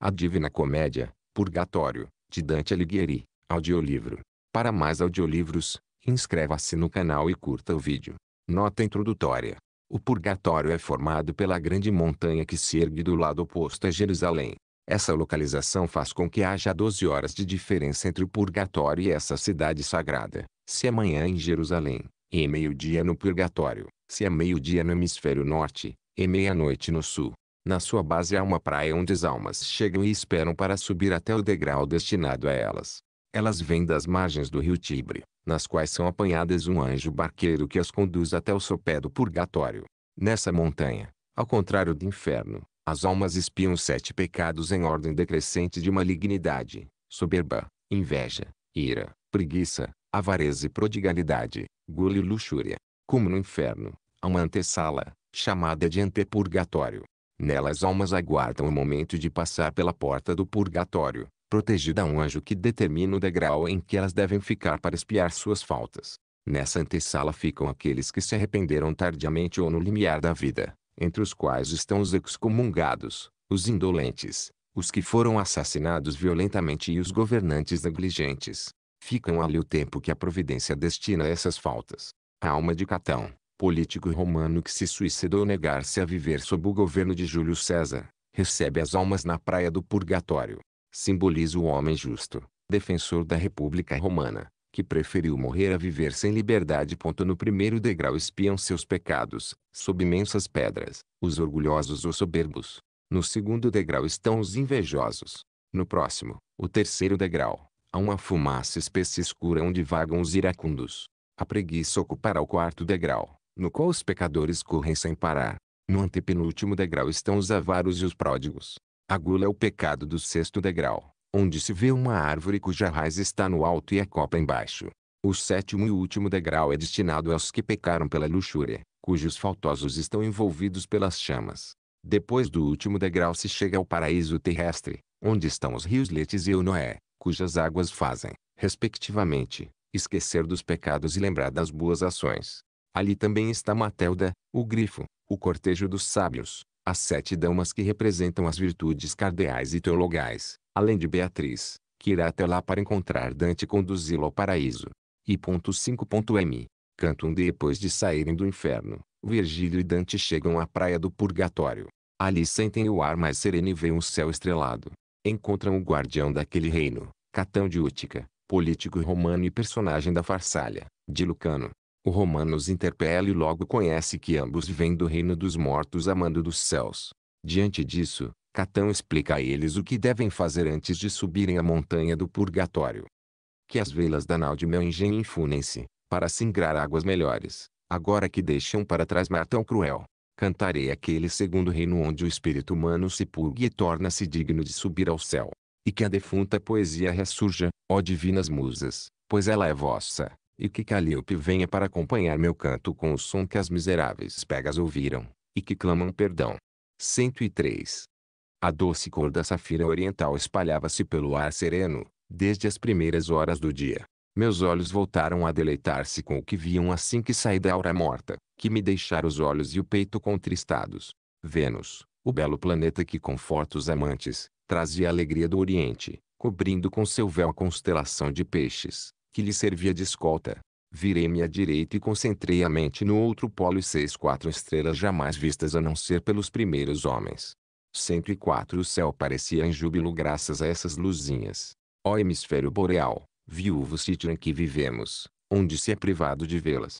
A Divina Comédia, Purgatório, de Dante Alighieri, audiolivro. Para mais audiolivros, inscreva-se no canal e curta o vídeo. Nota introdutória. O purgatório é formado pela grande montanha que se ergue do lado oposto a Jerusalém. Essa localização faz com que haja 12 horas de diferença entre o purgatório e essa cidade sagrada. Se é manhã em Jerusalém, e é meio-dia no purgatório, se é meio-dia no hemisfério norte, e meia-noite no sul. Na sua base há uma praia onde as almas chegam e esperam para subir até o degrau destinado a elas. Elas vêm das margens do rio Tibre, nas quais são apanhadas um anjo barqueiro que as conduz até o sopé do purgatório. Nessa montanha, ao contrário do inferno, as almas espiam sete pecados em ordem decrescente de malignidade, soberba, inveja, ira, preguiça, avareza e prodigalidade, gula e luxúria. Como no inferno, há uma antessala, chamada de antepurgatório, nelas almas aguardam o momento de passar pela porta do purgatório, protegida a um anjo que determina o degrau em que elas devem ficar para espiar suas faltas. Nessa antessala ficam aqueles que se arrependeram tardiamente ou no limiar da vida, entre os quais estão os excomungados, os indolentes, os que foram assassinados violentamente e os governantes negligentes. Ficam ali o tempo que a providência destina a essas faltas. A alma de Catão, político romano que se suicidou negar-se a viver sob o governo de Júlio César, recebe as almas na praia do purgatório. Simboliza o homem justo, defensor da República Romana, que preferiu morrer a viver sem liberdade. No primeiro degrau espiam seus pecados, sob imensas pedras, os orgulhosos ou soberbos. No segundo degrau estão os invejosos. No próximo, o terceiro degrau, há uma fumaça espessa escura onde vagam os iracundos. A preguiça ocupará o quarto degrau no qual os pecadores correm sem parar. No antepenúltimo degrau estão os avaros e os pródigos. A gula é o pecado do sexto degrau, onde se vê uma árvore cuja raiz está no alto e a copa embaixo. O sétimo e último degrau é destinado aos que pecaram pela luxúria, cujos faltosos estão envolvidos pelas chamas. Depois do último degrau se chega ao paraíso terrestre, onde estão os rios Letes e o Noé, cujas águas fazem, respectivamente, esquecer dos pecados e lembrar das boas ações. Ali também está Matelda, o grifo, o cortejo dos sábios, as sete damas que representam as virtudes cardeais e teologais, além de Beatriz, que irá até lá para encontrar Dante e conduzi-lo ao paraíso. E ponto Canto 1 Depois de saírem do inferno, Virgílio e Dante chegam à praia do purgatório. Ali sentem o ar mais sereno e veem o céu estrelado. Encontram o guardião daquele reino, Catão de Útica, político romano e personagem da farsalha, de Lucano, o Romanos interpela e logo conhece que ambos vêm do reino dos mortos a mando dos céus. Diante disso, Catão explica a eles o que devem fazer antes de subirem a montanha do purgatório. Que as velas da nau de meu engenho infunem-se, para singrar águas melhores, agora que deixam para trás mar tão cruel. Cantarei aquele segundo reino onde o espírito humano se purgue e torna-se digno de subir ao céu. E que a defunta poesia ressurja, ó divinas musas, pois ela é vossa e que Calíope venha para acompanhar meu canto com o som que as miseráveis pegas ouviram, e que clamam perdão. 103. A doce cor da safira oriental espalhava-se pelo ar sereno, desde as primeiras horas do dia. Meus olhos voltaram a deleitar-se com o que viam assim que saí da aura morta, que me deixara os olhos e o peito contristados. Vênus, o belo planeta que conforta os amantes, trazia a alegria do Oriente, cobrindo com seu véu a constelação de peixes que lhe servia de escolta. Virei-me à direita e concentrei a mente no outro polo e seis quatro estrelas jamais vistas a não ser pelos primeiros homens. 104 O céu parecia em júbilo graças a essas luzinhas. Ó hemisfério boreal, viúvo sítio em que vivemos, onde se é privado de vê-las.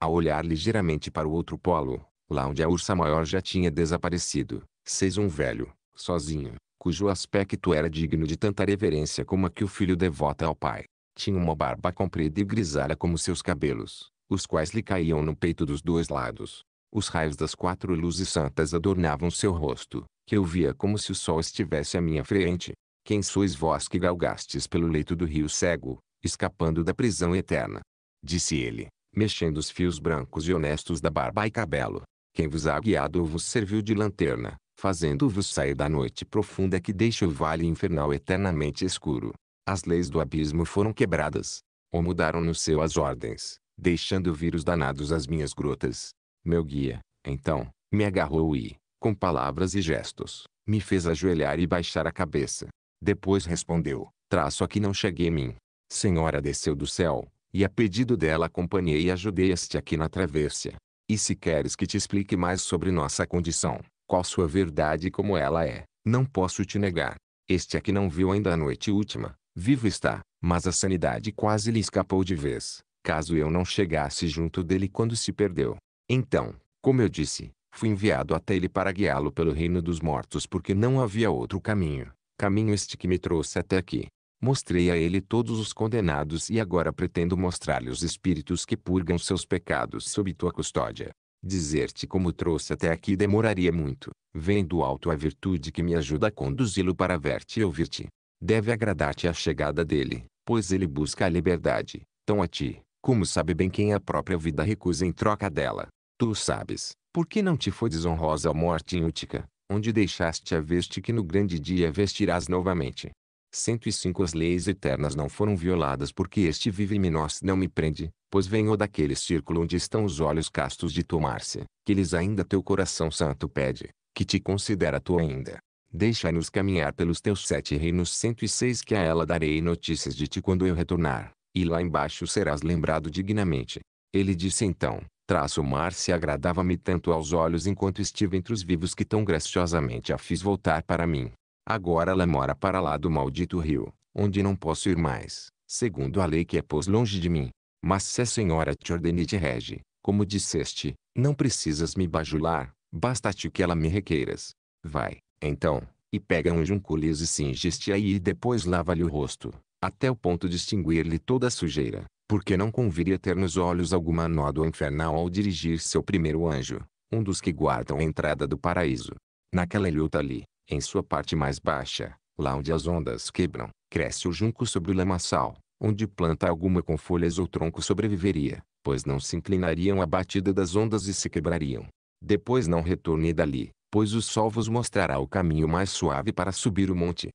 Ao olhar ligeiramente para o outro polo, lá onde a ursa maior já tinha desaparecido, seis um velho, sozinho, cujo aspecto era digno de tanta reverência como a que o filho devota ao pai. Tinha uma barba comprida e grisalha como seus cabelos, os quais lhe caíam no peito dos dois lados. Os raios das quatro luzes santas adornavam seu rosto, que eu via como se o sol estivesse à minha frente. Quem sois vós que galgastes pelo leito do rio cego, escapando da prisão eterna? Disse ele, mexendo os fios brancos e honestos da barba e cabelo. Quem vos ha guiado ou vos serviu de lanterna, fazendo-vos sair da noite profunda que deixa o vale infernal eternamente escuro, as leis do abismo foram quebradas. Ou mudaram no céu as ordens, deixando vir os danados às minhas grotas. Meu guia, então, me agarrou e, com palavras e gestos, me fez ajoelhar e baixar a cabeça. Depois respondeu, traço aqui não cheguei a mim. Senhora desceu do céu, e a pedido dela acompanhei e ajudei-este aqui na travessia. E se queres que te explique mais sobre nossa condição, qual sua verdade e como ela é, não posso te negar. Este aqui não viu ainda a noite última, Vivo está, mas a sanidade quase lhe escapou de vez, caso eu não chegasse junto dele quando se perdeu. Então, como eu disse, fui enviado até ele para guiá-lo pelo reino dos mortos porque não havia outro caminho, caminho este que me trouxe até aqui. Mostrei a ele todos os condenados e agora pretendo mostrar-lhe os espíritos que purgam seus pecados sob tua custódia. Dizer-te como trouxe até aqui demoraria muito. Vem do alto a virtude que me ajuda a conduzi-lo para ver-te e ouvir-te deve agradar-te a chegada dele, pois ele busca a liberdade, tão a ti, como sabe bem quem a própria vida recusa em troca dela. Tu sabes, porque não te foi desonrosa a morte em Útica, onde deixaste a veste que no grande dia vestirás novamente. 105 As leis eternas não foram violadas porque este vive em nós não me prende, pois venho daquele círculo onde estão os olhos castos de tomar-se, que lhes ainda teu coração santo pede, que te considera tu ainda. Deixai-nos caminhar pelos teus sete reinos 106 que a ela darei notícias de ti quando eu retornar, e lá embaixo serás lembrado dignamente. Ele disse então, traço se agradava-me tanto aos olhos enquanto estive entre os vivos que tão graciosamente a fiz voltar para mim. Agora ela mora para lá do maldito rio, onde não posso ir mais, segundo a lei que é pôs longe de mim. Mas se a senhora te ordene e te rege, como disseste, não precisas me bajular, basta-te que ela me requeiras. Vai, então, e pega um junco e e singeste aí e depois lava-lhe o rosto, até o ponto de extinguir-lhe toda a sujeira, porque não conviria ter nos olhos alguma nódoa infernal ao dirigir seu primeiro anjo, um dos que guardam a entrada do paraíso. Naquela ilhota ali, em sua parte mais baixa, lá onde as ondas quebram, cresce o junco sobre o lamaçal, onde planta alguma com folhas ou tronco sobreviveria, pois não se inclinariam à batida das ondas e se quebrariam. Depois não retorne dali, pois o sol vos mostrará o caminho mais suave para subir o monte.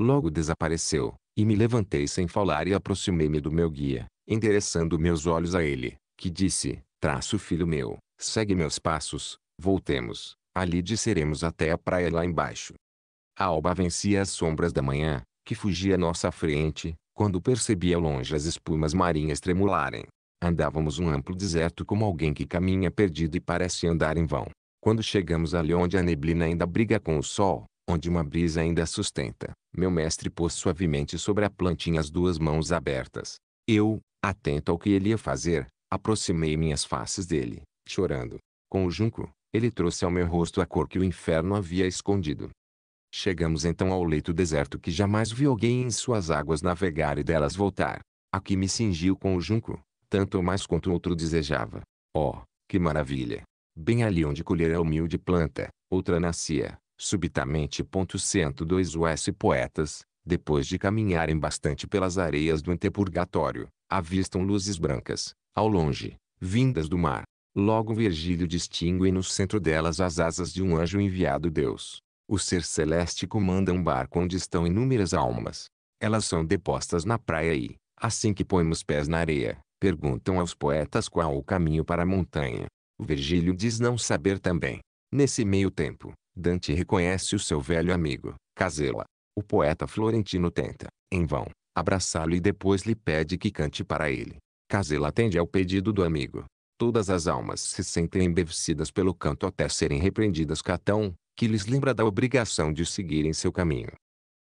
Logo desapareceu, e me levantei sem falar e aproximei-me do meu guia, endereçando meus olhos a ele, que disse, traço filho meu, segue meus passos, voltemos, ali desceremos até a praia lá embaixo. A alba vencia as sombras da manhã, que fugia à nossa frente, quando percebi ao longe as espumas marinhas tremularem. Andávamos um amplo deserto como alguém que caminha perdido e parece andar em vão. Quando chegamos ali onde a neblina ainda briga com o sol, onde uma brisa ainda sustenta, meu mestre pôs suavemente sobre a plantinha as duas mãos abertas. Eu, atento ao que ele ia fazer, aproximei minhas faces dele, chorando. Com o junco, ele trouxe ao meu rosto a cor que o inferno havia escondido. Chegamos então ao leito deserto que jamais vi alguém em suas águas navegar e delas voltar. Aqui me cingiu com o junco, tanto mais quanto outro desejava. Oh, que maravilha! bem ali onde colher a humilde planta, outra nascia, subitamente. 102 Os poetas, depois de caminharem bastante pelas areias do antepurgatório, avistam luzes brancas, ao longe, vindas do mar. Logo Virgílio distingue no centro delas as asas de um anjo enviado Deus. O ser celeste comanda um barco onde estão inúmeras almas. Elas são depostas na praia e, assim que põemos pés na areia, perguntam aos poetas qual o caminho para a montanha. Virgílio diz não saber também. Nesse meio tempo, Dante reconhece o seu velho amigo, Casella. O poeta florentino tenta, em vão, abraçá-lo e depois lhe pede que cante para ele. Casella atende ao pedido do amigo. Todas as almas se sentem embevecidas pelo canto até serem repreendidas Catão, que lhes lembra da obrigação de seguirem seu caminho.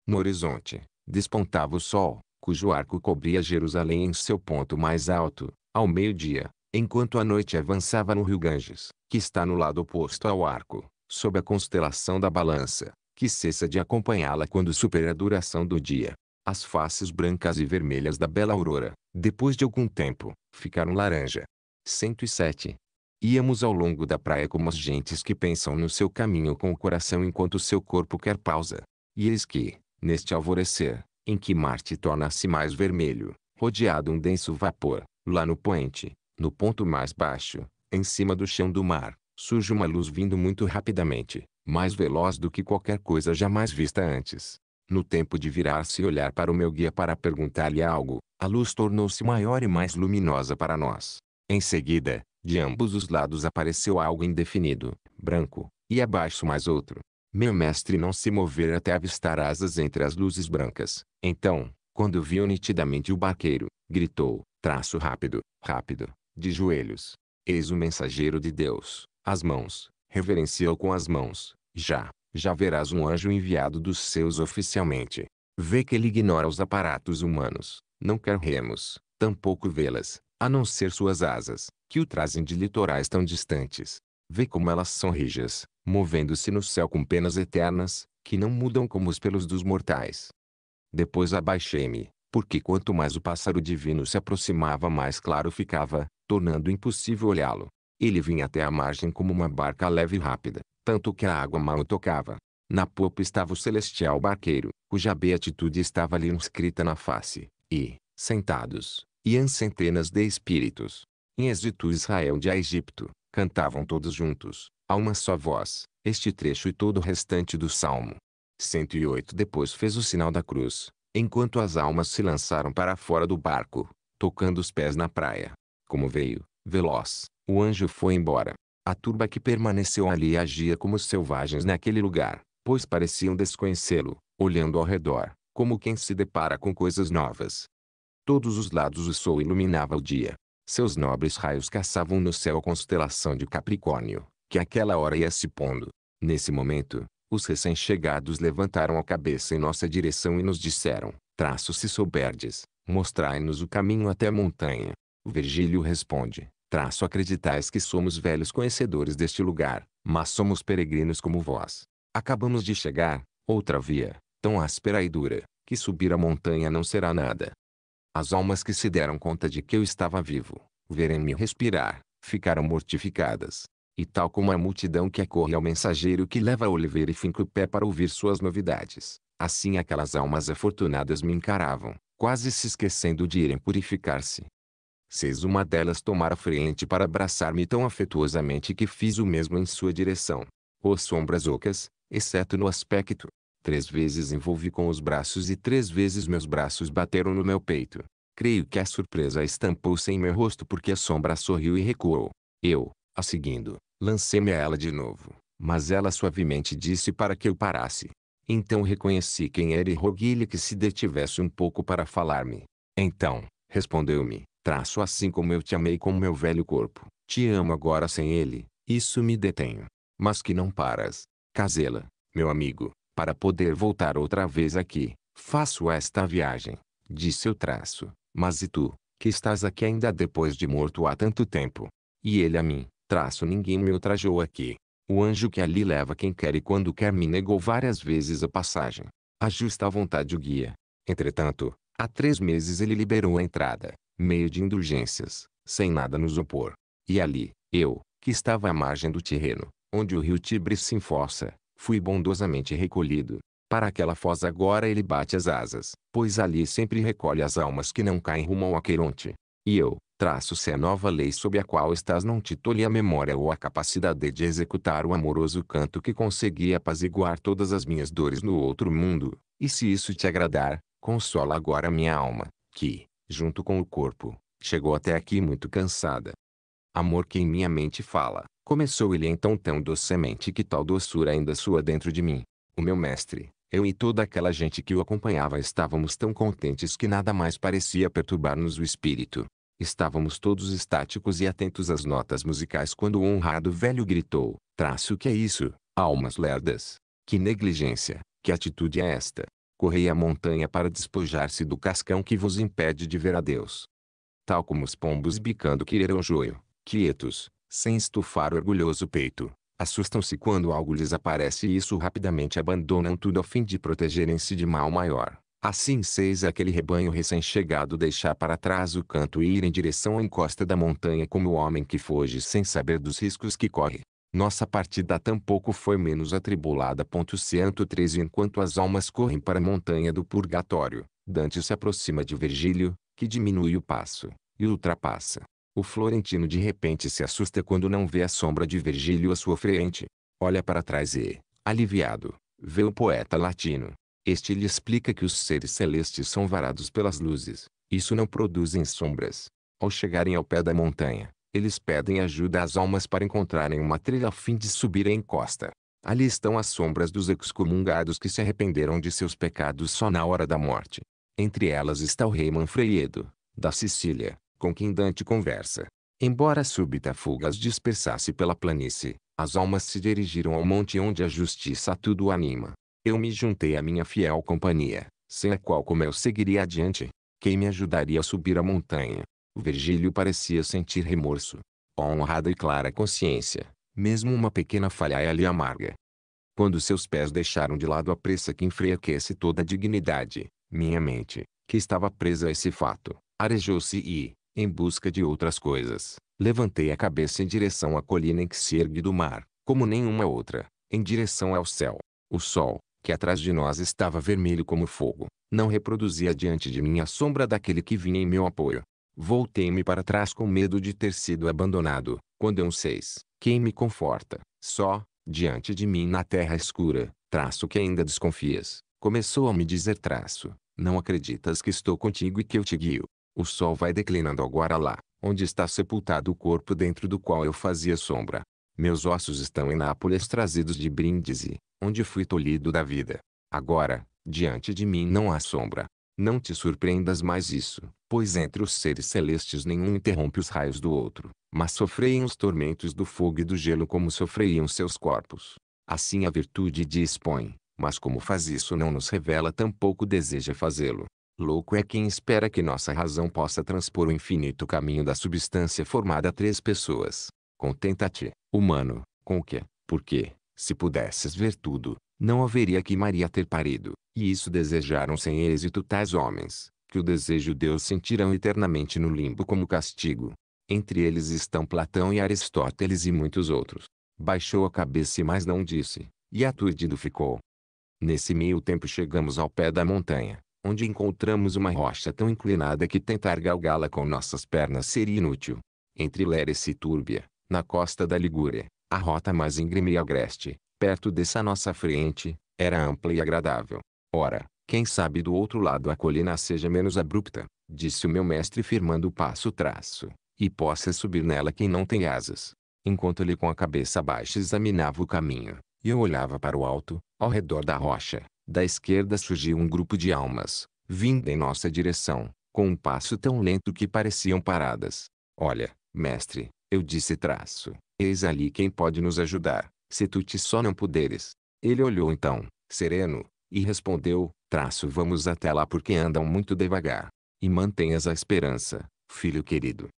No horizonte, despontava o sol, cujo arco cobria Jerusalém em seu ponto mais alto. Ao meio-dia, enquanto a noite avançava no rio Ganges, que está no lado oposto ao arco, sob a constelação da balança, que cessa de acompanhá-la quando supera a duração do dia. As faces brancas e vermelhas da bela aurora, depois de algum tempo, ficaram laranja. 107. Íamos ao longo da praia como as gentes que pensam no seu caminho com o coração enquanto seu corpo quer pausa. E eis que, neste alvorecer, em que Marte torna-se mais vermelho, rodeado um denso vapor, lá no poente, no ponto mais baixo, em cima do chão do mar, surge uma luz vindo muito rapidamente, mais veloz do que qualquer coisa jamais vista antes. No tempo de virar-se e olhar para o meu guia para perguntar-lhe algo, a luz tornou-se maior e mais luminosa para nós. Em seguida, de ambos os lados apareceu algo indefinido, branco, e abaixo mais outro. Meu mestre não se mover até avistar asas entre as luzes brancas. Então, quando viu nitidamente o barqueiro, gritou, traço rápido, rápido de joelhos. Eis o mensageiro de Deus, as mãos, reverenciou com as mãos, já, já verás um anjo enviado dos seus oficialmente. Vê que ele ignora os aparatos humanos, não quer remos, tampouco vê-las, a não ser suas asas, que o trazem de litorais tão distantes. Vê como elas são rijas, movendo-se no céu com penas eternas, que não mudam como os pelos dos mortais. Depois abaixei-me, porque quanto mais o pássaro divino se aproximava mais claro ficava, tornando impossível olhá-lo. Ele vinha até a margem como uma barca leve e rápida, tanto que a água mal o tocava. Na popa estava o celestial barqueiro, cuja beatitude estava lhe inscrita na face, e, sentados, iam centenas de espíritos. Em Êxito Israel de Egipto, cantavam todos juntos, a uma só voz, este trecho e todo o restante do Salmo. 108 Depois fez o sinal da cruz, enquanto as almas se lançaram para fora do barco, tocando os pés na praia. Como veio, veloz, o anjo foi embora. A turba que permaneceu ali agia como selvagens naquele lugar, pois pareciam desconhecê-lo, olhando ao redor, como quem se depara com coisas novas. Todos os lados o sol iluminava o dia. Seus nobres raios caçavam no céu a constelação de Capricórnio, que àquela hora ia se pondo. Nesse momento, os recém-chegados levantaram a cabeça em nossa direção e nos disseram, traço se souberdes, mostrai-nos o caminho até a montanha. Virgílio responde, traço acreditais que somos velhos conhecedores deste lugar, mas somos peregrinos como vós. Acabamos de chegar, outra via, tão áspera e dura, que subir a montanha não será nada. As almas que se deram conta de que eu estava vivo, verem-me respirar, ficaram mortificadas, e tal como a multidão que acorre ao mensageiro que leva a oliveira e finca o pé para ouvir suas novidades, assim aquelas almas afortunadas me encaravam, quase se esquecendo de irem purificar-se. Seis uma delas tomara frente para abraçar-me tão afetuosamente que fiz o mesmo em sua direção. Ou sombras ocas, exceto no aspecto. Três vezes envolvi com os braços e três vezes meus braços bateram no meu peito. Creio que a surpresa estampou-se em meu rosto porque a sombra sorriu e recuou. Eu, a seguindo, lancei-me a ela de novo, mas ela suavemente disse para que eu parasse. Então reconheci quem era e rogui lhe que se detivesse um pouco para falar-me. Então, respondeu-me, traço assim como eu te amei com meu velho corpo, te amo agora sem ele, isso me detenho. Mas que não paras. Casela, meu amigo, para poder voltar outra vez aqui, faço esta viagem, disse o traço, mas e tu, que estás aqui ainda depois de morto há tanto tempo? E ele a mim, Traço ninguém me ultrajou aqui. O anjo que ali leva quem quer e quando quer me negou várias vezes a passagem. Ajusta à vontade o guia. Entretanto, há três meses ele liberou a entrada, meio de indulgências, sem nada nos opor. E ali, eu, que estava à margem do terreno, onde o rio Tibre se enforça, fui bondosamente recolhido. Para aquela foz agora ele bate as asas, pois ali sempre recolhe as almas que não caem rumo ao Aqueronte. E eu, Traço se a é nova lei sob a qual estás não te tolhe a memória ou a capacidade de executar o amoroso canto que consegui apaziguar todas as minhas dores no outro mundo, e se isso te agradar, consola agora minha alma, que, junto com o corpo, chegou até aqui muito cansada. Amor que em minha mente fala, começou ele então tão docemente que tal doçura ainda sua dentro de mim. O meu mestre, eu e toda aquela gente que o acompanhava estávamos tão contentes que nada mais parecia perturbar-nos o espírito. Estávamos todos estáticos e atentos às notas musicais quando o honrado velho gritou: Traço, que é isso? Almas lerdas! Que negligência! Que atitude é esta? Correi a montanha para despojar-se do cascão que vos impede de ver a Deus. Tal como os pombos bicando quereram joio, quietos, sem estufar o orgulhoso peito, assustam-se quando algo lhes aparece e isso rapidamente abandonam tudo a fim de protegerem-se de mal maior. Assim seis aquele rebanho recém-chegado deixar para trás o canto e ir em direção à encosta da montanha como o homem que foge sem saber dos riscos que corre. Nossa partida tampouco foi menos atribulada. 113 Enquanto as almas correm para a montanha do purgatório, Dante se aproxima de Virgílio, que diminui o passo, e ultrapassa. O florentino de repente se assusta quando não vê a sombra de Virgílio à sua frente. Olha para trás e, aliviado, vê o poeta latino, este lhe explica que os seres celestes são varados pelas luzes, isso não produzem sombras. Ao chegarem ao pé da montanha, eles pedem ajuda às almas para encontrarem uma trilha a fim de subir a encosta. Ali estão as sombras dos excomungados que se arrependeram de seus pecados só na hora da morte. Entre elas está o rei Manfredo, da Sicília, com quem Dante conversa. Embora a súbita fuga as dispersasse pela planície, as almas se dirigiram ao monte onde a justiça tudo anima. Eu me juntei à minha fiel companhia, sem a qual como eu seguiria adiante? Quem me ajudaria a subir a montanha? Virgílio parecia sentir remorso. Honrada e clara consciência, mesmo uma pequena falha é ali amarga. Quando seus pés deixaram de lado a pressa que enfraquece toda a dignidade, minha mente, que estava presa a esse fato, arejou-se e, em busca de outras coisas, levantei a cabeça em direção à colina em que se ergue do mar, como nenhuma outra, em direção ao céu. O sol, que atrás de nós estava vermelho como fogo, não reproduzia diante de mim a sombra daquele que vinha em meu apoio. Voltei-me para trás com medo de ter sido abandonado, quando eu seis, quem me conforta, só, diante de mim na terra escura, traço que ainda desconfias, começou a me dizer traço, não acreditas que estou contigo e que eu te guio. O sol vai declinando agora lá, onde está sepultado o corpo dentro do qual eu fazia sombra. Meus ossos estão em Nápoles trazidos de brindes e, onde fui tolhido da vida. Agora, diante de mim não há sombra. Não te surpreendas mais isso, pois entre os seres celestes nenhum interrompe os raios do outro, mas sofreiam os tormentos do fogo e do gelo como sofreiam seus corpos. Assim a virtude dispõe, mas como faz isso não nos revela tampouco deseja fazê-lo. Louco é quem espera que nossa razão possa transpor o infinito caminho da substância formada a três pessoas. Contenta-te, humano, com o que, por quê, se pudesses ver tudo, não haveria que Maria ter parido, e isso desejaram sem êxito tais homens, que o desejo Deus sentirão eternamente no limbo como castigo. Entre eles estão Platão e Aristóteles e muitos outros. Baixou a cabeça e mais não disse, e aturdido ficou. Nesse meio tempo chegamos ao pé da montanha, onde encontramos uma rocha tão inclinada que tentar galgá-la com nossas pernas seria inútil. Entre Leres e Túrbia, na costa da Ligúria, a rota mais íngreme e agreste, perto dessa nossa frente, era ampla e agradável. Ora, quem sabe do outro lado a colina seja menos abrupta, disse o meu mestre firmando o passo traço, e possa subir nela quem não tem asas. Enquanto ele com a cabeça baixa examinava o caminho, e eu olhava para o alto, ao redor da rocha, da esquerda surgiu um grupo de almas, vindo em nossa direção, com um passo tão lento que pareciam paradas. Olha, mestre, eu disse traço, Eis ali quem pode nos ajudar, se tu te só não puderes. Ele olhou então, sereno, e respondeu, traço vamos até lá porque andam muito devagar. E mantenhas a esperança, filho querido.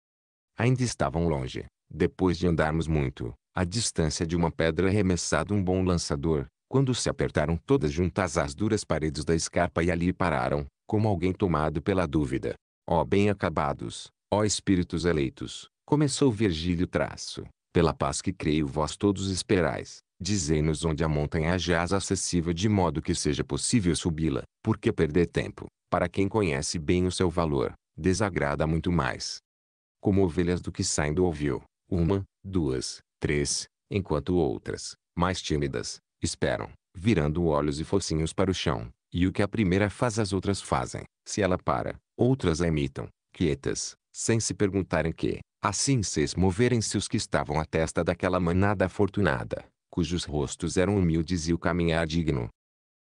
Ainda estavam longe. Depois de andarmos muito, a distância de uma pedra arremessado um bom lançador, quando se apertaram todas juntas às duras paredes da escarpa e ali pararam, como alguém tomado pela dúvida. Ó bem acabados, ó espíritos eleitos, começou Virgílio traço. Pela paz que creio vós todos esperais, dizei-nos onde a montanha jaz acessível de modo que seja possível subi-la, porque perder tempo, para quem conhece bem o seu valor, desagrada muito mais. Como ovelhas do que saem do ouviu, uma, duas, três, enquanto outras, mais tímidas, esperam, virando olhos e focinhos para o chão, e o que a primeira faz as outras fazem, se ela para, outras a imitam, quietas, sem se perguntarem que, Assim se moverem se os que estavam à testa daquela manada afortunada, cujos rostos eram humildes e o caminhar digno.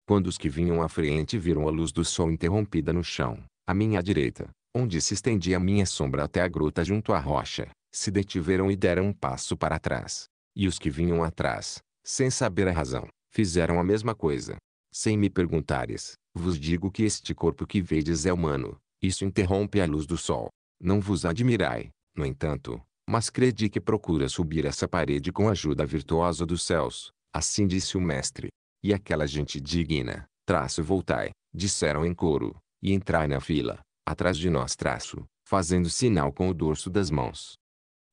Quando os que vinham à frente viram a luz do sol interrompida no chão, à minha direita, onde se estendia a minha sombra até a gruta junto à rocha, se detiveram e deram um passo para trás. E os que vinham atrás, sem saber a razão, fizeram a mesma coisa. Sem me perguntares, vos digo que este corpo que vedes é humano, isso interrompe a luz do sol. Não vos admirai, no entanto, mas crede que procura subir essa parede com a ajuda virtuosa dos céus. Assim disse o mestre. E aquela gente digna, traço voltai, disseram em coro, e entrai na fila, atrás de nós traço, fazendo sinal com o dorso das mãos.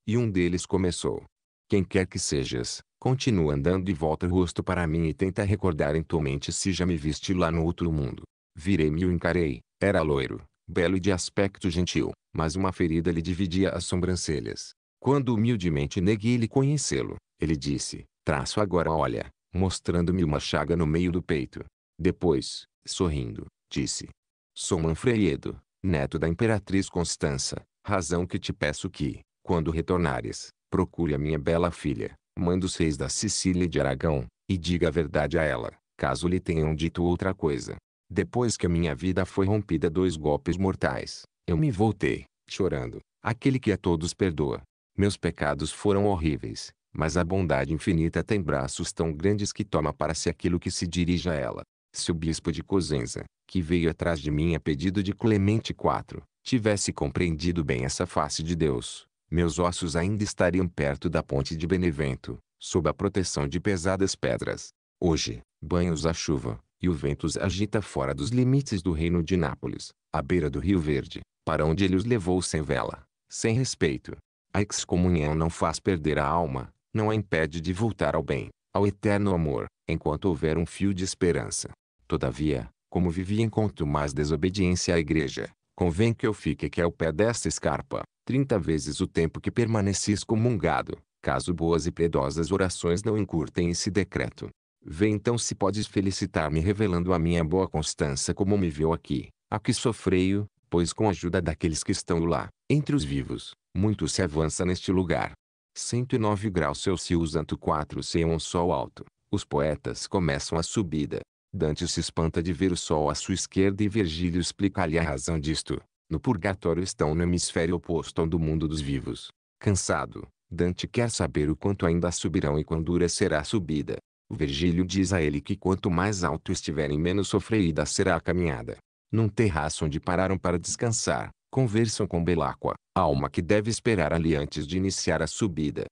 E um deles começou. Quem quer que sejas, continua andando e volta o rosto para mim e tenta recordar em tua mente se já me viste lá no outro mundo. Virei-me e o encarei, era loiro, belo e de aspecto gentil mas uma ferida lhe dividia as sobrancelhas. Quando humildemente neguei-lhe conhecê-lo, ele disse, traço agora olha, mostrando-me uma chaga no meio do peito. Depois, sorrindo, disse, sou Manfredo, neto da imperatriz Constança, razão que te peço que, quando retornares, procure a minha bela filha, mãe dos reis da Sicília e de Aragão, e diga a verdade a ela, caso lhe tenham dito outra coisa. Depois que a minha vida foi rompida dois golpes mortais, eu me voltei, chorando, aquele que a todos perdoa. Meus pecados foram horríveis, mas a bondade infinita tem braços tão grandes que toma para si aquilo que se dirige a ela. Se o bispo de Cosenza, que veio atrás de mim a pedido de Clemente IV, tivesse compreendido bem essa face de Deus, meus ossos ainda estariam perto da ponte de Benevento, sob a proteção de pesadas pedras. Hoje, banhos a chuva, e o vento os agita fora dos limites do reino de Nápoles, à beira do Rio Verde para onde ele os levou sem vela, sem respeito. A excomunhão não faz perder a alma, não a impede de voltar ao bem, ao eterno amor, enquanto houver um fio de esperança. Todavia, como vivi em quanto mais desobediência à igreja, convém que eu fique aqui ao é pé desta escarpa, trinta vezes o tempo que permaneci excomungado, caso boas e piedosas orações não encurtem esse decreto. Vê então se podes felicitar-me revelando a minha boa constância como me viu aqui, a que sofreio, pois com a ajuda daqueles que estão lá, entre os vivos, muito se avança neste lugar. 109 graus Celsius anto 4 se um sol alto. Os poetas começam a subida. Dante se espanta de ver o sol à sua esquerda e Virgílio explica-lhe a razão disto. No purgatório estão no hemisfério oposto ao do mundo dos vivos. Cansado, Dante quer saber o quanto ainda subirão e quão dura será a subida. Virgílio diz a ele que quanto mais alto estiverem menos sofrida será a caminhada num terraço onde pararam para descansar, conversam com Belacqua, alma que deve esperar ali antes de iniciar a subida.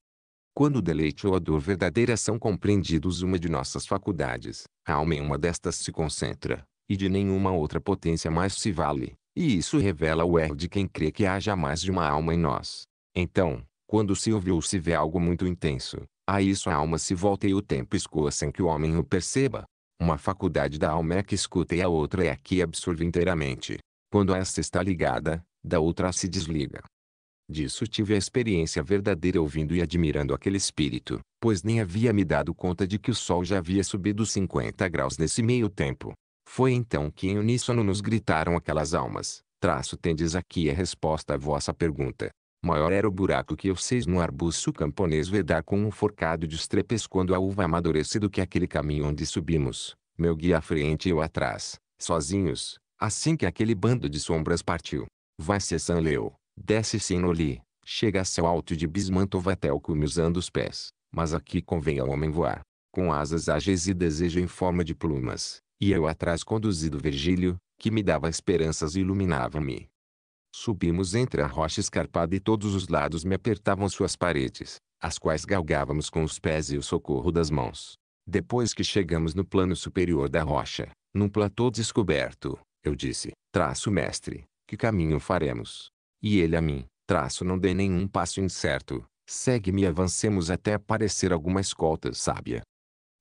Quando o deleite ou a dor verdadeira são compreendidos uma de nossas faculdades, a alma em uma destas se concentra, e de nenhuma outra potência mais se vale, e isso revela o erro de quem crê que haja mais de uma alma em nós. Então, quando se ouve ou se vê algo muito intenso, a isso a alma se volta e o tempo escoa sem que o homem o perceba, uma faculdade da alma é que escuta e a outra é a que absorve inteiramente. Quando esta está ligada, da outra se desliga. Disso tive a experiência verdadeira ouvindo e admirando aquele espírito, pois nem havia me dado conta de que o sol já havia subido 50 graus nesse meio tempo. Foi então que em uníssono nos gritaram aquelas almas, traço tendes aqui a resposta à vossa pergunta. Maior era o buraco que eu seis no arbusto camponês vedar com um forcado de estrepes quando a uva amadurece do que aquele caminho onde subimos, meu guia à frente e eu atrás, sozinhos, assim que aquele bando de sombras partiu. Vai-se Sanleu, desce se Noli, chega se ao alto de Bismantova até o cume usando os pés, mas aqui convém ao homem voar, com asas ágeis e desejo em forma de plumas, e eu atrás conduzido Virgílio, que me dava esperanças e iluminava-me. Subimos entre a rocha escarpada e todos os lados me apertavam suas paredes, as quais galgávamos com os pés e o socorro das mãos. Depois que chegamos no plano superior da rocha, num platô descoberto, eu disse, traço mestre, que caminho faremos? E ele a mim, traço não dê nenhum passo incerto, segue-me e avancemos até aparecer alguma escolta sábia.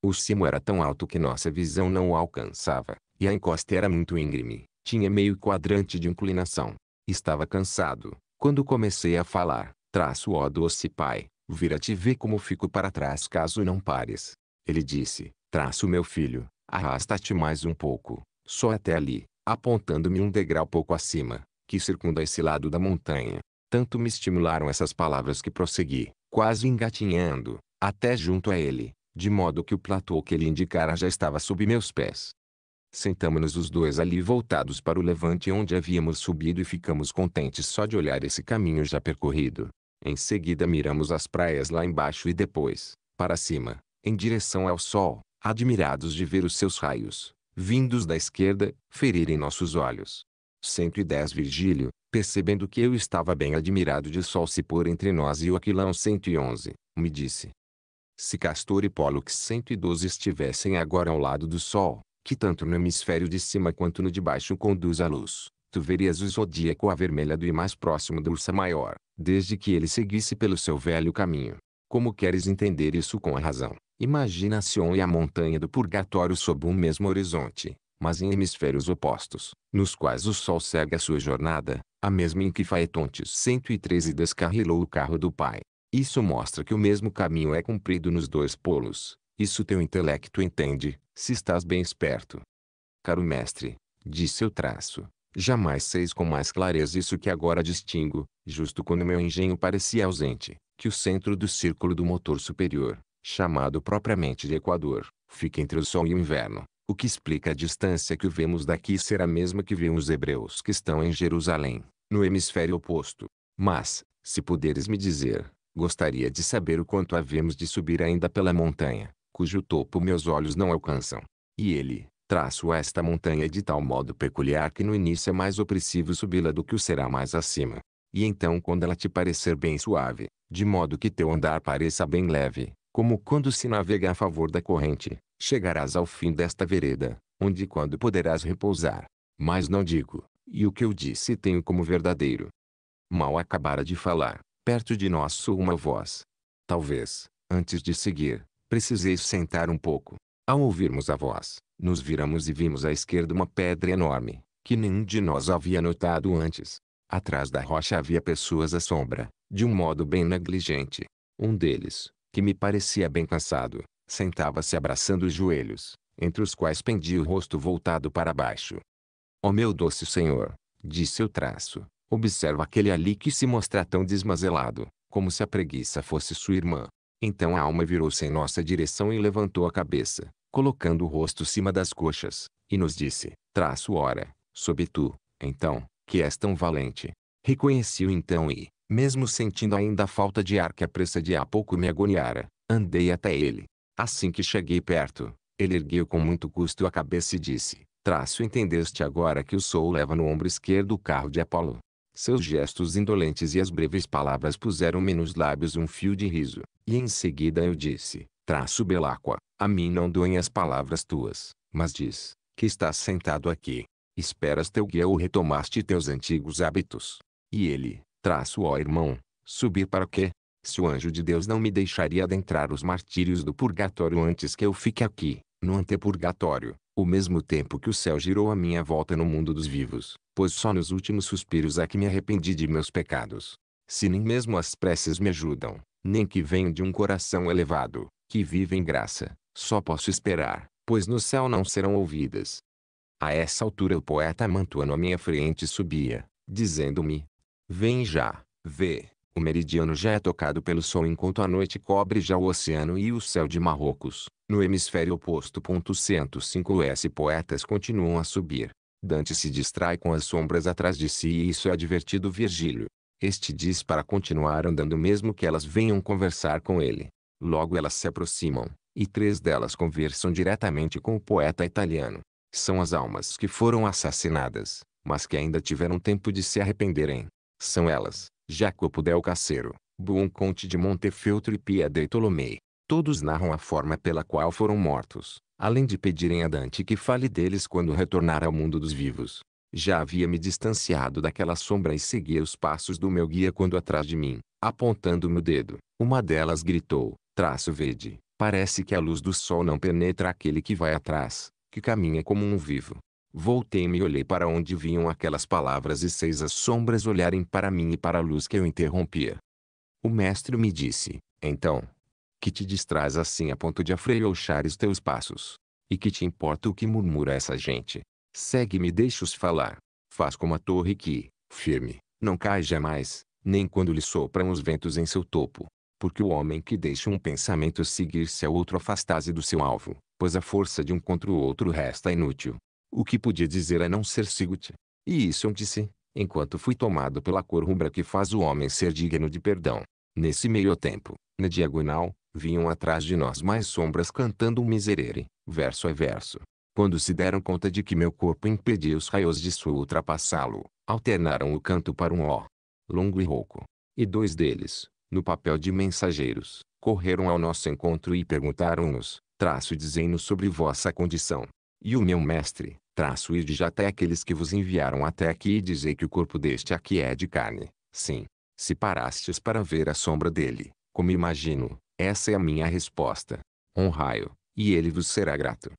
O cimo era tão alto que nossa visão não o alcançava, e a encosta era muito íngreme, tinha meio quadrante de inclinação, Estava cansado. Quando comecei a falar, traço ó doce pai, vira-te vê como fico para trás caso não pares. Ele disse, traço meu filho, arrasta-te mais um pouco, só até ali, apontando-me um degrau pouco acima, que circunda esse lado da montanha. Tanto me estimularam essas palavras que prossegui, quase engatinhando, até junto a ele, de modo que o platô que ele indicara já estava sob meus pés sentamos nos os dois ali voltados para o levante onde havíamos subido e ficamos contentes só de olhar esse caminho já percorrido. Em seguida miramos as praias lá embaixo e depois, para cima, em direção ao sol, admirados de ver os seus raios, vindos da esquerda, ferirem nossos olhos. 110 Virgílio, percebendo que eu estava bem admirado de sol se pôr entre nós e o Aquilão 111, me disse. Se Castor e Pollux 112 estivessem agora ao lado do sol, que tanto no hemisfério de cima quanto no de baixo conduz à luz, tu verias o zodíaco avermelhado e mais próximo do ursa maior, desde que ele seguisse pelo seu velho caminho. Como queres entender isso com a razão? Imagina Sion e a montanha do purgatório sob um mesmo horizonte, mas em hemisférios opostos, nos quais o sol segue a sua jornada, a mesma em que Faetontes 113 descarrilou o carro do pai. Isso mostra que o mesmo caminho é cumprido nos dois polos, isso teu intelecto entende, se estás bem esperto. Caro mestre, disse eu traço, jamais seis com mais clareza isso que agora distingo, justo quando meu engenho parecia ausente, que o centro do círculo do motor superior, chamado propriamente de Equador, fica entre o Sol e o inverno, o que explica a distância que vemos daqui ser a mesma que vêem os hebreus que estão em Jerusalém, no hemisfério oposto. Mas, se puderes me dizer, gostaria de saber o quanto havemos de subir ainda pela montanha, cujo topo meus olhos não alcançam. E ele, traço esta montanha de tal modo peculiar que no início é mais opressivo subi-la do que o será mais acima. E então quando ela te parecer bem suave, de modo que teu andar pareça bem leve, como quando se navega a favor da corrente, chegarás ao fim desta vereda, onde quando poderás repousar. Mas não digo, e o que eu disse tenho como verdadeiro. Mal acabara de falar, perto de nós soou uma voz. Talvez, antes de seguir, precisei sentar um pouco. Ao ouvirmos a voz, nos viramos e vimos à esquerda uma pedra enorme, que nenhum de nós havia notado antes. Atrás da rocha havia pessoas à sombra, de um modo bem negligente. Um deles, que me parecia bem cansado, sentava-se abraçando os joelhos, entre os quais pendia o rosto voltado para baixo. Ó oh meu doce senhor, disse o traço, observa aquele ali que se mostra tão desmazelado, como se a preguiça fosse sua irmã. Então a alma virou-se em nossa direção e levantou a cabeça, colocando o rosto cima das coxas, e nos disse, traço ora, sob tu, então, que és tão valente. Reconheci-o então e, mesmo sentindo ainda a falta de ar que a pressa de há pouco me agoniara, andei até ele. Assim que cheguei perto, ele ergueu com muito custo a cabeça e disse, traço entendeste agora que o sol leva no ombro esquerdo o carro de Apolo. Seus gestos indolentes e as breves palavras puseram-me nos lábios um fio de riso, e em seguida eu disse, traço beláqua a mim não doem as palavras tuas, mas diz, que estás sentado aqui. Esperas teu guia ou retomaste teus antigos hábitos. E ele, traço ó irmão, subir para quê? Se o anjo de Deus não me deixaria adentrar os martírios do purgatório antes que eu fique aqui, no antepurgatório, o mesmo tempo que o céu girou a minha volta no mundo dos vivos, pois só nos últimos suspiros é que me arrependi de meus pecados. Se nem mesmo as preces me ajudam, nem que venham de um coração elevado, que vive em graça, só posso esperar, pois no céu não serão ouvidas. A essa altura o poeta Mantuano à minha frente subia, dizendo-me: Vem já, vê. O meridiano já é tocado pelo sol enquanto a noite cobre já o oceano e o céu de Marrocos. No hemisfério oposto. 105 S poetas continuam a subir. Dante se distrai com as sombras atrás de si e isso é advertido Virgílio. Este diz para continuar andando mesmo que elas venham conversar com ele. Logo elas se aproximam, e três delas conversam diretamente com o poeta italiano. São as almas que foram assassinadas, mas que ainda tiveram tempo de se arrependerem. São elas, Jacopo del Cacero, Buon Conte de Montefeltro e Pia de Ptolomei. Todos narram a forma pela qual foram mortos, além de pedirem a Dante que fale deles quando retornar ao mundo dos vivos. Já havia me distanciado daquela sombra e seguia os passos do meu guia quando atrás de mim, apontando-me o dedo, uma delas gritou, traço verde, parece que a luz do sol não penetra aquele que vai atrás, que caminha como um vivo. Voltei-me e olhei para onde vinham aquelas palavras e seis as sombras olharem para mim e para a luz que eu interrompia. O mestre me disse, então, que te distrais assim a ponto de afrouxar os teus passos. E que te importa o que murmura essa gente? Segue-me e deixa-os falar. Faz como a torre que, firme, não cai jamais, nem quando lhe sopram os ventos em seu topo. Porque o homem que deixa um pensamento seguir-se a outro afastase do seu alvo, pois a força de um contra o outro resta inútil. O que podia dizer a é não ser Sigurd? E isso eu disse, enquanto fui tomado pela cor rubra que faz o homem ser digno de perdão. Nesse meio tempo, na diagonal, vinham atrás de nós mais sombras cantando um miserere, verso a verso. Quando se deram conta de que meu corpo impedia os raios de sua ultrapassá-lo, alternaram o canto para um ó longo e rouco. E dois deles, no papel de mensageiros, correram ao nosso encontro e perguntaram-nos, traço dizendo sobre vossa condição. E o meu mestre, traço e já até aqueles que vos enviaram até aqui e dizei que o corpo deste aqui é de carne. Sim, se parastes para ver a sombra dele, como imagino, essa é a minha resposta. Honrai-o, e ele vos será grato.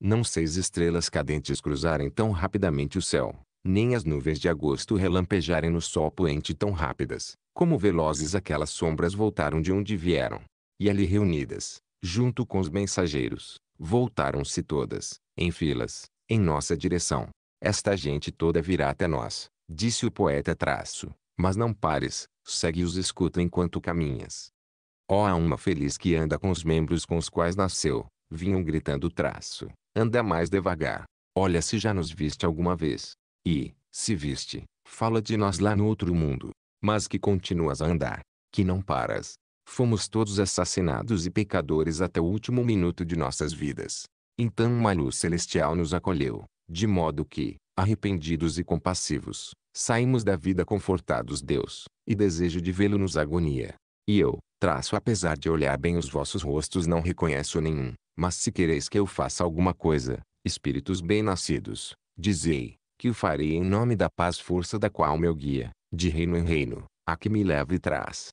Não seis estrelas cadentes cruzarem tão rapidamente o céu, nem as nuvens de agosto relampejarem no sol poente tão rápidas, como velozes aquelas sombras voltaram de onde vieram. E ali reunidas, junto com os mensageiros, voltaram-se todas, em filas, em nossa direção. Esta gente toda virá até nós, disse o poeta traço, mas não pares, segue e os escuta enquanto caminhas. Ó oh, a uma feliz que anda com os membros com os quais nasceu, vinham gritando traço, anda mais devagar. Olha se já nos viste alguma vez. E, se viste, fala de nós lá no outro mundo. Mas que continuas a andar, que não paras. Fomos todos assassinados e pecadores até o último minuto de nossas vidas. Então uma luz celestial nos acolheu, de modo que, arrependidos e compassivos, saímos da vida confortados Deus, e desejo de vê-lo nos agonia. E eu, traço apesar de olhar bem os vossos rostos não reconheço nenhum, mas se quereis que eu faça alguma coisa, espíritos bem-nascidos, dizei, que o farei em nome da paz força da qual meu guia, de reino em reino, a que me leva e traz.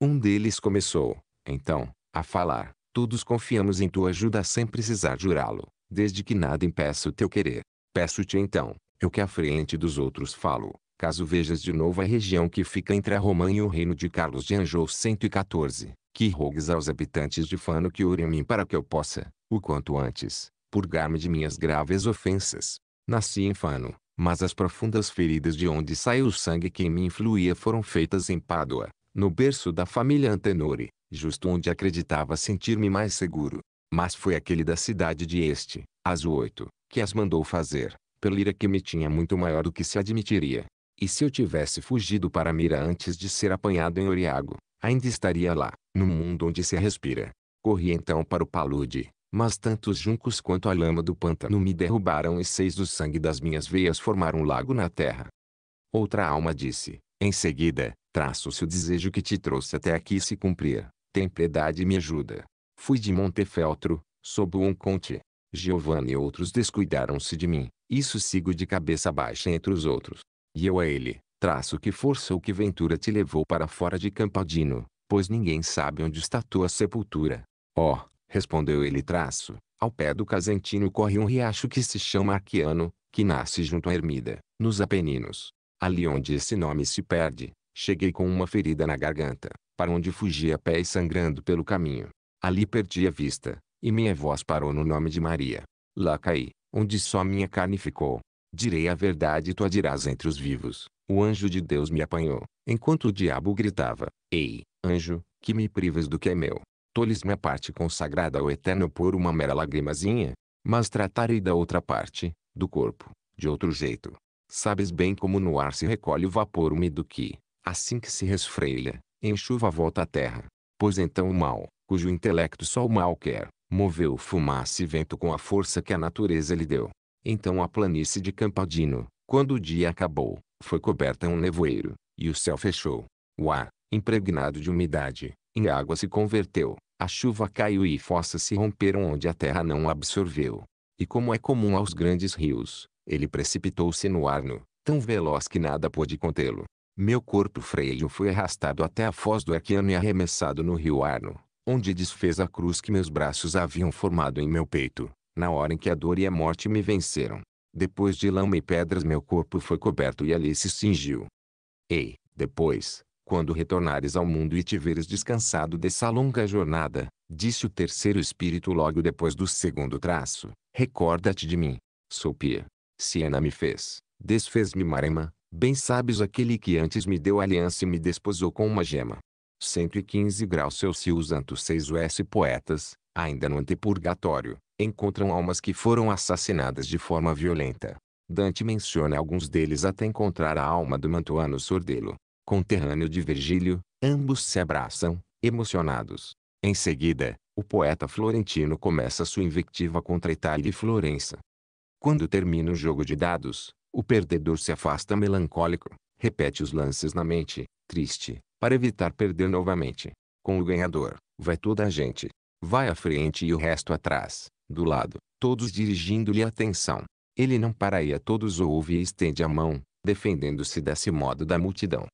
Um deles começou, então, a falar, Todos confiamos em tua ajuda sem precisar jurá-lo, desde que nada impeça o teu querer. Peço-te então, eu que à frente dos outros falo, caso vejas de novo a região que fica entre a Romã e o reino de Carlos de Anjou 114, que rogues aos habitantes de Fano que orem a mim para que eu possa, o quanto antes, purgar-me de minhas graves ofensas. Nasci em Fano, mas as profundas feridas de onde saiu o sangue que em mim influía foram feitas em Pádua, no berço da família Antenore, justo onde acreditava sentir-me mais seguro. Mas foi aquele da cidade de Este, às oito, que as mandou fazer, pela ira que me tinha muito maior do que se admitiria. E se eu tivesse fugido para Mira antes de ser apanhado em Oriago, ainda estaria lá, no mundo onde se respira. Corri então para o palude, mas tanto os juncos quanto a lama do pântano me derrubaram e seis do sangue das minhas veias formaram um lago na terra. Outra alma disse, em seguida, traço se o desejo que te trouxe até aqui se cumprir, tem piedade e me ajuda. Fui de Montefeltro, sob um conte. Giovanni e outros descuidaram-se de mim, isso sigo de cabeça baixa entre os outros. E eu a ele, traço que força ou que ventura te levou para fora de Campadino, pois ninguém sabe onde está tua sepultura. Ó, oh, respondeu ele traço, ao pé do Casentino corre um riacho que se chama Arquiano, que nasce junto à ermida, nos Apeninos. Ali onde esse nome se perde, cheguei com uma ferida na garganta para onde fugia a pé e sangrando pelo caminho. Ali perdi a vista, e minha voz parou no nome de Maria. Lá caí, onde só minha carne ficou. Direi a verdade e tu a dirás entre os vivos. O anjo de Deus me apanhou, enquanto o diabo gritava, Ei, anjo, que me privas do que é meu. Toles-me minha parte consagrada ao Eterno por uma mera lagrimazinha, mas tratarei da outra parte, do corpo, de outro jeito. Sabes bem como no ar se recolhe o vapor úmido que, assim que se resfreia, em chuva volta à terra. Pois então o mal, cujo intelecto só o mal quer, moveu fumaça e vento com a força que a natureza lhe deu. Então a planície de Campadino, quando o dia acabou, foi coberta um nevoeiro, e o céu fechou. O ar, impregnado de umidade, em água se converteu, a chuva caiu e fossas se romperam onde a terra não absorveu. E como é comum aos grandes rios, ele precipitou-se no ar tão veloz que nada pôde contê-lo. Meu corpo freio foi arrastado até a foz do Arquiano e arremessado no rio Arno, onde desfez a cruz que meus braços haviam formado em meu peito, na hora em que a dor e a morte me venceram. Depois de lama e pedras meu corpo foi coberto e ali se cingiu. Ei, depois, quando retornares ao mundo e tiveres descansado dessa longa jornada, disse o terceiro espírito logo depois do segundo traço, recorda-te de mim. Sou Pia. Siena me fez, desfez-me Marema, Bem sabes aquele que antes me deu aliança e me desposou com uma gema. 115 graus Celsius Antos 6 US poetas, ainda no antepurgatório, encontram almas que foram assassinadas de forma violenta. Dante menciona alguns deles até encontrar a alma do Mantuano Sordelo, conterrâneo de Virgílio, ambos se abraçam, emocionados. Em seguida, o poeta florentino começa sua invectiva contra Itália e Florença. Quando termina o jogo de dados, o perdedor se afasta melancólico, repete os lances na mente, triste, para evitar perder novamente. Com o ganhador, vai toda a gente. Vai à frente e o resto atrás, do lado, todos dirigindo-lhe a atenção. Ele não para e a todos ouve e estende a mão, defendendo-se desse modo da multidão.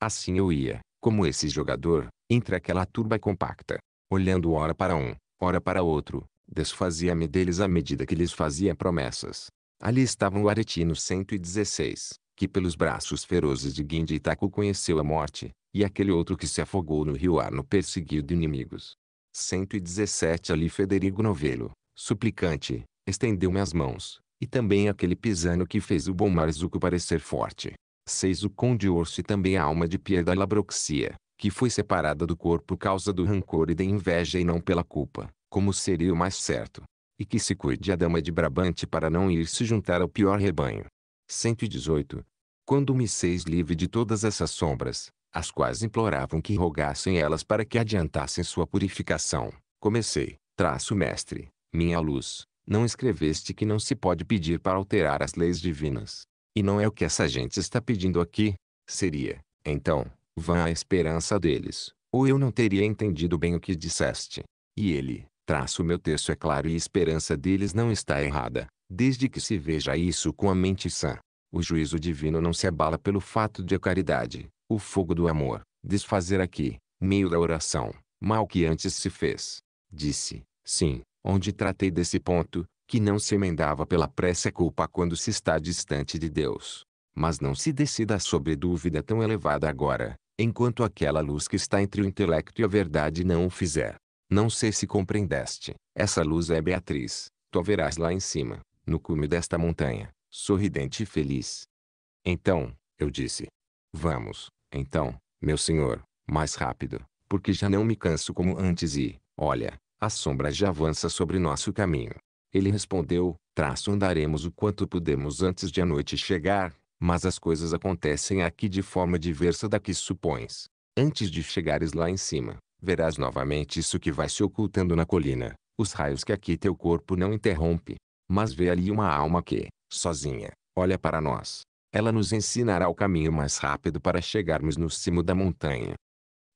Assim eu ia, como esse jogador, entre aquela turba compacta, olhando ora para um, ora para outro, desfazia-me deles à medida que lhes fazia promessas, Ali estava o aretino 116, que pelos braços ferozes de Guinde Itaco conheceu a morte, e aquele outro que se afogou no rio Arno perseguido de inimigos. 117 Ali Federico Novelo, suplicante, estendeu-me as mãos, e também aquele pisano que fez o bom Marzuco parecer forte. 6 O conde Orso e também a alma de da Labroxia, que foi separada do corpo causa do rancor e da inveja e não pela culpa, como seria o mais certo. E que se cuide a dama de Brabante para não ir se juntar ao pior rebanho. 118. Quando me seis livre de todas essas sombras, as quais imploravam que rogassem elas para que adiantassem sua purificação, comecei, traço mestre, minha luz, não escreveste que não se pode pedir para alterar as leis divinas. E não é o que essa gente está pedindo aqui. Seria, então, vã a esperança deles, ou eu não teria entendido bem o que disseste. E ele, Traço meu texto é claro e a esperança deles não está errada, desde que se veja isso com a mente sã. O juízo divino não se abala pelo fato de a caridade, o fogo do amor, desfazer aqui, meio da oração, mal que antes se fez. Disse, sim, onde tratei desse ponto, que não se emendava pela prece a culpa quando se está distante de Deus. Mas não se decida sobre dúvida tão elevada agora, enquanto aquela luz que está entre o intelecto e a verdade não o fizer. Não sei se compreendeste. Essa luz é Beatriz. Tu a verás lá em cima, no cume desta montanha, sorridente e feliz. Então, eu disse. Vamos, então, meu senhor, mais rápido, porque já não me canso como antes e, olha, a sombra já avança sobre nosso caminho. Ele respondeu, traço andaremos o quanto podemos antes de a noite chegar, mas as coisas acontecem aqui de forma diversa da que supões. Antes de chegares lá em cima, verás novamente isso que vai se ocultando na colina, os raios que aqui teu corpo não interrompe. Mas vê ali uma alma que, sozinha, olha para nós. Ela nos ensinará o caminho mais rápido para chegarmos no cimo da montanha.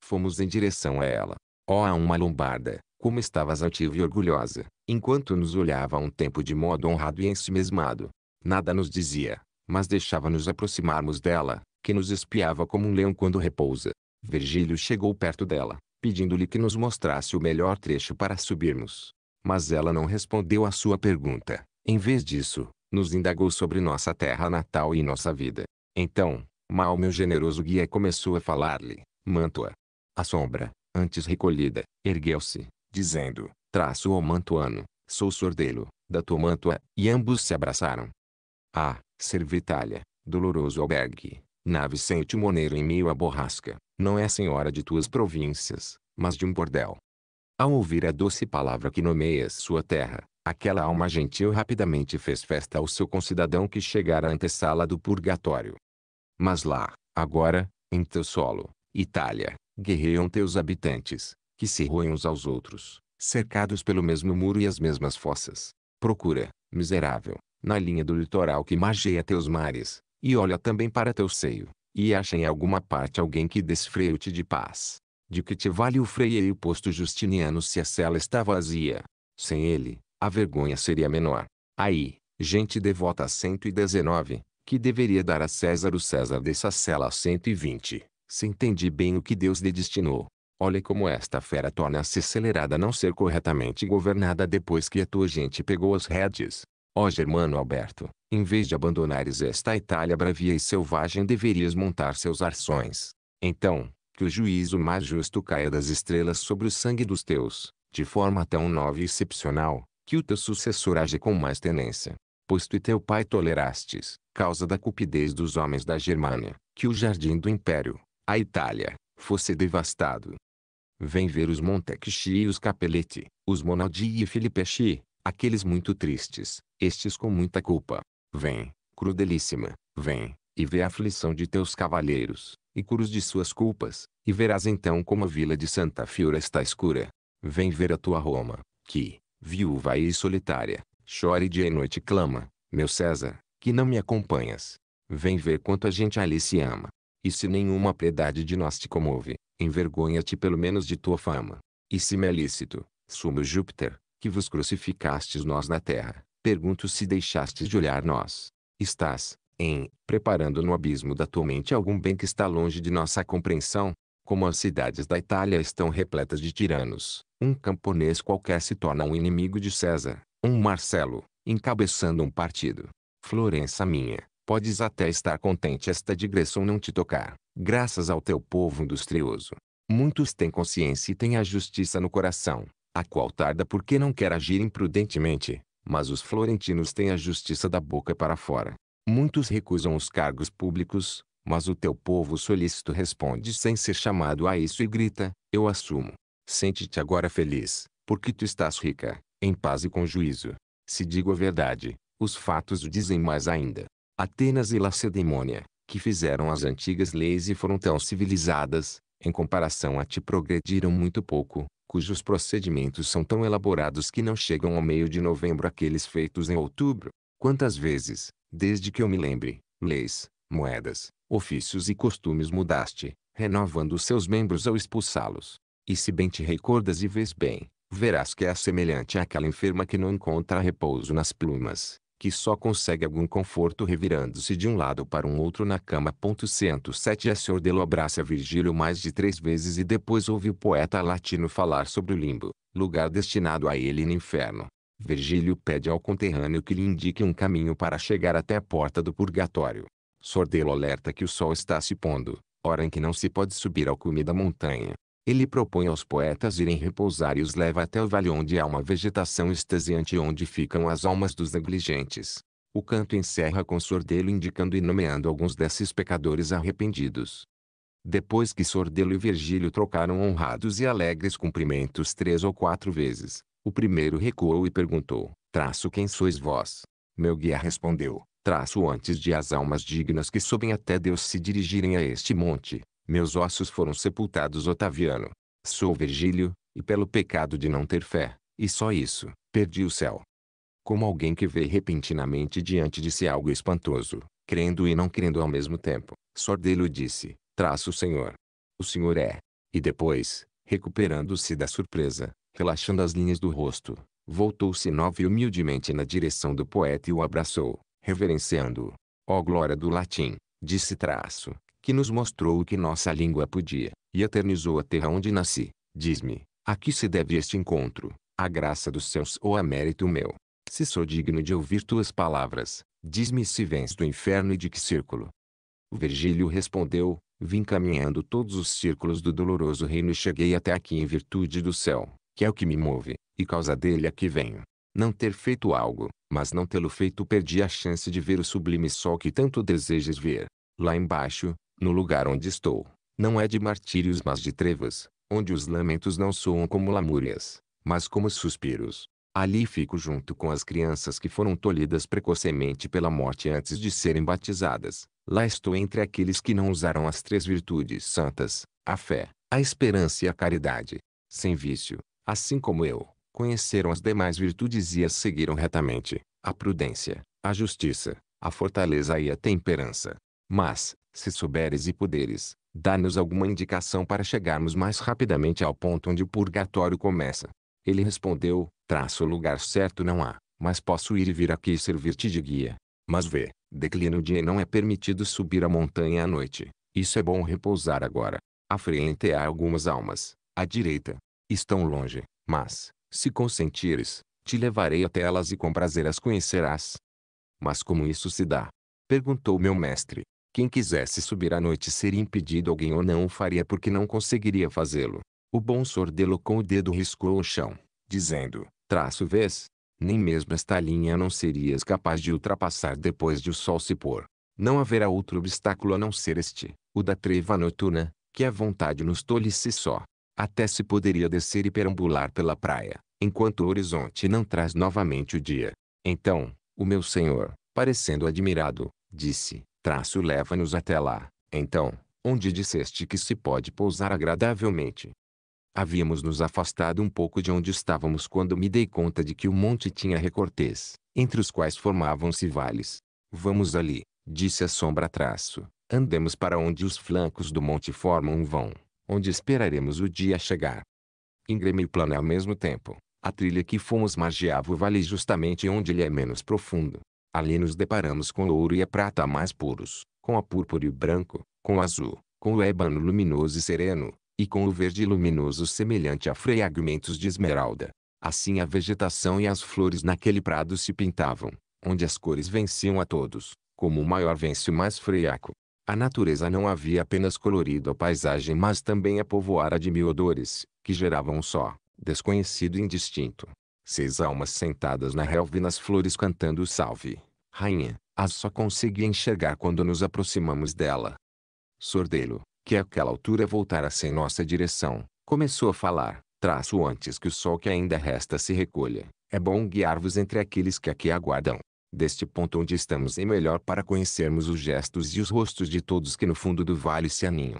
Fomos em direção a ela. Ó oh, a uma lombarda, como estavas altiva e orgulhosa, enquanto nos olhava um tempo de modo honrado e ensimesmado. Nada nos dizia, mas deixava-nos aproximarmos dela, que nos espiava como um leão quando repousa. Virgílio chegou perto dela, pedindo-lhe que nos mostrasse o melhor trecho para subirmos. Mas ela não respondeu à sua pergunta. Em vez disso, nos indagou sobre nossa terra natal e nossa vida. Então, mal meu generoso guia começou a falar-lhe, Mantua. A sombra, antes recolhida, ergueu-se, dizendo, traço o mantuano, sou sordelo, da tua mantua, e ambos se abraçaram. Ah, Servitália, doloroso albergue, Nave sem o timoneiro em meio à borrasca, não é senhora de tuas províncias, mas de um bordel. Ao ouvir a doce palavra que nomeia sua terra, aquela alma gentil rapidamente fez festa ao seu concidadão que chegara à antessala do purgatório. Mas lá, agora, em teu solo, Itália, guerreiam teus habitantes, que se roem uns aos outros, cercados pelo mesmo muro e as mesmas fossas. Procura, miserável, na linha do litoral que margeia teus mares, e olha também para teu seio, e acha em alguma parte alguém que te de paz. De que te vale o freio e o posto justiniano se a cela está vazia? Sem ele, a vergonha seria menor. Aí, gente devota a 119, que deveria dar a César o César dessa cela a 120, se entende bem o que Deus lhe destinou. Olha como esta fera torna-se acelerada a não ser corretamente governada depois que a tua gente pegou as redes. Ó Germano Alberto, em vez de abandonares esta Itália bravia e selvagem deverias montar seus arções. Então, que o juízo mais justo caia das estrelas sobre o sangue dos teus, de forma tão nova e excepcional, que o teu sucessor age com mais tenência. Pois tu e teu pai tolerastes, causa da cupidez dos homens da Germânia, que o jardim do império, a Itália, fosse devastado. Vem ver os Montecchi e os Capelletti, os Monaldi e Filippeschi, aqueles muito tristes, estes com muita culpa. Vem, crudelíssima, vem, e vê a aflição de teus cavaleiros e curos de suas culpas, e verás então como a vila de Santa Fiora está escura. Vem ver a tua Roma, que, viúva e solitária, e dia e noite clama, meu César, que não me acompanhas. Vem ver quanto a gente ali se ama. E se nenhuma piedade de nós te comove, envergonha-te pelo menos de tua fama. E se me é lícito, sumo Júpiter, que vos crucificastes nós na terra, pergunto se deixastes de olhar nós. Estás, em, preparando no abismo da tua mente algum bem que está longe de nossa compreensão, como as cidades da Itália estão repletas de tiranos. Um camponês qualquer se torna um inimigo de César, um Marcelo, encabeçando um partido. Florença minha, podes até estar contente esta digressão não te tocar, graças ao teu povo industrioso. Muitos têm consciência e têm a justiça no coração, a qual tarda porque não quer agir imprudentemente, mas os florentinos têm a justiça da boca para fora. Muitos recusam os cargos públicos, mas o teu povo solícito responde sem ser chamado a isso e grita: Eu assumo. Sente-te agora feliz, porque tu estás rica, em paz e com juízo. Se digo a verdade, os fatos o dizem mais ainda. Atenas e Lacedemônia, que fizeram as antigas leis e foram tão civilizadas, em comparação a ti progrediram muito pouco, cujos procedimentos são tão elaborados que não chegam ao meio de novembro aqueles feitos em outubro. Quantas vezes, desde que eu me lembre, leis, moedas, ofícios e costumes mudaste, renovando seus membros ao expulsá-los. E se bem te recordas e vês bem, verás que é semelhante àquela enferma que não encontra repouso nas plumas, que só consegue algum conforto revirando-se de um lado para um outro na cama. 107 S. Ordelo abraça Virgílio mais de três vezes e depois ouve o poeta latino falar sobre o limbo, lugar destinado a ele no inferno. Virgílio pede ao conterrâneo que lhe indique um caminho para chegar até a porta do purgatório. Sordelo alerta que o sol está se pondo, hora em que não se pode subir ao cume da montanha. Ele propõe aos poetas irem repousar e os leva até o vale onde há uma vegetação extasiante onde ficam as almas dos negligentes. O canto encerra com Sordelo indicando e nomeando alguns desses pecadores arrependidos. Depois que Sordelo e Virgílio trocaram honrados e alegres cumprimentos três ou quatro vezes, o primeiro recuou e perguntou, traço quem sois vós? Meu guia respondeu, traço antes de as almas dignas que sobem até Deus se dirigirem a este monte, meus ossos foram sepultados Otaviano. Sou Virgílio, e pelo pecado de não ter fé, e só isso, perdi o céu. Como alguém que vê repentinamente diante de si algo espantoso, crendo e não crendo ao mesmo tempo, Sordelo disse, traço o Senhor. O Senhor é. E depois, recuperando-se da surpresa, relaxando as linhas do rosto, voltou-se nova e humildemente na direção do poeta e o abraçou, reverenciando-o. Ó oh glória do latim, disse traço, que nos mostrou o que nossa língua podia, e eternizou a terra onde nasci, diz-me, a que se deve este encontro, a graça dos céus ou a mérito meu? Se sou digno de ouvir tuas palavras, diz-me se vens do inferno e de que círculo? Virgílio respondeu, vim caminhando todos os círculos do doloroso reino e cheguei até aqui em virtude do céu, que é o que me move, e causa dele a que venho. Não ter feito algo, mas não tê-lo feito perdi a chance de ver o sublime sol que tanto desejas ver. Lá embaixo, no lugar onde estou, não é de martírios mas de trevas, onde os lamentos não soam como lamúrias, mas como suspiros. Ali fico junto com as crianças que foram tolhidas precocemente pela morte antes de serem batizadas. Lá estou entre aqueles que não usaram as três virtudes santas, a fé, a esperança e a caridade. Sem vício, assim como eu, conheceram as demais virtudes e as seguiram retamente, a prudência, a justiça, a fortaleza e a temperança. Mas, se souberes e puderes, dá-nos alguma indicação para chegarmos mais rapidamente ao ponto onde o purgatório começa. Ele respondeu, traço lugar certo não há, mas posso ir e vir aqui e servir-te de guia. Mas vê, declina o dia e não é permitido subir a montanha à noite. Isso é bom repousar agora. À frente há algumas almas, à direita. Estão longe, mas, se consentires, te levarei até elas e com prazer as conhecerás. Mas como isso se dá? Perguntou meu mestre. Quem quisesse subir à noite seria impedido alguém ou não o faria porque não conseguiria fazê-lo. O bom sordelo com o dedo riscou o chão, dizendo, traço vês, nem mesmo esta linha não serias capaz de ultrapassar depois de o sol se pôr. Não haverá outro obstáculo a não ser este, o da treva noturna, que a vontade nos tolhe-se só. Até se poderia descer e perambular pela praia, enquanto o horizonte não traz novamente o dia. Então, o meu senhor, parecendo admirado, disse, traço leva-nos até lá, então, onde disseste que se pode pousar agradavelmente. Havíamos nos afastado um pouco de onde estávamos quando me dei conta de que o monte tinha recortes, entre os quais formavam-se vales. Vamos ali, disse a sombra traço. Andemos para onde os flancos do monte formam um vão, onde esperaremos o dia chegar. Ingreme o plano ao mesmo tempo. A trilha que fomos margeava o vale justamente onde ele é menos profundo. Ali nos deparamos com o ouro e a é prata mais puros, com a púrpura e o branco, com o azul, com o ébano luminoso e sereno, e com o verde luminoso semelhante a fragmentos de esmeralda. Assim a vegetação e as flores naquele prado se pintavam, onde as cores venciam a todos, como o maior vence o mais fraco. A natureza não havia apenas colorido a paisagem mas também a povoara de mil odores, que geravam um só, desconhecido e indistinto. Seis almas sentadas na relva e nas flores cantando o salve rainha, as só consegui enxergar quando nos aproximamos dela. Sordelo, que àquela altura voltara sem nossa direção, começou a falar, traço antes que o sol que ainda resta se recolha. É bom guiar-vos entre aqueles que aqui aguardam. Deste ponto onde estamos é melhor para conhecermos os gestos e os rostos de todos que no fundo do vale se aninham.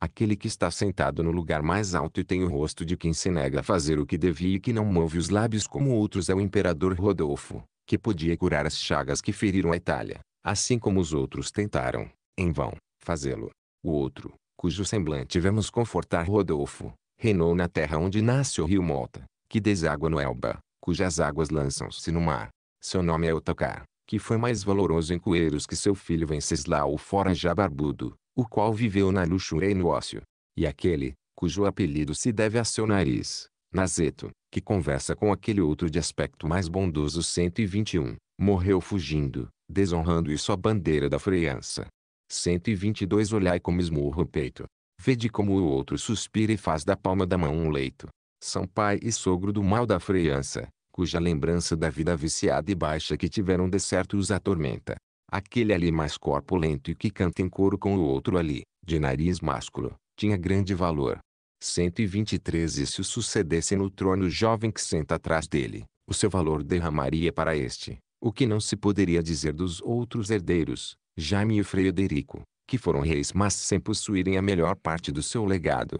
Aquele que está sentado no lugar mais alto e tem o rosto de quem se nega a fazer o que devia e que não move os lábios como outros é o imperador Rodolfo, que podia curar as chagas que feriram a Itália, assim como os outros tentaram, em vão, fazê-lo. O outro, cujo semblante vemos confortar Rodolfo, reinou na terra onde nasce o rio Mota, que deságua no Elba, cujas águas lançam-se no mar. Seu nome é Otacar, que foi mais valoroso em coeiros que seu filho Venceslau fora já Barbudo, o qual viveu na luxúria e no ócio. E aquele, cujo apelido se deve a seu nariz, Nazeto, que conversa com aquele outro de aspecto mais bondoso 121, morreu fugindo, desonrando isso a bandeira da freança. 122 Olhai como esmurra o peito. Vede como o outro suspira e faz da palma da mão um leito. São pai e sogro do mal da freança, cuja lembrança da vida viciada e baixa que tiveram de certo os atormenta. Aquele ali mais corpulento e que canta em coro com o outro ali, de nariz másculo, tinha grande valor, 123 E se o sucedesse no trono o jovem que senta atrás dele, o seu valor derramaria para este, o que não se poderia dizer dos outros herdeiros, Jaime e Frederico, que foram reis mas sem possuírem a melhor parte do seu legado.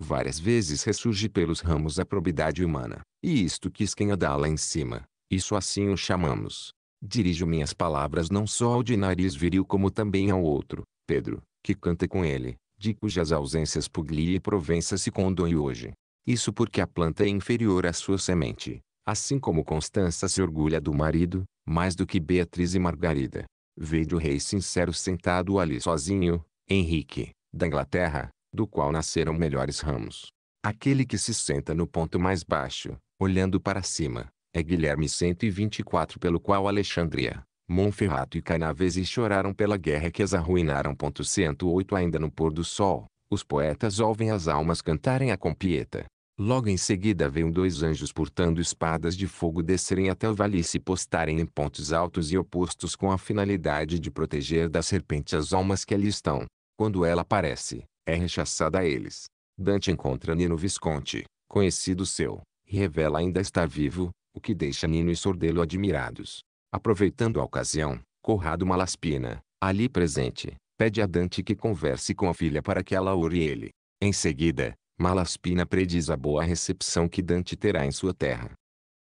Várias vezes ressurge pelos ramos a probidade humana, e isto quis quem a dá lá em cima, isso assim o chamamos. Dirijo minhas palavras não só ao de nariz viril como também ao outro, Pedro, que canta com ele, de cujas ausências Puglia e Provença se condõem hoje. Isso porque a planta é inferior à sua semente, assim como Constança se orgulha do marido, mais do que Beatriz e Margarida. vejo o rei sincero sentado ali sozinho, Henrique, da Inglaterra, do qual nasceram melhores ramos. Aquele que se senta no ponto mais baixo, olhando para cima, é Guilherme 124 pelo qual Alexandria, Monferrato e Canaveses choraram pela guerra que as arruinaram. 108 Ainda no pôr do sol, os poetas ouvem as almas cantarem a compieta. Logo em seguida veem dois anjos portando espadas de fogo descerem até o vale e se postarem em pontos altos e opostos com a finalidade de proteger da serpente as almas que ali estão. Quando ela aparece, é rechaçada a eles. Dante encontra Nino Visconti, conhecido seu, e revela ainda estar vivo, o que deixa Nino e Sordelo admirados. Aproveitando a ocasião, Corrado Malaspina, ali presente, pede a Dante que converse com a filha para que ela ore ele. Em seguida, Malaspina prediz a boa recepção que Dante terá em sua terra.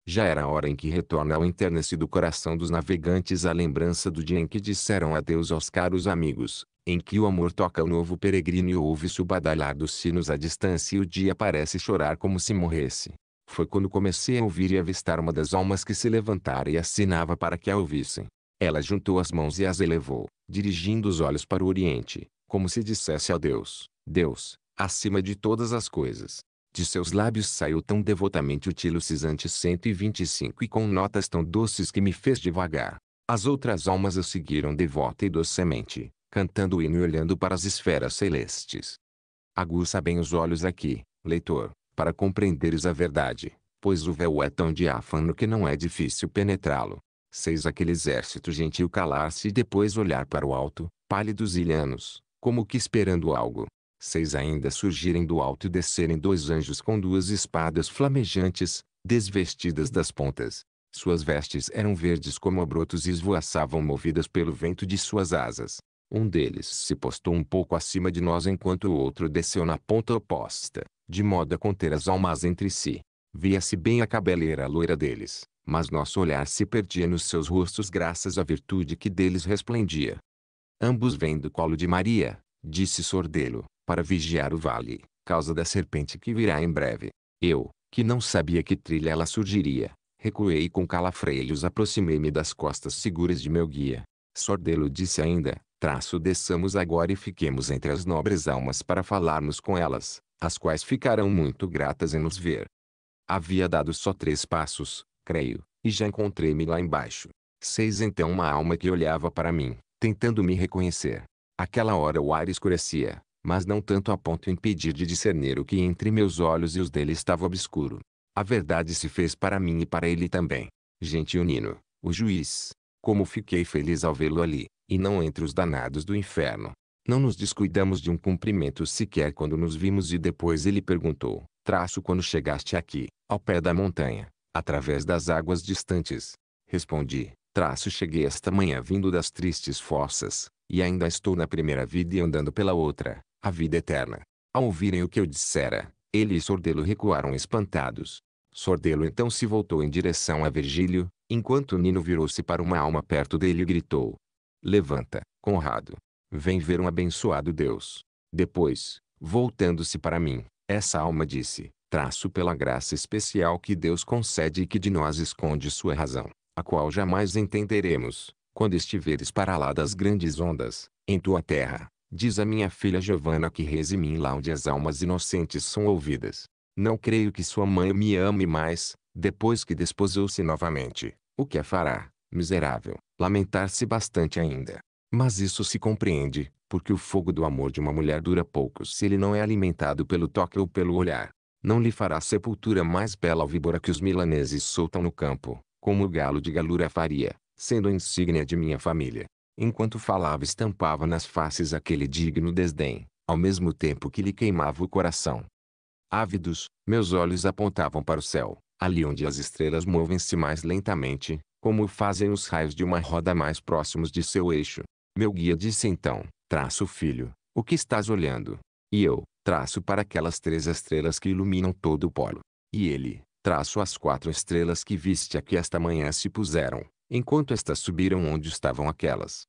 Já era hora em que retorna ao enternecido coração dos navegantes a lembrança do dia em que disseram adeus aos caros amigos, em que o amor toca o novo peregrino e ouve-se o badalar dos sinos à distância e o dia parece chorar como se morresse. Foi quando comecei a ouvir e avistar uma das almas que se levantara e assinava para que a ouvissem. Ela juntou as mãos e as elevou, dirigindo os olhos para o oriente, como se dissesse a Deus, Deus, acima de todas as coisas. De seus lábios saiu tão devotamente o tilo cisante 125 e com notas tão doces que me fez devagar. As outras almas a seguiram devota e docemente, cantando o hino e olhando para as esferas celestes. Aguça bem os olhos aqui, leitor, para compreenderes a verdade, pois o véu é tão diáfano que não é difícil penetrá-lo. Seis aquele exército gentil calar-se e depois olhar para o alto, pálidos e como que esperando algo. Seis ainda surgirem do alto e descerem dois anjos com duas espadas flamejantes, desvestidas das pontas. Suas vestes eram verdes como abrotos e esvoaçavam movidas pelo vento de suas asas. Um deles se postou um pouco acima de nós enquanto o outro desceu na ponta oposta, de modo a conter as almas entre si. Via-se bem a cabeleira loira deles, mas nosso olhar se perdia nos seus rostos graças à virtude que deles resplendia. Ambos vêm do colo de Maria, disse Sordelo, para vigiar o vale, causa da serpente que virá em breve. Eu, que não sabia que trilha ela surgiria, recuei com calafreios aproximei-me das costas seguras de meu guia. Sordelo disse ainda, traço desçamos agora e fiquemos entre as nobres almas para falarmos com elas, as quais ficarão muito gratas em nos ver. Havia dado só três passos, creio, e já encontrei-me lá embaixo. Seis então uma alma que olhava para mim, tentando me reconhecer. Aquela hora o ar escurecia, mas não tanto a ponto impedir de discernir o que entre meus olhos e os dele estava obscuro. A verdade se fez para mim e para ele também. Gentilnino, o juiz. Como fiquei feliz ao vê-lo ali, e não entre os danados do inferno. Não nos descuidamos de um cumprimento sequer quando nos vimos e depois ele perguntou, traço quando chegaste aqui, ao pé da montanha, através das águas distantes. Respondi, traço cheguei esta manhã vindo das tristes fossas, e ainda estou na primeira vida e andando pela outra, a vida eterna. Ao ouvirem o que eu dissera, ele e Sordelo recuaram espantados. Sordelo então se voltou em direção a Virgílio, enquanto Nino virou-se para uma alma perto dele e gritou. Levanta, Conrado, vem ver um abençoado Deus. Depois, voltando-se para mim, essa alma disse, traço pela graça especial que Deus concede e que de nós esconde sua razão, a qual jamais entenderemos, quando estiveres para lá das grandes ondas, em tua terra, diz a minha filha Giovana que reze mim lá onde as almas inocentes são ouvidas. Não creio que sua mãe me ame mais, depois que desposou-se novamente. O que a fará, miserável, lamentar-se bastante ainda. Mas isso se compreende, porque o fogo do amor de uma mulher dura pouco se ele não é alimentado pelo toque ou pelo olhar. Não lhe fará sepultura mais bela a víbora que os milaneses soltam no campo, como o galo de Galura faria, sendo insígnia de minha família. Enquanto falava estampava nas faces aquele digno desdém, ao mesmo tempo que lhe queimava o coração. Ávidos, meus olhos apontavam para o céu, ali onde as estrelas movem-se mais lentamente, como fazem os raios de uma roda mais próximos de seu eixo. Meu guia disse então, traço filho, o que estás olhando? E eu, traço para aquelas três estrelas que iluminam todo o polo. E ele, traço as quatro estrelas que viste aqui esta manhã se puseram, enquanto estas subiram onde estavam aquelas.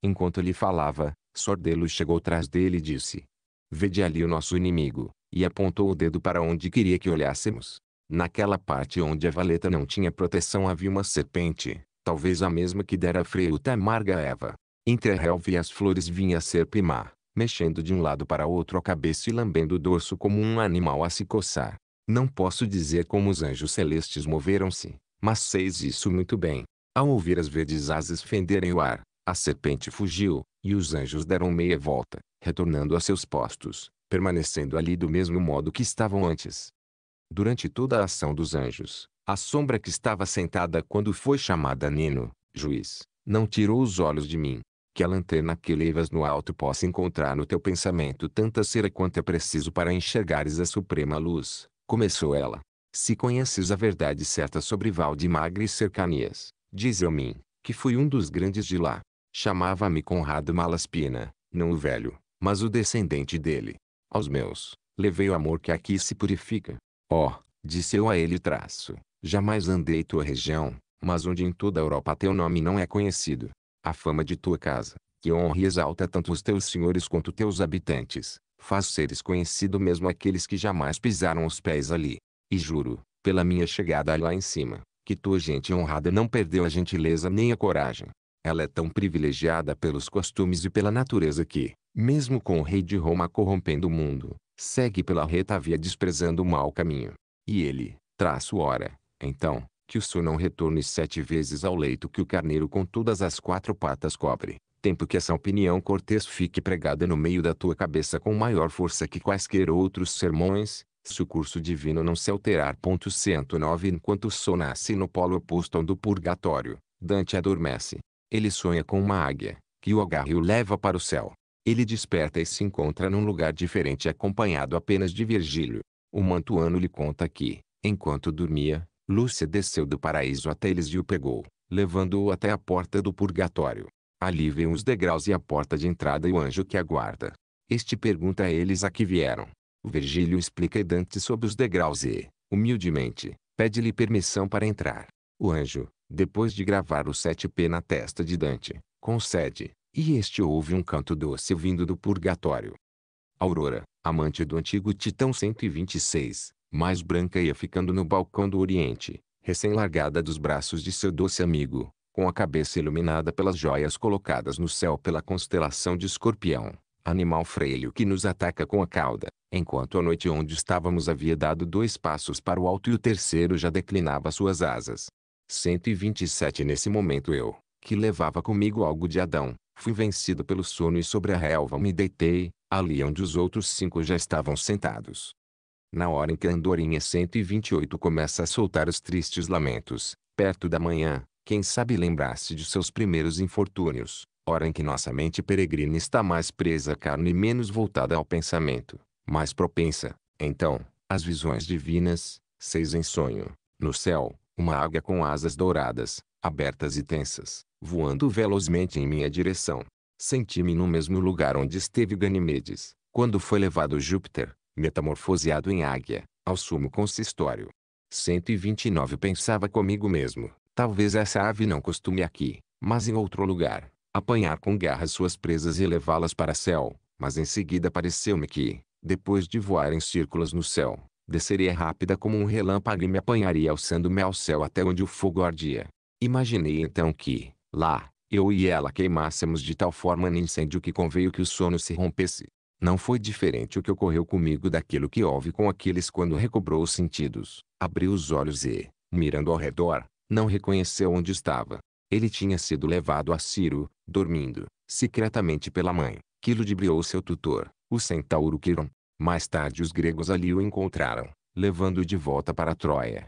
Enquanto ele falava, Sordelo chegou atrás dele e disse, Vede ali o nosso inimigo, e apontou o dedo para onde queria que olhássemos. Naquela parte onde a valeta não tinha proteção havia uma serpente, talvez a mesma que dera a fruta amarga a Eva. Entre a relva e as flores vinha a serpimar, mexendo de um lado para outro a cabeça e lambendo o dorso como um animal a se coçar. Não posso dizer como os anjos celestes moveram-se, mas seis isso muito bem. Ao ouvir as verdes asas fenderem o ar, a serpente fugiu, e os anjos deram meia volta, retornando a seus postos, permanecendo ali do mesmo modo que estavam antes. Durante toda a ação dos anjos, a sombra que estava sentada quando foi chamada Nino, juiz, não tirou os olhos de mim que a lanterna que levas no alto possa encontrar no teu pensamento tanta cera quanto é preciso para enxergares a suprema luz. Começou ela. Se conheces a verdade certa sobre Valdemagre e cercanias, diz a mim, que fui um dos grandes de lá. Chamava-me Conrado Malaspina, não o velho, mas o descendente dele. Aos meus, levei o amor que aqui se purifica. Ó, oh, disse eu a ele traço, jamais andei tua região, mas onde em toda a Europa teu nome não é conhecido, a fama de tua casa, que honra e exalta tanto os teus senhores quanto teus habitantes, faz seres conhecido mesmo aqueles que jamais pisaram os pés ali. E juro, pela minha chegada lá em cima, que tua gente honrada não perdeu a gentileza nem a coragem. Ela é tão privilegiada pelos costumes e pela natureza que, mesmo com o rei de Roma corrompendo o mundo, segue pela reta via desprezando o mau caminho. E ele, traço ora, então, que o sul não retorne sete vezes ao leito que o carneiro com todas as quatro patas cobre, tempo que essa opinião cortês fique pregada no meio da tua cabeça com maior força que quaisquer outros sermões, se o curso divino não se alterar. Ponto 109 Enquanto o sol nasce no polo oposto ao do purgatório, Dante adormece. Ele sonha com uma águia, que o agarra e o leva para o céu. Ele desperta e se encontra num lugar diferente acompanhado apenas de Virgílio. O mantuano lhe conta que, enquanto dormia, Lúcia desceu do paraíso até eles e o pegou, levando-o até a porta do purgatório. Ali vem os degraus e a porta de entrada e o anjo que aguarda. Este pergunta a eles a que vieram. Virgílio explica a Dante sobre os degraus e, humildemente, pede-lhe permissão para entrar. O anjo, depois de gravar o sete p na testa de Dante, concede, e este ouve um canto doce vindo do purgatório. Aurora, amante do antigo Titão 126, mais branca ia ficando no balcão do Oriente, recém-largada dos braços de seu doce amigo, com a cabeça iluminada pelas joias colocadas no céu pela constelação de Escorpião, animal freio que nos ataca com a cauda, enquanto a noite onde estávamos havia dado dois passos para o alto e o terceiro já declinava suas asas. 127 Nesse momento eu, que levava comigo algo de Adão, fui vencido pelo sono e sobre a relva me deitei, ali onde os outros cinco já estavam sentados na hora em que a andorinha 128 começa a soltar os tristes lamentos, perto da manhã, quem sabe lembrar-se de seus primeiros infortúnios, hora em que nossa mente peregrina está mais presa à carne e menos voltada ao pensamento, mais propensa, então, às visões divinas, seis em sonho, no céu, uma águia com asas douradas, abertas e tensas, voando velozmente em minha direção. Senti-me no mesmo lugar onde esteve Ganimedes, quando foi levado Júpiter, metamorfoseado em águia, ao sumo consistório. 129 Pensava comigo mesmo, talvez essa ave não costume aqui, mas em outro lugar, apanhar com garra suas presas e levá-las para céu, mas em seguida pareceu-me que, depois de voar em círculos no céu, desceria rápida como um relâmpago e me apanharia alçando-me ao céu até onde o fogo ardia. Imaginei então que, lá, eu e ela queimássemos de tal forma no incêndio que conveio que o sono se rompesse. Não foi diferente o que ocorreu comigo daquilo que houve com aqueles quando recobrou os sentidos, abriu os olhos e, mirando ao redor, não reconheceu onde estava. Ele tinha sido levado a Ciro, dormindo, secretamente pela mãe, que ludibriou seu tutor, o centauro Quiron. Mais tarde os gregos ali o encontraram, levando-o de volta para Troia.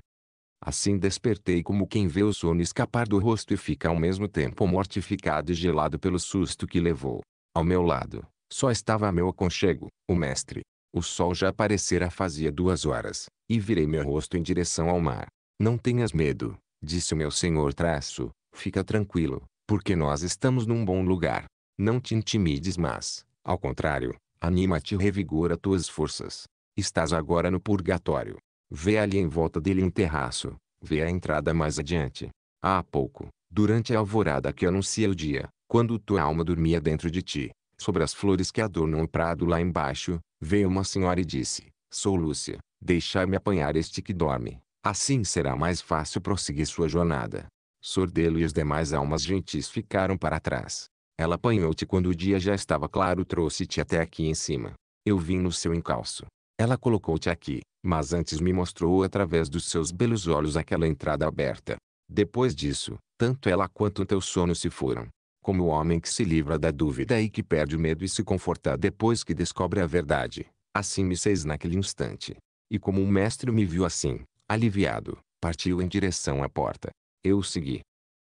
Assim despertei como quem vê o sono escapar do rosto e fica ao mesmo tempo mortificado e gelado pelo susto que levou. Ao meu lado, só estava a meu aconchego, o mestre. O sol já aparecera fazia duas horas, e virei meu rosto em direção ao mar. Não tenhas medo, disse o meu senhor traço, fica tranquilo, porque nós estamos num bom lugar. Não te intimides mas, ao contrário, anima-te e revigora tuas forças. Estás agora no purgatório. Vê ali em volta dele um terraço, vê a entrada mais adiante. Há pouco, durante a alvorada que anuncia o dia, quando tua alma dormia dentro de ti, sobre as flores que adornam o prado lá embaixo, veio uma senhora e disse, Sou Lúcia, deixai-me apanhar este que dorme. Assim será mais fácil prosseguir sua jornada. Sordelo e as demais almas gentis ficaram para trás. Ela apanhou-te quando o dia já estava claro trouxe-te até aqui em cima. Eu vim no seu encalço. Ela colocou-te aqui, mas antes me mostrou através dos seus belos olhos aquela entrada aberta. Depois disso, tanto ela quanto o teu sono se foram como o homem que se livra da dúvida e que perde o medo e se conforta depois que descobre a verdade. Assim me seis naquele instante. E como o mestre me viu assim, aliviado, partiu em direção à porta. Eu o segui.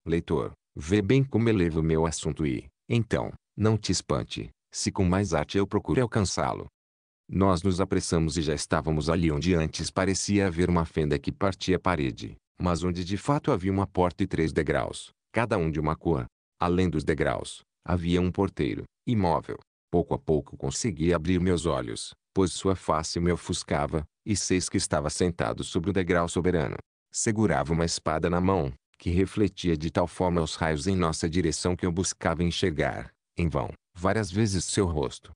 Leitor, vê bem como elevo o meu assunto e, então, não te espante, se com mais arte eu procuro alcançá-lo. Nós nos apressamos e já estávamos ali onde antes parecia haver uma fenda que partia a parede, mas onde de fato havia uma porta e três degraus, cada um de uma cor, Além dos degraus, havia um porteiro, imóvel. Pouco a pouco consegui abrir meus olhos, pois sua face me ofuscava, e seis que estava sentado sobre o degrau soberano. Segurava uma espada na mão, que refletia de tal forma os raios em nossa direção que eu buscava enxergar, em vão, várias vezes seu rosto.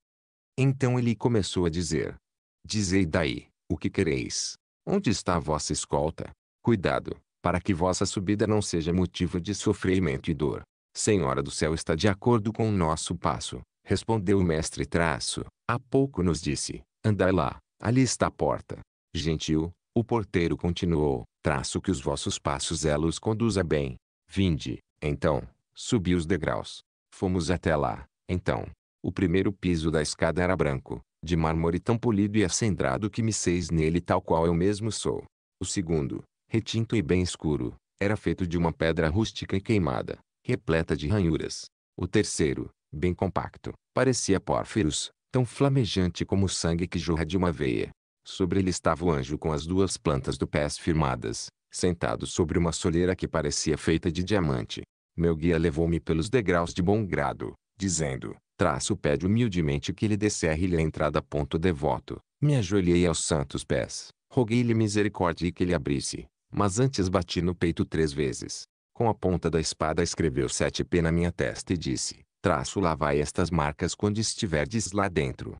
Então ele começou a dizer: Dizei daí, o que quereis? Onde está a vossa escolta? Cuidado, para que vossa subida não seja motivo de sofrimento e dor. Senhora do céu está de acordo com o nosso passo, respondeu o mestre traço, há pouco nos disse, andai lá, ali está a porta. Gentil, o porteiro continuou, traço que os vossos passos ela os conduza bem. Vinde, então, subi os degraus. Fomos até lá, então. O primeiro piso da escada era branco, de mármore tão polido e acendrado que me seis nele tal qual eu mesmo sou. O segundo, retinto e bem escuro, era feito de uma pedra rústica e queimada repleta de ranhuras. O terceiro, bem compacto, parecia pórfiros, tão flamejante como o sangue que jorra de uma veia. Sobre ele estava o anjo com as duas plantas do pés firmadas, sentado sobre uma soleira que parecia feita de diamante. Meu guia levou-me pelos degraus de bom grado, dizendo, traço pede humildemente que ele descerre-lhe a entrada. Ponto devoto. Me ajoelhei aos santos pés, roguei-lhe misericórdia e que ele abrisse, mas antes bati no peito três vezes com a ponta da espada escreveu sete p na minha testa e disse, traço lá vai estas marcas quando estiverdes lá dentro.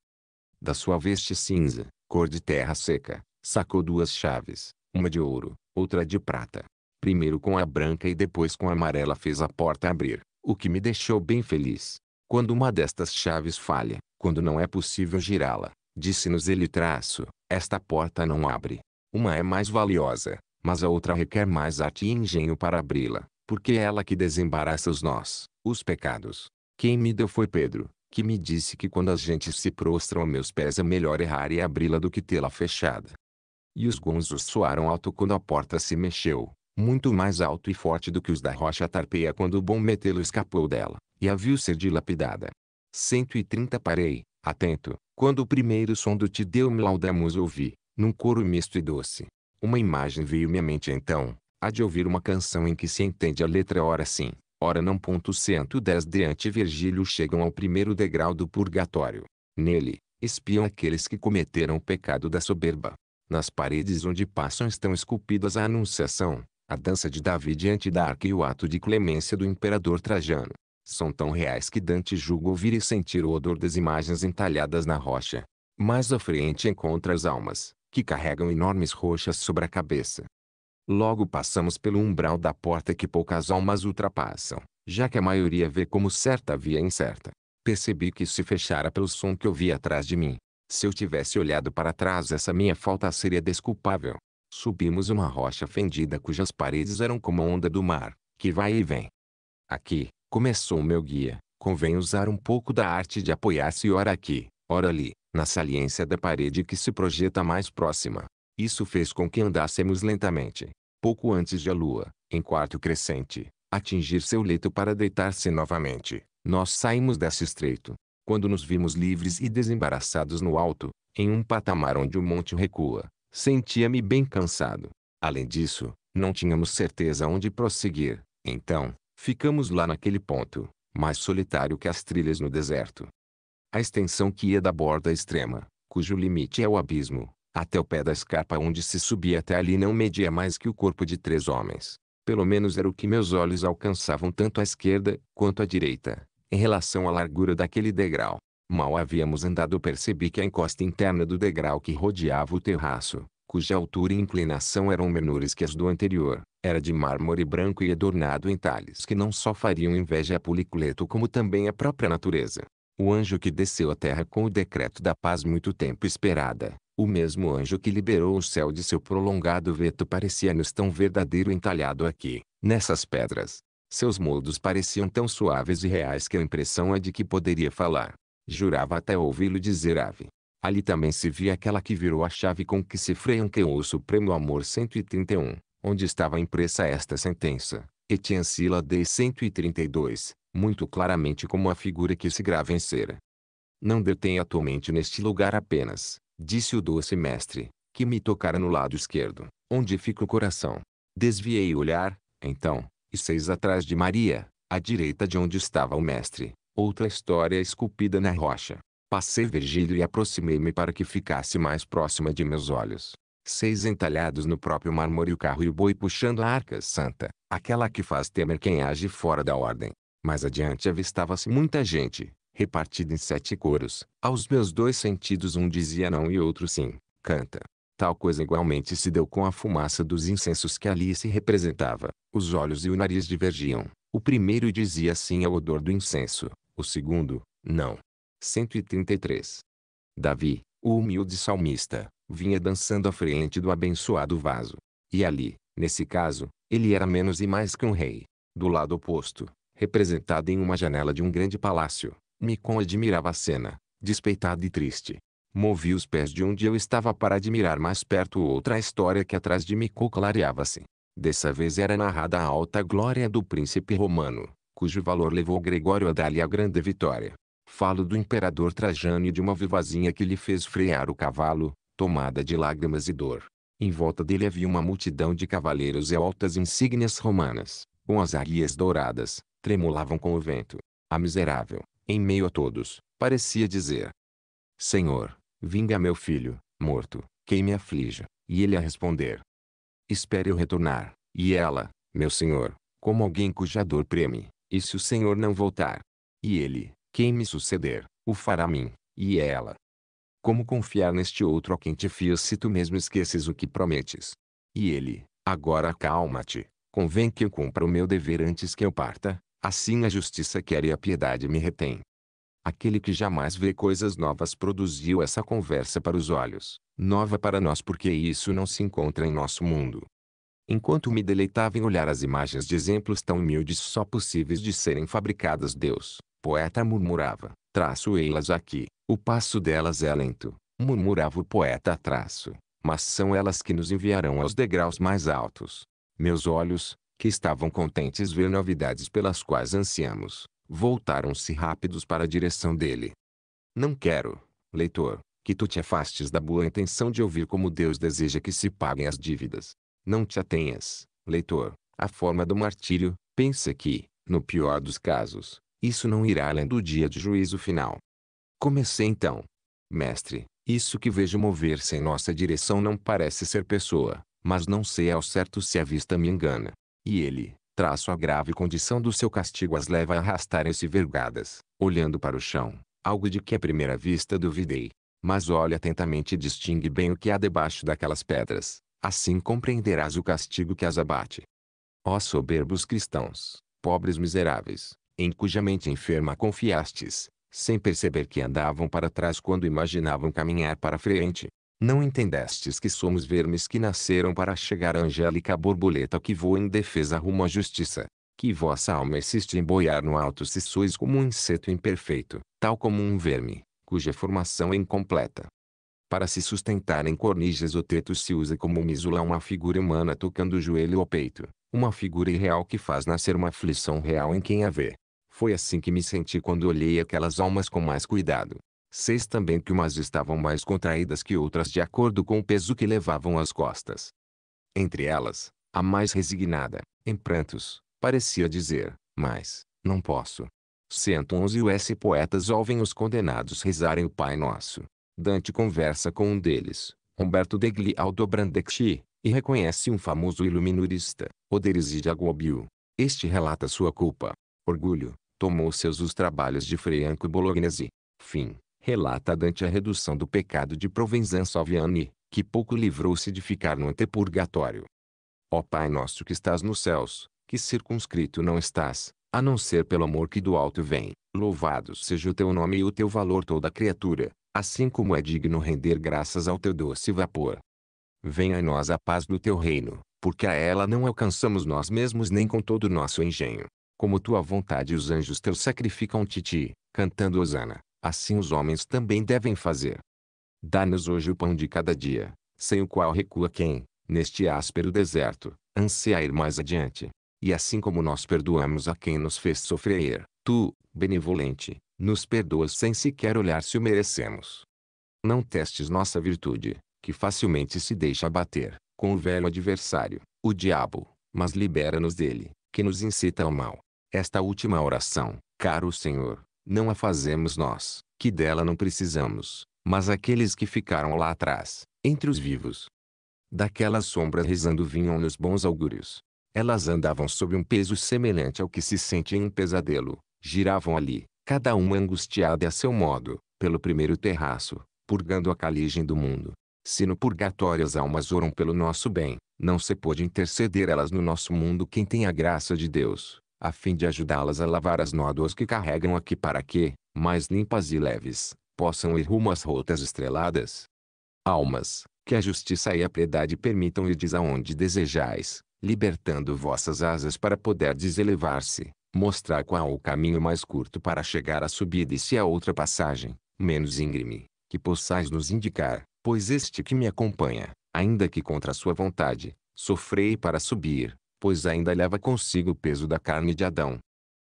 Da sua veste cinza, cor de terra seca, sacou duas chaves, uma de ouro, outra de prata. Primeiro com a branca e depois com a amarela fez a porta abrir, o que me deixou bem feliz. Quando uma destas chaves falha, quando não é possível girá-la, disse-nos ele traço, esta porta não abre. Uma é mais valiosa, mas a outra requer mais arte e engenho para abri-la, porque é ela que desembaraça os nós, os pecados. Quem me deu foi Pedro, que me disse que quando as gentes se prostram a meus pés é melhor errar e abri-la do que tê-la fechada. E os gonzos soaram alto quando a porta se mexeu, muito mais alto e forte do que os da rocha tarpeia quando o bom metelo escapou dela, e a viu ser dilapidada. 130 Parei, atento, quando o primeiro som do Te deu Laudamus ouvi, num coro misto e doce, uma imagem veio-me mente então, a de ouvir uma canção em que se entende a letra ora sim, ora não. 110 Deante Virgílio chegam ao primeiro degrau do purgatório. Nele, espiam aqueles que cometeram o pecado da soberba. Nas paredes onde passam estão esculpidas a Anunciação, a dança de Davi diante da arca e o ato de clemência do imperador Trajano. São tão reais que Dante julga ouvir e sentir o odor das imagens entalhadas na rocha. Mais à frente encontra as almas, que carregam enormes rochas sobre a cabeça. Logo passamos pelo umbral da porta que poucas almas ultrapassam, já que a maioria vê como certa via incerta. Percebi que se fechara pelo som que eu atrás de mim. Se eu tivesse olhado para trás essa minha falta seria desculpável. Subimos uma rocha fendida cujas paredes eram como a onda do mar, que vai e vem. Aqui, começou o meu guia, convém usar um pouco da arte de apoiar-se ora aqui, ora ali, na saliência da parede que se projeta mais próxima. Isso fez com que andássemos lentamente, pouco antes de a lua, em quarto crescente, atingir seu leito para deitar-se novamente. Nós saímos desse estreito. Quando nos vimos livres e desembaraçados no alto, em um patamar onde o monte recua, sentia-me bem cansado. Além disso, não tínhamos certeza onde prosseguir. Então, ficamos lá naquele ponto, mais solitário que as trilhas no deserto. A extensão que ia é da borda extrema, cujo limite é o abismo, até o pé da escarpa onde se subia até ali não media mais que o corpo de três homens. Pelo menos era o que meus olhos alcançavam tanto à esquerda, quanto à direita, em relação à largura daquele degrau. Mal havíamos andado percebi que a encosta interna do degrau que rodeava o terraço, cuja altura e inclinação eram menores que as do anterior, era de mármore branco e adornado em talhes que não só fariam inveja a Policleto como também à própria natureza o anjo que desceu à terra com o decreto da paz muito tempo esperada, o mesmo anjo que liberou o céu de seu prolongado veto parecia-nos tão verdadeiro entalhado aqui, nessas pedras. Seus moldos pareciam tão suaves e reais que a impressão é de que poderia falar. Jurava até ouvi-lo dizer ave. Ali também se via aquela que virou a chave com que se franqueou o supremo amor 131, onde estava impressa esta sentença. Etienne Sila D. 132, muito claramente como a figura que se grava em cera. Não detenha atualmente neste lugar apenas, disse o doce mestre, que me tocara no lado esquerdo, onde fica o coração. Desviei o olhar, então, e seis atrás de Maria, à direita de onde estava o mestre, outra história esculpida na rocha. Passei Virgílio e aproximei-me para que ficasse mais próxima de meus olhos seis entalhados no próprio mármore o carro e o boi puxando a arca santa, aquela que faz temer quem age fora da ordem. Mais adiante avistava-se muita gente, repartida em sete coros. Aos meus dois sentidos um dizia não e outro sim, canta. Tal coisa igualmente se deu com a fumaça dos incensos que ali se representava. Os olhos e o nariz divergiam. O primeiro dizia sim ao odor do incenso, o segundo, não. 133. Davi, o humilde salmista, vinha dançando à frente do abençoado vaso. E ali, nesse caso, ele era menos e mais que um rei. Do lado oposto, representado em uma janela de um grande palácio, Micon admirava a cena, despeitado e triste. Movi os pés de onde eu estava para admirar mais perto outra história que atrás de Micon clareava-se. Dessa vez era narrada a alta glória do príncipe romano, cujo valor levou Gregório a dar-lhe a grande vitória. Falo do imperador Trajano e de uma vivazinha que lhe fez frear o cavalo, tomada de lágrimas e dor. Em volta dele havia uma multidão de cavaleiros e altas insígnias romanas, com as águias douradas, tremulavam com o vento. A miserável, em meio a todos, parecia dizer: Senhor, vinga meu filho, morto, quem me aflige? E ele a responder: Espere eu retornar. E ela, meu senhor, como alguém cuja dor preme, e se o senhor não voltar? E ele, quem me suceder, o fará a mim, e ela, como confiar neste outro a quem te fias se tu mesmo esqueces o que prometes? E ele, agora acalma te convém que eu cumpra o meu dever antes que eu parta, assim a justiça quer e a piedade me retém. Aquele que jamais vê coisas novas produziu essa conversa para os olhos, nova para nós porque isso não se encontra em nosso mundo. Enquanto me deleitava em olhar as imagens de exemplos tão humildes só possíveis de serem fabricadas Deus, poeta murmurava, traço ei-las aqui, o passo delas é lento, murmurava o poeta a traço, mas são elas que nos enviarão aos degraus mais altos. Meus olhos, que estavam contentes ver novidades pelas quais ansiamos, voltaram-se rápidos para a direção dele. Não quero, leitor, que tu te afastes da boa intenção de ouvir como Deus deseja que se paguem as dívidas. Não te atenhas, leitor, à forma do martírio, pensa que, no pior dos casos, isso não irá além do dia de juízo final. Comecei então. Mestre, isso que vejo mover-se em nossa direção não parece ser pessoa, mas não sei ao certo se a vista me engana. E ele, traço a grave condição do seu castigo as leva a arrastarem-se vergadas, olhando para o chão, algo de que à primeira vista duvidei. Mas olha atentamente e distingue bem o que há debaixo daquelas pedras, assim compreenderás o castigo que as abate. Ó soberbos cristãos, pobres miseráveis, em cuja mente enferma confiastes, sem perceber que andavam para trás quando imaginavam caminhar para frente. Não entendestes que somos vermes que nasceram para chegar à angélica borboleta que voa em defesa rumo à justiça? Que vossa alma insiste em boiar no alto se sois como um inseto imperfeito, tal como um verme, cuja formação é incompleta. Para se sustentar em cornijas o teto se usa como misula uma figura humana tocando o joelho o peito, uma figura irreal que faz nascer uma aflição real em quem a vê. Foi assim que me senti quando olhei aquelas almas com mais cuidado. Seis também que umas estavam mais contraídas que outras de acordo com o peso que levavam às costas. Entre elas, a mais resignada, em prantos, parecia dizer, mas, não posso. 111 US poetas ouvem os condenados rezarem o Pai Nosso. Dante conversa com um deles, Humberto degli Aldobrandecchi, e reconhece um famoso iluminurista, Oderizide Aguabiu. Este relata sua culpa, orgulho, tomou seus os trabalhos de Franco Bolognese. Fim, relata Dante a redução do pecado de Provenzano a que pouco livrou-se de ficar no antepurgatório. Ó Pai nosso que estás nos céus, que circunscrito não estás, a não ser pelo amor que do alto vem, louvado seja o teu nome e o teu valor toda criatura, assim como é digno render graças ao teu doce vapor. Venha a nós a paz do teu reino, porque a ela não alcançamos nós mesmos nem com todo o nosso engenho. Como tua vontade os anjos teus sacrificam-te ti, cantando Osana, assim os homens também devem fazer. Dá-nos hoje o pão de cada dia, sem o qual recua quem, neste áspero deserto, anseia ir mais adiante. E assim como nós perdoamos a quem nos fez sofrer, tu, benevolente, nos perdoas sem sequer olhar se o merecemos. Não testes nossa virtude, que facilmente se deixa abater, com o velho adversário, o diabo, mas libera-nos dele, que nos incita ao mal. Esta última oração, caro Senhor, não a fazemos nós, que dela não precisamos, mas aqueles que ficaram lá atrás, entre os vivos. Daquela sombra rezando vinham-nos bons augúrios. Elas andavam sob um peso semelhante ao que se sente em um pesadelo. Giravam ali, cada uma angustiada a seu modo, pelo primeiro terraço, purgando a caligem do mundo. Se no purgatório as almas oram pelo nosso bem, não se pode interceder elas no nosso mundo quem tem a graça de Deus, a fim de ajudá-las a lavar as nódoas que carregam aqui para que, mais limpas e leves, possam ir rumo às rotas estreladas. Almas, que a justiça e a piedade permitam diz aonde desejais, libertando vossas asas para poder deselevar se mostrar qual o caminho mais curto para chegar à subida e se a outra passagem, menos íngreme, que possais nos indicar, pois este que me acompanha, ainda que contra a sua vontade, sofrei para subir, pois ainda leva consigo o peso da carne de Adão.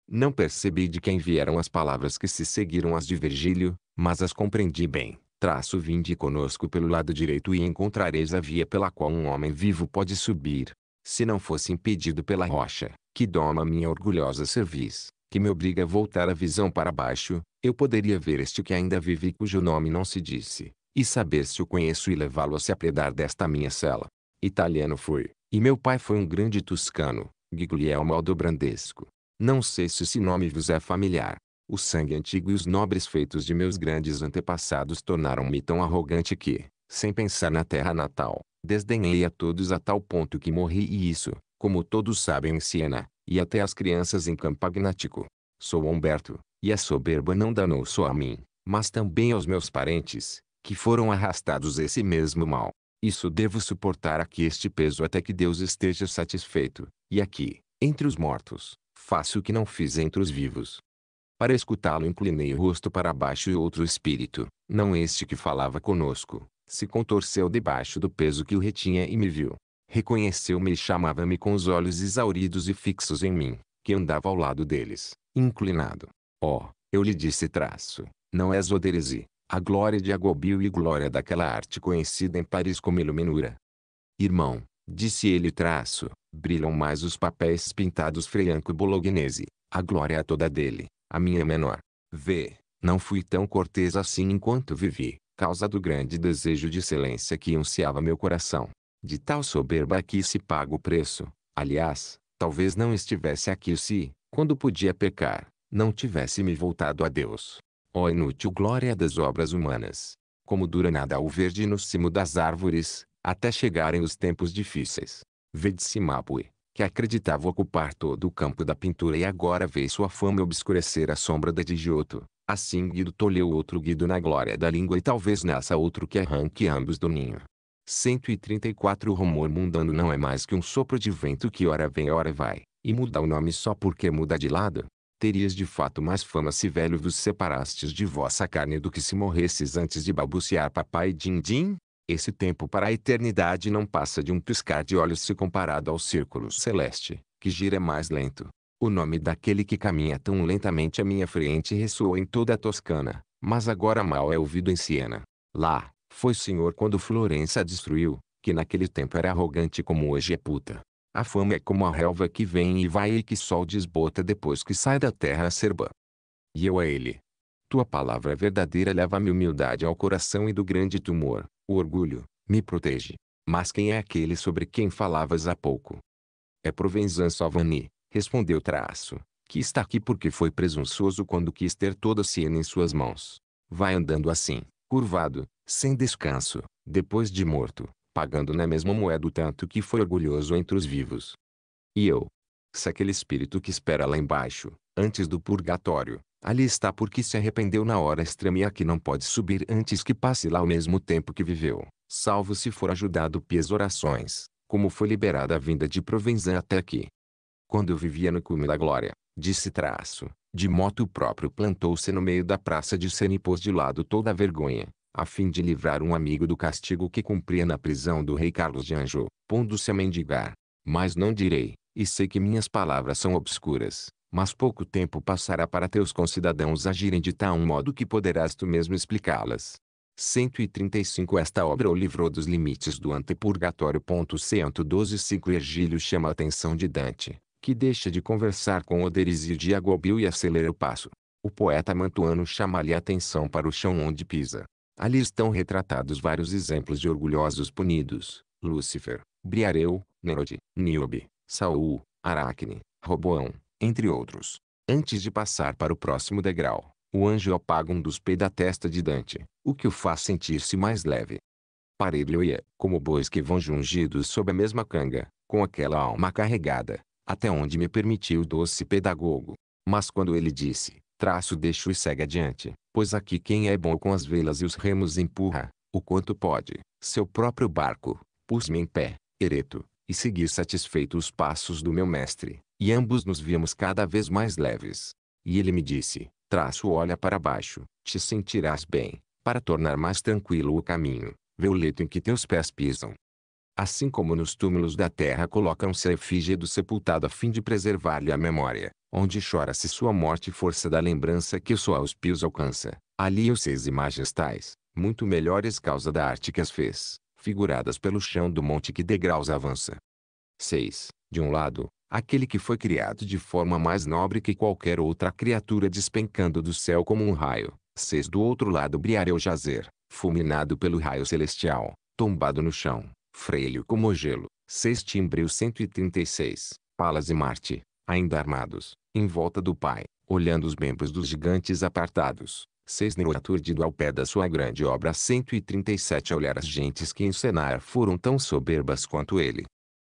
Não percebi de quem vieram as palavras que se seguiram às de Virgílio, mas as compreendi bem. Traço vinde conosco pelo lado direito e encontrareis a via pela qual um homem vivo pode subir. Se não fosse impedido pela rocha, que doma minha orgulhosa cerviz, que me obriga a voltar a visão para baixo, eu poderia ver este que ainda vive e cujo nome não se disse, e saber se o conheço e levá-lo a se apredar desta minha cela. Italiano fui, e meu pai foi um grande tuscano, Guglielmo Aldobrandesco. Não sei se esse nome vos é familiar. O sangue antigo e os nobres feitos de meus grandes antepassados tornaram-me tão arrogante que, sem pensar na terra natal, desdenhei a todos a tal ponto que morri e isso, como todos sabem em Siena, e até as crianças em Campagnático. Sou Humberto, e a soberba não danou só a mim, mas também aos meus parentes, que foram arrastados esse mesmo mal. Isso devo suportar aqui este peso até que Deus esteja satisfeito, e aqui, entre os mortos, faço o que não fiz entre os vivos. Para escutá-lo inclinei o rosto para baixo e outro espírito, não este que falava conosco, se contorceu debaixo do peso que o retinha e me viu. Reconheceu-me e chamava-me com os olhos exauridos e fixos em mim, que andava ao lado deles, inclinado. Oh, eu lhe disse traço, não és Oderesi, a glória de Agobio e glória daquela arte conhecida em Paris como iluminura. Irmão, disse ele traço, brilham mais os papéis pintados freianco-bolognese, a glória é toda dele, a minha é menor. Vê, não fui tão cortês assim enquanto vivi, causa do grande desejo de excelência que ansiava meu coração. De tal soberba aqui se paga o preço, aliás, talvez não estivesse aqui se, quando podia pecar, não tivesse me voltado a Deus ó inútil glória das obras humanas! Como dura nada o verde no cimo das árvores, até chegarem os tempos difíceis. Vede Simapue, que acreditava ocupar todo o campo da pintura e agora vê sua fama obscurecer a sombra da de Giotto. Assim Guido tolheu outro Guido na glória da língua e talvez nessa outro que arranque ambos do ninho. 134 O rumor mundano não é mais que um sopro de vento que ora vem ora vai, e muda o nome só porque muda de lado terias de fato mais fama se velho vos separastes de vossa carne do que se morresses antes de balbuciar papai din-din? Esse tempo para a eternidade não passa de um piscar de olhos se comparado ao círculo celeste, que gira mais lento. O nome daquele que caminha tão lentamente à minha frente ressoou em toda a Toscana, mas agora mal é ouvido em Siena. Lá, foi senhor quando Florença destruiu, que naquele tempo era arrogante como hoje é puta. A fama é como a relva que vem e vai e que sol desbota depois que sai da terra acerba. E eu a ele. Tua palavra é verdadeira leva-me humildade ao coração e do grande tumor, o orgulho, me protege. Mas quem é aquele sobre quem falavas há pouco? É Provenzan Salvani, respondeu Traço, que está aqui porque foi presunçoso quando quis ter toda a Siena em suas mãos. Vai andando assim, curvado, sem descanso, depois de morto pagando na né, mesma moeda o tanto que foi orgulhoso entre os vivos. E eu? Se aquele espírito que espera lá embaixo, antes do purgatório, ali está porque se arrependeu na hora extrema e aqui não pode subir antes que passe lá o mesmo tempo que viveu, salvo se for ajudado pelas orações, como foi liberada a vinda de Provenzan até aqui. Quando eu vivia no cume da glória, disse traço, de moto próprio plantou-se no meio da praça de Sena e pôs de lado toda a vergonha, a fim de livrar um amigo do castigo que cumpria na prisão do rei Carlos de Anjou, pondo-se a mendigar. Mas não direi, e sei que minhas palavras são obscuras, mas pouco tempo passará para teus concidadãos agirem de tal modo que poderás tu mesmo explicá-las. 135 Esta obra o livrou dos limites do antepurgatório. 112 5 Ergílio chama a atenção de Dante, que deixa de conversar com Oderizio de Agobil e acelera o passo. O poeta mantuano chama-lhe a atenção para o chão onde pisa, Ali estão retratados vários exemplos de orgulhosos punidos. Lúcifer, Briareu, Nerod, Niobe, Saul, Aracne, Roboão, entre outros. Antes de passar para o próximo degrau, o anjo apaga um dos pés da testa de Dante, o que o faz sentir-se mais leve. Parei-lhe, como bois que vão jungidos sob a mesma canga, com aquela alma carregada, até onde me permitiu o doce pedagogo. Mas quando ele disse, traço deixo e segue adiante, pois aqui quem é bom com as velas e os remos empurra, o quanto pode, seu próprio barco. Pus-me em pé, ereto, e segui satisfeito os passos do meu mestre, e ambos nos víamos cada vez mais leves. E ele me disse, traço olha para baixo, te sentirás bem, para tornar mais tranquilo o caminho, vê o leito em que teus pés pisam, Assim como nos túmulos da terra colocam-se a efígie do sepultado a fim de preservar-lhe a memória, onde chora-se sua morte e força da lembrança que só aos pios alcança, ali os seis imagens tais, muito melhores causa da arte que as fez, figuradas pelo chão do monte que degraus avança. 6. De um lado, aquele que foi criado de forma mais nobre que qualquer outra criatura despencando do céu como um raio, seis do outro lado Briareu ou jazer, fulminado pelo raio celestial, tombado no chão, Freio como gelo, sextimbril 136, Palas e Marte, ainda armados, em volta do pai, olhando os membros dos gigantes apartados, Cesnero aturdido ao pé da sua grande obra 137 a olhar as gentes que em Senar foram tão soberbas quanto ele.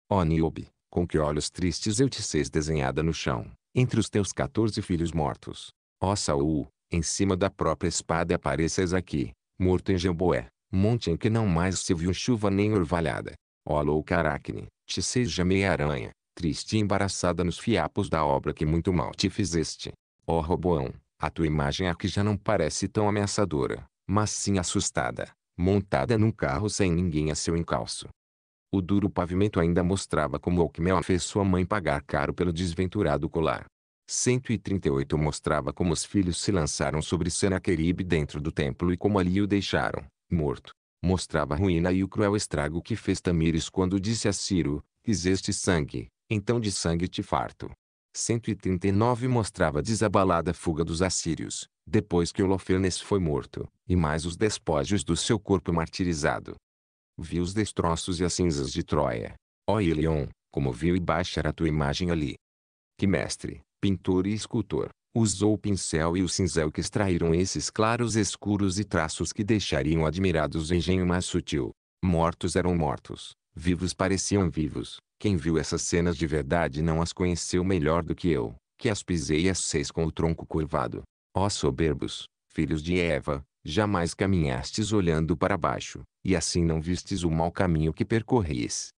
Ó Niobe, com que olhos tristes eu te seis desenhada no chão, entre os teus 14 filhos mortos. Ó Saul, em cima da própria espada apareças aqui, morto em Jamboé, monte em que não mais se viu chuva nem orvalhada. Ó louca Aracne, te seja meia aranha, triste e embaraçada nos fiapos da obra que muito mal te fizeste. Ó Roboão, a tua imagem aqui já não parece tão ameaçadora, mas sim assustada, montada num carro sem ninguém a seu encalço. O duro pavimento ainda mostrava como Alquimel fez sua mãe pagar caro pelo desventurado colar. 138 mostrava como os filhos se lançaram sobre Senaqueribe dentro do templo e como ali o deixaram, morto, mostrava a ruína e o cruel estrago que fez Tamires quando disse a Ciro, quiseste sangue, então de sangue te farto. 139 mostrava a desabalada fuga dos assírios, depois que Holofernes foi morto, e mais os despojos do seu corpo martirizado. Vi os destroços e as cinzas de Troia. Ó Ilion, como viu e baixar a tua imagem ali. Que mestre, pintor e escultor, usou o pincel e o cinzel que extraíram esses claros escuros e traços que deixariam admirados o engenho mais sutil. Mortos eram mortos, vivos pareciam vivos. Quem viu essas cenas de verdade não as conheceu melhor do que eu, que as pisei às seis com o tronco curvado. Ó soberbos, filhos de Eva, jamais caminhastes olhando para baixo, e assim não vistes o mau caminho que percorris.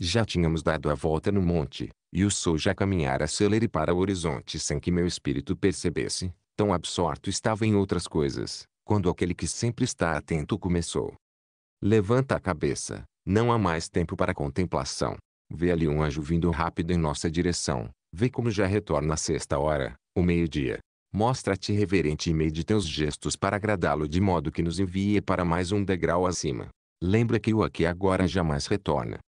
Já tínhamos dado a volta no monte, e o sol já caminhara celebre para o horizonte sem que meu espírito percebesse, tão absorto estava em outras coisas, quando aquele que sempre está atento começou. Levanta a cabeça, não há mais tempo para contemplação. Vê ali um anjo vindo rápido em nossa direção, vê como já retorna a sexta hora, o meio-dia. Mostra-te reverente e meio de teus gestos para agradá-lo de modo que nos envie para mais um degrau acima. Lembra que o aqui agora jamais retorna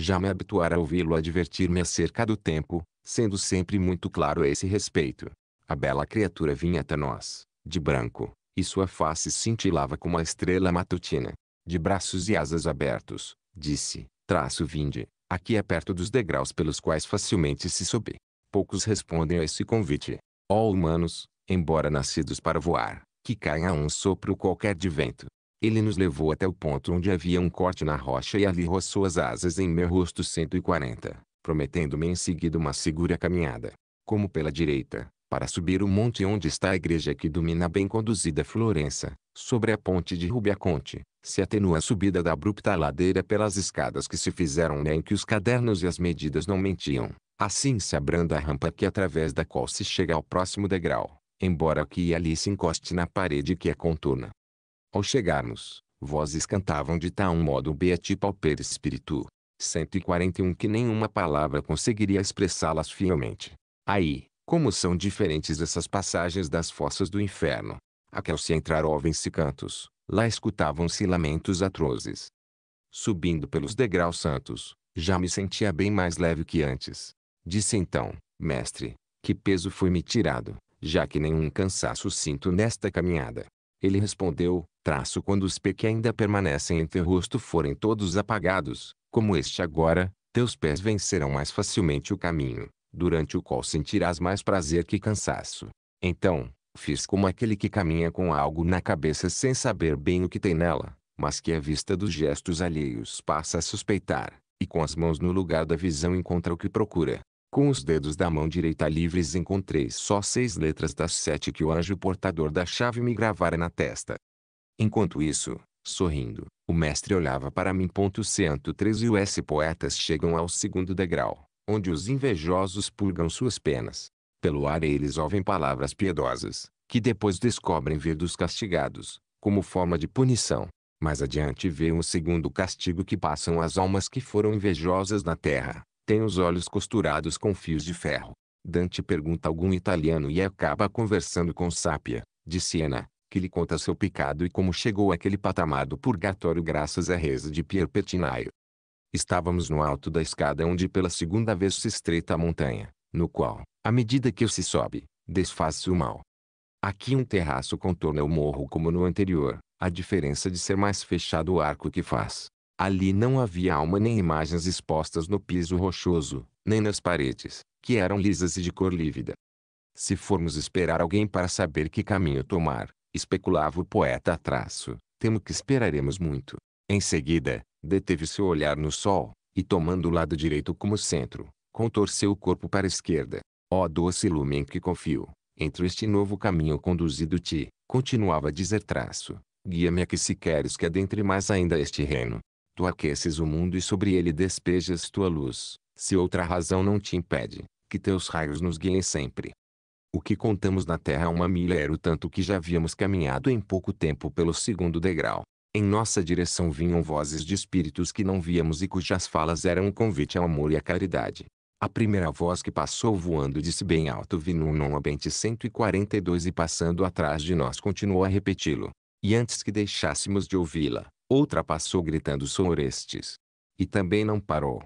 já me habituara a ouvi-lo advertir-me acerca do tempo, sendo sempre muito claro a esse respeito. A bela criatura vinha até nós, de branco, e sua face cintilava como a estrela matutina. De braços e asas abertos, disse, traço vinde, aqui é perto dos degraus pelos quais facilmente se sobe. Poucos respondem a esse convite. Ó oh, humanos, embora nascidos para voar, que caem a um sopro qualquer de vento, ele nos levou até o ponto onde havia um corte na rocha e ali roçou as asas em meu rosto 140, prometendo-me em seguida uma segura caminhada, como pela direita, para subir o monte onde está a igreja que domina bem conduzida Florença, sobre a ponte de Rubiaconte, se atenua a subida da abrupta ladeira pelas escadas que se fizeram nem né, que os cadernos e as medidas não mentiam, assim se abranda a rampa que através da qual se chega ao próximo degrau, embora que ali se encoste na parede que a contorna. Ao chegarmos, vozes cantavam de tal modo o tipo Beati Pauper Espírito. 141 que nenhuma palavra conseguiria expressá-las fielmente. Aí, como são diferentes essas passagens das fossas do inferno. Aquel se entrar ouvem-se cantos, lá escutavam-se lamentos atrozes. Subindo pelos degraus santos, já me sentia bem mais leve que antes. Disse então, mestre, que peso foi me tirado, já que nenhum cansaço sinto nesta caminhada. Ele respondeu, traço quando os pés que ainda permanecem em teu rosto forem todos apagados, como este agora, teus pés vencerão mais facilmente o caminho, durante o qual sentirás mais prazer que cansaço. Então, fiz como aquele que caminha com algo na cabeça sem saber bem o que tem nela, mas que à vista dos gestos alheios passa a suspeitar, e com as mãos no lugar da visão encontra o que procura. Com os dedos da mão direita livres encontrei só seis letras das sete que o anjo portador da chave me gravara na testa. Enquanto isso, sorrindo, o mestre olhava para mim. 103 E os poetas chegam ao segundo degrau, onde os invejosos purgam suas penas. Pelo ar eles ouvem palavras piedosas, que depois descobrem vir dos castigados, como forma de punição. Mais adiante vê um segundo castigo que passam as almas que foram invejosas na terra. Tem os olhos costurados com fios de ferro. Dante pergunta a algum italiano e acaba conversando com Sápia, de Siena, que lhe conta seu pecado e como chegou àquele patamar do purgatório graças à reza de Pierre Petinaio. Estávamos no alto da escada onde pela segunda vez se estreita a montanha, no qual, à medida que se sobe, desfaz-se o mal. Aqui um terraço contorna o morro como no anterior, a diferença de ser mais fechado o arco que faz. Ali não havia alma nem imagens expostas no piso rochoso, nem nas paredes, que eram lisas e de cor lívida. Se formos esperar alguém para saber que caminho tomar, especulava o poeta traço, temo que esperaremos muito. Em seguida, deteve seu olhar no sol, e tomando o lado direito como centro, contorceu o corpo para a esquerda. Ó doce lume em que confio, entre este novo caminho conduzido te, continuava a dizer traço, guia-me a que se queres que adentre mais ainda este reino. Tu aqueces o mundo e sobre ele despejas tua luz, se outra razão não te impede, que teus raios nos guiem sempre. O que contamos na Terra é uma milha era o tanto que já havíamos caminhado em pouco tempo pelo segundo degrau. Em nossa direção vinham vozes de espíritos que não víamos e cujas falas eram um convite ao amor e à caridade. A primeira voz que passou voando disse bem alto Vinum non abente 142 e passando atrás de nós continuou a repeti-lo. E antes que deixássemos de ouvi-la, outra passou gritando sou Orestes. E também não parou.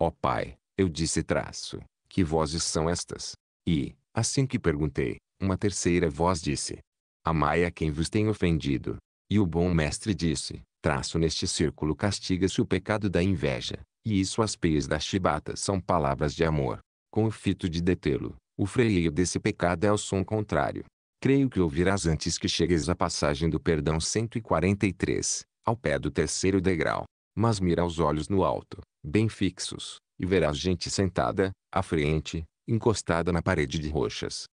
Ó oh, pai, eu disse traço, que vozes são estas? E, Assim que perguntei, uma terceira voz disse: Amai a é quem vos tem ofendido. E o bom mestre disse: Traço neste círculo castiga-se o pecado da inveja, e isso as peias da chibata são palavras de amor. Com o fito de detê-lo, o freio desse pecado é o som contrário. Creio que ouvirás antes que chegues à passagem do perdão 143, ao pé do terceiro degrau. Mas mira os olhos no alto, bem fixos, e verás gente sentada, à frente, encostada na parede de rochas.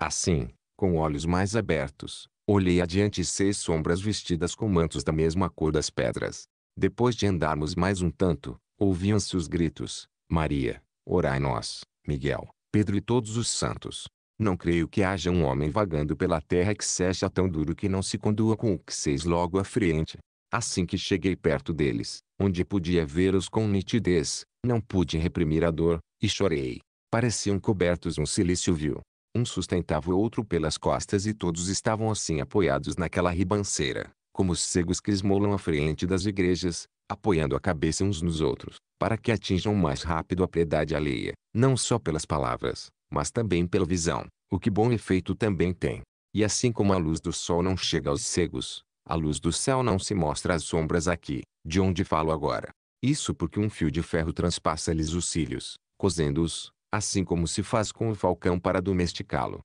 Assim, com olhos mais abertos, olhei adiante seis sombras vestidas com mantos da mesma cor das pedras. Depois de andarmos mais um tanto, ouviam-se os gritos: Maria, orai nós, Miguel, Pedro e todos os santos. Não creio que haja um homem vagando pela terra que seja tão duro que não se condua com o que seis logo à frente. Assim que cheguei perto deles, onde podia vê-los com nitidez, não pude reprimir a dor, e chorei. Pareciam cobertos um silício vil. Um sustentava o outro pelas costas e todos estavam assim apoiados naquela ribanceira, como os cegos que esmolam a frente das igrejas, apoiando a cabeça uns nos outros, para que atinjam mais rápido a piedade alheia, não só pelas palavras, mas também pela visão, o que bom efeito também tem. E assim como a luz do sol não chega aos cegos, a luz do céu não se mostra às sombras aqui, de onde falo agora. Isso porque um fio de ferro transpassa-lhes os cílios, cozendo-os, assim como se faz com o falcão para domesticá-lo.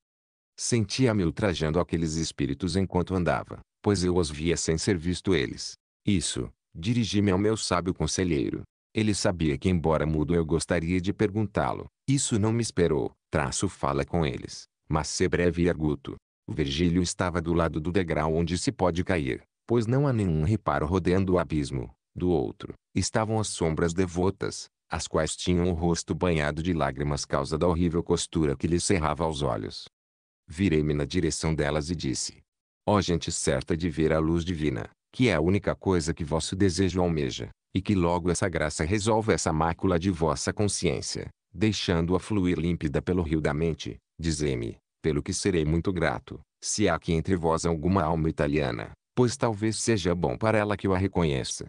Sentia-me ultrajando aqueles espíritos enquanto andava, pois eu os via sem ser visto eles. Isso, dirigi-me ao meu sábio conselheiro. Ele sabia que embora mudo eu gostaria de perguntá-lo. Isso não me esperou. Traço fala com eles, mas se breve e arguto. Virgílio estava do lado do degrau onde se pode cair, pois não há nenhum reparo rodeando o abismo. Do outro, estavam as sombras devotas, as quais tinham o rosto banhado de lágrimas causa da horrível costura que lhes cerrava os olhos. Virei-me na direção delas e disse: Ó oh gente certa de ver a luz divina, que é a única coisa que vosso desejo almeja, e que logo essa graça resolve essa mácula de vossa consciência, deixando-a fluir límpida pelo rio da mente, dizei-me, pelo que serei muito grato, se há aqui entre vós alguma alma italiana, pois talvez seja bom para ela que eu a reconheça.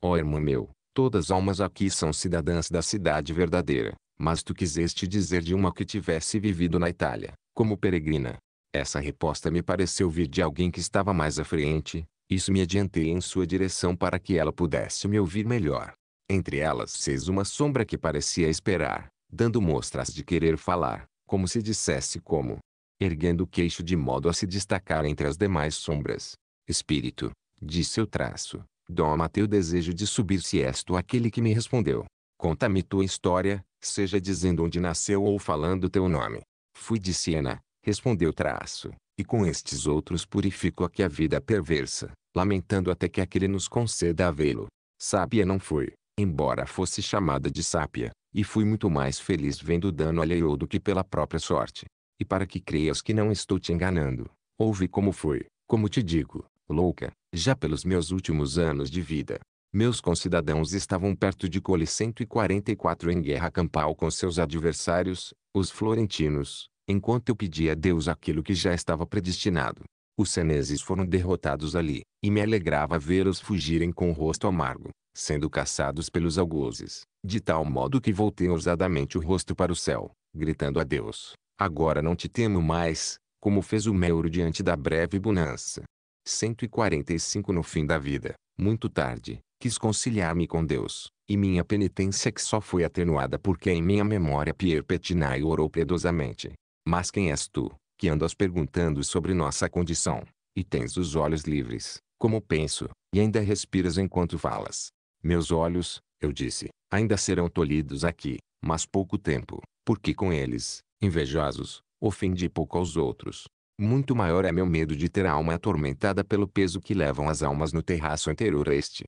Ó oh, irmão meu, Todas almas aqui são cidadãs da cidade verdadeira, mas tu quiseste dizer de uma que tivesse vivido na Itália, como peregrina. Essa resposta me pareceu vir de alguém que estava mais à frente, isso me adiantei em sua direção para que ela pudesse me ouvir melhor. Entre elas fez uma sombra que parecia esperar, dando mostras de querer falar, como se dissesse como, erguendo o queixo de modo a se destacar entre as demais sombras. Espírito, disse o traço, Doma teu desejo de subir se és tu aquele que me respondeu. Conta-me tua história, seja dizendo onde nasceu ou falando teu nome. Fui de Siena, respondeu Traço, e com estes outros purifico aqui a vida perversa, lamentando até que aquele nos conceda a vê-lo. Sábia não fui, embora fosse chamada de sápia, e fui muito mais feliz vendo o dano alheio do que pela própria sorte. E para que creias que não estou te enganando, ouve como foi, como te digo, louca, já pelos meus últimos anos de vida, meus concidadãos estavam perto de Cole 144 em guerra campal com seus adversários, os florentinos, enquanto eu pedia a Deus aquilo que já estava predestinado. Os seneses foram derrotados ali, e me alegrava vê-los fugirem com o rosto amargo, sendo caçados pelos algozes, de tal modo que voltei ousadamente o rosto para o céu, gritando a Deus, agora não te temo mais, como fez o Meuro diante da breve bonança. 145 no fim da vida, muito tarde, quis conciliar-me com Deus, e minha penitência que só foi atenuada porque em minha memória Pierre Petinay orou piedosamente. Mas quem és tu, que andas perguntando sobre nossa condição, e tens os olhos livres, como penso, e ainda respiras enquanto falas. Meus olhos, eu disse, ainda serão tolhidos aqui, mas pouco tempo, porque com eles, invejosos, ofendi pouco aos outros, muito maior é meu medo de ter a alma atormentada pelo peso que levam as almas no terraço anterior a este.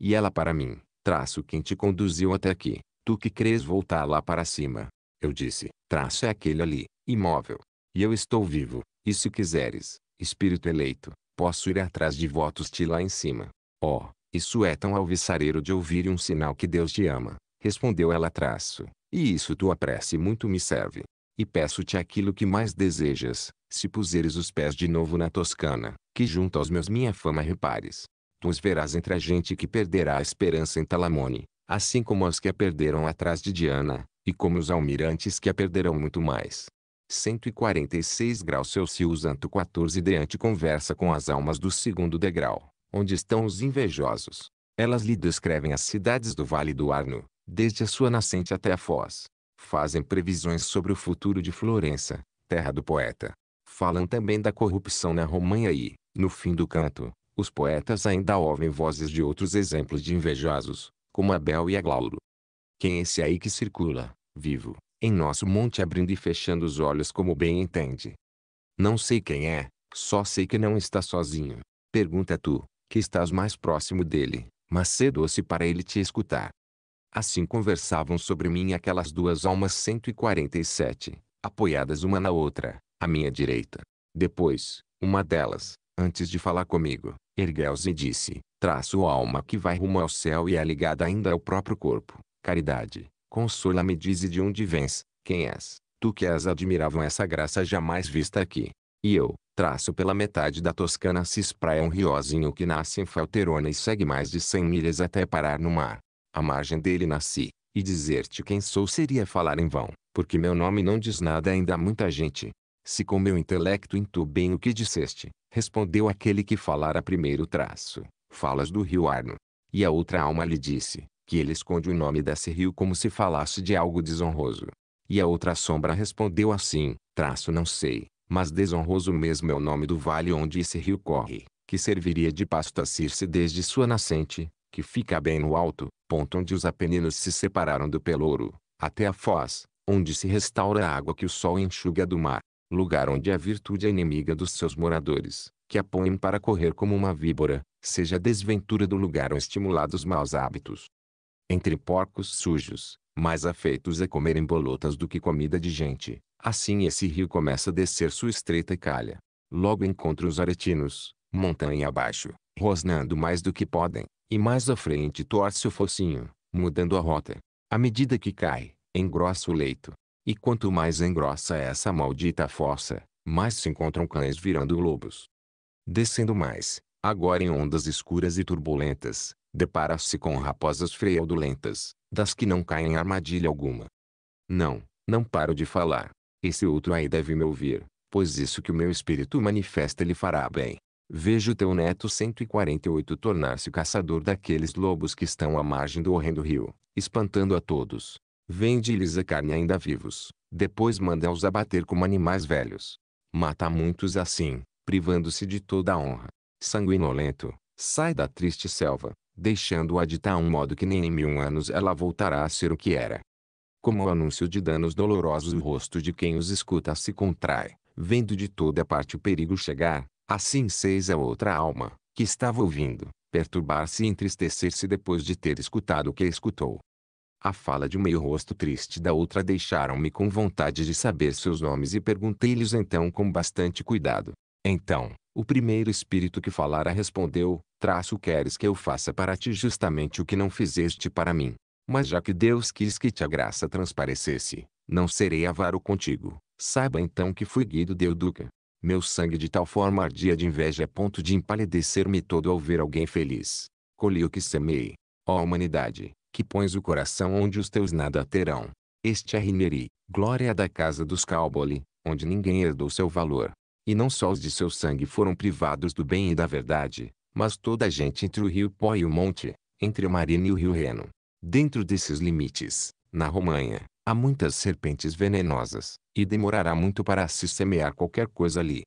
E ela para mim, traço quem te conduziu até aqui, tu que crês voltar lá para cima. Eu disse, traço é aquele ali, imóvel. E eu estou vivo, e se quiseres, espírito eleito, posso ir atrás de votos-te lá em cima. Oh, isso é tão alvissareiro de ouvir um sinal que Deus te ama, respondeu ela traço, e isso tua prece muito me serve. E peço-te aquilo que mais desejas, se puseres os pés de novo na Toscana, que junto aos meus minha fama repares, tu os verás entre a gente que perderá a esperança em Talamone, assim como os que a perderam atrás de Diana, e como os almirantes que a perderão muito mais. 146 graus Celsius Anto 14 Deante conversa com as almas do segundo degrau, onde estão os invejosos. Elas lhe descrevem as cidades do Vale do Arno, desde a sua nascente até a foz. Fazem previsões sobre o futuro de Florença, terra do poeta, falam também da corrupção na Romanha e, no fim do canto, os poetas ainda ouvem vozes de outros exemplos de invejosos, como Abel e Aglauro. Quem é esse aí que circula, vivo, em nosso monte abrindo e fechando os olhos como bem entende? Não sei quem é, só sei que não está sozinho. Pergunta tu, que estás mais próximo dele, mas cedo-se para ele te escutar. Assim conversavam sobre mim aquelas duas almas 147, apoiadas uma na outra, à minha direita. Depois, uma delas, antes de falar comigo, ergueu-se e disse, traço a alma que vai rumo ao céu e é ligada ainda ao próprio corpo. Caridade, consola-me dize de onde vens, quem és, tu que és admiravam essa graça jamais vista aqui. E eu, traço pela metade da Toscana se espraia um riozinho que nasce em Falterona e segue mais de cem milhas até parar no mar. A margem dele nasci, e dizer-te quem sou seria falar em vão, porque meu nome não diz nada ainda a muita gente. Se com meu intelecto bem o que disseste, respondeu aquele que falara primeiro traço, falas do rio Arno. E a outra alma lhe disse, que ele esconde o nome desse rio como se falasse de algo desonroso. E a outra sombra respondeu assim, traço não sei, mas desonroso mesmo é o nome do vale onde esse rio corre, que serviria de pasto a Circe desde sua nascente, que fica bem no alto, ponto onde os Apeninos se separaram do Pelouro, até a foz, onde se restaura a água que o sol enxuga do mar lugar onde a virtude é inimiga dos seus moradores, que a põem para correr como uma víbora, seja a desventura do lugar ou estimulados maus hábitos. Entre porcos sujos, mais afeitos a é comerem bolotas do que comida de gente, assim esse rio começa a descer sua estreita calha. Logo encontra os aretinos, montanha abaixo, rosnando mais do que podem, e mais à frente torce o focinho, mudando a rota. À medida que cai, engrossa o leito, e quanto mais engrossa é essa maldita fossa, mais se encontram cães virando lobos. Descendo mais, agora em ondas escuras e turbulentas, depara-se com raposas freudulentas, das que não caem em armadilha alguma. Não, não paro de falar. Esse outro aí deve me ouvir, pois isso que o meu espírito manifesta lhe fará bem. Vejo teu neto 148 tornar-se caçador daqueles lobos que estão à margem do horrendo rio, espantando a todos, Vende-lhes a carne ainda vivos, depois manda-os abater como animais velhos. Mata muitos assim, privando-se de toda a honra. Sanguinolento, sai da triste selva, deixando-a de tal modo que nem em mil anos ela voltará a ser o que era. Como o anúncio de danos dolorosos o rosto de quem os escuta se contrai, vendo de toda parte o perigo chegar, assim seis a outra alma, que estava ouvindo, perturbar-se e entristecer-se depois de ter escutado o que escutou. A fala de um meio rosto triste da outra deixaram-me com vontade de saber seus nomes e perguntei-lhes então com bastante cuidado. Então, o primeiro espírito que falara respondeu, traço queres que eu faça para ti justamente o que não fizeste para mim. Mas já que Deus quis que te a graça transparecesse, não serei avaro contigo. Saiba então que fui guido de Euduca. Meu sangue de tal forma ardia de inveja a ponto de empalidecer-me todo ao ver alguém feliz. Colhi o que semei. Ó oh, humanidade, que pões o coração onde os teus nada terão. Este é Rineri, glória da casa dos Cáuboli, onde ninguém herdou seu valor. E não só os de seu sangue foram privados do bem e da verdade, mas toda a gente entre o rio Pó e o monte, entre o Marino e o rio Reno. Dentro desses limites, na Romanha, há muitas serpentes venenosas, e demorará muito para se semear qualquer coisa ali.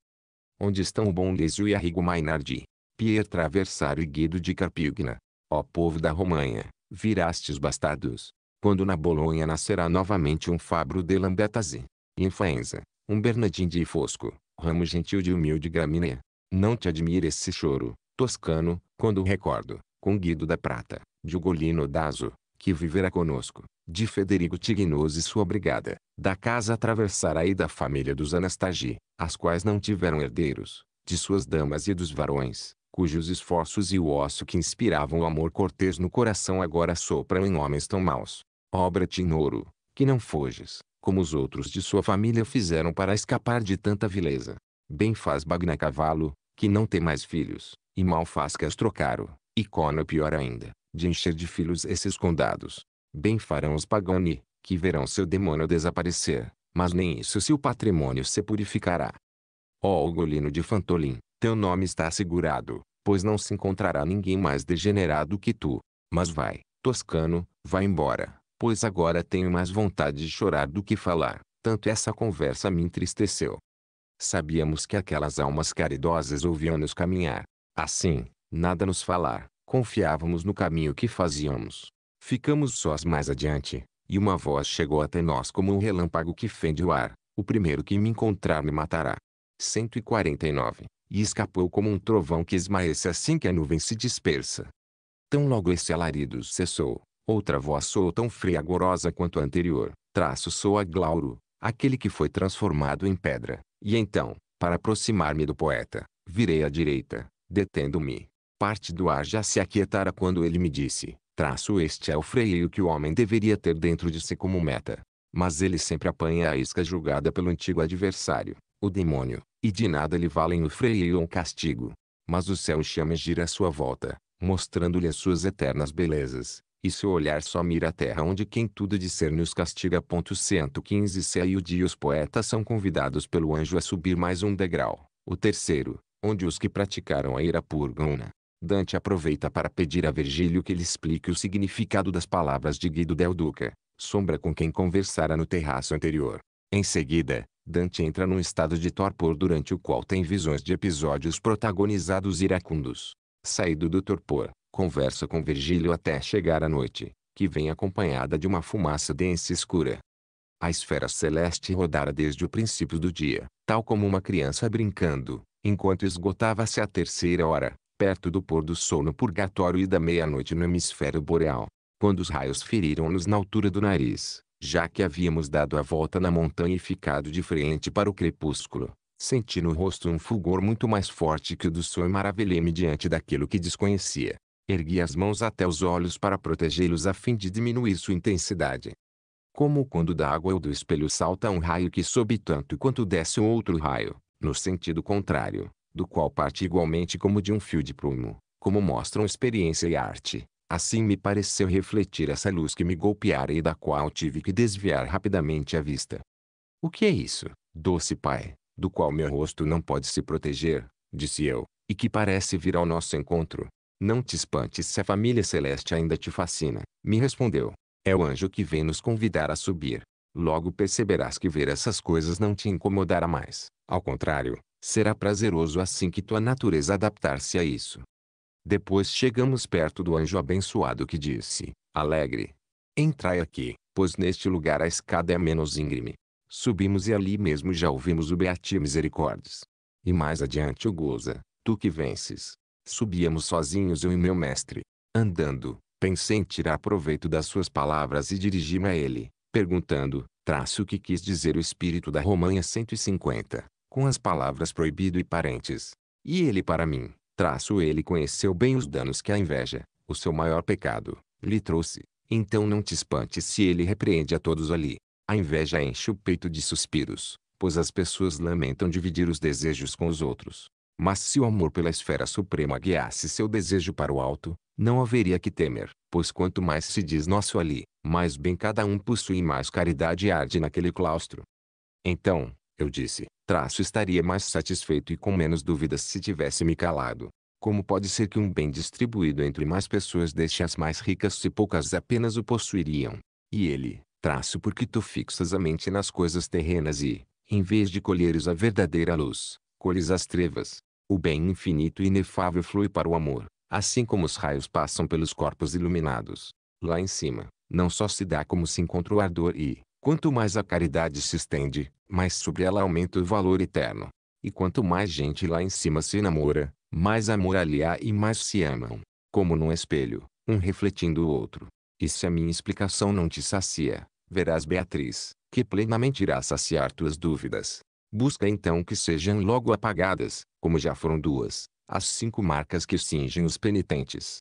Onde estão o bom Lésio e Arrigo Mainardi, Pierre Traversário e Guido de Carpigna, ó povo da Romanha, virastes bastardos. Quando na Bolonha nascerá novamente um Fabro de em Faenza, um Bernardin de Fosco, ramo gentil de humilde gramínea. Não te admire esse choro, toscano, quando recordo, com Guido da Prata, de Ugolino Dazo, que viverá conosco, de Federico e sua brigada, da casa atravessará e da família dos Anastagi, as quais não tiveram herdeiros, de suas damas e dos varões, cujos esforços e o ócio que inspiravam o amor cortês no coração agora sopram em homens tão maus. Obra-te em ouro, que não foges, como os outros de sua família fizeram para escapar de tanta vileza. Bem faz Bagna Cavalo, que não tem mais filhos, e mal faz Castrocaro, e Cono pior ainda, de encher de filhos esses condados. Bem farão os Pagani, que verão seu demônio desaparecer, mas nem isso se o patrimônio se purificará. Ó Ugolino de Fantolin, teu nome está assegurado pois não se encontrará ninguém mais degenerado que tu. Mas vai, Toscano, vai embora, pois agora tenho mais vontade de chorar do que falar, tanto essa conversa me entristeceu. Sabíamos que aquelas almas caridosas ouviam-nos caminhar. Assim, nada nos falar, confiávamos no caminho que fazíamos. Ficamos sós mais adiante, e uma voz chegou até nós como um relâmpago que fende o ar. O primeiro que me encontrar me matará. 149 e escapou como um trovão que esmaece assim que a nuvem se dispersa. Tão logo esse alarido cessou, outra voz soou tão fragorosa quanto a anterior, traço soa Glauro, aquele que foi transformado em pedra, e então, para aproximar-me do poeta, virei à direita, detendo-me. Parte do ar já se aquietara quando ele me disse, traço este é o freio que o homem deveria ter dentro de si como meta. Mas ele sempre apanha a isca julgada pelo antigo adversário, o demônio, e de nada lhe valem o freio ou o castigo. Mas o céu chama e gira à sua volta, mostrando-lhe as suas eternas belezas, e seu olhar só mira a terra onde quem tudo discerne os castiga. 115 céu e os poetas são convidados pelo anjo a subir mais um degrau, o terceiro, onde os que praticaram a ira purgam na. Dante aproveita para pedir a Virgílio que lhe explique o significado das palavras de Guido Del Duca, sombra com quem conversara no terraço anterior. Em seguida, Dante entra num estado de torpor durante o qual tem visões de episódios protagonizados iracundos. Saído do torpor, conversa com Virgílio até chegar à noite, que vem acompanhada de uma fumaça densa e escura. A esfera celeste rodara desde o princípio do dia, tal como uma criança brincando, enquanto esgotava-se a terceira hora, perto do pôr do sol no purgatório e da meia-noite no hemisfério boreal, quando os raios feriram-nos na altura do nariz já que havíamos dado a volta na montanha e ficado de frente para o crepúsculo. Senti no rosto um fulgor muito mais forte que o do sol e maravilhei-me diante daquilo que desconhecia. Ergui as mãos até os olhos para protegê-los a fim de diminuir sua intensidade. Como quando da água ou do espelho salta um raio que sobe tanto quanto desce outro raio, no sentido contrário, do qual parte igualmente como de um fio de prumo, como mostram experiência e arte. Assim me pareceu refletir essa luz que me golpeara e da qual tive que desviar rapidamente a vista. O que é isso, doce pai, do qual meu rosto não pode se proteger, disse eu, e que parece vir ao nosso encontro? Não te espantes se a família celeste ainda te fascina, me respondeu. É o anjo que vem nos convidar a subir. Logo perceberás que ver essas coisas não te incomodará mais. Ao contrário, será prazeroso assim que tua natureza adaptar-se a isso. Depois chegamos perto do anjo abençoado que disse: Alegre! Entrai aqui, pois neste lugar a escada é menos íngreme. Subimos e ali mesmo já ouvimos o Beati Misericordes. E mais adiante o Goza, tu que vences. Subíamos sozinhos eu e meu mestre. Andando, pensei em tirar proveito das suas palavras e dirigi-me a ele, perguntando, traço o que quis dizer o espírito da Romanha 150, com as palavras proibido e parentes. E ele para mim, Traço ele conheceu bem os danos que a inveja, o seu maior pecado, lhe trouxe. Então não te espante se ele repreende a todos ali. A inveja enche o peito de suspiros, pois as pessoas lamentam dividir os desejos com os outros. Mas se o amor pela esfera suprema guiasse seu desejo para o alto, não haveria que temer, pois quanto mais se diz nosso ali, mais bem cada um possui mais caridade e arde naquele claustro. Então, eu disse, traço estaria mais satisfeito e com menos dúvidas se tivesse me calado. Como pode ser que um bem distribuído entre mais pessoas deixe as mais ricas se poucas apenas o possuiriam? E ele, traço porque tu fixas a mente nas coisas terrenas e, em vez de colheres a verdadeira luz, colhes as trevas. O bem infinito e inefável flui para o amor, assim como os raios passam pelos corpos iluminados. Lá em cima, não só se dá como se encontra o ardor e, Quanto mais a caridade se estende, mais sobre ela aumenta o valor eterno. E quanto mais gente lá em cima se namora, mais amor ali há e mais se amam. Como num espelho, um refletindo o outro. E se a minha explicação não te sacia, verás Beatriz, que plenamente irá saciar tuas dúvidas. Busca então que sejam logo apagadas, como já foram duas, as cinco marcas que cingem os penitentes.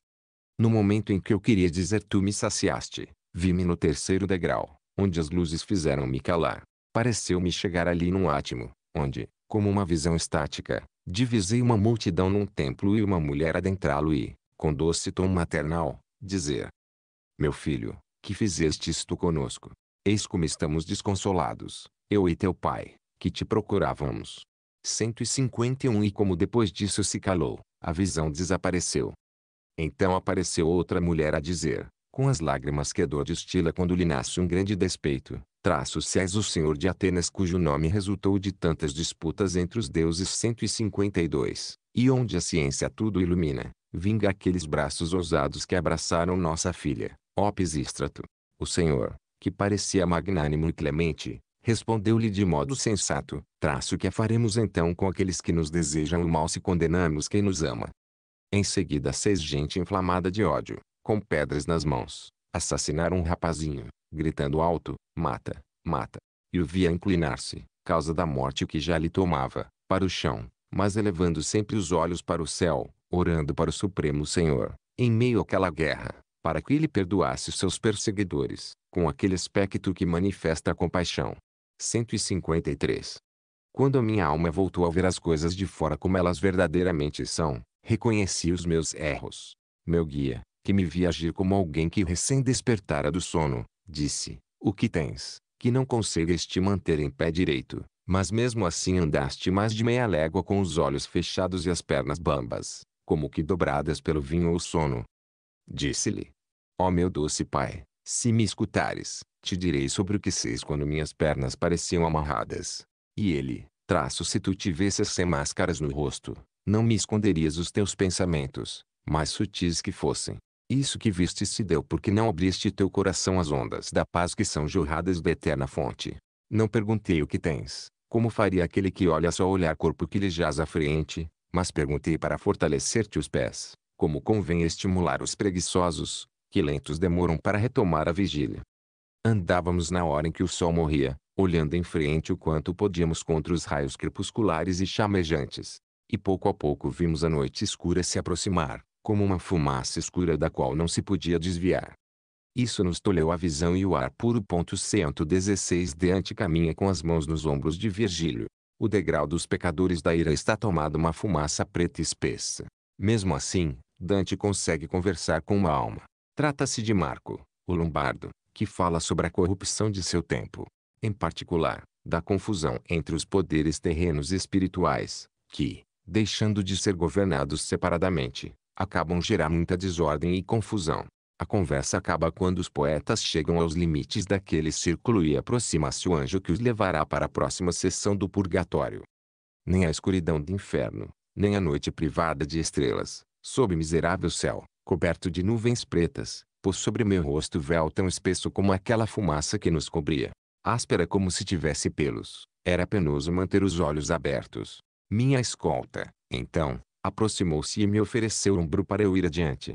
No momento em que eu queria dizer tu me saciaste, vi-me no terceiro degrau, onde as luzes fizeram-me calar. Pareceu-me chegar ali num átimo, onde, como uma visão estática, divisei uma multidão num templo e uma mulher adentrá-lo e, com doce tom maternal, dizer: Meu filho, que fizeste isto conosco? Eis como estamos desconsolados, eu e teu pai, que te procurávamos. 151 E como depois disso se calou, a visão desapareceu. Então apareceu outra mulher a dizer: com as lágrimas que a dor destila quando lhe nasce um grande despeito. Traços és o senhor de Atenas cujo nome resultou de tantas disputas entre os deuses 152, e onde a ciência tudo ilumina, vinga aqueles braços ousados que abraçaram nossa filha, ó Pisístrato. O senhor, que parecia magnânimo e clemente, respondeu-lhe de modo sensato, traço que faremos então com aqueles que nos desejam o mal se condenamos quem nos ama. Em seguida seis gente inflamada de ódio, com pedras nas mãos, assassinar um rapazinho, gritando alto, mata, mata. E o via inclinar-se, causa da morte que já lhe tomava, para o chão, mas elevando sempre os olhos para o céu, orando para o Supremo Senhor, em meio àquela guerra, para que ele perdoasse seus perseguidores, com aquele aspecto que manifesta a compaixão. 153. Quando a minha alma voltou a ver as coisas de fora como elas verdadeiramente são, reconheci os meus erros. Meu guia, que me vi agir como alguém que recém despertara do sono, disse, o que tens, que não consegues te manter em pé direito, mas mesmo assim andaste mais de meia légua com os olhos fechados e as pernas bambas, como que dobradas pelo vinho ou sono. Disse-lhe, ó oh meu doce pai, se me escutares, te direi sobre o que fiz quando minhas pernas pareciam amarradas. E ele, traço se tu tivesses sem máscaras no rosto, não me esconderias os teus pensamentos, mais sutis que fossem, isso que viste se deu porque não abriste teu coração às ondas da paz que são jorradas da eterna fonte. Não perguntei o que tens, como faria aquele que olha só olhar corpo que lhe jaz à frente, mas perguntei para fortalecer-te os pés, como convém estimular os preguiçosos, que lentos demoram para retomar a vigília. Andávamos na hora em que o sol morria, olhando em frente o quanto podíamos contra os raios crepusculares e chamejantes. E pouco a pouco vimos a noite escura se aproximar, como uma fumaça escura da qual não se podia desviar. Isso nos tolheu a visão e o ar puro. 116 Dante caminha com as mãos nos ombros de Virgílio. O degrau dos pecadores da ira está tomado uma fumaça preta espessa. Mesmo assim, Dante consegue conversar com uma alma. Trata-se de Marco, o Lombardo, que fala sobre a corrupção de seu tempo. Em particular, da confusão entre os poderes terrenos e espirituais, que, deixando de ser governados separadamente, acabam gerar muita desordem e confusão. A conversa acaba quando os poetas chegam aos limites daquele círculo e aproxima-se o anjo que os levará para a próxima sessão do purgatório. Nem a escuridão do inferno, nem a noite privada de estrelas, sob miserável céu, coberto de nuvens pretas, pôs sobre meu rosto véu tão espesso como aquela fumaça que nos cobria. Áspera como se tivesse pelos, era penoso manter os olhos abertos. Minha escolta, então, aproximou-se e me ofereceu um ombro para eu ir adiante.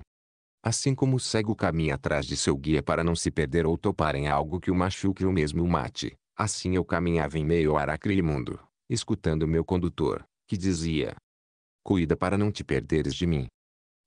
Assim como o cego caminha atrás de seu guia para não se perder ou topar em algo que o machuque ou mesmo o mate, assim eu caminhava em meio ao aracre imundo, escutando meu condutor, que dizia: Cuida para não te perderes de mim.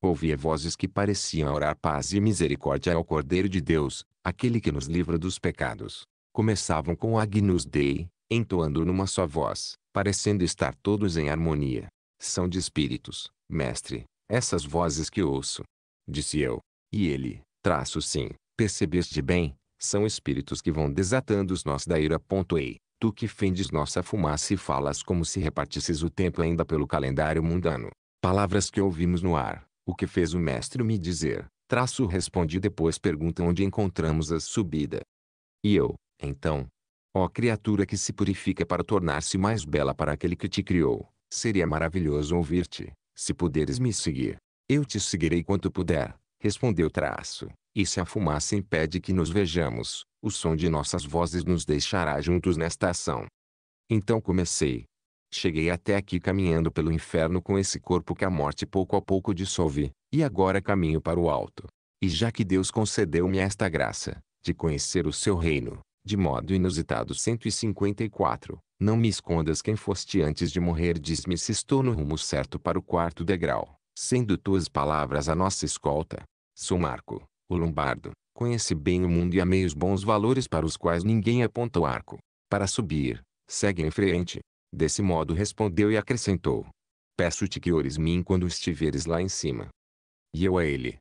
Ouvia vozes que pareciam orar paz e misericórdia ao Cordeiro de Deus, aquele que nos livra dos pecados. Começavam com Agnus Dei, entoando numa só voz, parecendo estar todos em harmonia são de espíritos. Mestre, essas vozes que ouço. Disse eu. E ele, traço sim, percebeste bem, são espíritos que vão desatando os nós da ira. Ei, tu que fendes nossa fumaça e falas como se repartisses o tempo ainda pelo calendário mundano. Palavras que ouvimos no ar, o que fez o mestre me dizer, traço respondi depois pergunta onde encontramos a subida. E eu, então, ó criatura que se purifica para tornar-se mais bela para aquele que te criou, Seria maravilhoso ouvir-te, se puderes me seguir. Eu te seguirei quanto puder, respondeu Traço. E se a fumaça impede que nos vejamos, o som de nossas vozes nos deixará juntos nesta ação. Então comecei. Cheguei até aqui caminhando pelo inferno com esse corpo que a morte pouco a pouco dissolve, e agora caminho para o alto. E já que Deus concedeu-me esta graça, de conhecer o seu reino, de modo inusitado 154, não me escondas quem foste antes de morrer, diz-me se estou no rumo certo para o quarto degrau, sendo tuas palavras a nossa escolta. Sou Marco, o Lombardo, conhece bem o mundo e amei os bons valores para os quais ninguém aponta o arco. Para subir, segue em frente. Desse modo respondeu e acrescentou: Peço-te que ores mim quando estiveres lá em cima. E eu a ele: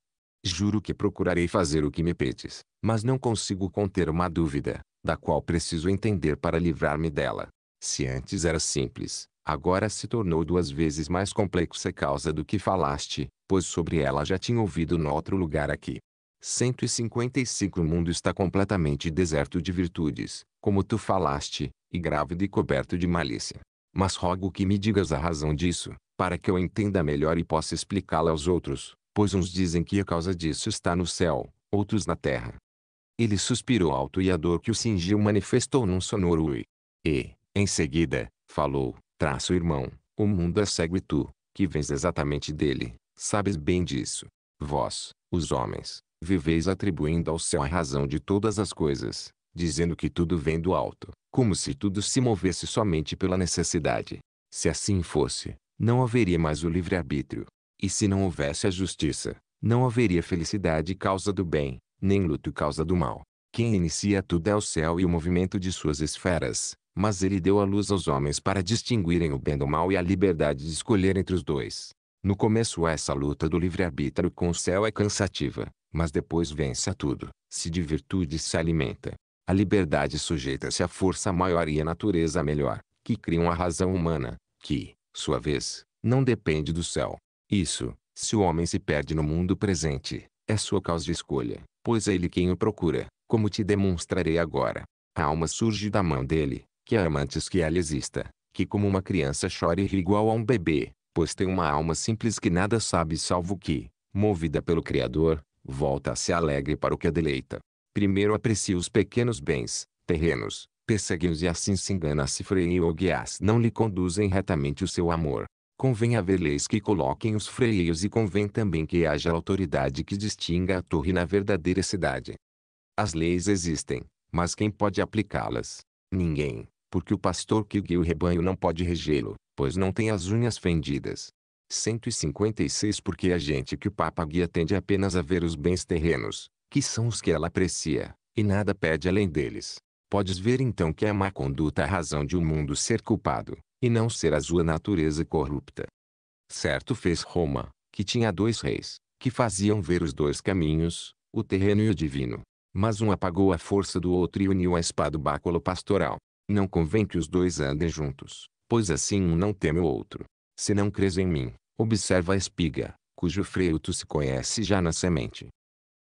Juro que procurarei fazer o que me pedes, mas não consigo conter uma dúvida, da qual preciso entender para livrar-me dela. Se antes era simples, agora se tornou duas vezes mais complexa causa do que falaste, pois sobre ela já tinha ouvido noutro lugar aqui. 155 O mundo está completamente deserto de virtudes, como tu falaste, e grávido e coberto de malícia. Mas rogo que me digas a razão disso, para que eu entenda melhor e possa explicá-la aos outros, pois uns dizem que a causa disso está no céu, outros na terra. Ele suspirou alto e a dor que o cingiu manifestou num sonoro ui. E, em seguida, falou, traço irmão, o mundo é cego e tu, que vens exatamente dele, sabes bem disso. Vós, os homens, viveis atribuindo ao céu a razão de todas as coisas, dizendo que tudo vem do alto, como se tudo se movesse somente pela necessidade. Se assim fosse, não haveria mais o livre-arbítrio. E se não houvesse a justiça, não haveria felicidade causa do bem, nem luto causa do mal. Quem inicia tudo é o céu e o movimento de suas esferas, mas ele deu a luz aos homens para distinguirem o bem do mal e a liberdade de escolher entre os dois. No começo essa luta do livre-arbítrio com o céu é cansativa, mas depois vence a tudo, se de virtude se alimenta. A liberdade sujeita-se à força maior e à natureza melhor, que criam a razão humana, que, sua vez, não depende do céu. Isso, se o homem se perde no mundo presente, é sua causa de escolha, pois é ele quem o procura, como te demonstrarei agora. A alma surge da mão dele, que amantes ama antes que ela exista, que como uma criança chora e ri igual a um bebê, pois tem uma alma simples que nada sabe salvo que, movida pelo Criador, volta a se alegre para o que a deleita. Primeiro aprecia os pequenos bens, terrenos, persegue-os e assim se engana se freio ou guias não lhe conduzem retamente o seu amor. Convém haver leis que coloquem os freios e convém também que haja autoridade que distinga a torre na verdadeira cidade. As leis existem, mas quem pode aplicá-las? Ninguém porque o pastor que guia o rebanho não pode regê-lo, pois não tem as unhas fendidas. 156 Porque a gente que o Papa guia tende apenas a ver os bens terrenos, que são os que ela aprecia, e nada pede além deles. Podes ver então que é má conduta é a razão de o um mundo ser culpado, e não ser a sua natureza corrupta. Certo fez Roma, que tinha dois reis, que faziam ver os dois caminhos, o terreno e o divino. Mas um apagou a força do outro e uniu a espada o báculo pastoral, não convém que os dois andem juntos, pois assim um não teme o outro. Se não crês em mim, observa a espiga, cujo freio tu se conhece já na semente.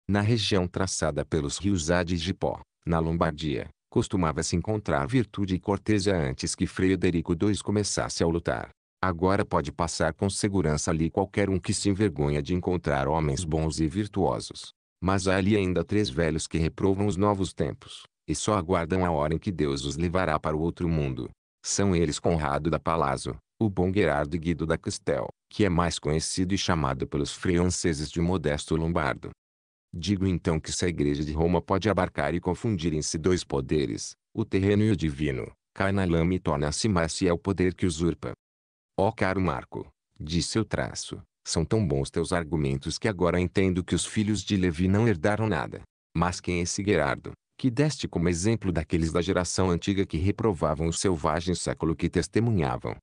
Na região traçada pelos rios Ade e Gipó, na Lombardia, costumava-se encontrar virtude e cortesia antes que Frederico II começasse a lutar. Agora pode passar com segurança ali qualquer um que se envergonha de encontrar homens bons e virtuosos. Mas há ali ainda três velhos que reprovam os novos tempos e só aguardam a hora em que Deus os levará para o outro mundo. São eles Conrado da Palazzo, o bom Gerardo Guido da Castel, que é mais conhecido e chamado pelos franceses de Modesto Lombardo. Digo então que se a Igreja de Roma pode abarcar e confundir em si dois poderes, o terreno e o divino, cai na lama e torna-se Márcio é o poder que usurpa. Ó oh, caro Marco, disse o traço, são tão bons teus argumentos que agora entendo que os filhos de Levi não herdaram nada. Mas quem é esse Gerardo, que deste como exemplo daqueles da geração antiga que reprovavam o selvagem século que testemunhavam.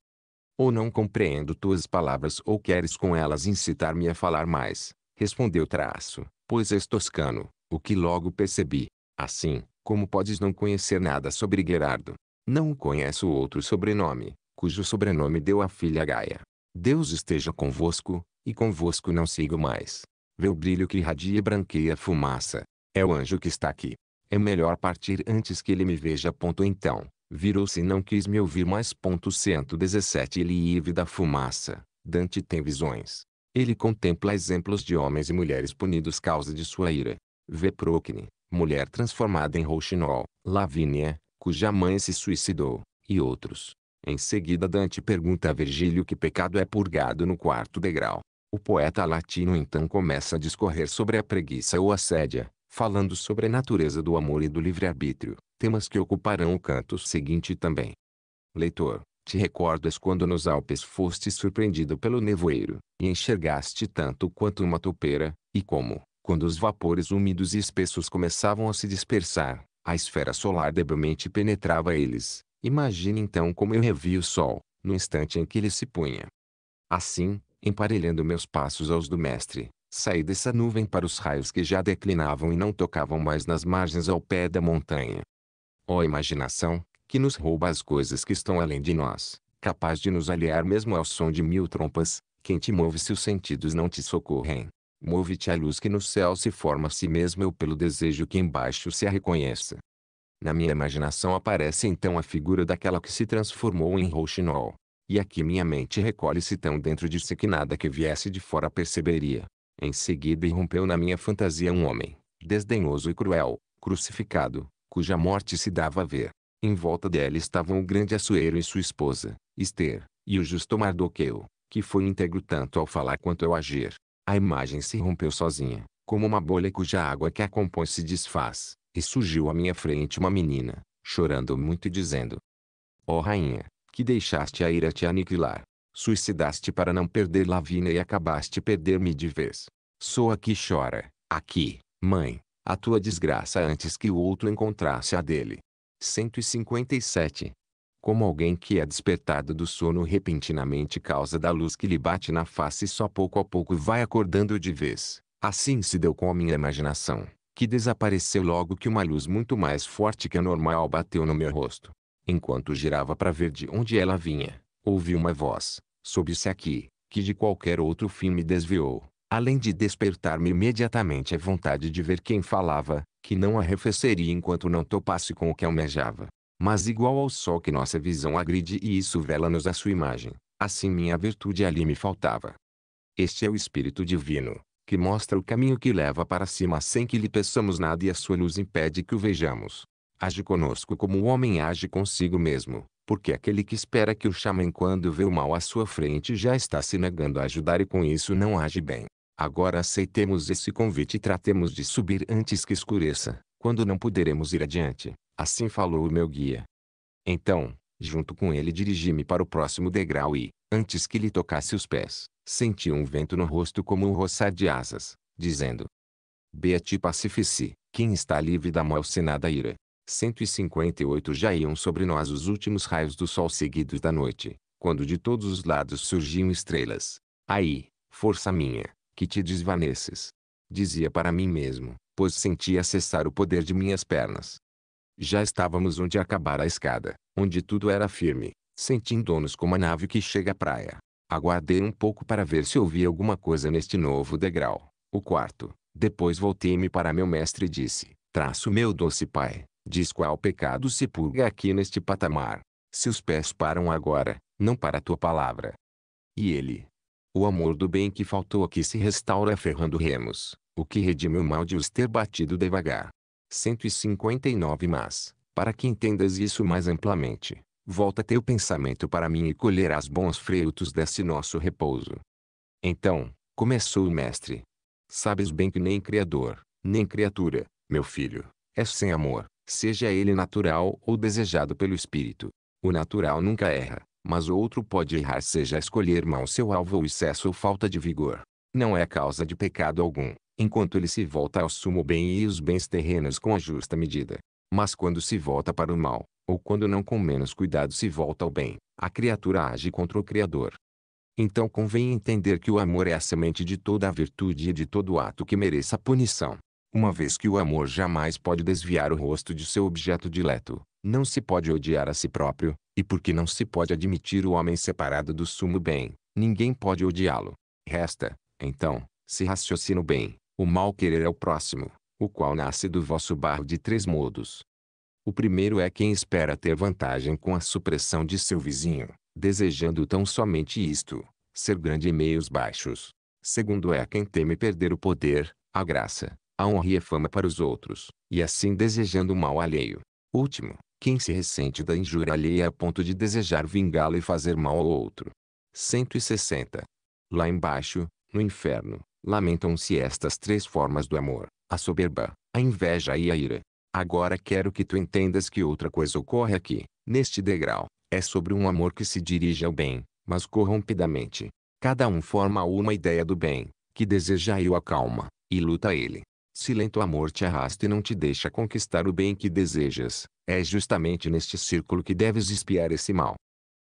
Ou não compreendo tuas palavras ou queres com elas incitar-me a falar mais, respondeu Traço, pois és toscano, o que logo percebi. Assim, como podes não conhecer nada sobre Gerardo? Não conheço outro sobrenome, cujo sobrenome deu à filha Gaia. Deus esteja convosco, e convosco não sigo mais. Vê o brilho que irradia e branqueia a fumaça. É o anjo que está aqui. É melhor partir antes que ele me veja. Ponto então. Virou-se e não quis me ouvir mais. Ponto 117 Ele vive da fumaça. Dante tem visões. Ele contempla exemplos de homens e mulheres punidos causa de sua ira. Vê Procne, mulher transformada em rouxinol, Lavínia, cuja mãe se suicidou, e outros. Em seguida Dante pergunta a Virgílio que pecado é purgado no quarto degrau. O poeta latino então começa a discorrer sobre a preguiça ou a sédia, falando sobre a natureza do amor e do livre-arbítrio, temas que ocuparão o canto seguinte também. Leitor, te recordas quando nos Alpes foste surpreendido pelo nevoeiro, e enxergaste tanto quanto uma topeira, e como, quando os vapores úmidos e espessos começavam a se dispersar, a esfera solar debilmente penetrava eles. Imagine então como eu revi o sol, no instante em que ele se punha. Assim, emparelhando meus passos aos do mestre, Saí dessa nuvem para os raios que já declinavam e não tocavam mais nas margens ao pé da montanha. Ó oh, imaginação, que nos rouba as coisas que estão além de nós, capaz de nos aliar mesmo ao som de mil trompas, quem te move se os sentidos não te socorrem? Move-te a luz que no céu se forma a si mesma ou pelo desejo que embaixo se a reconheça. Na minha imaginação aparece então a figura daquela que se transformou em rouxinol. E aqui minha mente recolhe-se tão dentro de si que nada que viesse de fora perceberia. Em seguida irrompeu na minha fantasia um homem, desdenhoso e cruel, crucificado, cuja morte se dava a ver. Em volta dele estavam o grande açoeiro e sua esposa, Esther, e o justo Mardoqueu, que foi íntegro tanto ao falar quanto ao agir. A imagem se rompeu sozinha, como uma bolha cuja água que a compõe se desfaz, e surgiu à minha frente uma menina, chorando muito e dizendo: Ó oh rainha, que deixaste a ira te aniquilar, Suicidaste para não perder lavina e acabaste perder-me de vez. Sou aqui chora, aqui, mãe, a tua desgraça antes que o outro encontrasse a dele. 157. Como alguém que é despertado do sono repentinamente causa da luz que lhe bate na face e só pouco a pouco vai acordando de vez. Assim se deu com a minha imaginação, que desapareceu logo que uma luz muito mais forte que a normal bateu no meu rosto. Enquanto girava para ver de onde ela vinha, ouvi uma voz, soube-se aqui, que de qualquer outro fim me desviou, além de despertar-me imediatamente a vontade de ver quem falava, que não arrefeceria enquanto não topasse com o que almejava. Mas igual ao sol que nossa visão agride e isso vela-nos a sua imagem, assim minha virtude ali me faltava. Este é o Espírito Divino, que mostra o caminho que leva para cima sem que lhe peçamos nada e a sua luz impede que o vejamos. Age conosco como o homem age consigo mesmo, porque aquele que espera que o chamem quando vê o mal à sua frente já está se negando a ajudar e com isso não age bem. Agora aceitemos esse convite e tratemos de subir antes que escureça, quando não poderemos ir adiante. Assim falou o meu guia. Então, junto com ele dirigi-me para o próximo degrau e, antes que lhe tocasse os pés, senti um vento no rosto como um roçar de asas, dizendo: Beati pacifici, quem está livre da malsinada ira, 158 já iam sobre nós os últimos raios do sol seguidos da noite, quando de todos os lados surgiam estrelas. Aí, força minha, que te desvaneces. Dizia para mim mesmo, pois sentia cessar o poder de minhas pernas. Já estávamos onde acabara a escada, onde tudo era firme, sentindo-nos como a nave que chega à praia. Aguardei um pouco para ver se ouvia alguma coisa neste novo degrau, o quarto. Depois voltei-me para meu mestre e disse, traço meu doce pai, Diz qual pecado se purga aqui neste patamar. Seus pés param agora, não para a tua palavra. E ele? O amor do bem que faltou aqui se restaura ferrando remos, o que redime o mal de os ter batido devagar. 159 Mas, para que entendas isso mais amplamente, volta teu pensamento para mim e colherás bons frutos desse nosso repouso. Então, começou o mestre. Sabes bem que nem criador, nem criatura, meu filho, é sem amor, seja ele natural ou desejado pelo espírito. O natural nunca erra, mas o outro pode errar seja escolher mal seu alvo ou excesso ou falta de vigor. Não é causa de pecado algum, enquanto ele se volta ao sumo bem e os bens terrenos com a justa medida. Mas quando se volta para o mal, ou quando não com menos cuidado se volta ao bem, a criatura age contra o Criador. Então convém entender que o amor é a semente de toda a virtude e de todo ato que mereça punição. Uma vez que o amor jamais pode desviar o rosto de seu objeto dileto, não se pode odiar a si próprio, e porque não se pode admitir o homem separado do sumo bem, ninguém pode odiá-lo. Resta, então, se raciocina bem, o mal querer é o próximo, o qual nasce do vosso barro de três modos. O primeiro é quem espera ter vantagem com a supressão de seu vizinho, desejando tão somente isto, ser grande e meios baixos. Segundo é quem teme perder o poder, a graça, a honra e a fama para os outros, e assim desejando o mal alheio. Último, quem se ressente da injúria alheia a ponto de desejar vingá-la e fazer mal ao outro. 160. Lá embaixo, no inferno, lamentam-se estas três formas do amor, a soberba, a inveja e a ira. Agora quero que tu entendas que outra coisa ocorre aqui, neste degrau, é sobre um amor que se dirige ao bem, mas corrompidamente. Cada um forma uma ideia do bem, que deseja e o acalma, e luta ele. Se lento amor te arrasta e não te deixa conquistar o bem que desejas, é justamente neste círculo que deves espiar esse mal.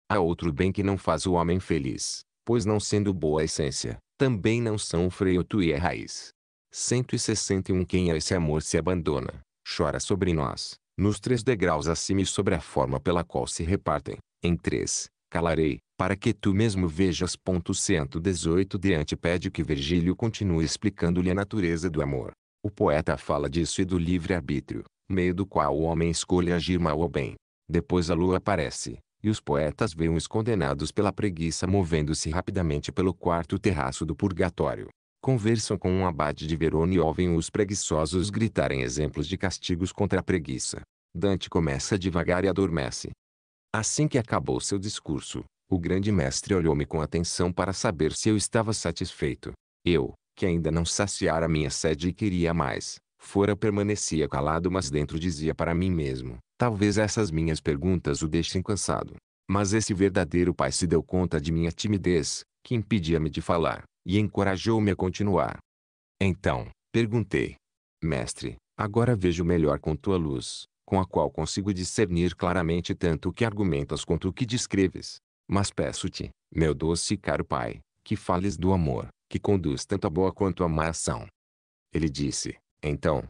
Há outro bem que não faz o homem feliz, pois não sendo boa a essência, também não são o freio tu e a raiz. 161 Quem a é esse amor se abandona, chora sobre nós, nos três degraus acima e sobre a forma pela qual se repartem, em três, calarei, para que tu mesmo vejas. Ponto 118 Diante pede que Virgílio continue explicando-lhe a natureza do amor. O poeta fala disso e do livre-arbítrio, meio do qual o homem escolhe agir mal ou bem. Depois a lua aparece, e os poetas veem os condenados pela preguiça movendo-se rapidamente pelo quarto terraço do purgatório. Conversam com um abade de Verona e ouvem os preguiçosos gritarem exemplos de castigos contra a preguiça. Dante começa devagar e adormece. Assim que acabou seu discurso, o grande mestre olhou-me com atenção para saber se eu estava satisfeito. Eu, que ainda não saciara minha sede e queria mais. Fora permanecia calado mas dentro dizia para mim mesmo, talvez essas minhas perguntas o deixem cansado. Mas esse verdadeiro pai se deu conta de minha timidez, que impedia-me de falar, e encorajou-me a continuar. Então, perguntei. Mestre, agora vejo melhor com tua luz, com a qual consigo discernir claramente tanto o que argumentas quanto o que descreves. Mas peço-te, meu doce e caro pai, que fales do amor, que conduz tanto a boa quanto a má ação. Ele disse, então,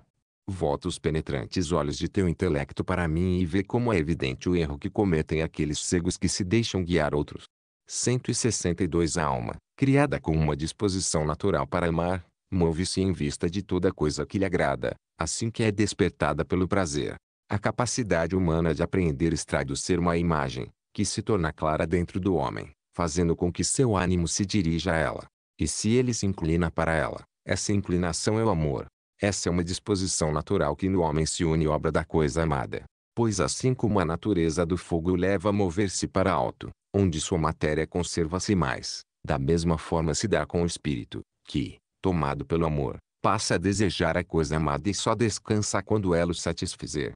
volta os penetrantes olhos de teu intelecto para mim e vê como é evidente o erro que cometem aqueles cegos que se deixam guiar outros. 162 A alma, criada com uma disposição natural para amar, move-se em vista de toda coisa que lhe agrada, assim que é despertada pelo prazer. A capacidade humana de apreender extrai do ser uma imagem, que se torna clara dentro do homem, fazendo com que seu ânimo se dirija a ela. E se ele se inclina para ela, essa inclinação é o amor. Essa é uma disposição natural que no homem se une à obra da coisa amada. Pois assim como a natureza do fogo o leva a mover-se para alto, onde sua matéria conserva-se mais, da mesma forma se dá com o espírito, que, tomado pelo amor, passa a desejar a coisa amada e só descansa quando ela o satisfizer.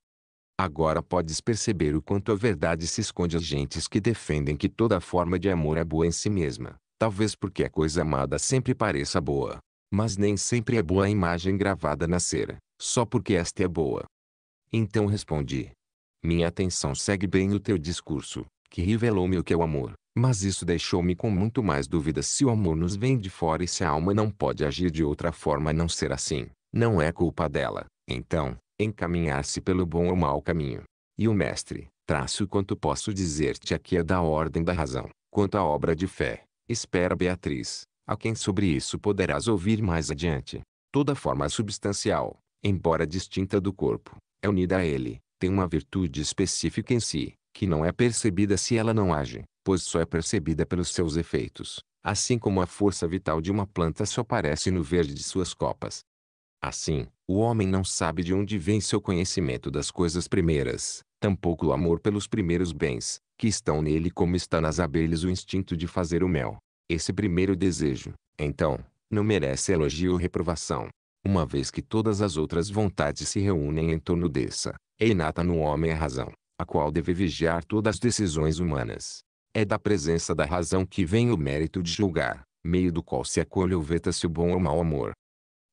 Agora podes perceber o quanto a verdade se esconde às gentes que defendem que toda forma de amor é boa em si mesma, Talvez porque a coisa amada sempre pareça boa. Mas nem sempre é boa a imagem gravada na cera, só porque esta é boa. Então respondi. Minha atenção segue bem o teu discurso, que revelou-me o que é o amor, mas isso deixou-me com muito mais dúvidas se o amor nos vem de fora e se a alma não pode agir de outra forma a não ser assim. Não é culpa dela, então, encaminhar-se pelo bom ou mau caminho. E o mestre, traço quanto posso dizer-te aqui é da ordem da razão, quanto à obra de fé, Espera Beatriz, a quem sobre isso poderás ouvir mais adiante. Toda forma substancial, embora distinta do corpo, é unida a ele, tem uma virtude específica em si, que não é percebida se ela não age, pois só é percebida pelos seus efeitos, assim como a força vital de uma planta só aparece no verde de suas copas. Assim, o homem não sabe de onde vem seu conhecimento das coisas primeiras, tampouco o amor pelos primeiros bens, que estão nele como está nas abelhas o instinto de fazer o mel. Esse primeiro desejo, então, não merece elogio ou reprovação, uma vez que todas as outras vontades se reúnem em torno dessa. É inata no homem a razão, a qual deve vigiar todas as decisões humanas. É da presença da razão que vem o mérito de julgar, meio do qual se acolhe ou veta-se o bom ou mau amor.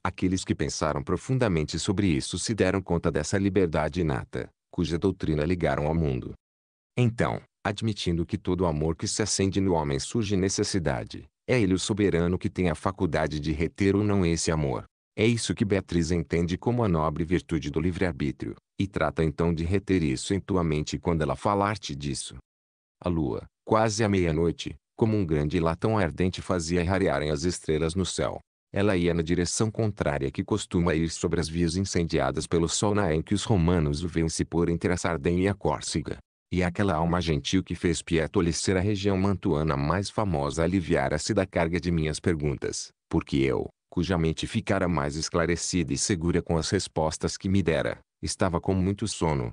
Aqueles que pensaram profundamente sobre isso se deram conta dessa liberdade inata, cuja doutrina ligaram ao mundo. Então, admitindo que todo amor que se acende no homem surge necessidade. É ele o soberano que tem a faculdade de reter ou não esse amor. É isso que Beatriz entende como a nobre virtude do livre-arbítrio, e trata então de reter isso em tua mente quando ela falar-te disso. A lua, quase à meia-noite, como um grande latão ardente fazia rarearem as estrelas no céu. Ela ia na direção contrária que costuma ir sobre as vias incendiadas pelo sol na em que os romanos o veem se pôr entre a Sardenha e a Córcega e aquela alma gentil que fez Pietoli ser a região mantuana mais famosa aliviara-se da carga de minhas perguntas, porque eu, cuja mente ficara mais esclarecida e segura com as respostas que me dera, estava com muito sono.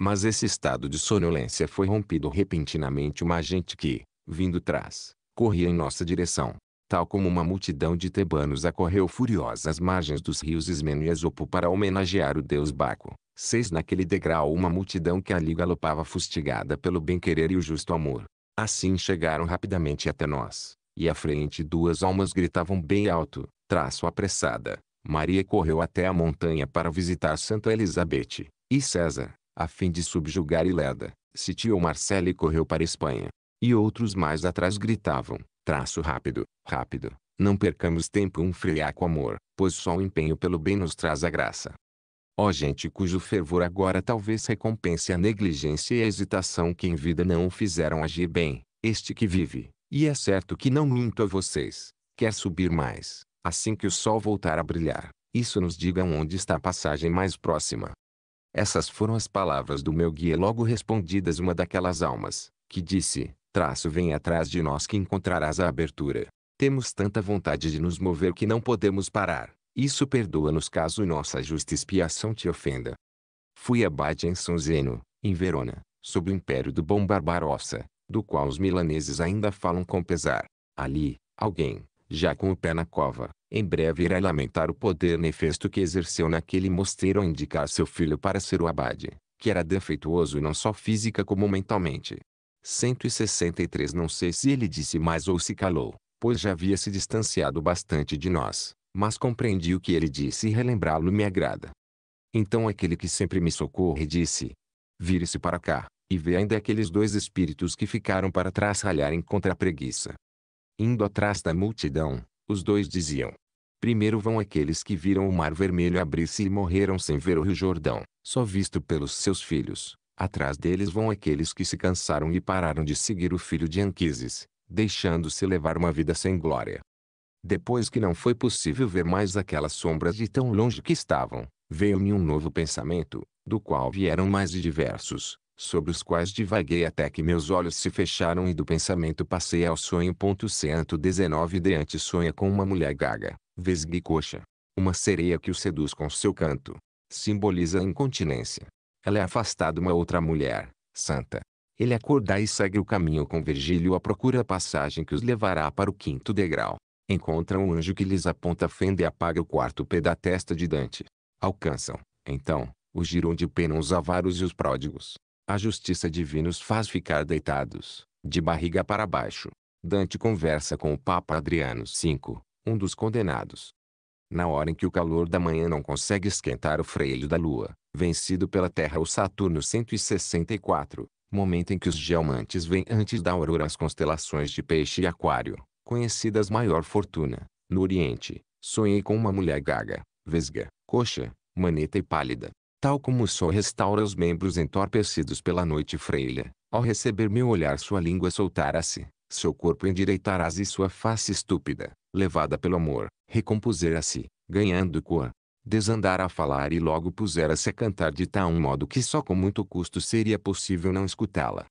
Mas esse estado de sonolência foi rompido repentinamente uma gente que, vindo trás, corria em nossa direção, tal como uma multidão de tebanos acorreu furiosa às margens dos rios Ismeno e Esopo para homenagear o deus Baco. Seis naquele degrau uma multidão que ali galopava fustigada pelo bem-querer e o justo amor. Assim chegaram rapidamente até nós, e à frente duas almas gritavam bem alto, traço apressada. Maria correu até a montanha para visitar Santa Elizabeth, e César, a fim de subjugar Ileda, sitiou Marcelo e correu para Espanha. E outros mais atrás gritavam, traço rápido, rápido, não percamos tempo um friaco amor, pois só o empenho pelo bem nos traz a graça. Ó gente cujo fervor agora talvez recompense a negligência e a hesitação que em vida não o fizeram agir bem, este que vive, e é certo que não minto a vocês, quer subir mais, assim que o sol voltar a brilhar. Isso nos diga onde está a passagem mais próxima. Essas foram as palavras do meu guia logo respondidas uma daquelas almas, que disse, traço vem atrás de nós que encontrarás a abertura. Temos tanta vontade de nos mover que não podemos parar. Isso perdoa-nos caso nossa justa expiação te ofenda. Fui abade em Sonzeno, em Verona, sob o império do bom Barbarossa, do qual os milaneses ainda falam com pesar. Ali, alguém, já com o pé na cova, em breve irá lamentar o poder nefesto que exerceu naquele mosteiro ao indicar seu filho para ser o abade, que era defeituoso não só física como mentalmente. 163 Não sei se ele disse mais ou se calou, pois já havia se distanciado bastante de nós mas compreendi o que ele disse e relembrá-lo me agrada. Então aquele que sempre me socorre disse: Vire-se para cá, e vê ainda aqueles dois espíritos que ficaram para trás ralharem contra a preguiça. Indo atrás da multidão, os dois diziam: Primeiro vão aqueles que viram o mar vermelho abrir-se e morreram sem ver o rio Jordão, só visto pelos seus filhos. Atrás deles vão aqueles que se cansaram e pararam de seguir o filho de Anquises, deixando-se levar uma vida sem glória. Depois que não foi possível ver mais aquelas sombras de tão longe que estavam, veio-me um novo pensamento, do qual vieram mais de diversos, sobre os quais divaguei até que meus olhos se fecharam e do pensamento passei ao sonho. 119 ante sonha com uma mulher gaga, vesgue coxa. Uma sereia que o seduz com seu canto. Simboliza a incontinência. Ela é afastada uma outra mulher, santa. Ele acorda e segue o caminho com Virgílio à procura a passagem que os levará para o quinto degrau encontram o anjo que lhes aponta a fenda e apaga o quarto pé da testa de Dante. Alcançam, então, o giro onde penam os avaros e os pródigos. A justiça divina os faz ficar deitados, de barriga para baixo. Dante conversa com o Papa Adriano V, um dos condenados. Na hora em que o calor da manhã não consegue esquentar o freio da lua, vencido pela Terra o Saturno 164, momento em que os geomantes vêm antes da aurora as constelações de peixe e aquário, conhecidas maior fortuna, no Oriente, sonhei com uma mulher gaga, vesga, coxa, maneta e pálida. Tal como o sol restaura os membros entorpecidos pela noite freia, ao receber meu olhar sua língua soltara-se, seu corpo endireitarás e sua face estúpida, levada pelo amor, recompusera-se, ganhando cor. Desandara a falar e logo pusera-se a cantar de tal modo que só com muito custo seria possível não escutá-la.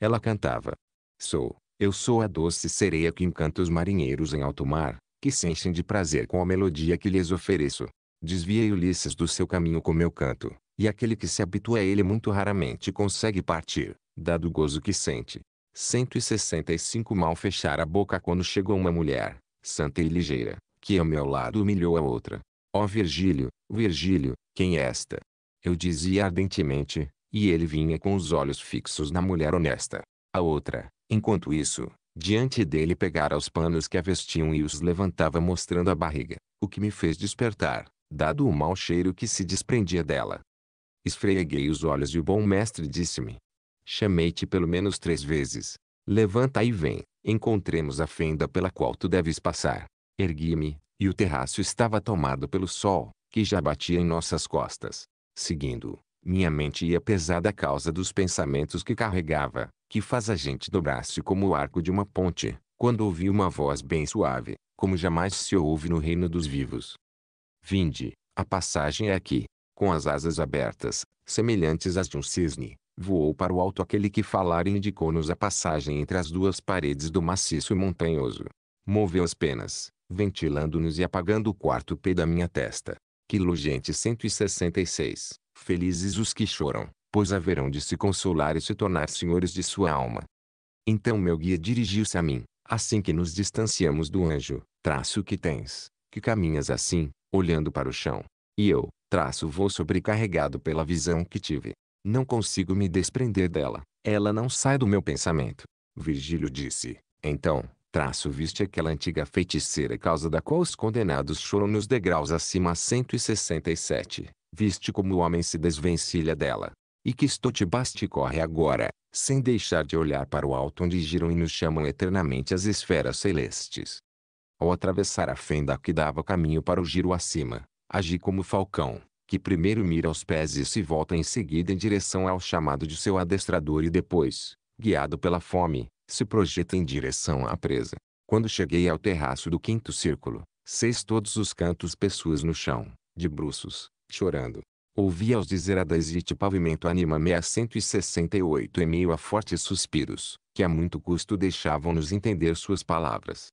Ela cantava. Sou, eu sou a doce sereia que encanta os marinheiros em alto mar, que se enchem de prazer com a melodia que lhes ofereço. Desviei Ulisses do seu caminho com meu canto, e aquele que se habitua a ele muito raramente consegue partir, dado o gozo que sente. 165 Mal fechar a boca quando chegou uma mulher, santa e ligeira, que ao meu lado humilhou a outra. Ó oh Virgílio, Virgílio, quem é esta? Eu dizia ardentemente, e ele vinha com os olhos fixos na mulher honesta. A outra, Enquanto isso, diante dele pegara os panos que a vestiam e os levantava mostrando a barriga, o que me fez despertar, dado o mau cheiro que se desprendia dela. Esfreguei os olhos e o bom mestre disse-me. Chamei-te pelo menos três vezes. Levanta e vem, encontremos a fenda pela qual tu deves passar. Ergui-me, e o terraço estava tomado pelo sol, que já batia em nossas costas. Seguindo, minha mente ia pesada a causa dos pensamentos que carregava que faz a gente dobrar-se como o arco de uma ponte, quando ouvi uma voz bem suave, como jamais se ouve no reino dos vivos. Vinde, a passagem é aqui. Com as asas abertas, semelhantes às de um cisne, voou para o alto aquele que falara e indicou-nos a passagem entre as duas paredes do maciço e montanhoso. Moveu as penas, ventilando-nos e apagando o quarto pé da minha testa. Quilogente 166. Felizes os que choram pois haverão de se consolar e se tornar senhores de sua alma. Então meu guia dirigiu-se a mim, assim que nos distanciamos do anjo, traço que tens, que caminhas assim, olhando para o chão. E eu, traço vou sobrecarregado pela visão que tive. Não consigo me desprender dela, ela não sai do meu pensamento. Virgílio disse, então, traço viste aquela antiga feiticeira causa da qual os condenados choram nos degraus acima 167. Viste como o homem se desvencilha dela, e que Stotibaste corre agora, sem deixar de olhar para o alto onde giram e nos chamam eternamente as esferas celestes. Ao atravessar a fenda que dava caminho para o giro acima, agi como falcão, que primeiro mira aos pés e se volta em seguida em direção ao chamado de seu adestrador e depois, guiado pela fome, se projeta em direção à presa. Quando cheguei ao terraço do quinto círculo, seis todos os cantos pessoas no chão, de bruços, chorando. Ouvi-os dizer a desdite pavimento anima-me a cento e meio a fortes suspiros, que a muito custo deixavam-nos entender suas palavras.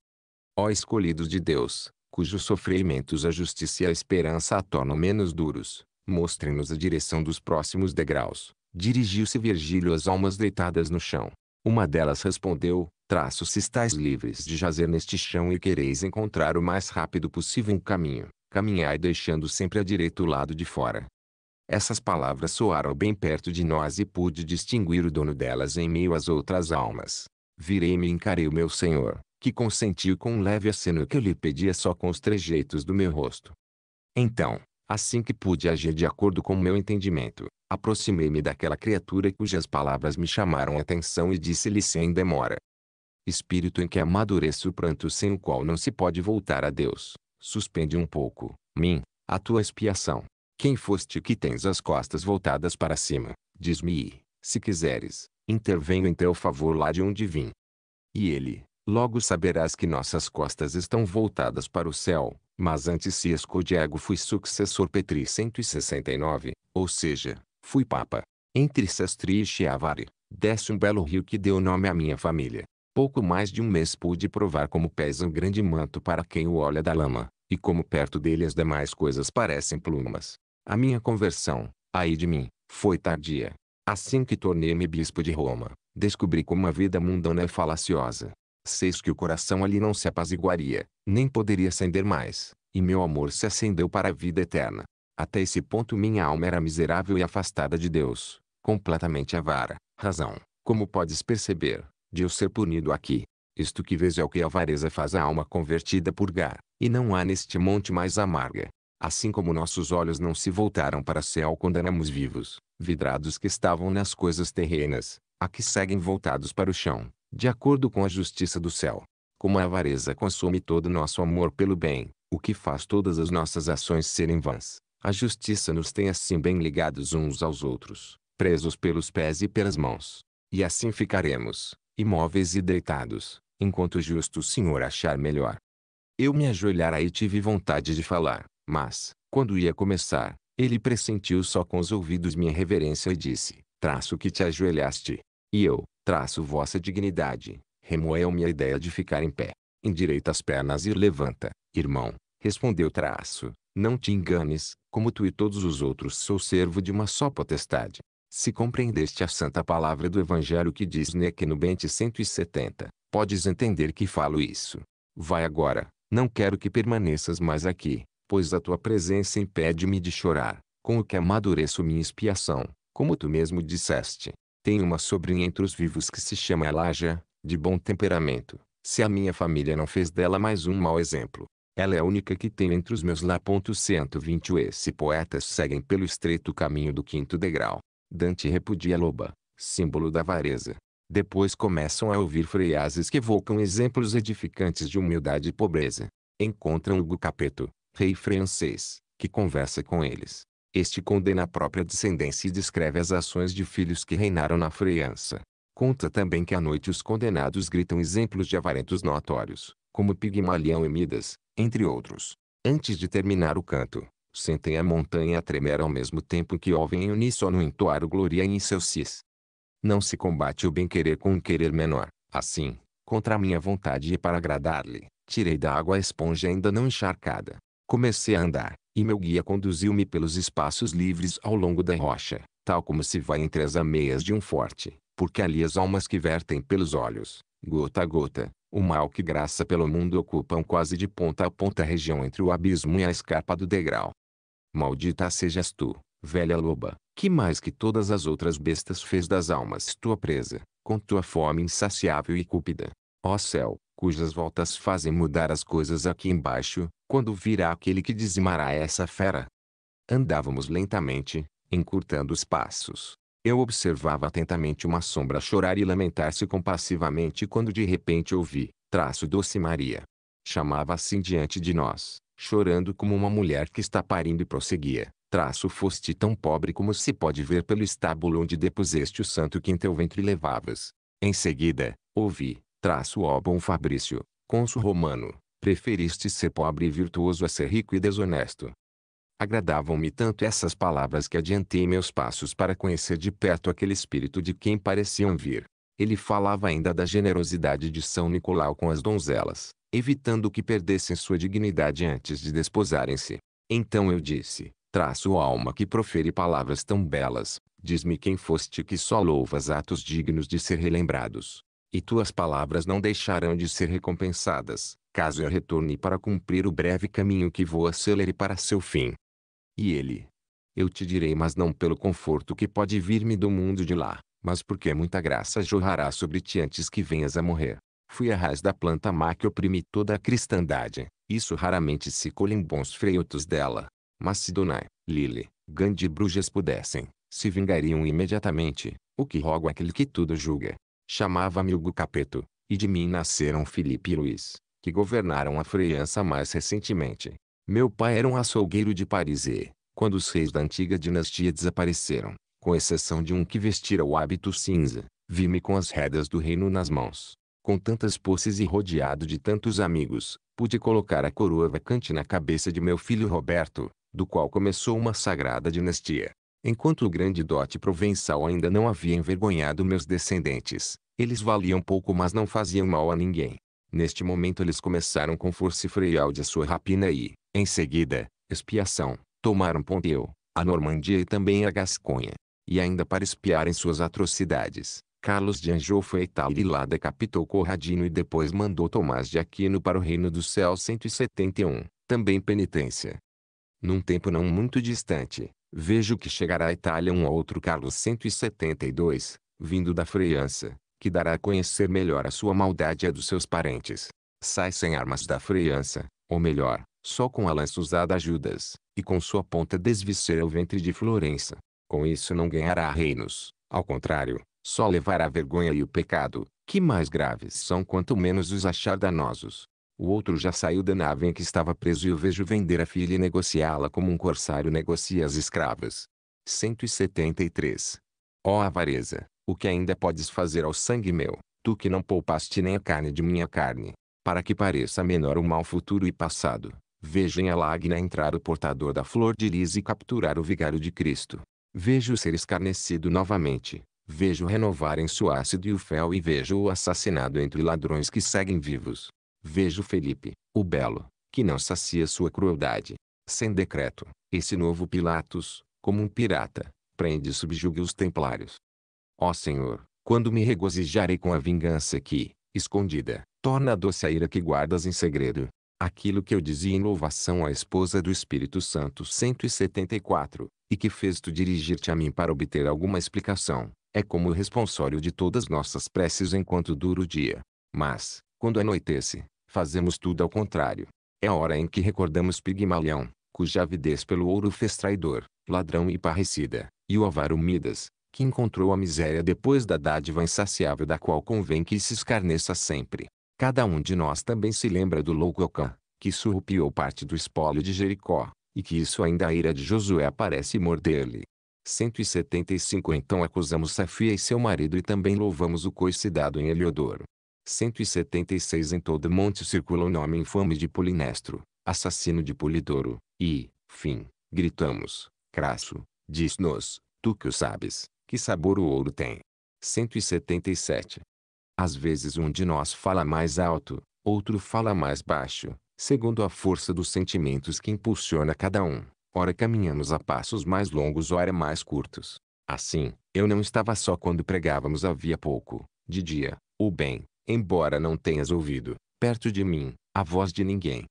Ó escolhidos de Deus, cujos sofrimentos a justiça e a esperança a tornam menos duros, mostrem-nos a direção dos próximos degraus. Dirigiu-se Virgílio às almas deitadas no chão. Uma delas respondeu, traços se estáis livres de jazer neste chão e quereis encontrar o mais rápido possível um caminho, caminhai deixando sempre a direita o lado de fora, essas palavras soaram bem perto de nós e pude distinguir o dono delas em meio às outras almas. Virei-me e encarei o meu senhor, que consentiu com um leve aceno que eu lhe pedia só com os trejeitos do meu rosto. Então, assim que pude agir de acordo com meu entendimento, aproximei-me daquela criatura cujas palavras me chamaram a atenção e disse-lhe sem demora. Espírito em que amadurece o pranto sem o qual não se pode voltar a Deus, suspende um pouco, mim, a tua expiação. Quem foste que tens as costas voltadas para cima, diz-me, se quiseres, intervenho em teu favor lá de onde vim. E ele, logo saberás que nossas costas estão voltadas para o céu, mas antes se Diego fui sucessor Petri 169, ou seja, fui papa. Entre Sestri e Chiavari, desce um belo rio que deu nome à minha família. Pouco mais de um mês pude provar como pesa um grande manto para quem o olha da lama, e como perto dele as demais coisas parecem plumas. A minha conversão, aí de mim, foi tardia. Assim que tornei-me bispo de Roma, descobri como a vida mundana é falaciosa. Seis que o coração ali não se apaziguaria, nem poderia acender mais, e meu amor se acendeu para a vida eterna. Até esse ponto minha alma era miserável e afastada de Deus, completamente avara, razão, como podes perceber, de eu ser punido aqui. Isto que vejo é o que a avareza faz à alma convertida por e não há neste monte mais amarga, Assim como nossos olhos não se voltaram para céu quando éramos vivos, vidrados que estavam nas coisas terrenas, a que seguem voltados para o chão, de acordo com a justiça do céu. Como a avareza consome todo nosso amor pelo bem, o que faz todas as nossas ações serem vãs, a justiça nos tem assim bem ligados uns aos outros, presos pelos pés e pelas mãos. E assim ficaremos, imóveis e deitados, enquanto o justo Senhor achar melhor. Eu me ajoelhar e tive vontade de falar, mas, quando ia começar, ele pressentiu só com os ouvidos minha reverência e disse, traço que te ajoelhaste. E eu, traço vossa dignidade, remoeu-me a ideia de ficar em pé. Endireita as pernas e levanta, irmão, respondeu traço, não te enganes, como tu e todos os outros sou servo de uma só potestade. Se compreendeste a santa palavra do Evangelho que diz Nequenubente né, 170, podes entender que falo isso. Vai agora, não quero que permaneças mais aqui, pois a tua presença impede-me de chorar, com o que amadureço minha expiação, como tu mesmo disseste. Tenho uma sobrinha entre os vivos que se chama Elaja, de bom temperamento, se a minha família não fez dela mais um mau exemplo. Ela é a única que tenho entre os meus lá. 120 Esse poetas seguem pelo estreito caminho do quinto degrau. Dante repudia Loba, símbolo da avareza. Depois começam a ouvir freiases que evocam exemplos edificantes de humildade e pobreza. Encontram Hugo Capeto, rei francês, que conversa com eles. Este condena a própria descendência e descreve as ações de filhos que reinaram na França. Conta também que à noite os condenados gritam exemplos de avarentos notórios, como Pigmalião e Midas, entre outros. Antes de terminar o canto, sentem a montanha tremer ao mesmo tempo que ouvem em uníssono entoar o Gloria em seu cis. Não se combate o bem-querer com um querer menor, assim, contra a minha vontade e para agradar-lhe, tirei da água a esponja ainda não encharcada, Comecei a andar, e meu guia conduziu-me pelos espaços livres ao longo da rocha, tal como se vai entre as ameias de um forte, porque ali as almas que vertem pelos olhos, gota a gota, o mal que graça pelo mundo ocupam quase de ponta a ponta a região entre o abismo e a escarpa do degrau. Maldita sejas tu, velha loba, que mais que todas as outras bestas fez das almas tua presa, com tua fome insaciável e cúpida. Ó céu, cujas voltas fazem mudar as coisas aqui embaixo, quando virá aquele que dizimará essa fera. Andávamos lentamente, encurtando os passos. Eu observava atentamente uma sombra chorar e lamentar-se compassivamente quando de repente ouvi, traço doce Maria. Chamava assim diante de nós, chorando como uma mulher que está parindo e prosseguia. Traço foste tão pobre como se pode ver pelo estábulo onde depuseste o santo que em teu ventre levavas. Em seguida, ouvi, Traço ó bom Fabrício, cônsul romano, preferiste ser pobre e virtuoso a ser rico e desonesto. Agradavam-me tanto essas palavras que adiantei meus passos para conhecer de perto aquele espírito de quem pareciam vir. Ele falava ainda da generosidade de São Nicolau com as donzelas, evitando que perdessem sua dignidade antes de desposarem-se. Então eu disse, traço alma que profere palavras tão belas, diz-me quem foste que só louvas atos dignos de ser relembrados, e tuas palavras não deixarão de ser recompensadas, caso eu retorne para cumprir o breve caminho que vou acelere para seu fim. E ele: Eu te direi, mas não pelo conforto que pode vir-me do mundo de lá, mas porque muita graça jorrará sobre ti antes que venhas a morrer. Fui a raiz da planta má que oprime toda a cristandade, isso raramente se colhem bons freitos dela. Mas se Donai, Lili, Gandhi e Brujas pudessem, se vingariam imediatamente, o que rogo àquele é que tudo julga, Chamava-me Hugo Capeto, e de mim nasceram Felipe e Luiz, que governaram a França mais recentemente. Meu pai era um açougueiro de Paris e, quando os reis da antiga dinastia desapareceram, com exceção de um que vestira o hábito cinza, vi-me com as rédeas do reino nas mãos. Com tantas posses e rodeado de tantos amigos, pude colocar a coroa vacante na cabeça de meu filho Roberto, do qual começou uma sagrada dinastia. Enquanto o grande dote provençal ainda não havia envergonhado meus descendentes, eles valiam pouco mas não faziam mal a ninguém. Neste momento eles começaram com força e freial de sua rapina e, em seguida, expiação, tomaram Ponteu, a Normandia e também a Gasconha. E ainda para espiarem suas atrocidades, Carlos de Anjou foi a Itália e lá decapitou Corradino e depois mandou Tomás de Aquino para o Reino do Céu 171, também penitência. Num tempo não muito distante, Vejo que chegará à Itália um outro Carlos 172, vindo da França, que dará a conhecer melhor a sua maldade e a dos seus parentes. Sai sem armas da França, ou melhor, só com a lança usada a Judas, e com sua ponta desvicerá o ventre de Florença. Com isso não ganhará reinos, ao contrário, só levará a vergonha e o pecado, que mais graves são quanto menos os achar danosos. O outro já saiu da nave em que estava preso e o vejo vender a filha e negociá-la como um corsário negocia as escravas. 173. Ó oh avareza, o que ainda podes fazer ao sangue meu, tu que não poupaste nem a carne de minha carne, para que pareça menor o mal futuro e passado. Vejo em Alagna entrar o portador da flor de lis e capturar o vigário de Cristo. Vejo ser escarnecido novamente. Vejo renovar em sua ácido e o fel e vejo o assassinado entre ladrões que seguem vivos. Vejo Felipe, o belo, que não sacia sua crueldade. Sem decreto, esse novo Pilatos, como um pirata, prende e subjuga os templários. Ó Senhor, quando me regozijarei com a vingança que, escondida, torna a doce a ira que guardas em segredo. Aquilo que eu dizia em louvação à esposa do Espírito Santo 174, e que fez tu dirigir-te a mim para obter alguma explicação, é como o responsório de todas nossas preces enquanto dura o dia. Mas, quando anoitece, fazemos tudo ao contrário. É a hora em que recordamos Pigmalião, cuja avidez pelo ouro fez traidor, ladrão e parricida, e o avaro Midas, que encontrou a miséria depois da dádiva insaciável da qual convém que se escarneça sempre. Cada um de nós também se lembra do louco Ocã, que surrupiou parte do espólio de Jericó, e que isso ainda a ira de Josué aparece morder-lhe. 175 Então acusamos Safia e seu marido e também louvamos o coice dado em Heliodoro. 176 em todo monte circula o nome infame de Polinestro, assassino de Polidoro, e, fim, gritamos, crasso, diz-nos, tu que o sabes, que sabor o ouro tem. 177. Às vezes um de nós fala mais alto, outro fala mais baixo, segundo a força dos sentimentos que impulsiona cada um. Ora caminhamos a passos mais longos ora mais curtos. Assim, eu não estava só quando pregávamos havia pouco, de dia, ou bem, Embora não tenhas ouvido, perto de mim, a voz de ninguém.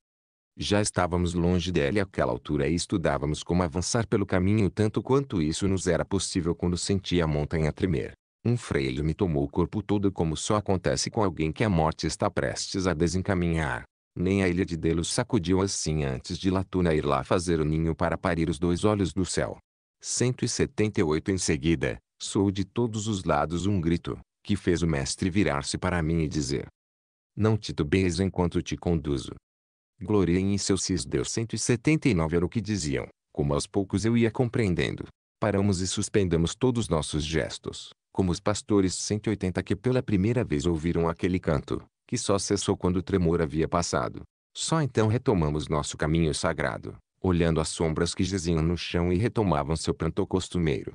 Já estávamos longe dele àquela altura e estudávamos como avançar pelo caminho tanto quanto isso nos era possível quando senti a montanha tremer. Um freio me tomou o corpo todo como só acontece com alguém que a morte está prestes a desencaminhar. Nem a ilha de Delos sacudiu assim antes de Latuna ir lá fazer o ninho para parir os dois olhos do céu. 178 em seguida, soou de todos os lados um grito, que fez o mestre virar-se para mim e dizer. Não titubeis enquanto te conduzo. Gloriem em seu Deus 179 era o que diziam, como aos poucos eu ia compreendendo. Paramos e suspendemos todos nossos gestos, como os pastores 180 que pela primeira vez ouviram aquele canto, que só cessou quando o tremor havia passado. Só então retomamos nosso caminho sagrado, olhando as sombras que jaziam no chão e retomavam seu pranto costumeiro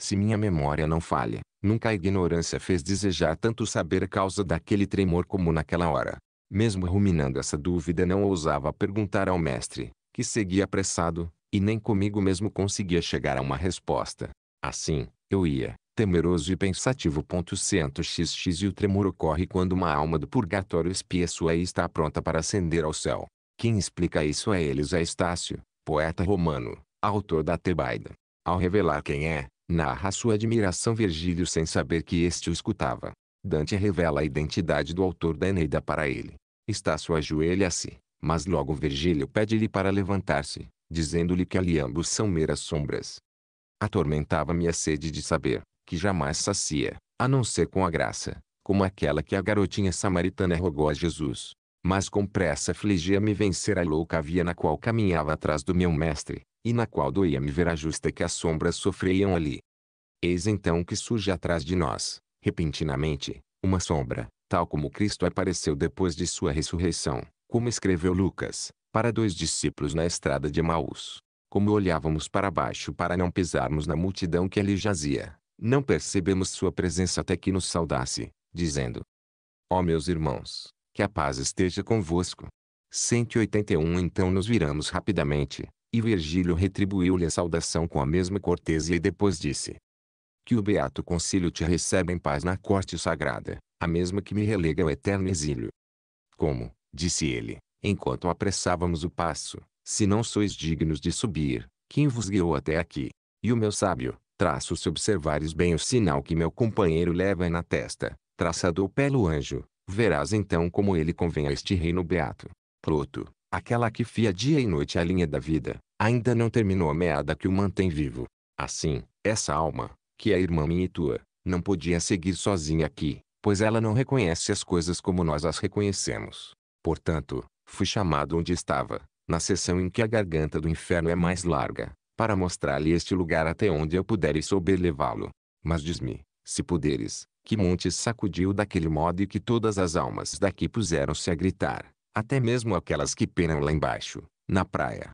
se minha memória não falha, nunca a ignorância fez desejar tanto saber a causa daquele tremor como naquela hora. Mesmo ruminando essa dúvida não ousava perguntar ao mestre, que seguia apressado, e nem comigo mesmo conseguia chegar a uma resposta. Assim, eu ia, temeroso e pensativo. Ponto cento xx e o tremor ocorre quando uma alma do purgatório espia sua e está pronta para ascender ao céu. Quem explica isso a eles é Estácio, poeta romano, autor da Tebaida. Ao revelar quem é, narra sua admiração Virgílio sem saber que este o escutava. Dante revela a identidade do autor da Eneida para ele. Estácio ajoelha-se, assim, mas logo Virgílio pede-lhe para levantar-se, dizendo-lhe que ali ambos são meras sombras. Atormentava-me a sede de saber, que jamais sacia, a não ser com a graça, como aquela que a garotinha samaritana rogou a Jesus. Mas com pressa afligia-me vencer a louca via na qual caminhava atrás do meu mestre, e na qual doía-me ver a justa que as sombras sofriam ali. Eis então que surge atrás de nós, repentinamente, uma sombra, tal como Cristo apareceu depois de sua ressurreição, como escreveu Lucas, para dois discípulos na estrada de Emaús. Como olhávamos para baixo para não pisarmos na multidão que ali jazia, não percebemos sua presença até que nos saudasse, dizendo: Ó oh, meus irmãos, que a paz esteja convosco. 181 Então nos viramos rapidamente, e Virgílio retribuiu-lhe a saudação com a mesma cortesia e depois disse: Que o beato concílio te receba em paz na corte sagrada, a mesma que me relega ao eterno exílio. Como, disse ele, enquanto apressávamos o passo, se não sois dignos de subir, quem vos guiou até aqui? E o meu sábio, traço se observares bem o sinal que meu companheiro leva na testa, traçado pelo anjo, verás então como ele convém a este reino beato. Proto, aquela que fia dia e noite a linha da vida, ainda não terminou a meada que o mantém vivo. Assim, essa alma, que é irmã minha e tua, não podia seguir sozinha aqui, pois ela não reconhece as coisas como nós as reconhecemos. Portanto, fui chamado onde estava, na sessão em que a garganta do inferno é mais larga, para mostrar-lhe este lugar até onde eu puder e souber levá-lo. Mas diz-me, se puderes, que monte sacudiu daquele modo e que todas as almas daqui puseram-se a gritar, até mesmo aquelas que penam lá embaixo, na praia.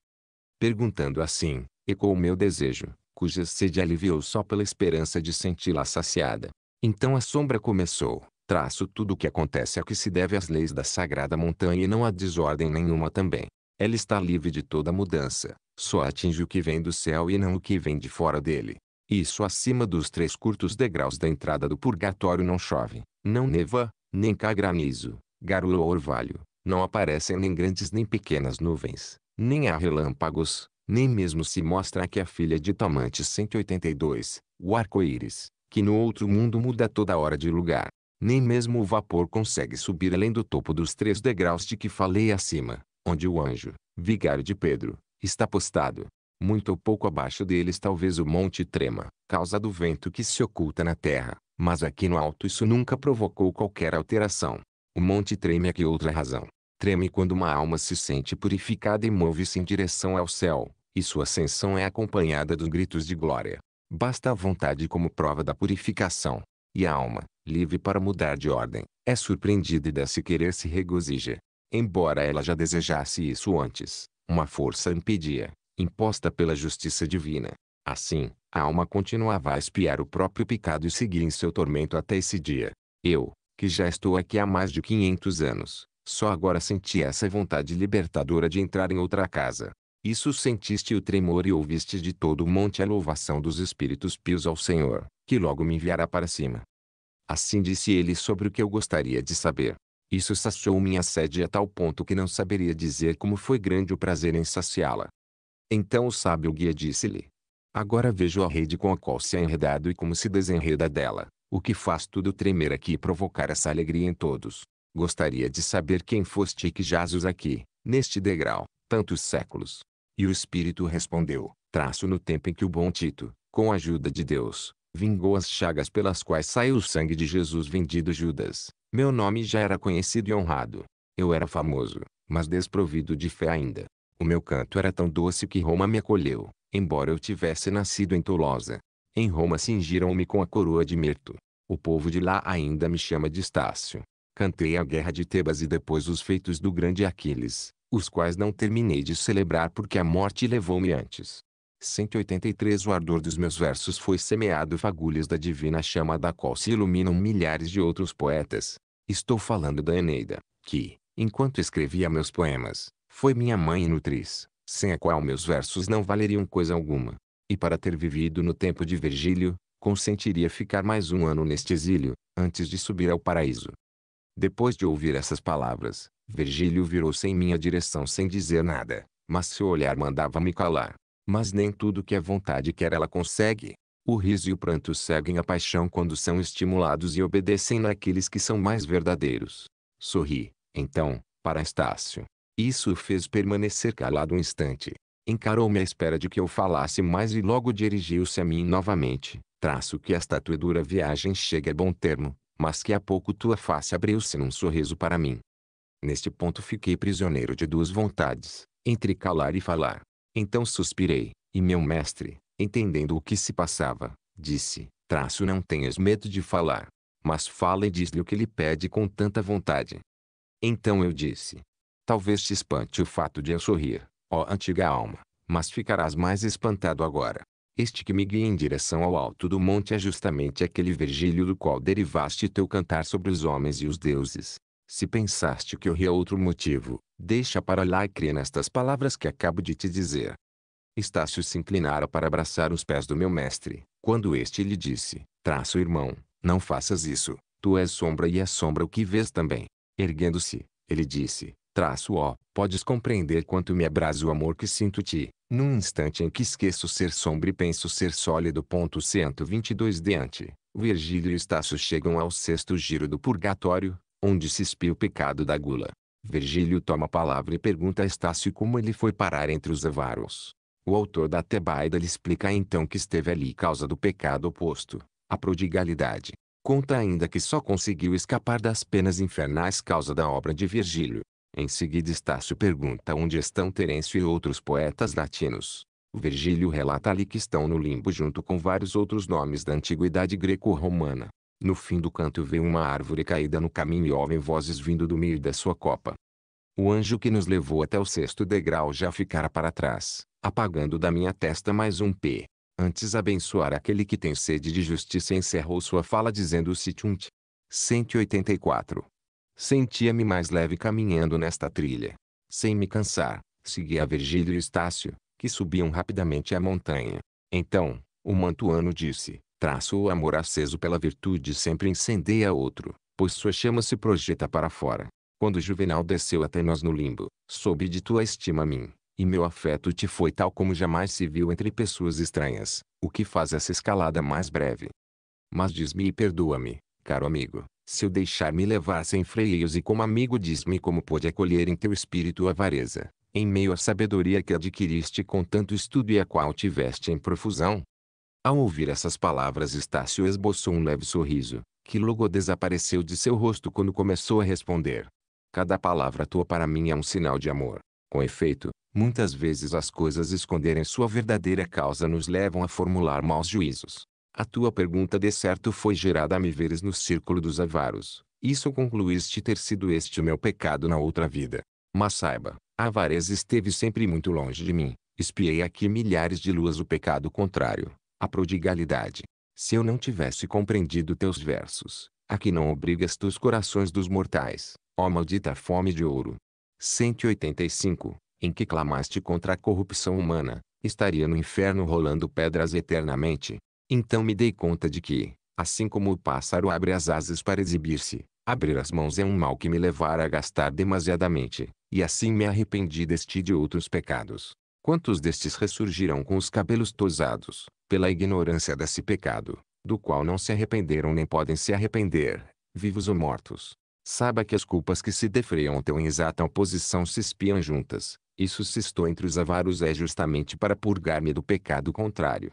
Perguntando assim, ecoou meu desejo, cuja sede aliviou só pela esperança de senti-la saciada. Então a sombra começou. Traço tudo o que acontece ao que se deve às leis da sagrada montanha e não há desordem nenhuma também. Ela está livre de toda mudança, só atinge o que vem do céu e não o que vem de fora dele. Isso acima dos três curtos degraus da entrada do purgatório não chove, não neva, nem cai granizo, garoa ou orvalho, não aparecem nem grandes nem pequenas nuvens, nem há relâmpagos, nem mesmo se mostra que a filha de Tamante 182, o arco-íris, que no outro mundo muda toda hora de lugar. Nem mesmo o vapor consegue subir além do topo dos três degraus de que falei acima, onde o anjo, vigário de Pedro, está postado. Muito ou pouco abaixo deles talvez o monte trema, causa do vento que se oculta na terra, mas aqui no alto isso nunca provocou qualquer alteração. O monte treme é que outra razão treme quando uma alma se sente purificada e move-se em direção ao céu, e sua ascensão é acompanhada dos gritos de glória. Basta a vontade como prova da purificação. E a alma, livre para mudar de ordem, é surpreendida e desse querer se regozija. Embora ela já desejasse isso antes, uma força impedia, imposta pela justiça divina. Assim, a alma continuava a espiar o próprio pecado e seguir em seu tormento até esse dia. Eu, que já estou aqui há mais de 500 anos, só agora senti essa vontade libertadora de entrar em outra casa. Isso sentiste o tremor e ouviste de todo o monte a louvação dos espíritos pios ao Senhor, que logo me enviará para cima. Assim disse ele sobre o que eu gostaria de saber. Isso saciou minha sede a tal ponto que não saberia dizer como foi grande o prazer em saciá-la. Então o sábio guia disse-lhe: Agora vejo a rede com a qual se é enredado e como se desenreda dela, o que faz tudo tremer aqui e provocar essa alegria em todos. Gostaria de saber quem foste e que jazes aqui, neste degrau, tantos séculos. E o espírito respondeu, traço no tempo em que o bom Tito, com a ajuda de Deus, vingou as chagas pelas quais saiu o sangue de Jesus vendido Judas. Meu nome já era conhecido e honrado. Eu era famoso, mas desprovido de fé ainda. O meu canto era tão doce que Roma me acolheu, embora eu tivesse nascido em Tolosa. Em Roma cingiram-me com a coroa de mirto. O povo de lá ainda me chama de Estácio, Cantei a guerra de Tebas e depois os feitos do grande Aquiles, os quais não terminei de celebrar porque a morte levou-me antes. 183 O ardor dos meus versos foi semeado fagulhas da divina chama da qual se iluminam milhares de outros poetas. Estou falando da Eneida, que, enquanto escrevia meus poemas, foi minha mãe e nutriz, sem a qual meus versos não valeriam coisa alguma. E para ter vivido no tempo de Virgílio, consentiria ficar mais um ano neste exílio, antes de subir ao paraíso. Depois de ouvir essas palavras, Virgílio virou-se em minha direção sem dizer nada, mas seu olhar mandava-me calar. Mas nem tudo que a é vontade quer ela consegue. O riso e o pranto seguem a paixão quando são estimulados e obedecem naqueles que são mais verdadeiros. Sorri, então, para Estácio. Isso o fez permanecer calado um instante. Encarou-me à espera de que eu falasse mais e logo dirigiu-se a mim novamente, traço que esta tua dura viagem chegue a bom termo, mas que há pouco tua face abriu-se num sorriso para mim. Neste ponto fiquei prisioneiro de duas vontades, entre calar e falar. Então suspirei, e meu mestre, entendendo o que se passava, disse, traço não tenhas medo de falar, mas fala e diz-lhe o que lhe pede com tanta vontade. Então eu disse, talvez te espante o fato de eu sorrir, ó antiga alma, mas ficarás mais espantado agora, este que me guia em direção ao alto do monte é justamente aquele Virgílio do qual derivaste teu cantar sobre os homens e os deuses. Se pensaste que eu a outro motivo, deixa para lá e crê nestas palavras que acabo de te dizer. Estácio se inclinara para abraçar os pés do meu mestre, quando este lhe disse, traço irmão, não faças isso, tu és sombra e é sombra o que vês também. Erguendo-se, ele disse, traço ó, podes compreender quanto me abrasa o amor que sinto-te, num instante em que esqueço ser sombre e penso ser sólido. Ponto 122 Diante, Virgílio e Estácio chegam ao sexto giro do purgatório, onde se espia o pecado da gula. Virgílio toma a palavra e pergunta a Estácio como ele foi parar entre os avaros. O autor da Tebaida lhe explica então que esteve ali causa do pecado oposto, a prodigalidade. Conta ainda que só conseguiu escapar das penas infernais causa da obra de Virgílio. Em seguida Estácio pergunta onde estão Terêncio e outros poetas latinos. Virgílio relata ali que estão no limbo junto com vários outros nomes da antiguidade greco-romana. No fim do canto vê uma árvore caída no caminho e ouvem vozes vindo do meio da sua copa. O anjo que nos levou até o sexto degrau já ficara para trás, apagando da minha testa mais um p. Antes abençoar aquele que tem sede de justiça encerrou sua fala dizendo o sitiunt. 184. Sentia-me mais leve caminhando nesta trilha. Sem me cansar, seguia Virgílio e Estácio, que subiam rapidamente a montanha. Então, o mantuano disse, traço o amor aceso pela virtude sempre incendeia outro, pois sua chama se projeta para fora. Quando Juvenal desceu até nós no limbo, soube de tua estima a mim, e meu afeto te foi tal como jamais se viu entre pessoas estranhas, o que faz essa escalada mais breve. Mas diz-me e perdoa-me, caro amigo, se eu deixar-me levar sem freios e como amigo diz-me como pode acolher em teu espírito a avareza, em meio à sabedoria que adquiriste com tanto estudo e a qual tiveste em profusão? Ao ouvir essas palavras Estácio esboçou um leve sorriso, que logo desapareceu de seu rosto quando começou a responder. Cada palavra tua para mim é um sinal de amor. Com efeito, muitas vezes as coisas esconderem sua verdadeira causa nos levam a formular maus juízos. A tua pergunta de certo foi gerada a me veres no círculo dos avaros. Isso concluíste ter sido este o meu pecado na outra vida. Mas saiba, a avareza esteve sempre muito longe de mim. Espiei aqui milhares de luas o pecado contrário, a prodigalidade. Se eu não tivesse compreendido teus versos, a que não obrigas tus corações dos mortais, ó maldita fome de ouro. 185, em que clamaste contra a corrupção humana, estaria no inferno rolando pedras eternamente. Então me dei conta de que, assim como o pássaro abre as asas para exibir-se, abrir as mãos é um mal que me levará a gastar demasiadamente, e assim me arrependi deste e de outros pecados. Quantos destes ressurgirão com os cabelos tosados, pela ignorância desse pecado, do qual não se arrependeram nem podem se arrepender, vivos ou mortos? Saiba que as culpas que se defreiam tão em exata oposição se espiam juntas. Isso se estou entre os avaros é justamente para purgar-me do pecado contrário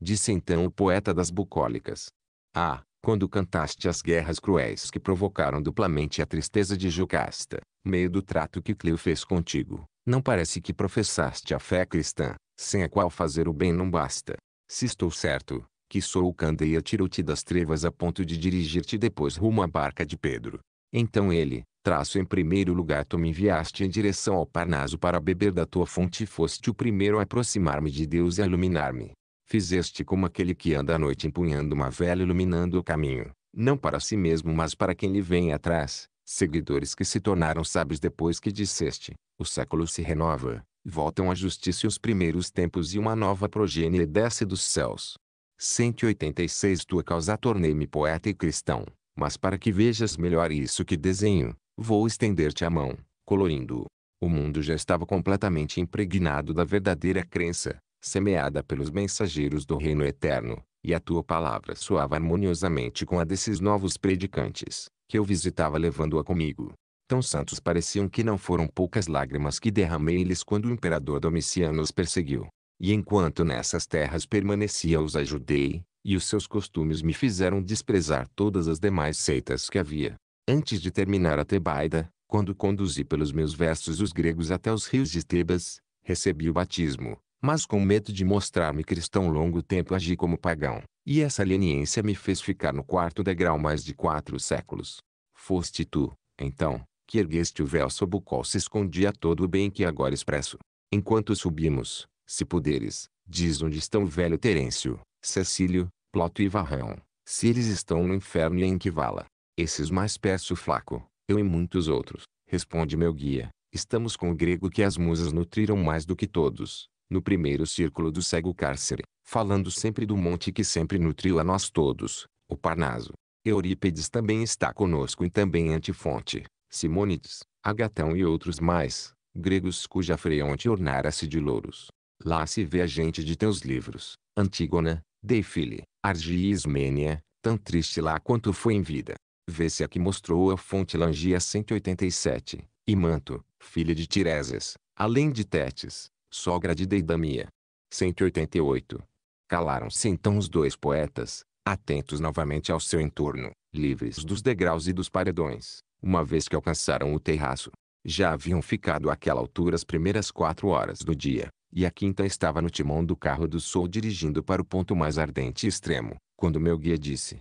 disse então o poeta das bucólicas. Ah, quando cantaste as guerras cruéis que provocaram duplamente a tristeza de Jucasta, meio do trato que Clio fez contigo, não parece que professaste a fé cristã, sem a qual fazer o bem não basta. Se estou certo, que sou o candeia tirou-te das trevas a ponto de dirigir-te depois rumo à barca de Pedro. Então ele, traço em primeiro lugar tu me enviaste em direção ao Parnaso para beber da tua fonte e foste o primeiro a aproximar-me de Deus e a iluminar-me. Fizeste como aquele que anda à noite empunhando uma vela iluminando o caminho, não para si mesmo mas para quem lhe vem atrás, seguidores que se tornaram sábios depois que disseste, o século se renova, voltam à justiça os primeiros tempos e uma nova progênie desce dos céus. 186 Tua causa tornei-me poeta e cristão, mas para que vejas melhor isso que desenho, vou estender-te a mão, colorindo. -o. o mundo já estava completamente impregnado da verdadeira crença, semeada pelos mensageiros do reino eterno, e a tua palavra soava harmoniosamente com a desses novos predicantes, que eu visitava levando-a comigo. Tão santos pareciam que não foram poucas lágrimas que derramei eles quando o imperador Domiciano os perseguiu. E enquanto nessas terras permanecia os ajudei, e os seus costumes me fizeram desprezar todas as demais seitas que havia. Antes de terminar a Tebaida, quando conduzi pelos meus versos os gregos até os rios de Tebas, recebi o batismo, mas com medo de mostrar-me cristão longo tempo agi como pagão, e essa leniência me fez ficar no quarto degrau mais de quatro séculos. Foste tu, então, que ergueste o véu sob o qual se escondia todo o bem que agora expresso. Enquanto subimos, se puderes, diz onde estão velho Terêncio, Cecílio, Ploto e Varrão, se eles estão no inferno e em que vala. Esses mais peço flaco, eu e muitos outros, responde meu guia, estamos com o grego que as musas nutriram mais do que todos, no primeiro círculo do cego cárcere, falando sempre do monte que sempre nutriu a nós todos, o Parnaso. Eurípides também está conosco e também Antifonte, Simônides, Agatão e outros mais, gregos cuja freonte ornara-se de louros. Lá se vê a gente de teus livros, Antígona, Deifile, Argi e Ismênia, tão triste lá quanto foi em vida. Vê-se a que mostrou a fonte Langia 187, e Manto, filha de Tiresias, além de Tétis, sogra de Deidamia. 188. Calaram-se então os dois poetas, atentos novamente ao seu entorno, livres dos degraus e dos paredões, uma vez que alcançaram o terraço. Já haviam ficado àquela altura as primeiras quatro horas do dia, e a quinta estava no timão do carro do sol dirigindo para o ponto mais ardente e extremo, quando meu guia disse.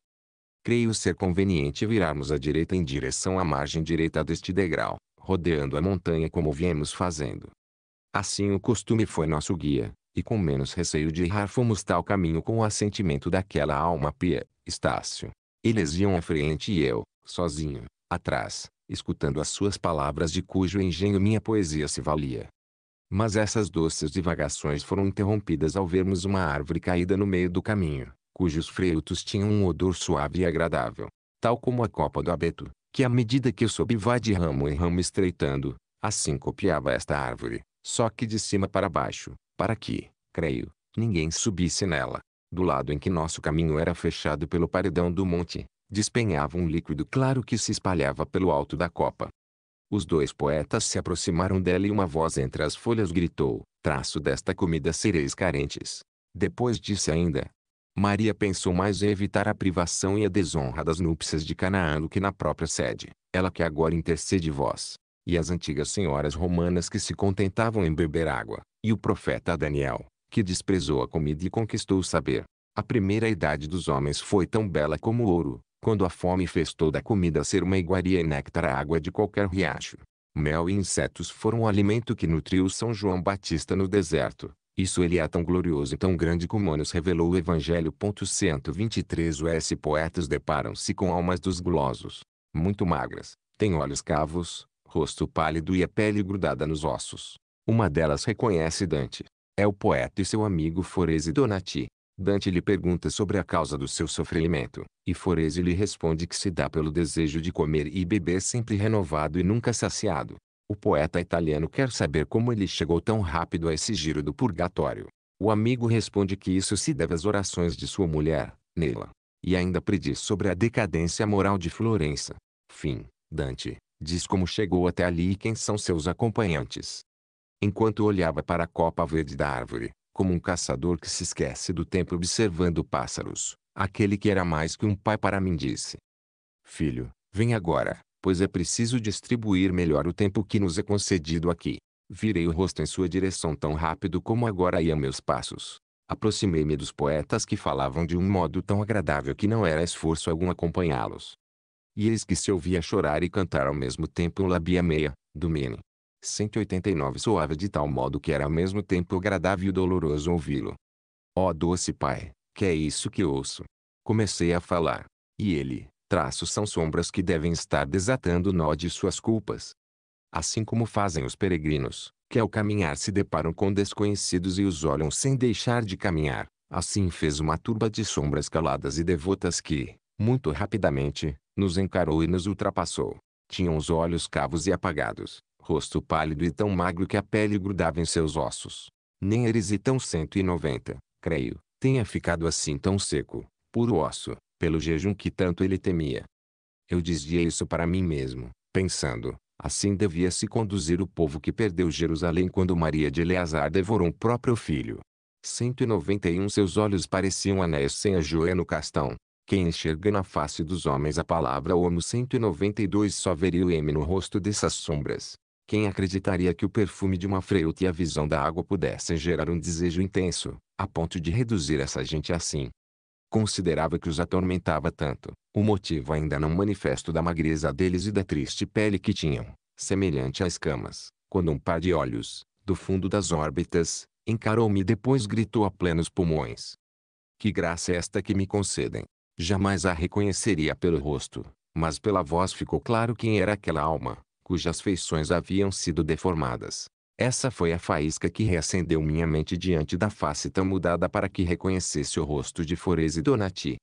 Creio ser conveniente virarmos à direita em direção à margem direita deste degrau, rodeando a montanha como viemos fazendo. Assim o costume foi nosso guia, e com menos receio de errar fomos tal caminho com o assentimento daquela alma pia, Estácio. Eles iam à frente e eu, sozinho, atrás, escutando as suas palavras de cujo engenho minha poesia se valia. Mas essas doces divagações foram interrompidas ao vermos uma árvore caída no meio do caminho, cujos frutos tinham um odor suave e agradável, tal como a copa do abeto, que à medida que soube vai de ramo em ramo estreitando, assim copiava esta árvore, só que de cima para baixo, para que, creio, ninguém subisse nela. Do lado em que nosso caminho era fechado pelo paredão do monte, despenhava um líquido claro que se espalhava pelo alto da copa. Os dois poetas se aproximaram dela e uma voz entre as folhas gritou, traço desta comida sereis carentes. Depois disse ainda, Maria pensou mais em evitar a privação e a desonra das núpcias de Canaã do que na própria sede, ela que agora intercede vós, e as antigas senhoras romanas que se contentavam em beber água, e o profeta Daniel, que desprezou a comida e conquistou o saber. A primeira idade dos homens foi tão bela como o ouro, quando a fome fez toda a comida ser uma iguaria e néctar a água de qualquer riacho. Mel e insetos foram o alimento que nutriu São João Batista no deserto. Isso ele é tão glorioso e tão grande como nos revelou o Evangelho. 123 Os poetas deparam-se com almas dos gulosos, muito magras, têm olhos cavos, rosto pálido e a pele grudada nos ossos. Uma delas reconhece Dante. É o poeta e seu amigo Forese Donati. Dante lhe pergunta sobre a causa do seu sofrimento, e Forese lhe responde que se dá pelo desejo de comer e beber sempre renovado e nunca saciado. O poeta italiano quer saber como ele chegou tão rápido a esse giro do purgatório. O amigo responde que isso se deve às orações de sua mulher, Nela. E ainda prediz sobre a decadência moral de Florença. Fim, Dante. Diz como chegou até ali e quem são seus acompanhantes. Enquanto olhava para a copa verde da árvore, como um caçador que se esquece do tempo observando pássaros, aquele que era mais que um pai para mim disse: Filho, vem agora, pois é preciso distribuir melhor o tempo que nos é concedido aqui. Virei o rosto em sua direção tão rápido como agora ia meus passos. Aproximei-me dos poetas que falavam de um modo tão agradável que não era esforço algum acompanhá-los. E eis que se ouvia chorar e cantar ao mesmo tempo um labia meia, do Mene. 189 soava de tal modo que era ao mesmo tempo agradável e doloroso ouvi-lo. Ó oh, doce pai, que é isso que ouço? Comecei a falar. E ele, traços são sombras que devem estar desatando o nó de suas culpas. Assim como fazem os peregrinos, que ao caminhar se deparam com desconhecidos e os olham sem deixar de caminhar, assim fez uma turba de sombras caladas e devotas que, muito rapidamente, nos encarou e nos ultrapassou. Tinham os olhos cavos e apagados, rosto pálido e tão magro que a pele grudava em seus ossos. Nem Erisitão 190, creio, tenha ficado assim tão seco, puro osso, pelo jejum que tanto ele temia. Eu dizia isso para mim mesmo, pensando, assim devia se conduzir o povo que perdeu Jerusalém quando Maria de Eleazar devorou o próprio filho. 191 Seus olhos pareciam anéis sem a joia no castão, quem enxerga na face dos homens a palavra Homo 192 só veria o M no rosto dessas sombras. Quem acreditaria que o perfume de uma freuta e a visão da água pudessem gerar um desejo intenso, a ponto de reduzir essa gente assim? Considerava que os atormentava tanto, o motivo ainda não manifesto da magreza deles e da triste pele que tinham, semelhante a escamas, quando um par de olhos, do fundo das órbitas, encarou-me e depois gritou a plenos pulmões. Que graça é esta que me concedem, jamais a reconheceria pelo rosto, mas pela voz ficou claro quem era aquela alma, cujas feições haviam sido deformadas. Essa foi a faísca que reacendeu minha mente diante da face tão mudada para que reconhecesse o rosto de Forese Donati.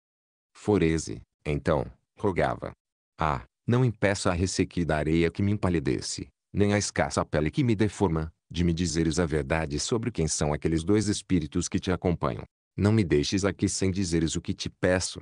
Forese, então, rogava. Ah, não impeça a ressequida areia que me empalidece, nem a escassa pele que me deforma, de me dizeres a verdade sobre quem são aqueles dois espíritos que te acompanham. Não me deixes aqui sem dizeres o que te peço,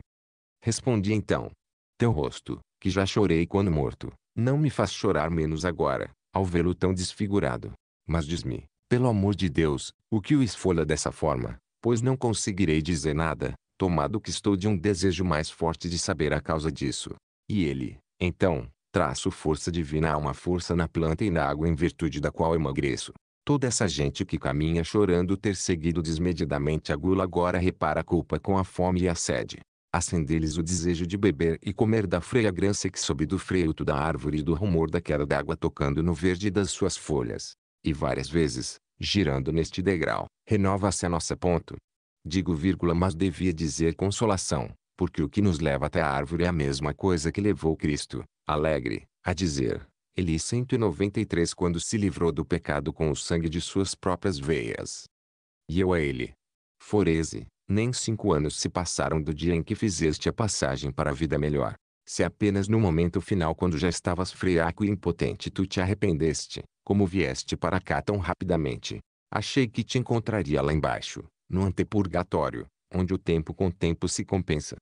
Respondi então: Teu rosto, que já chorei quando morto, não me faz chorar menos agora, ao vê-lo tão desfigurado. Mas diz-me, pelo amor de Deus, o que o esfolha dessa forma, pois não conseguirei dizer nada, tomado que estou de um desejo mais forte de saber a causa disso. E ele, então, traço força divina a uma força na planta e na água em virtude da qual emagreço. Toda essa gente que caminha chorando ter seguido desmedidamente a gula agora repara a culpa com a fome e a sede acendê lhes o desejo de beber e comer da fragrância que sobe do freiuto da árvore e do rumor da queda d'água tocando no verde das suas folhas. E várias vezes, girando neste degrau, renova-se a nossa ponto. Digo vírgula mas devia dizer consolação, porque o que nos leva até a árvore é a mesma coisa que levou Cristo, alegre, a dizer, ele 193 quando se livrou do pecado com o sangue de suas próprias veias. E eu a ele. Forese, nem cinco anos se passaram do dia em que fizeste a passagem para a vida melhor. Se apenas no momento final quando já estavas friaco e impotente tu te arrependeste, como vieste para cá tão rapidamente. Achei que te encontraria lá embaixo, no antepurgatório, onde o tempo com o tempo se compensa.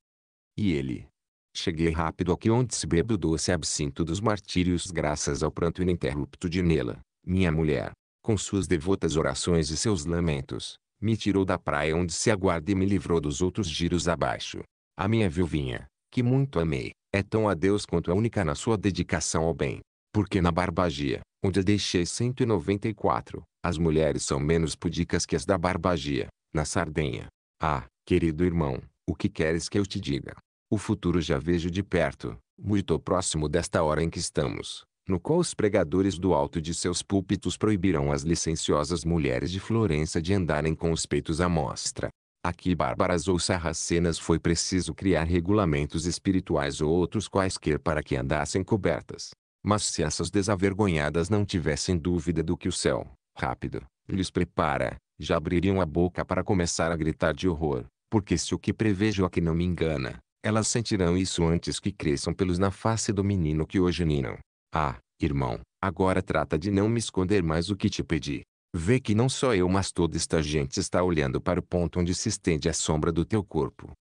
E ele? Cheguei rápido aqui onde se bebe o doce absinto dos martírios graças ao pranto ininterrupto de Nela, minha mulher, com suas devotas orações e seus lamentos, me tirou da praia onde se aguarda e me livrou dos outros giros abaixo. A minha viuvinha, que muito amei, é tão a Deus quanto a única na sua dedicação ao bem. Porque na Barbagia, onde a deixei 194, as mulheres são menos pudicas que as da Barbagia, na Sardenha. Ah, querido irmão, o que queres que eu te diga? O futuro já vejo de perto, muito próximo desta hora em que estamos no qual os pregadores do alto de seus púlpitos proibirão as licenciosas mulheres de Florença de andarem com os peitos à mostra. Aqui bárbaras ou sarracenas foi preciso criar regulamentos espirituais ou outros quaisquer para que andassem cobertas. Mas se essas desavergonhadas não tivessem dúvida do que o céu, rápido, lhes prepara, já abririam a boca para começar a gritar de horror, porque se o que prevejo aqui não me engana, elas sentirão isso antes que cresçam pelos na face do menino que hoje ninam. Ah, irmão, agora trata de não me esconder mais o que te pedi. Vê que não só eu, mas toda esta gente está olhando para o ponto onde se estende a sombra do teu corpo.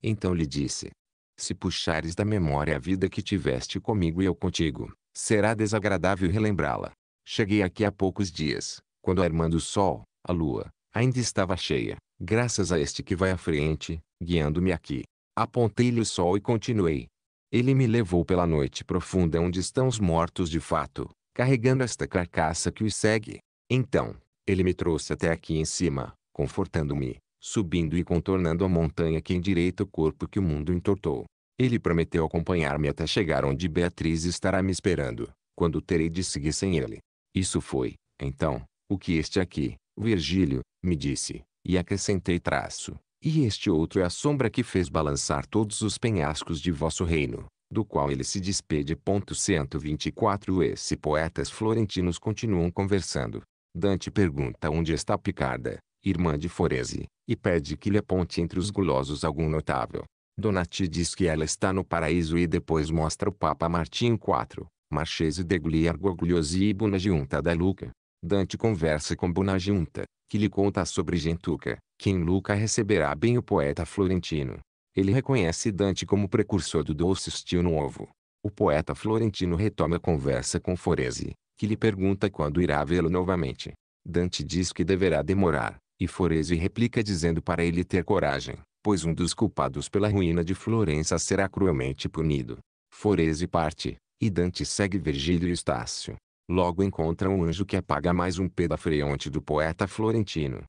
Então lhe disse: Se puxares da memória a vida que tiveste comigo e eu contigo, será desagradável relembrá-la. Cheguei aqui há poucos dias, quando a irmã do sol, a lua, ainda estava cheia, graças a este que vai à frente, guiando-me aqui. Apontei-lhe o sol e continuei. Ele me levou pela noite profunda onde estão os mortos de fato, carregando esta carcaça que os segue. Então, ele me trouxe até aqui em cima, confortando-me, subindo e contornando a montanha que endireita o corpo que o mundo entortou. Ele prometeu acompanhar-me até chegar onde Beatriz estará me esperando, quando terei de seguir sem ele. Isso foi, então, o que este aqui, Virgílio, me disse, e acrescentei traço. E este outro é a sombra que fez balançar todos os penhascos de vosso reino, do qual ele se despede. 124 Esses poetas florentinos continuam conversando. Dante pergunta onde está Picarda, irmã de Forese, e pede que lhe aponte entre os gulosos algum notável. Donati diz que ela está no paraíso e depois mostra o Papa Martim IV, Marchese Gugliar Argogliosi e Bonaggiunta da Luca, Dante conversa com Bonajunta, que lhe conta sobre Gentuca, que em Luca receberá bem o poeta florentino. Ele reconhece Dante como precursor do doce estilo novo. O poeta florentino retoma a conversa com Forese, que lhe pergunta quando irá vê-lo novamente. Dante diz que deverá demorar, e Forese replica dizendo para ele ter coragem, pois um dos culpados pela ruína de Florença será cruelmente punido. Forese parte, e Dante segue Virgílio e Estácio. Logo encontra um anjo que apaga mais um pedafreonte do poeta florentino.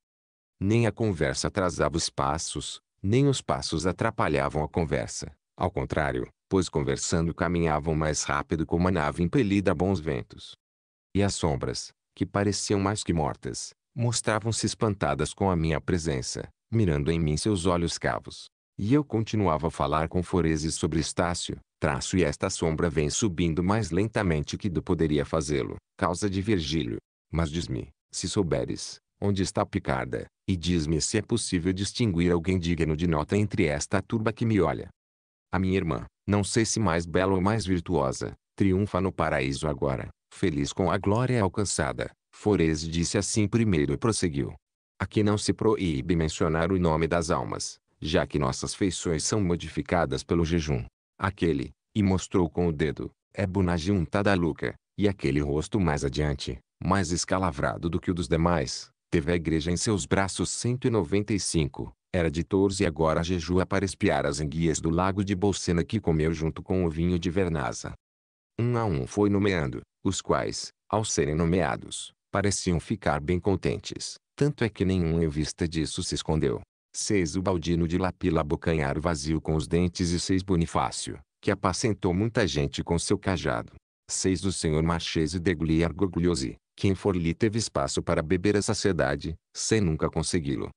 Nem a conversa atrasava os passos, nem os passos atrapalhavam a conversa. Ao contrário, pois conversando caminhavam mais rápido como a nave impelida a bons ventos. E as sombras, que pareciam mais que mortas, mostravam-se espantadas com a minha presença, mirando em mim seus olhos cavos. E eu continuava a falar com Foreses sobre Estácio, traço e esta sombra vem subindo mais lentamente que do poderia fazê-lo, causa de Virgílio. Mas diz-me, se souberes, onde está Picarda, e diz-me se é possível distinguir alguém digno de nota entre esta turba que me olha. A minha irmã, não sei se mais bela ou mais virtuosa, triunfa no paraíso agora, feliz com a glória alcançada. Forese disse assim primeiro e prosseguiu. Aqui não se proíbe mencionar o nome das almas, já que nossas feições são modificadas pelo jejum. Aquele, e mostrou com o dedo, é Bunajunta da Luca, e aquele rosto mais adiante, mais escalavrado do que o dos demais, teve a igreja em seus braços 195, era de touros e agora jejua para espiar as enguias do lago de Bolsena que comeu junto com o vinho de Vernaza. Um a um foi nomeando, os quais, ao serem nomeados, pareciam ficar bem contentes, tanto é que nenhum em vista disso se escondeu seis Baldino de Lapila abocanhar o vazio com os dentes e seis Bonifácio, que apacentou muita gente com seu cajado. seis O senhor Marchese de Gliar Gogliosi, que em Forli teve espaço para beber a saciedade, sem nunca consegui-lo.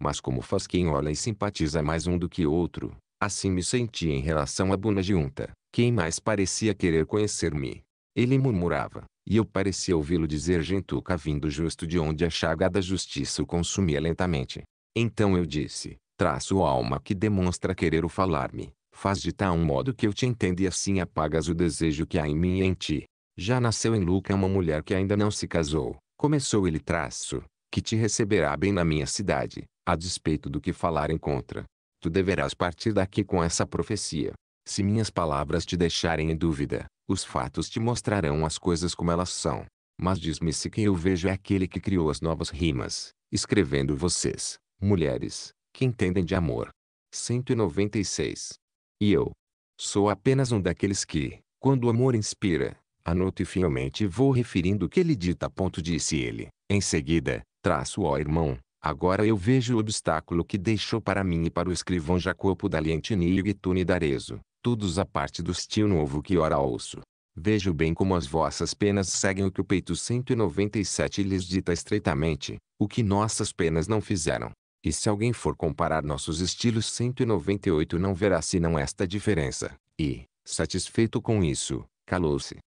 Mas como faz quem olha e simpatiza mais um do que outro, assim me senti em relação a Bonagiunta, quem mais parecia querer conhecer-me. Ele murmurava, e eu parecia ouvi-lo dizer gentuca vindo justo de onde a chaga da justiça o consumia lentamente. Então eu disse, traço alma que demonstra querer o falar-me, faz de tal modo que eu te entendo e assim apagas o desejo que há em mim e em ti. Já nasceu em Luca uma mulher que ainda não se casou, começou ele traço, que te receberá bem na minha cidade, a despeito do que falarem contra. Tu deverás partir daqui com essa profecia. Se minhas palavras te deixarem em dúvida, os fatos te mostrarão as coisas como elas são. Mas diz-me se quem eu vejo é aquele que criou as novas rimas, escrevendo vocês, mulheres, que entendem de amor. 196. E eu sou apenas um daqueles que, quando o amor inspira, anoto e fielmente vou referindo o que ele dita. Ponto disse ele. Em seguida, traço ó irmão, agora eu vejo o obstáculo que deixou para mim e para o escrivão Jacopo da Lientini e Gitune d'Arezo, todos a parte do estilo novo que ora ouço. Vejo bem como as vossas penas seguem o que o peito 197 lhes dita estreitamente, o que nossas penas não fizeram. E se alguém for comparar nossos estilos 198 não verá senão esta diferença. E, satisfeito com isso, calou-se.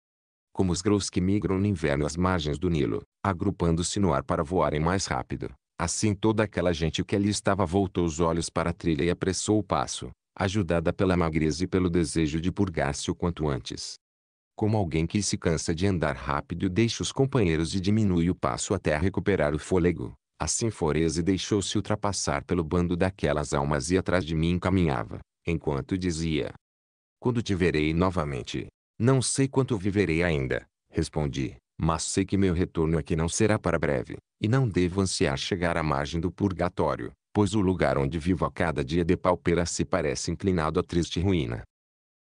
Como os grous que migram no inverno às margens do Nilo, agrupando-se no ar para voarem mais rápido. Assim toda aquela gente que ali estava voltou os olhos para a trilha e apressou o passo, ajudada pela magreza e pelo desejo de purgar-se o quanto antes. Como alguém que se cansa de andar rápido deixa os companheiros e diminui o passo até recuperar o fôlego, Assim se deixou-se ultrapassar pelo bando daquelas almas e atrás de mim caminhava, enquanto dizia. Quando te verei novamente. Não sei quanto viverei ainda, respondi, mas sei que meu retorno aqui não será para breve, e não devo ansiar chegar à margem do purgatório, pois o lugar onde vivo a cada dia de se parece inclinado à triste ruína.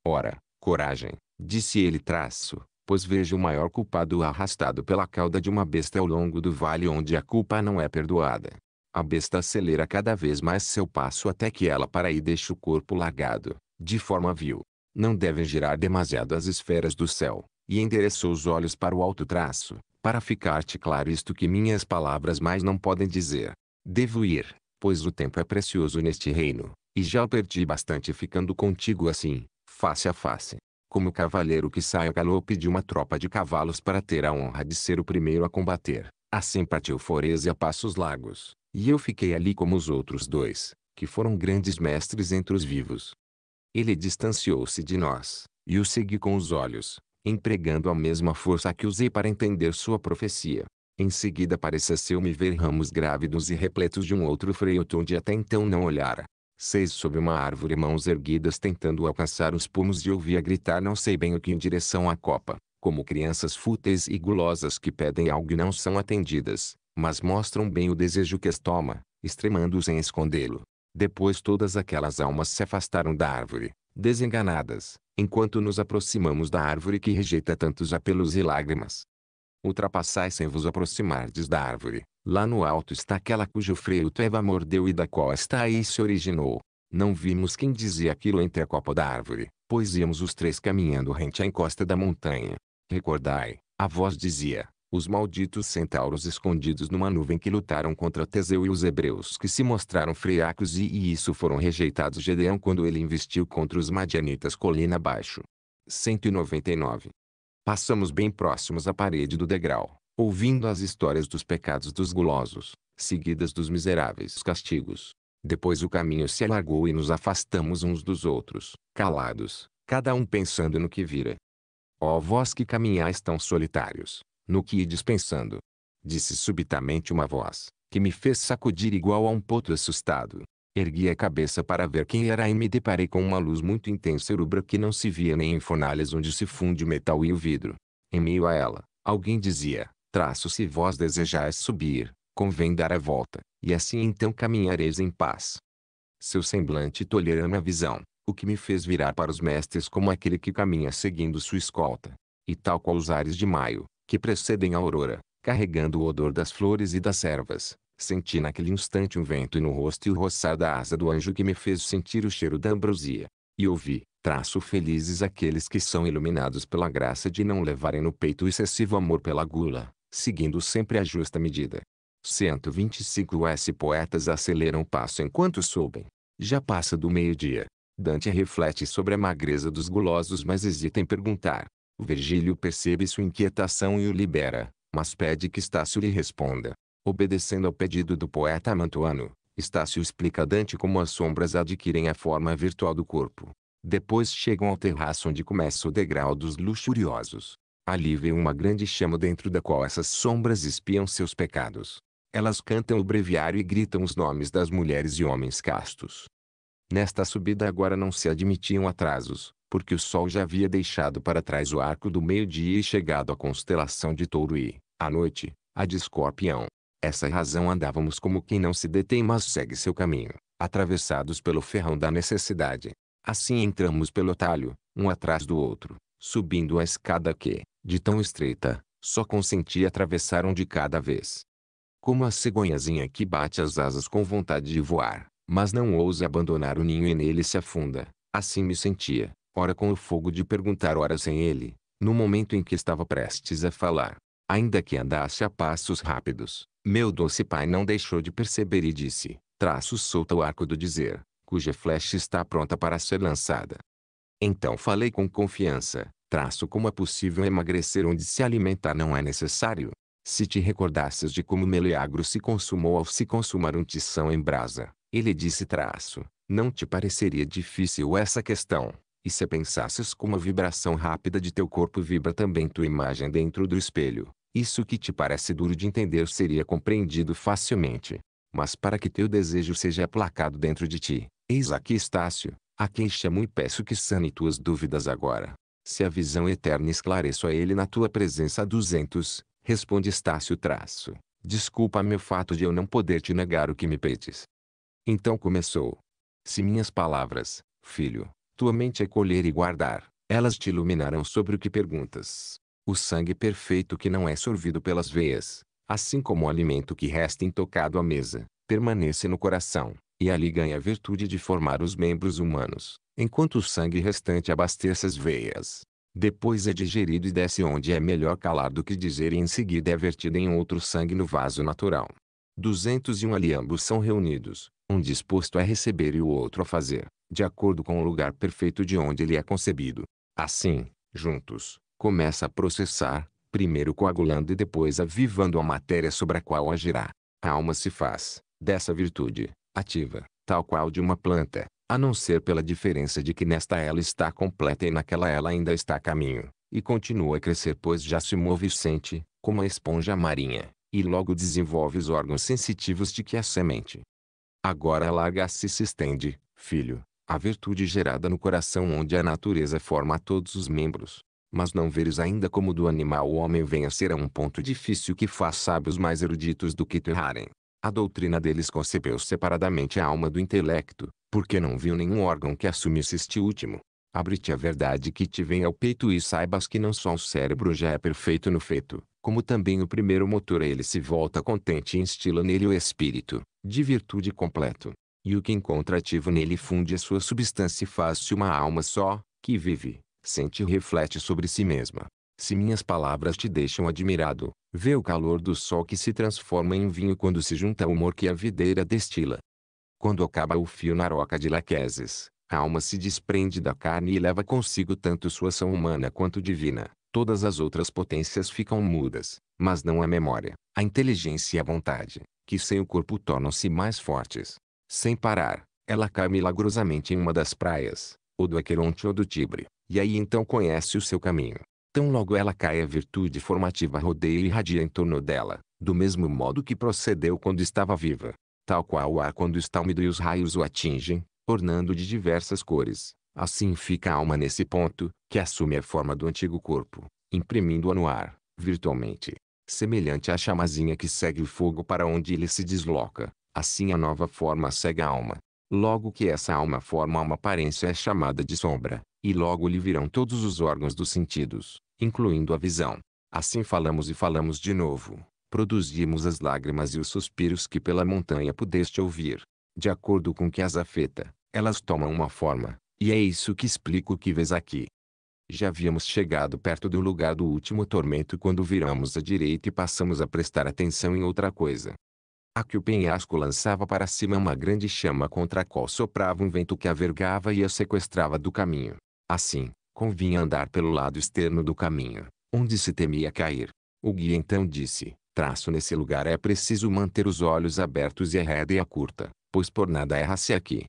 Ora, coragem, disse ele traço, pois vejo o maior culpado arrastado pela cauda de uma besta ao longo do vale onde a culpa não é perdoada. A besta acelera cada vez mais seu passo até que ela para e deixa o corpo largado de forma vil. Não devem girar demasiado as esferas do céu, e endereçou os olhos para o alto traço, para ficar-te claro isto que minhas palavras mais não podem dizer. Devo ir, pois o tempo é precioso neste reino, e já perdi bastante ficando contigo assim, face a face como o cavaleiro que sai ao galope de uma tropa de cavalos para ter a honra de ser o primeiro a combater. Assim partiu Foreza passos largos, e eu fiquei ali como os outros dois, que foram grandes mestres entre os vivos. Ele distanciou-se de nós, e o segui com os olhos, empregando a mesma força que usei para entender sua profecia. Em seguida pareceu-me ver ramos grávidos e repletos de um outro freio onde até então não olhara. Seis sob uma árvore mãos erguidas tentando alcançar os pomos e ouvia gritar não sei bem o que em direção à copa, como crianças fúteis e gulosas que pedem algo e não são atendidas, mas mostram bem o desejo que estoma, extremando-os em escondê-lo. Depois todas aquelas almas se afastaram da árvore, desenganadas, enquanto nos aproximamos da árvore que rejeita tantos apelos e lágrimas. Ultrapassai sem vos aproximardes da árvore, Lá no alto está aquela cujo freio Teva mordeu e da qual está aí se originou. Não vimos quem dizia aquilo entre a copa da árvore, pois íamos os três caminhando rente à encosta da montanha. Recordai, a voz dizia, os malditos centauros escondidos numa nuvem que lutaram contra Teseu e os hebreus que se mostraram friacos e, e isso foram rejeitados Gedeão quando ele investiu contra os madianitas colina abaixo. 199. Passamos bem próximos à parede do degrau ouvindo as histórias dos pecados dos gulosos, seguidas dos miseráveis castigos. Depois o caminho se alargou e nos afastamos uns dos outros, calados, cada um pensando no que vira. Ó vós que caminhais tão solitários, no que ides pensando? Disse subitamente uma voz, que me fez sacudir igual a um poto assustado. Ergui a cabeça para ver quem era e me deparei com uma luz muito intensa e rubra que não se via nem em fornalhas onde se funde o metal e o vidro. Em meio a ela, alguém dizia, Traço se vós desejais subir, convém dar a volta, e assim então caminhareis em paz. Seu semblante tolhera minha visão, o que me fez virar para os mestres como aquele que caminha seguindo sua escolta. E tal qual os ares de maio, que precedem a aurora, carregando o odor das flores e das ervas, senti naquele instante um vento no rosto e o roçar da asa do anjo que me fez sentir o cheiro da ambrosia. E ouvi, traço felizes aqueles que são iluminados pela graça de não levarem no peito o excessivo amor pela gula, seguindo sempre a justa medida. 125 S poetas aceleram o passo enquanto sobem. Já passa do meio-dia. Dante reflete sobre a magreza dos gulosos mas hesita em perguntar. Virgílio percebe sua inquietação e o libera, mas pede que Estácio lhe responda. Obedecendo ao pedido do poeta mantuano, Estácio explica a Dante como as sombras adquirem a forma virtual do corpo. Depois chegam ao terraço onde começa o degrau dos luxuriosos. Ali uma grande chama dentro da qual essas sombras espiam seus pecados. Elas cantam o breviário e gritam os nomes das mulheres e homens castos. Nesta subida agora não se admitiam atrasos, porque o sol já havia deixado para trás o arco do meio-dia e chegado à constelação de touro e, à noite, a de escorpião. Essa razão andávamos como quem não se detém mas segue seu caminho, atravessados pelo ferrão da necessidade. Assim entramos pelo talho, um atrás do outro, subindo a escada que, de tão estreita, só consentia atravessar um de cada vez. Como a cegonhazinha que bate as asas com vontade de voar, mas não ousa abandonar o ninho e nele se afunda, assim me sentia, ora com o fogo de perguntar ora sem ele, no momento em que estava prestes a falar. Ainda que andasse a passos rápidos, meu doce pai não deixou de perceber e disse, traço solta o arco do dizer, cuja flecha está pronta para ser lançada. Então falei com confiança, Traço como é possível emagrecer onde se alimentar não é necessário. Se te recordasses de como Meleagro se consumou ao se consumar um tição em brasa, ele disse traço, não te pareceria difícil essa questão. E se pensasses como a vibração rápida de teu corpo vibra também tua imagem dentro do espelho, isso que te parece duro de entender seria compreendido facilmente. Mas para que teu desejo seja aplacado dentro de ti, eis aqui Estácio, a quem chamo e peço que sane tuas dúvidas agora. Se a visão eterna esclareço a ele na tua presença duzentos, responde Estácio traço. Desculpa-me o fato de eu não poder te negar o que me pedes. Então começou. Se minhas palavras, filho, tua mente acolher e guardar, elas te iluminarão sobre o que perguntas. O sangue perfeito que não é sorvido pelas veias, assim como o alimento que resta intocado à mesa, permanece no coração e ali ganha a virtude de formar os membros humanos, enquanto o sangue restante abastece as veias. Depois é digerido e desce onde é melhor calar do que dizer e em seguida é vertido em outro sangue no vaso natural. 201 Ali ambos são reunidos, um disposto a receber e o outro a fazer, de acordo com o lugar perfeito de onde ele é concebido. Assim, juntos, começa a processar, primeiro coagulando e depois avivando a matéria sobre a qual agirá. A alma se faz, dessa virtude, ativa, tal qual de uma planta, a não ser pela diferença de que nesta ela está completa e naquela ela ainda está a caminho, e continua a crescer pois já se move e sente, como a esponja marinha, e logo desenvolve os órgãos sensitivos de que é semente. Agora larga-se e se estende, filho, a virtude gerada no coração onde a natureza forma todos os membros. Mas não veres ainda como do animal o homem venha a ser a um ponto difícil que faz sábios mais eruditos do que tu errarem, a doutrina deles concebeu separadamente a alma do intelecto, porque não viu nenhum órgão que assumisse este último. Abre-te a verdade que te vem ao peito e saibas que não só o cérebro já é perfeito no feito, como também o primeiro motor a ele se volta contente e instila nele o espírito, de virtude completo. E o que encontra ativo nele funde a sua substância e faz-se uma alma só, que vive, sente e reflete sobre si mesma. Se minhas palavras te deixam admirado, vê o calor do sol que se transforma em vinho quando se junta ao humor que a videira destila. Quando acaba o fio na roca de Laqueses, a alma se desprende da carne e leva consigo tanto sua ação humana quanto divina. Todas as outras potências ficam mudas, mas não a memória, a inteligência e a vontade, que sem o corpo tornam-se mais fortes. Sem parar, ela cai milagrosamente em uma das praias, ou do Aqueronte ou do Tibre, e aí então conhece o seu caminho Tão logo ela cai a virtude formativa rodeia e irradia em torno dela, do mesmo modo que procedeu quando estava viva. Tal qual o ar quando está úmido e os raios o atingem, ornando de diversas cores. Assim fica a alma nesse ponto, que assume a forma do antigo corpo, imprimindo-a no ar, virtualmente. Semelhante à chamazinha que segue o fogo para onde ele se desloca, assim a nova forma segue a alma, Logo que essa alma forma uma aparência é chamada de sombra, e logo lhe virão todos os órgãos dos sentidos, incluindo a visão. Assim falamos e falamos de novo. Produzimos as lágrimas e os suspiros que pela montanha pudeste ouvir. De acordo com que as afeta, elas tomam uma forma, e é isso que explico o que vês aqui. Já havíamos chegado perto do lugar do último tormento quando viramos à direita e passamos a prestar atenção em outra coisa a que o penhasco lançava para cima uma grande chama contra a qual soprava um vento que a vergava e a sequestrava do caminho. Assim, convinha andar pelo lado externo do caminho, onde se temia cair. O guia então disse, traço nesse lugar é preciso manter os olhos abertos e a rédea curta, pois por nada erra-se aqui.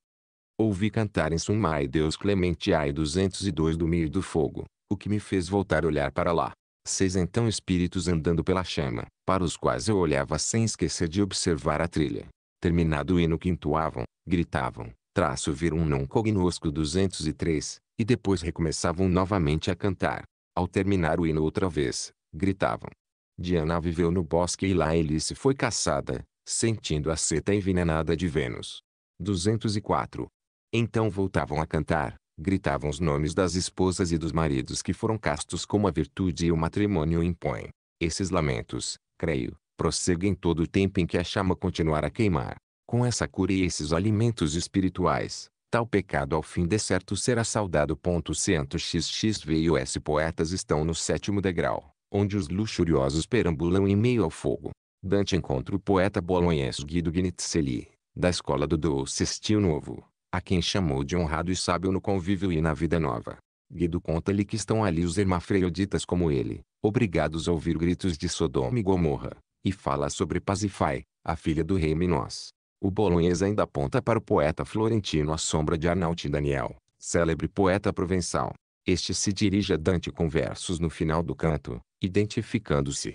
Ouvi cantar em Sumai Deus Clemente Ai 202 do meio do fogo, o que me fez voltar a olhar para lá. Seis então espíritos andando pela chama, para os quais eu olhava sem esquecer de observar a trilha. Terminado o hino quintuavam, gritavam, traço vir um non cognosco 203, e depois recomeçavam novamente a cantar. Ao terminar o hino outra vez, gritavam. Diana viveu no bosque e lá Elice foi caçada, sentindo a seta envenenada de Vênus. 204. Então voltavam a cantar, gritavam os nomes das esposas e dos maridos que foram castos como a virtude e o matrimônio impõem. Esses lamentos, creio, prosseguem todo o tempo em que a chama continuar a queimar. Com essa cura e esses alimentos espirituais, tal pecado ao fim de certo será saudado. Ponto cento xxv e os poetas estão no sétimo degrau, onde os luxuriosos perambulam em meio ao fogo. Dante encontra o poeta bolognês Guido Gnitzeli, da escola do doce estilo Novo, a quem chamou de honrado e sábio no convívio e na vida nova. Guido conta-lhe que estão ali os hermafreoditas como ele, obrigados a ouvir gritos de Sodoma e Gomorra, e fala sobre Pazifai, a filha do rei Minos. O Bolognese ainda aponta para o poeta florentino à sombra de Arnaut Daniel, célebre poeta provençal. Este se dirige a Dante com versos no final do canto, identificando-se.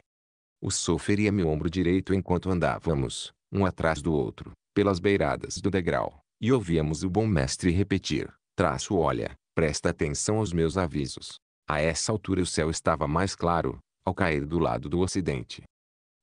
O sol feria é meu ombro direito enquanto andávamos, um atrás do outro, pelas beiradas do degrau. E ouvíamos o bom mestre repetir, traço olha, presta atenção aos meus avisos. A essa altura o céu estava mais claro, ao cair do lado do ocidente.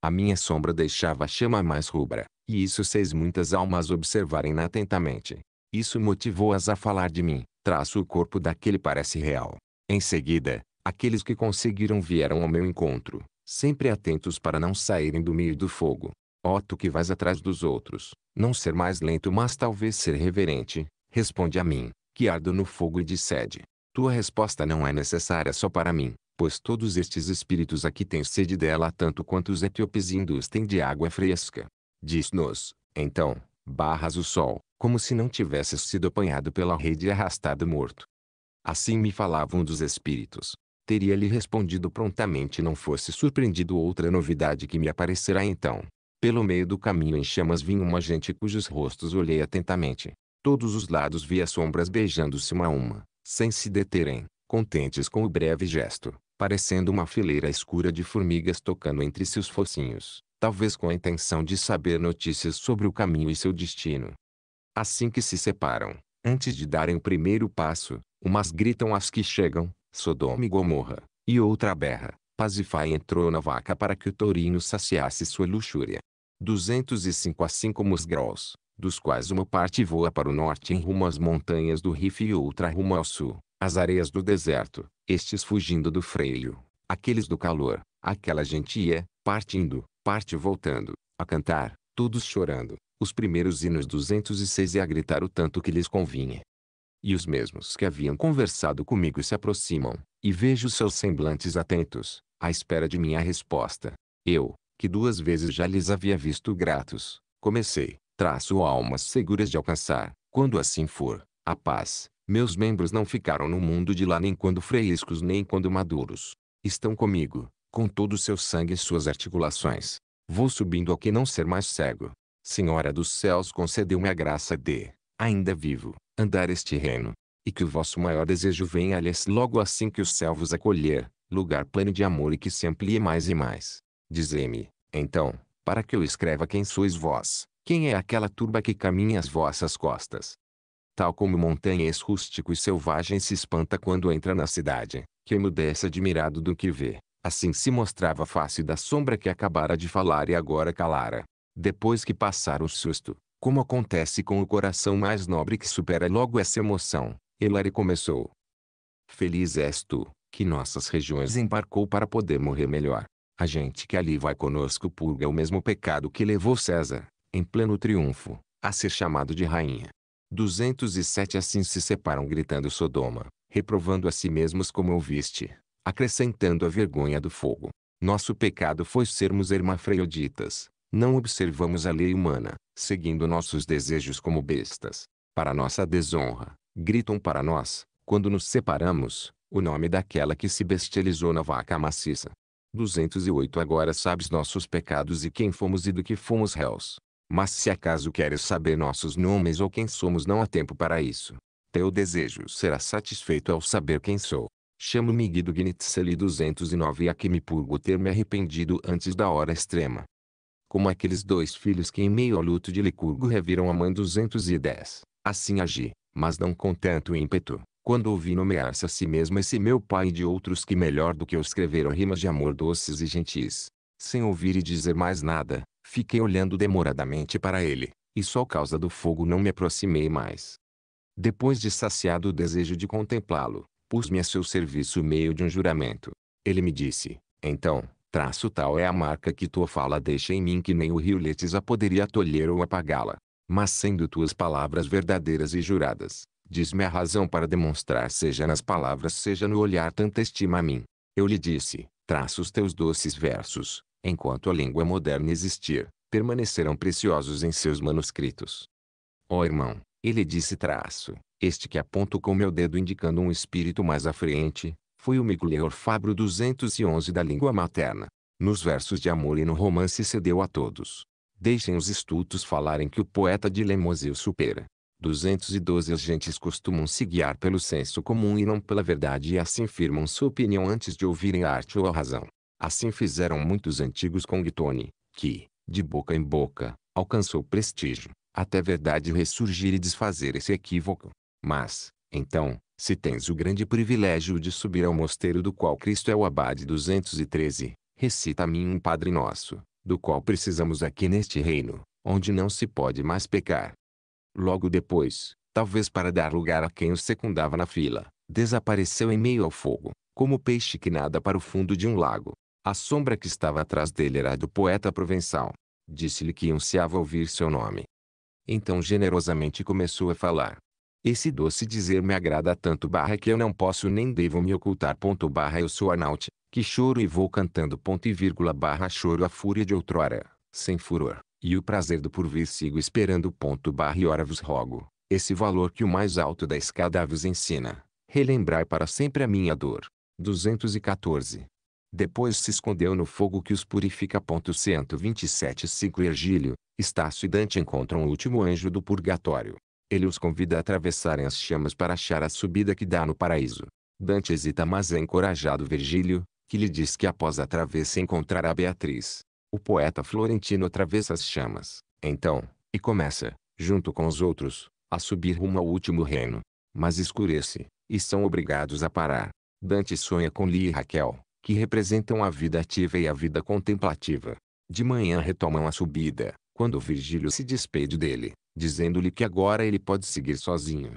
A minha sombra deixava a chama mais rubra, e isso fez muitas almas observarem atentamente. Isso motivou-as a falar de mim, traço o corpo daquele parece real. Em seguida, aqueles que conseguiram vieram ao meu encontro, sempre atentos para não saírem do meio do fogo. Ó que vais atrás dos outros, não ser mais lento mas talvez ser reverente, responde a mim, que ardo no fogo e de sede. Tua resposta não é necessária só para mim, pois todos estes espíritos aqui têm sede dela tanto quanto os etíopes hindus têm de água fresca. Diz-nos, então, barras o sol, como se não tivesses sido apanhado pela rede e arrastado morto. Assim me falava um dos espíritos. Teria-lhe respondido prontamente não fosse surpreendido outra novidade que me aparecerá então. Pelo meio do caminho em chamas vinha uma gente cujos rostos olhei atentamente. Todos os lados via sombras beijando-se uma a uma, sem se deterem, contentes com o breve gesto, parecendo uma fileira escura de formigas tocando entre seus focinhos, talvez com a intenção de saber notícias sobre o caminho e seu destino. Assim que se separam, antes de darem o primeiro passo, umas gritam as que chegam, Sodoma e Gomorra, e outra berra, Pazifai entrou na vaca para que o tourinho saciasse sua luxúria. 205 a 5 musgraus, dos quais uma parte voa para o norte em rumo às montanhas do Rif e outra rumo ao sul, às areias do deserto, estes fugindo do freio, aqueles do calor, aquela gente ia, partindo, parte voltando, a cantar, todos chorando, os primeiros hinos 206 e a gritar o tanto que lhes convinha. E os mesmos que haviam conversado comigo se aproximam, e vejo seus semblantes atentos, à espera de minha resposta. Eu, que duas vezes já lhes havia visto gratos, comecei, traço almas seguras de alcançar, quando assim for, a paz. Meus membros não ficaram no mundo de lá nem quando frescos nem quando maduros. Estão comigo, com todo o seu sangue e suas articulações. Vou subindo ao que não ser mais cego. Senhora dos céus concedeu-me a graça de, ainda vivo, andar este reino. E que o vosso maior desejo venha-lhes logo assim que o céu vos acolher, lugar pleno de amor e que se amplie mais e mais. Dizei-me, então, para que eu escreva quem sois vós, quem é aquela turba que caminha às vossas costas? Tal como montanhês rústico e selvagem se espanta quando entra na cidade, que emudece admirado do que vê, assim se mostrava a face da sombra que acabara de falar e agora calara. Depois que passar o susto, como acontece com o coração mais nobre que supera logo essa emoção, Hilary começou. Feliz és tu, que nossas regiões embarcou para poder morrer melhor. A gente que ali vai conosco purga o mesmo pecado que levou César, em pleno triunfo, a ser chamado de rainha. 207 Assim se separam gritando Sodoma, reprovando a si mesmos como ouviste, acrescentando a vergonha do fogo. Nosso pecado foi sermos hermafroditas, não observamos a lei humana, seguindo nossos desejos como bestas. Para nossa desonra, gritam para nós, quando nos separamos, o nome daquela que se bestializou na vaca maciça. 208 Agora sabes nossos pecados e quem fomos e do que fomos réus. Mas se acaso queres saber nossos nomes ou quem somos não há tempo para isso. Teu desejo será satisfeito ao saber quem sou. Chamo-me Guido Gnitzeli 209 a que me purgo ter me arrependido antes da hora extrema. Como aqueles dois filhos que em meio ao luto de Licurgo reviram a mãe 210, assim agi, mas não com tanto ímpeto, quando ouvi nomear-se a si mesmo esse meu pai e de outros que melhor do que eu escreveram rimas de amor doces e gentis. Sem ouvir e dizer mais nada, fiquei olhando demoradamente para ele, e só causa do fogo não me aproximei mais. Depois de saciado o desejo de contemplá-lo, pus-me a seu serviço meio de um juramento. Ele me disse, então, traço tal é a marca que tua fala deixa em mim que nem o rio Letes a poderia tolher ou apagá-la. Mas sendo tuas palavras verdadeiras e juradas, Diz-me a razão para demonstrar seja nas palavras seja no olhar tanta estima a mim. Eu lhe disse, traça os teus doces versos, enquanto a língua moderna existir, permanecerão preciosos em seus manuscritos. Ó oh, irmão, ele disse traço, este que aponto com meu dedo indicando um espírito mais à frente, foi o Miguel Fabro 211 da língua materna. Nos versos de amor e no romance cedeu a todos. Deixem os estudos falarem que o poeta de Lemosil supera. 212 As gentes costumam se guiar pelo senso comum e não pela verdade e assim firmam sua opinião antes de ouvirem a arte ou a razão. Assim fizeram muitos antigos com Guitone, que, de boca em boca, alcançou prestígio, até verdade ressurgir e desfazer esse equívoco. Mas, então, se tens o grande privilégio de subir ao mosteiro do qual Cristo é o abade 213, recita a mim um Padre Nosso, do qual precisamos aqui neste reino, onde não se pode mais pecar. Logo depois, talvez para dar lugar a quem o secundava na fila, desapareceu em meio ao fogo, como peixe que nada para o fundo de um lago. A sombra que estava atrás dele era a do poeta provençal. Disse-lhe que ansiava ouvir seu nome. Então generosamente começou a falar. Esse doce dizer me agrada tanto barra que eu não posso nem devo me ocultar ponto barra eu sou anaute, que choro e vou cantando ponto e vírgula barra choro a fúria de outrora, sem furor e o prazer do porvir sigo esperando. Ponto barra e ora vos rogo, esse valor que o mais alto da escada vos ensina, relembrai para sempre a minha dor. 214. Depois se escondeu no fogo que os purifica. 127 5 Ergílio, Estácio e Dante encontram o último anjo do purgatório. Ele os convida a atravessarem as chamas para achar a subida que dá no paraíso. Dante hesita mas é encorajado Virgílio, que lhe diz que após a travessa encontrará Beatriz, o poeta florentino atravessa as chamas, então, e começa, junto com os outros, a subir rumo ao último reino. Mas escurece, e são obrigados a parar. Dante sonha com Lia e Raquel, que representam a vida ativa e a vida contemplativa. De manhã retomam a subida, quando Virgílio se despede dele, dizendo-lhe que agora ele pode seguir sozinho.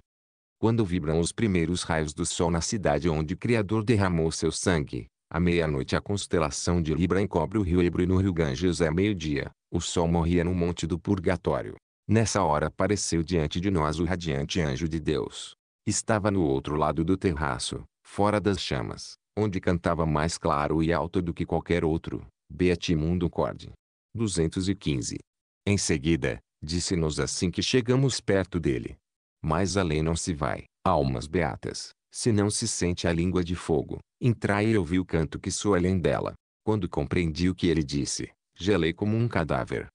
Quando vibram os primeiros raios do sol na cidade onde o Criador derramou seu sangue, à meia-noite a constelação de Libra encobre o rio Ebro e no rio Ganges é meio-dia, o sol morria no monte do purgatório. Nessa hora apareceu diante de nós o radiante anjo de Deus. Estava no outro lado do terraço, fora das chamas, onde cantava mais claro e alto do que qualquer outro, Beatimundo Corde. 215. Em seguida, disse-nos assim que chegamos perto dele. Mais além não se vai, almas beatas. Se não se sente a língua de fogo, entrai e ouvi o canto que soa além dela. Quando compreendi o que ele disse, gelei como um cadáver.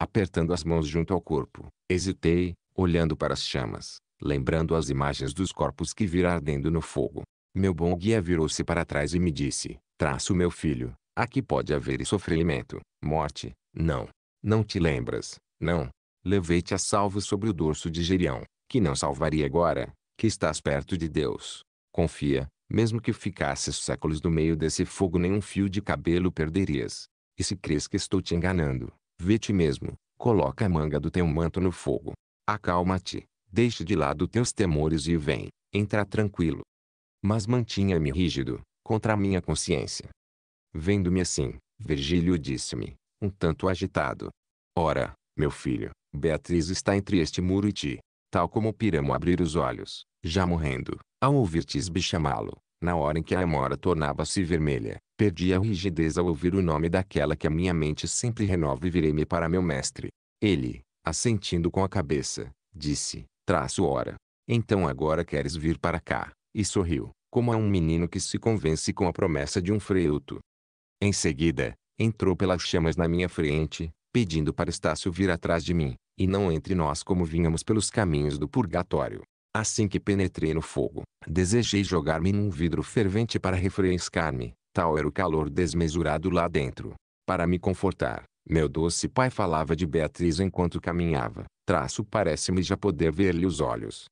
Apertando as mãos junto ao corpo, hesitei, olhando para as chamas, lembrando as imagens dos corpos que vira ardendo no fogo. Meu bom guia virou-se para trás e me disse, traço meu filho, aqui pode haver sofrimento, morte, não. Não te lembras, não. Levei-te a salvo sobre o dorso de Gerião, que não salvaria agora, que estás perto de Deus. Confia, mesmo que ficasses séculos no meio desse fogo nenhum fio de cabelo perderias. E se crês que estou te enganando, vê te mesmo, coloca a manga do teu manto no fogo. Acalma-te, deixe de lado teus temores e vem, entra tranquilo. Mas mantinha-me rígido, contra a minha consciência. Vendo-me assim, Virgílio disse-me, um tanto agitado. Ora, meu filho, Beatriz está entre este muro e ti, tal como Piramo abrir os olhos já morrendo, ao ouvir Tisbe chamá-lo, na hora em que a amora tornava-se vermelha, perdi a rigidez ao ouvir o nome daquela que a minha mente sempre renova e virei-me para meu mestre. Ele, assentindo com a cabeça, disse, traço hora. Então agora queres vir para cá, e sorriu, como a um menino que se convence com a promessa de um freuto. Em seguida, entrou pelas chamas na minha frente, pedindo para Estácio vir atrás de mim, e não entre nós como vínhamos pelos caminhos do purgatório. Assim que penetrei no fogo, desejei jogar-me num vidro fervente para refrescar-me, tal era o calor desmesurado lá dentro. Para me confortar, meu doce pai falava de Beatriz enquanto caminhava, traço parece-me já poder ver-lhe os olhos.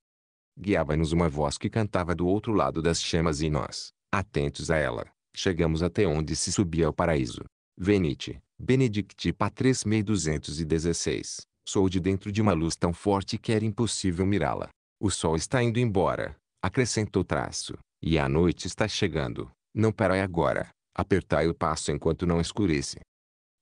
Guiava-nos uma voz que cantava do outro lado das chamas e nós, atentos a ela, chegamos até onde se subia ao paraíso. Venite, Benedicti Patres 1216. Sou de dentro de uma luz tão forte que era impossível mirá-la. O sol está indo embora, acrescentou traço, e a noite está chegando. Não parai agora. Apertai o passo enquanto não escurece.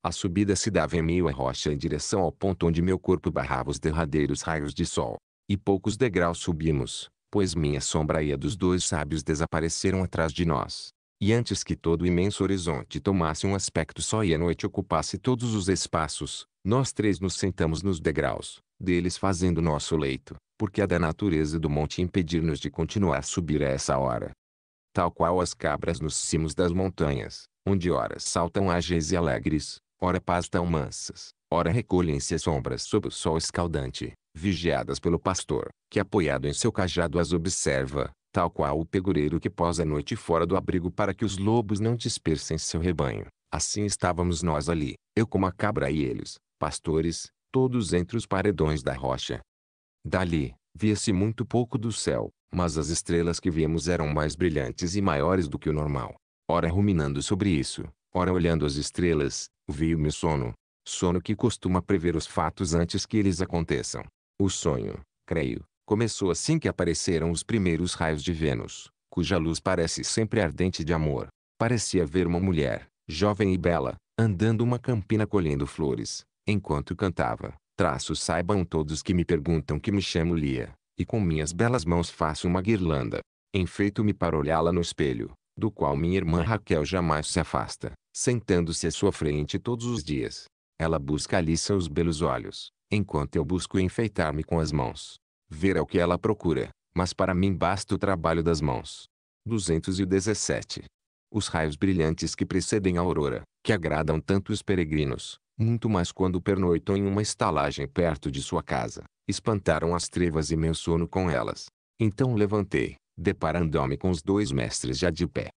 A subida se dava em meio à rocha em direção ao ponto onde meu corpo barrava os derradeiros raios de sol. E poucos degraus subimos, pois minha sombra e a dos dois sábios desapareceram atrás de nós. E antes que todo o imenso horizonte tomasse um aspecto só e a noite ocupasse todos os espaços, nós três nos sentamos nos degraus, deles fazendo nosso leito porque é da natureza do monte impedir-nos de continuar a subir a essa hora. Tal qual as cabras nos cimos das montanhas, onde ora saltam ágeis e alegres, ora pastam mansas, ora recolhem-se sombras sob o sol escaldante, vigiadas pelo pastor, que apoiado em seu cajado as observa, tal qual o pegureiro que posa a noite fora do abrigo para que os lobos não dispersem seu rebanho. Assim estávamos nós ali, eu como a cabra e eles, pastores, todos entre os paredões da rocha, Dali, via-se muito pouco do céu, mas as estrelas que vimos eram mais brilhantes e maiores do que o normal. Ora ruminando sobre isso, ora olhando as estrelas, vi me o sono. Sono que costuma prever os fatos antes que eles aconteçam. O sonho, creio, começou assim que apareceram os primeiros raios de Vênus, cuja luz parece sempre ardente de amor. Parecia ver uma mulher, jovem e bela, andando uma campina colhendo flores, enquanto cantava. Traços saibam todos que me perguntam que me chamo Lia, e com minhas belas mãos faço uma guirlanda. Enfeito-me para olhá-la no espelho, do qual minha irmã Raquel jamais se afasta, sentando-se à sua frente todos os dias. Ela busca ali seus belos olhos, enquanto eu busco enfeitar-me com as mãos. Ver é o que ela procura, mas para mim basta o trabalho das mãos. 217. Os raios brilhantes que precedem a aurora, que agradam tanto os peregrinos, muito mais quando pernoitou em uma estalagem perto de sua casa. Espantaram as trevas e meu sono com elas. Então levantei, deparando-me com os dois mestres já de pé.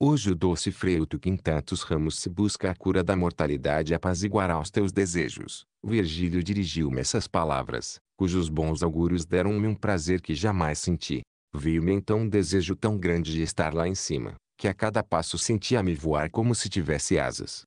Hoje o doce freito que em tantos ramos se busca a cura da mortalidade e apaziguará os teus desejos. Virgílio dirigiu-me essas palavras, cujos bons augúrios deram-me um prazer que jamais senti. Veio-me então um desejo tão grande de estar lá em cima, que a cada passo sentia-me voar como se tivesse asas.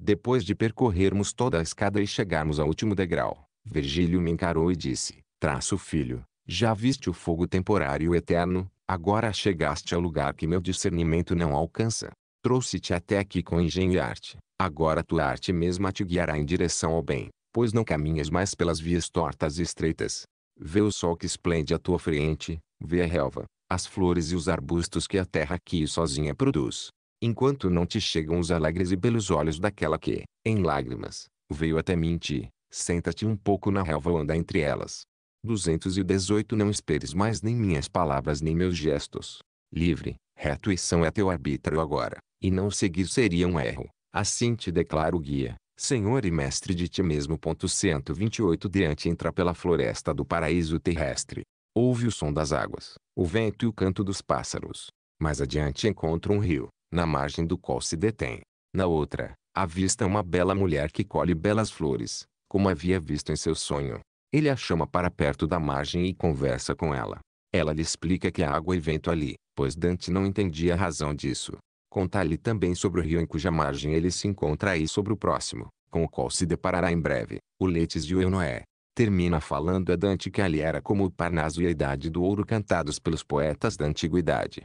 Depois de percorrermos toda a escada e chegarmos ao último degrau, Virgílio me encarou e disse, traço filho, já viste o fogo temporário eterno, agora chegaste ao lugar que meu discernimento não alcança. Trouxe-te até aqui com engenho e arte, agora tua arte mesma te guiará em direção ao bem, pois não caminhas mais pelas vias tortas e estreitas. Vê o sol que esplende à tua frente, vê a relva, as flores e os arbustos que a terra aqui sozinha produz enquanto não te chegam os alegres e belos olhos daquela que, em lágrimas, veio até mim ti, senta-te um pouco na relva ou anda entre elas. 218 Não esperes mais nem minhas palavras nem meus gestos. Livre, reto e são é teu arbítrio agora, e não seguir seria um erro. Assim te declaro guia, Senhor e mestre de ti mesmo. 128 Diante entra pela floresta do paraíso terrestre. Ouve o som das águas, o vento e o canto dos pássaros. Mais adiante encontra um rio, na margem do qual se detém. Na outra, avista uma bela mulher que colhe belas flores, como havia visto em seu sonho. Ele a chama para perto da margem e conversa com ela. Ela lhe explica que há água e vento ali, pois Dante não entendia a razão disso. Conta-lhe também sobre o rio em cuja margem ele se encontra e sobre o próximo, com o qual se deparará em breve, o Letes e o Eunoé. Termina falando a Dante que ali era como o Parnaso e a Idade do Ouro cantados pelos poetas da antiguidade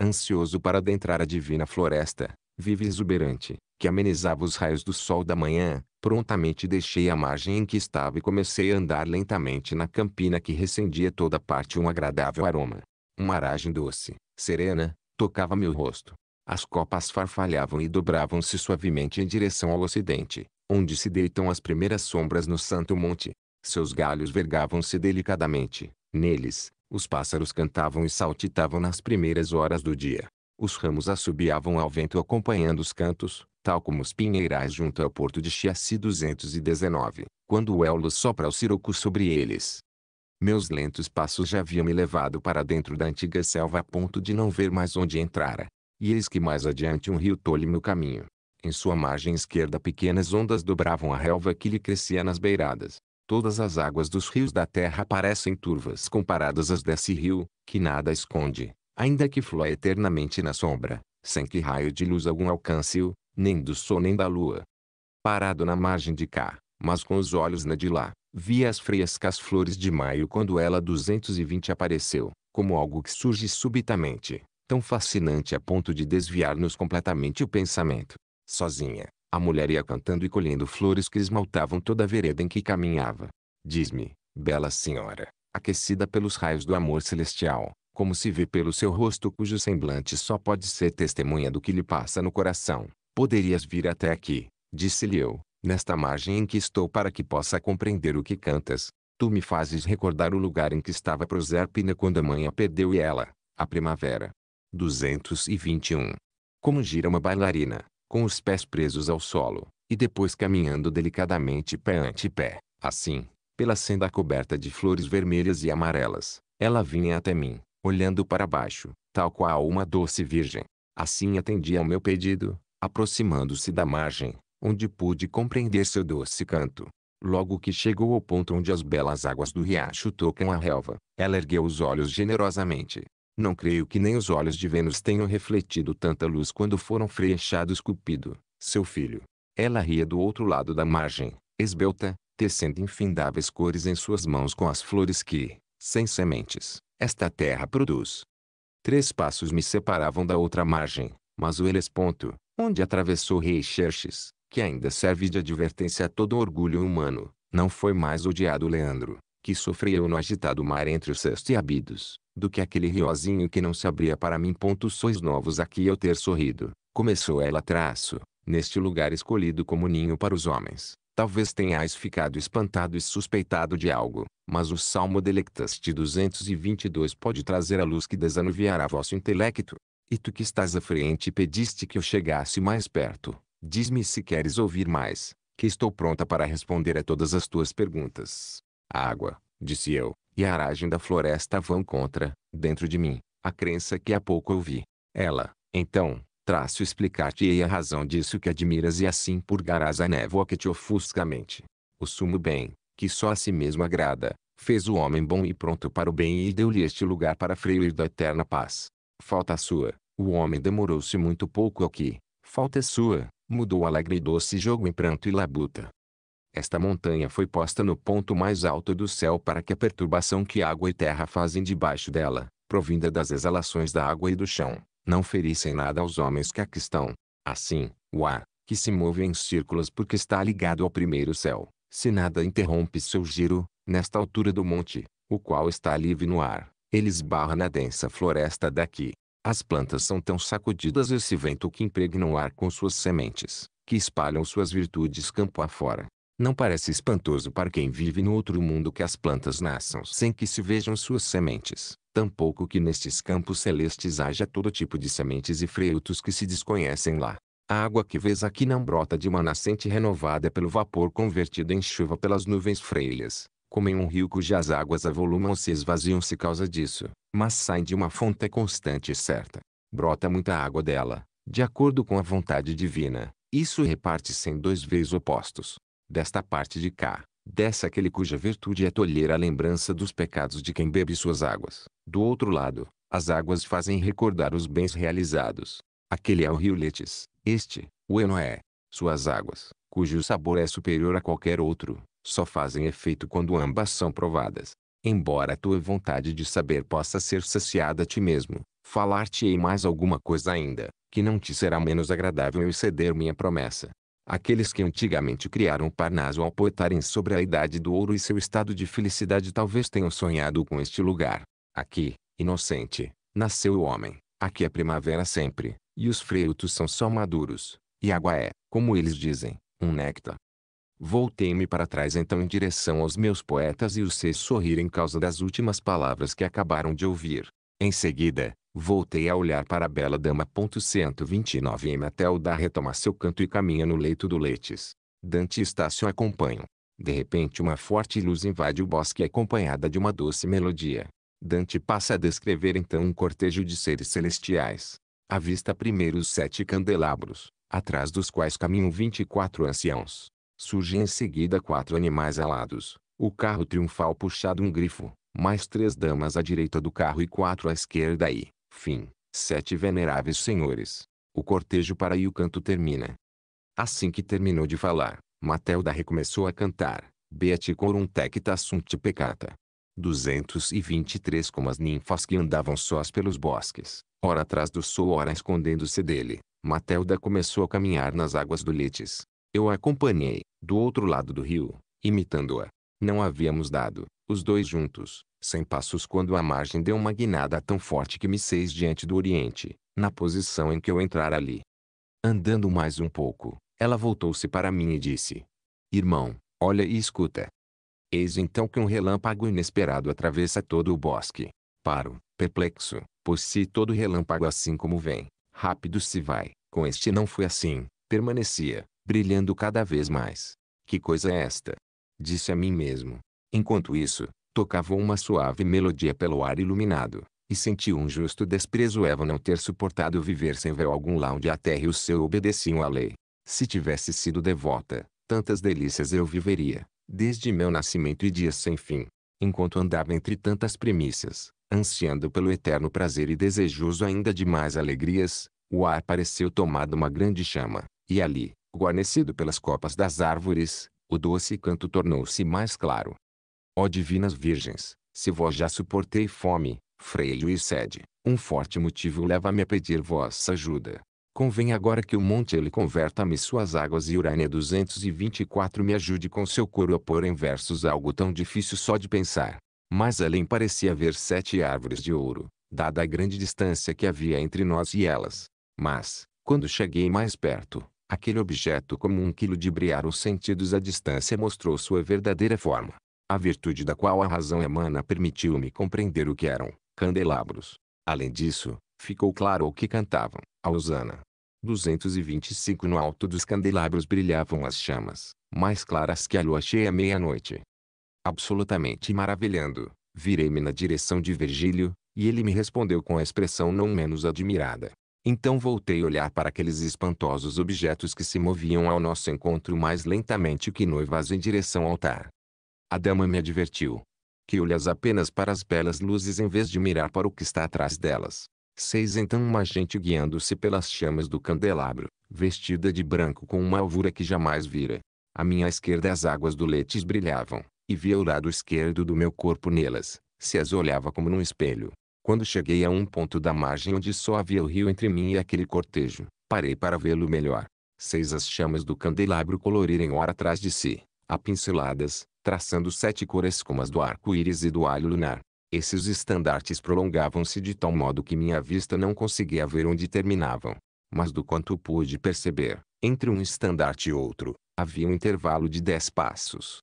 ansioso para adentrar a divina floresta, vive exuberante, que amenizava os raios do sol da manhã, prontamente deixei a margem em que estava e comecei a andar lentamente na campina que recendia toda parte um agradável aroma. Uma aragem doce, serena, tocava meu rosto. As copas farfalhavam e dobravam-se suavemente em direção ao ocidente, onde se deitam as primeiras sombras no Santo Monte. Seus galhos vergavam-se delicadamente. Neles, os pássaros cantavam e saltitavam nas primeiras horas do dia. Os ramos assobiavam ao vento acompanhando os cantos, tal como os pinheirais junto ao porto de Chiaci 219, quando o Éolus sopra o siroco sobre eles. Meus lentos passos já haviam me levado para dentro da antiga selva a ponto de não ver mais onde entrara. E eis que mais adiante um rio tolhe meu caminho. Em sua margem esquerda pequenas ondas dobravam a relva que lhe crescia nas beiradas todas as águas dos rios da terra parecem turvas comparadas às desse rio, que nada esconde, ainda que flua eternamente na sombra, sem que raio de luz algum alcance-o, nem do sol nem da lua. Parado na margem de cá, mas com os olhos na de lá, vi as frescas flores de maio quando ela 220 apareceu, como algo que surge subitamente, tão fascinante a ponto de desviar-nos completamente o pensamento. Sozinha, a mulher ia cantando e colhendo flores que esmaltavam toda a vereda em que caminhava. Diz-me, bela senhora, aquecida pelos raios do amor celestial, como se vê pelo seu rosto cujo semblante só pode ser testemunha do que lhe passa no coração. Poderias vir até aqui, disse-lhe eu, nesta margem em que estou para que possa compreender o que cantas. Tu me fazes recordar o lugar em que estava Proserpina quando a mãe a perdeu e ela, a primavera. 221. Como gira uma bailarina com os pés presos ao solo, e depois caminhando delicadamente pé ante pé. Assim, pela senda coberta de flores vermelhas e amarelas, ela vinha até mim, olhando para baixo, tal qual uma doce virgem. Assim atendia ao meu pedido, aproximando-se da margem, onde pude compreender seu doce canto. Logo que chegou ao ponto onde as belas águas do riacho tocam a relva, ela ergueu os olhos generosamente, não creio que nem os olhos de Vênus tenham refletido tanta luz quando foram frechados Cupido, seu filho. Ela ria do outro lado da margem, esbelta, tecendo infindáveis cores em suas mãos com as flores que, sem sementes, esta terra produz. Três passos me separavam da outra margem, mas o Helesponto, onde atravessou Rei Xerxes, que ainda serve de advertência a todo orgulho humano, não foi mais odiado Leandro, que sofria eu no agitado mar entre o cesto e abidos, do que aquele riozinho que não se abria para mim. Pontos sois novos aqui eu ter sorrido, começou ela traço, neste lugar escolhido como ninho para os homens. Talvez tenhais ficado espantado e suspeitado de algo, mas o Salmo Delectaste 222 pode trazer a luz que desanuviará vosso intelecto. E tu que estás à frente pediste que eu chegasse mais perto, diz-me se queres ouvir mais, que estou pronta para responder a todas as tuas perguntas. A água, disse eu, e a aragem da floresta vão contra, dentro de mim, a crença que há pouco ouvi. Ela, então, traço explicar-te-ei a razão disso que admiras e assim purgarás a névoa que te ofusca a mente. O sumo bem, que só a si mesmo agrada, fez o homem bom e pronto para o bem e deu-lhe este lugar para freio da eterna paz. Falta sua, o homem demorou-se muito pouco aqui, falta sua, mudou alegre e doce jogo em pranto e labuta. Esta montanha foi posta no ponto mais alto do céu para que a perturbação que água e terra fazem debaixo dela, provinda das exalações da água e do chão, não ferissem nada aos homens que aqui estão. Assim, o ar, que se move em círculos porque está ligado ao primeiro céu, se nada interrompe seu giro, nesta altura do monte, o qual está livre no ar, ele esbarra na densa floresta daqui. As plantas são tão sacudidas esse vento que impregna o ar com suas sementes, que espalham suas virtudes campo afora. Não parece espantoso para quem vive no outro mundo que as plantas nasçam sem que se vejam suas sementes, tampouco que nestes campos celestes haja todo tipo de sementes e frutos que se desconhecem lá. A água que vês aqui não brota de uma nascente renovada pelo vapor convertido em chuva pelas nuvens freilhas, como em um rio cujas águas avolumam se esvaziam se causa disso, mas sai de uma fonte constante e certa. Brota muita água dela, de acordo com a vontade divina, isso reparte-se em dois vezes opostos, desta parte de cá, desce aquele cuja virtude é tolher a lembrança dos pecados de quem bebe suas águas. Do outro lado, as águas fazem recordar os bens realizados. Aquele é o rio Letes, este, o Enoé. Suas águas, cujo sabor é superior a qualquer outro, só fazem efeito quando ambas são provadas. Embora a tua vontade de saber possa ser saciada a ti mesmo, falar-te-ei mais alguma coisa ainda, que não te será menos agradável eu ceder minha promessa. Aqueles que antigamente criaram Parnaso ao poetarem sobre a idade do ouro e seu estado de felicidade talvez tenham sonhado com este lugar. Aqui, inocente, nasceu o homem. Aqui é primavera sempre, e os frutos são só maduros. E água é, como eles dizem, um néctar. Voltei-me para trás então em direção aos meus poetas e os se sorrir em causa das últimas palavras que acabaram de ouvir. Em seguida, Voltei a olhar para a bela dama. 129 M. dá retoma seu canto e caminha no leito do Letes. Dante e Estácio acompanham. De repente uma forte luz invade o bosque acompanhada de uma doce melodia. Dante passa a descrever então um cortejo de seres celestiais. Avista primeiro os sete candelabros, atrás dos quais caminham vinte e quatro anciãos. Surgem em seguida quatro animais alados, o carro triunfal puxado um grifo, mais três damas à direita do carro e quatro à esquerda e, Fim. Sete veneráveis senhores. O cortejo para e o canto termina. Assim que terminou de falar, Matelda recomeçou a cantar. Beati corum tecta sunt peccata. 223 Como as ninfas que andavam sós pelos bosques, ora atrás do sol ora escondendo-se dele, Matelda começou a caminhar nas águas do Lites. Eu a acompanhei, do outro lado do rio, imitando-a. Não havíamos dado, os dois juntos, cem passos quando a margem deu uma guinada tão forte que me seis diante do oriente, na posição em que eu entrara ali. Andando mais um pouco, ela voltou-se para mim e disse: Irmão, olha e escuta. Eis então que um relâmpago inesperado atravessa todo o bosque. Paro, perplexo, pois se todo relâmpago assim como vem, rápido se vai, com este não foi assim, permanecia, brilhando cada vez mais. Que coisa é esta? Disse a mim mesmo. Enquanto isso, tocavam uma suave melodia pelo ar iluminado, e sentiu um justo desprezo Eva não ter suportado viver sem véu algum lá onde a terra e o seu obedeciam à lei. Se tivesse sido devota, tantas delícias eu viveria, desde meu nascimento e dias sem fim. Enquanto andava entre tantas premissas, ansiando pelo eterno prazer e desejoso ainda de mais alegrias, o ar pareceu tomado uma grande chama, e ali, guarnecido pelas copas das árvores, o doce canto tornou-se mais claro, Ó divinas virgens, se vós já suportei fome, freio e sede, um forte motivo leva-me a pedir vossa ajuda. Convém agora que o monte ele converta-me suas águas e Urânia 224 me ajude com seu coro a pôr em versos algo tão difícil só de pensar. Mas além parecia haver sete árvores de ouro, dada a grande distância que havia entre nós e elas. Mas, quando cheguei mais perto, aquele objeto como um quilo de briar os sentidos à distância mostrou sua verdadeira forma a virtude da qual a razão emana permitiu-me compreender o que eram candelabros. Além disso, ficou claro o que cantavam, a Osana. 225 No alto dos candelabros brilhavam as chamas, mais claras que a lua cheia à meia-noite. Absolutamente maravilhando, virei-me na direção de Virgílio, e ele me respondeu com a expressão não menos admirada. Então voltei a olhar para aqueles espantosos objetos que se moviam ao nosso encontro mais lentamente que noivas em direção ao altar. A dama me advertiu. Que olhas apenas para as belas luzes em vez de mirar para o que está atrás delas. Seis então uma gente guiando-se pelas chamas do candelabro, vestida de branco com uma alvura que jamais vira. À minha esquerda as águas do Letes brilhavam, e via o lado esquerdo do meu corpo nelas, se as olhava como num espelho. Quando cheguei a um ponto da margem onde só havia o rio entre mim e aquele cortejo, parei para vê-lo melhor. Seis as chamas do candelabro colorirem ora atrás de si, a pinceladas, traçando sete cores como as do arco-íris e do alho lunar. Esses estandartes prolongavam-se de tal modo que minha vista não conseguia ver onde terminavam. Mas do quanto pude perceber, entre um estandarte e outro, havia um intervalo de dez passos.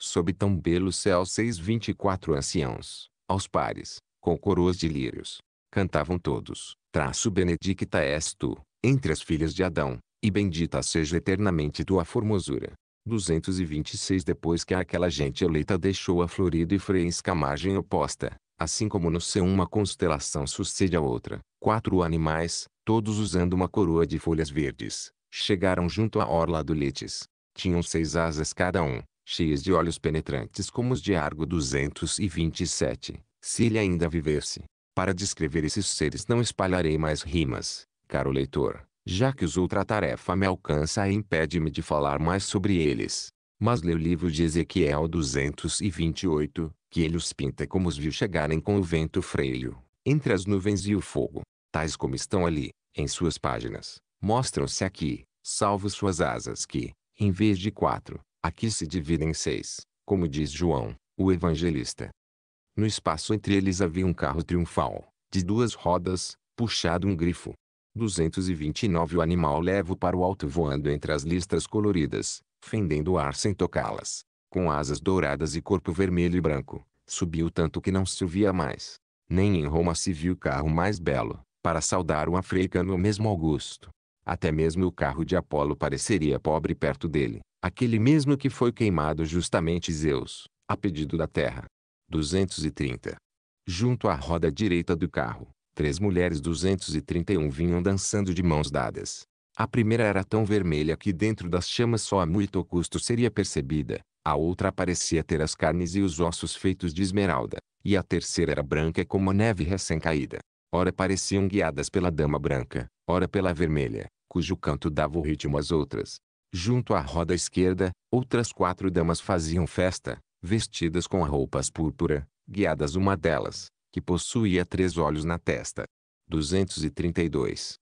Sob tão belo céu seis vinte e quatro anciãos, aos pares, com coroas de lírios, cantavam todos, traço benedicta és tu, entre as filhas de Adão, e bendita seja eternamente tua formosura. 226 depois que aquela gente eleita deixou a Florida e Fresca margem oposta, assim como no céu uma constelação sucede a outra, quatro animais, todos usando uma coroa de folhas verdes, chegaram junto à orla do Lites. Tinham seis asas cada um, cheias de olhos penetrantes como os de Argo 227, se ele ainda vivesse. Para descrever esses seres não espalharei mais rimas, caro leitor, já que os tarefa me alcança e impede-me de falar mais sobre eles. Mas lê o livro de Ezequiel 228, que ele os pinta como os viu chegarem com o vento freio, entre as nuvens e o fogo, tais como estão ali, em suas páginas, mostram-se aqui, salvo suas asas que, em vez de quatro, aqui se dividem em seis, como diz João, o evangelista. No espaço entre eles havia um carro triunfal, de duas rodas, puxado um grifo, 229 O animal leva-o para o alto voando entre as listras coloridas, fendendo o ar sem tocá-las. Com asas douradas e corpo vermelho e branco, subiu tanto que não se via mais. Nem em Roma se viu carro mais belo, para saudar um africano ou mesmo Augusto. Até mesmo o carro de Apolo pareceria pobre perto dele, aquele mesmo que foi queimado justamente Zeus, a pedido da terra. 230. Junto à roda direita do carro, Três mulheres 231 vinham dançando de mãos dadas. A primeira era tão vermelha que dentro das chamas só a muito custo seria percebida. A outra parecia ter as carnes e os ossos feitos de esmeralda. E a terceira era branca como a neve recém-caída. Ora pareciam guiadas pela dama branca, ora pela vermelha, cujo canto dava o ritmo às outras. Junto à roda esquerda, outras quatro damas faziam festa, vestidas com roupas púrpura, guiadas uma delas, que possuía três olhos na testa. 232.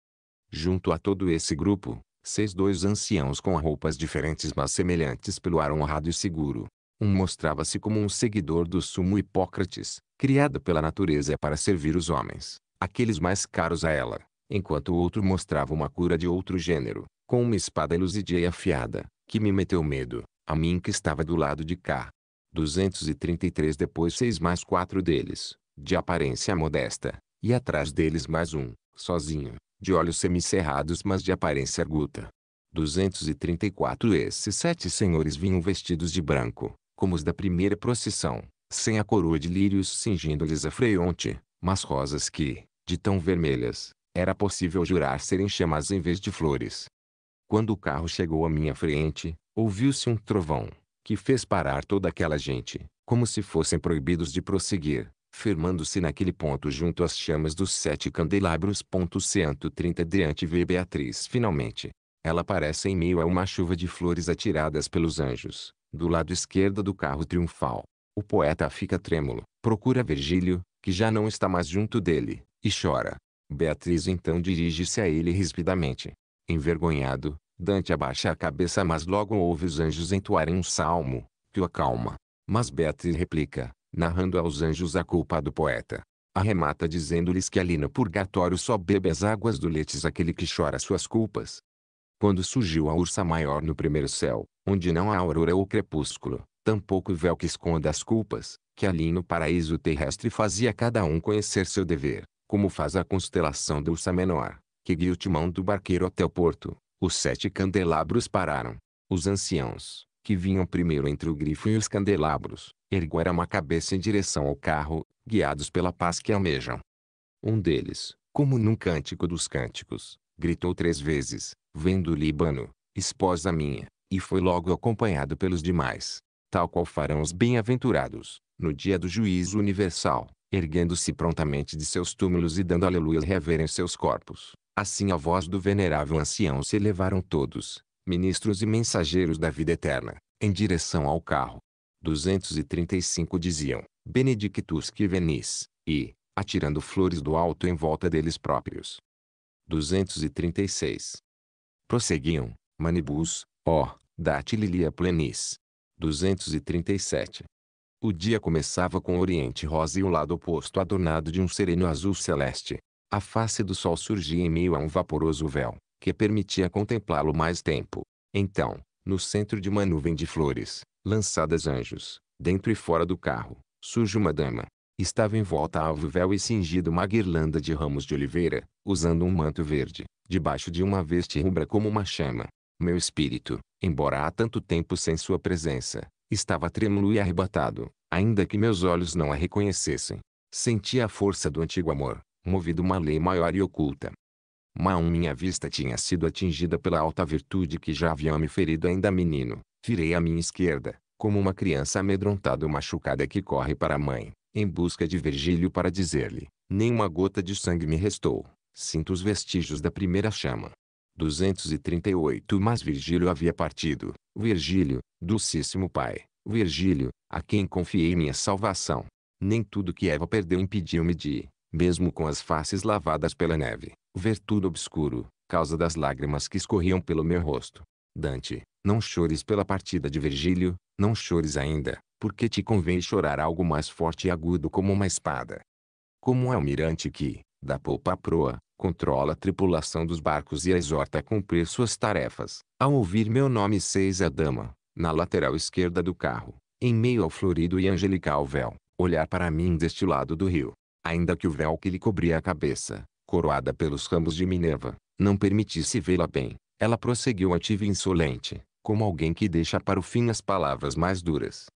Junto a todo esse grupo, seis dois anciãos com roupas diferentes mas semelhantes pelo ar honrado e seguro. Um mostrava-se como um seguidor do sumo Hipócrates, criado pela natureza para servir os homens, aqueles mais caros a ela, enquanto o outro mostrava uma cura de outro gênero, com uma espada elusidia e afiada, que me meteu medo, a mim que estava do lado de cá. 233 Depois seis mais quatro deles, de aparência modesta, e atrás deles mais um, sozinho, de olhos semicerrados mas de aparência arguta. 234 Esses sete senhores vinham vestidos de branco, como os da primeira procissão, sem a coroa de lírios cingindo-lhes a freonte, mas rosas que, de tão vermelhas, era possível jurar serem chamas em vez de flores. Quando o carro chegou à minha frente, ouviu-se um trovão, que fez parar toda aquela gente, como se fossem proibidos de prosseguir firmando-se naquele ponto junto às chamas dos sete candelabros. 130 Deante vê Beatriz finalmente. Ela aparece em meio a uma chuva de flores atiradas pelos anjos, do lado esquerdo do carro triunfal. O poeta fica trêmulo, procura Virgílio, que já não está mais junto dele, e chora. Beatriz então dirige-se a ele rispidamente. Envergonhado, Dante abaixa a cabeça mas logo ouve os anjos entoarem um salmo, que o acalma. Mas Beatriz replica, narrando aos anjos a culpa do poeta. Arremata dizendo-lhes que ali no purgatório só bebe as águas do letes aquele que chora suas culpas. Quando surgiu a ursa maior no primeiro céu, onde não há aurora ou crepúsculo, tampouco o véu que esconda as culpas, que ali no paraíso terrestre fazia cada um conhecer seu dever, como faz a constelação da ursa menor, que guia o timão do barqueiro até o porto. Os sete candelabros pararam. Os anciãos, que vinham primeiro entre o grifo e os candelabros, erguera uma cabeça em direção ao carro, guiados pela paz que almejam. Um deles, como num cântico dos cânticos, gritou três vezes, vendo o Líbano, esposa minha, e foi logo acompanhado pelos demais, tal qual farão os bem-aventurados, no dia do juízo universal, erguendo-se prontamente de seus túmulos e dando aleluia em seus corpos. Assim a voz do venerável ancião se elevaram todos, ministros e mensageiros da vida eterna, em direção ao carro, 235 diziam, Benedictus que venis, e, atirando flores do alto em volta deles próprios. 236. Prosseguiam, Manibus, ó, date lilia plenis. 237. O dia começava com o oriente rosa e o lado oposto adornado de um sereno azul celeste. A face do sol surgia em meio a um vaporoso véu, que permitia contemplá-lo mais tempo. Então, no centro de uma nuvem de flores, lançadas anjos, dentro e fora do carro, surge uma dama. Estava envolta a véu e cingida uma guirlanda de ramos de oliveira, usando um manto verde, debaixo de uma veste rubra como uma chama. Meu espírito, embora há tanto tempo sem sua presença, estava trêmulo e arrebatado, ainda que meus olhos não a reconhecessem. Sentia a força do antigo amor, movido uma lei maior e oculta. Mas minha vista tinha sido atingida pela alta virtude que já havia me ferido ainda menino. Virei à minha esquerda, como uma criança amedrontada ou machucada que corre para a mãe, em busca de Virgílio para dizer-lhe, nem uma gota de sangue me restou, sinto os vestígios da primeira chama. 238 Mas Virgílio havia partido, Virgílio, docíssimo pai, Virgílio, a quem confiei minha salvação. Nem tudo que Eva perdeu impediu-me de, mesmo com as faces lavadas pela neve, ver tudo obscuro, causa das lágrimas que escorriam pelo meu rosto. Dante, não chores pela partida de Virgílio, não chores ainda, porque te convém chorar algo mais forte e agudo como uma espada. Como um almirante que, da polpa à proa, controla a tripulação dos barcos e a exorta a cumprir suas tarefas, ao ouvir meu nome seis a dama, na lateral esquerda do carro, em meio ao florido e angelical véu, olhar para mim deste lado do rio. Ainda que o véu que lhe cobria a cabeça, coroada pelos ramos de Minerva, não permitisse vê-la bem, ela prosseguiu ativa e insolente como alguém que deixa para o fim as palavras mais duras.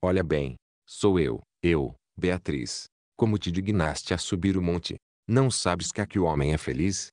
Olha bem, sou eu, eu, Beatriz. Como te dignaste a subir o monte? Não sabes que aqui o homem é feliz?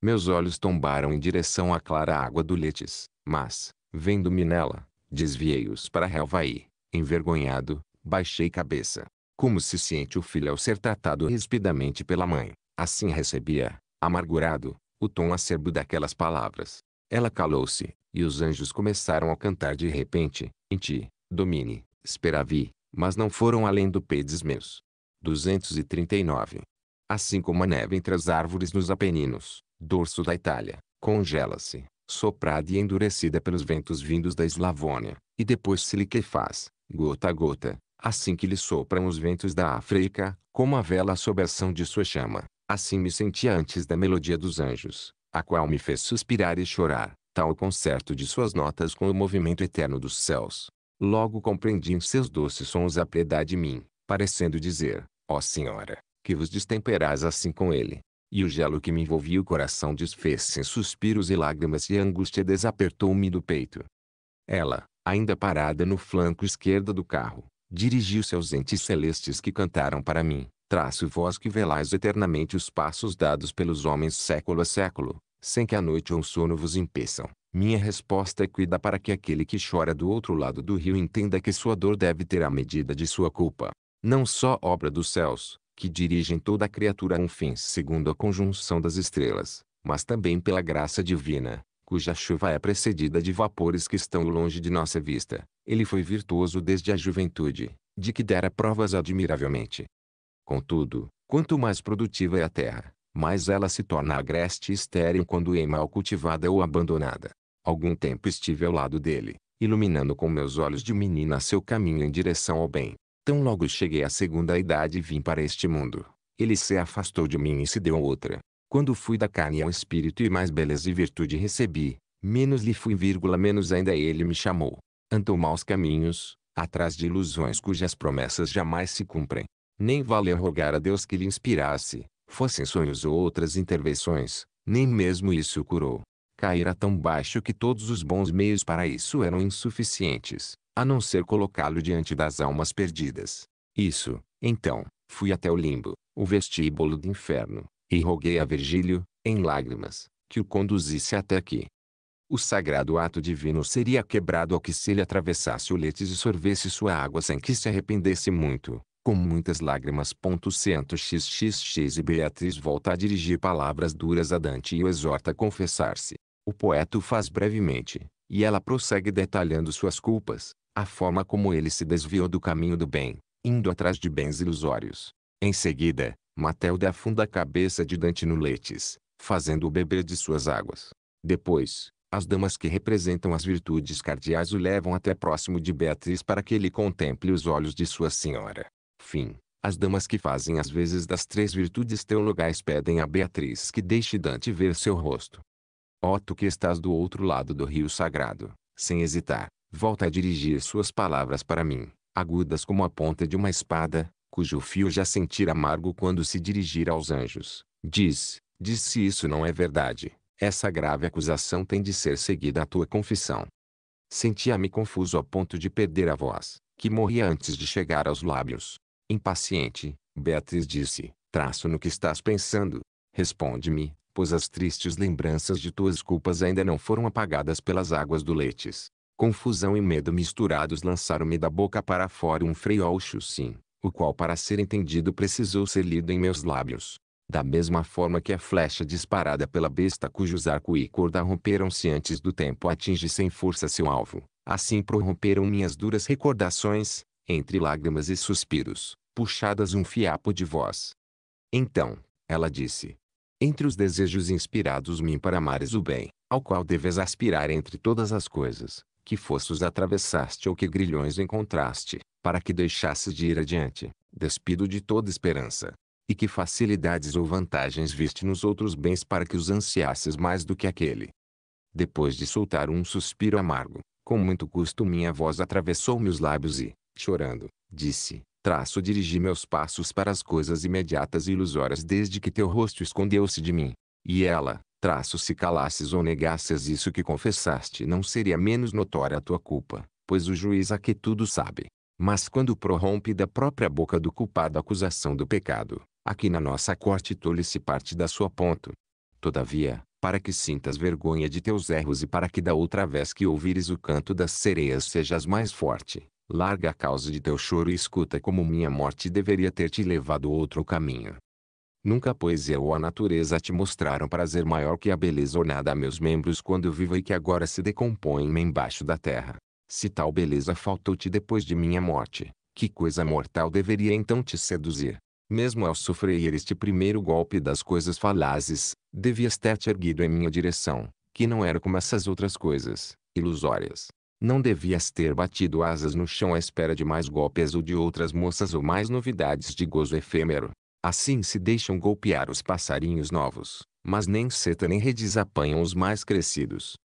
Meus olhos tombaram em direção à clara água do Letes, mas, vendo-me nela, desviei-os para Helvaí. Envergonhado, baixei cabeça. Como se sente o filho ao ser tratado rispidamente pela mãe. Assim recebia, amargurado, o tom acerbo daquelas palavras. Ela calou-se, e os anjos começaram a cantar de repente, em ti, domine, esperavi, mas não foram além do pedes meus. 239. Assim como a neve entre as árvores nos Apeninos, dorso da Itália, congela-se, soprada e endurecida pelos ventos vindos da Eslavônia, e depois se liquefaz, gota a gota, assim que lhe sopram os ventos da África, como a vela sob a ação de sua chama, assim me sentia antes da melodia dos anjos, a qual me fez suspirar e chorar, tal concerto de suas notas com o movimento eterno dos céus. Logo compreendi em seus doces sons a piedade em mim, parecendo dizer, ó oh Senhora, que vos destemperais assim com ele. E o gelo que me envolvia o coração desfez-se em suspiros e lágrimas e a angústia desapertou-me do peito. Ela, ainda parada no flanco esquerdo do carro, dirigiu-se aos entes celestes que cantaram para mim. Traço vós que velais eternamente os passos dados pelos homens século a século, sem que a noite ou o sono vos impeçam. Minha resposta é cuida para que aquele que chora do outro lado do rio entenda que sua dor deve ter a medida de sua culpa. Não só obra dos céus, que dirigem toda a criatura a um fim segundo a conjunção das estrelas, mas também pela graça divina, cuja chuva é precedida de vapores que estão longe de nossa vista. Ele foi virtuoso desde a juventude, de que dera provas admiravelmente. Contudo, quanto mais produtiva é a terra, mas ela se torna agreste e estéril quando é mal cultivada ou abandonada. Algum tempo estive ao lado dele, iluminando com meus olhos de menina seu caminho em direção ao bem. Tão logo cheguei à segunda idade e vim para este mundo. Ele se afastou de mim e se deu outra. Quando fui da carne ao espírito e mais beleza e virtude recebi, menos lhe fui vírgula menos ainda ele me chamou. Andou maus caminhos, atrás de ilusões cujas promessas jamais se cumprem. Nem valeu rogar a Deus que lhe inspirasse, fossem sonhos ou outras intervenções, nem mesmo isso o curou. Caíra tão baixo que todos os bons meios para isso eram insuficientes, a não ser colocá-lo diante das almas perdidas. Isso, então, fui até o limbo, o vestíbulo do inferno, e roguei a Virgílio, em lágrimas, que o conduzisse até aqui. O sagrado ato divino seria quebrado ao que se ele atravessasse o letes e sorvesse sua água sem que se arrependesse muito, com muitas lágrimas. Cento xxx e Beatriz volta a dirigir palavras duras a Dante e o exorta a confessar-se. O poeta o faz brevemente, e ela prossegue detalhando suas culpas, a forma como ele se desviou do caminho do bem, indo atrás de bens ilusórios. Em seguida, Matéuda afunda a cabeça de Dante no leites, fazendo-o beber de suas águas. Depois, as damas que representam as virtudes cardeais o levam até próximo de Beatriz para que ele contemple os olhos de sua senhora. Fim. As damas que fazem as vezes das três virtudes teologais pedem a Beatriz que deixe Dante ver seu rosto. Ó tu que estás do outro lado do rio sagrado, sem hesitar, volta a dirigir suas palavras para mim, agudas como a ponta de uma espada, cujo fio já sentir amargo quando se dirigir aos anjos. Diz, diz se isso não é verdade, essa grave acusação tem de ser seguida à tua confissão. Sentia-me confuso a ponto de perder a voz, que morria antes de chegar aos lábios. Impaciente, Beatriz disse, traço no que estás pensando. Responde-me, pois as tristes lembranças de tuas culpas ainda não foram apagadas pelas águas do Letes." Confusão e medo misturados lançaram-me da boca para fora um freio sim, o qual para ser entendido precisou ser lido em meus lábios. Da mesma forma que a flecha disparada pela besta cujos arco e corda romperam-se antes do tempo atinge sem força seu alvo, assim prorromperam minhas duras recordações, entre lágrimas e suspiros, puxadas um fiapo de voz. Então, ela disse: Entre os desejos inspirados mim para amares o bem, ao qual deves aspirar entre todas as coisas, que fosses atravessaste ou que grilhões encontraste, para que deixasses de ir adiante, despido de toda esperança. E que facilidades ou vantagens viste nos outros bens para que os ansiasses mais do que aquele. Depois de soltar um suspiro amargo, com muito custo minha voz atravessou meus lábios e, chorando, disse: Traço dirigi meus passos para as coisas imediatas e ilusórias desde que teu rosto escondeu-se de mim. E ela, traço se calasses ou negasses isso que confessaste não seria menos notória a tua culpa, pois o juiz a que tudo sabe. Mas quando prorrompe da própria boca do culpado a acusação do pecado, aqui na nossa corte tolhe-se parte da sua ponto. Todavia, para que sintas vergonha de teus erros e para que da outra vez que ouvires o canto das sereias sejas mais forte, larga a causa de teu choro e escuta como minha morte deveria ter te levado outro caminho. Nunca a poesia ou a natureza te mostraram prazer maior que a beleza ornada a meus membros quando vivo e que agora se decompõe-me embaixo da terra. Se tal beleza faltou-te depois de minha morte, que coisa mortal deveria então te seduzir? Mesmo ao sofrer este primeiro golpe das coisas falazes, devias ter-te erguido em minha direção, que não era como essas outras coisas, ilusórias, não devias ter batido asas no chão à espera de mais golpes ou de outras moças ou mais novidades de gozo efêmero. Assim se deixam golpear os passarinhos novos, mas nem seta nem redes apanham os mais crescidos.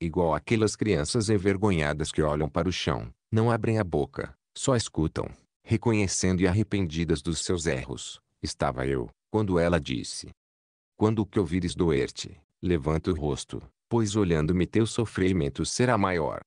Igual aquelas crianças envergonhadas que olham para o chão, não abrem a boca, só escutam, reconhecendo e arrependidas dos seus erros. Estava eu, quando ela disse. Quando o que ouvires doer-te, levanta o rosto, pois olhando-me teu sofrimento será maior.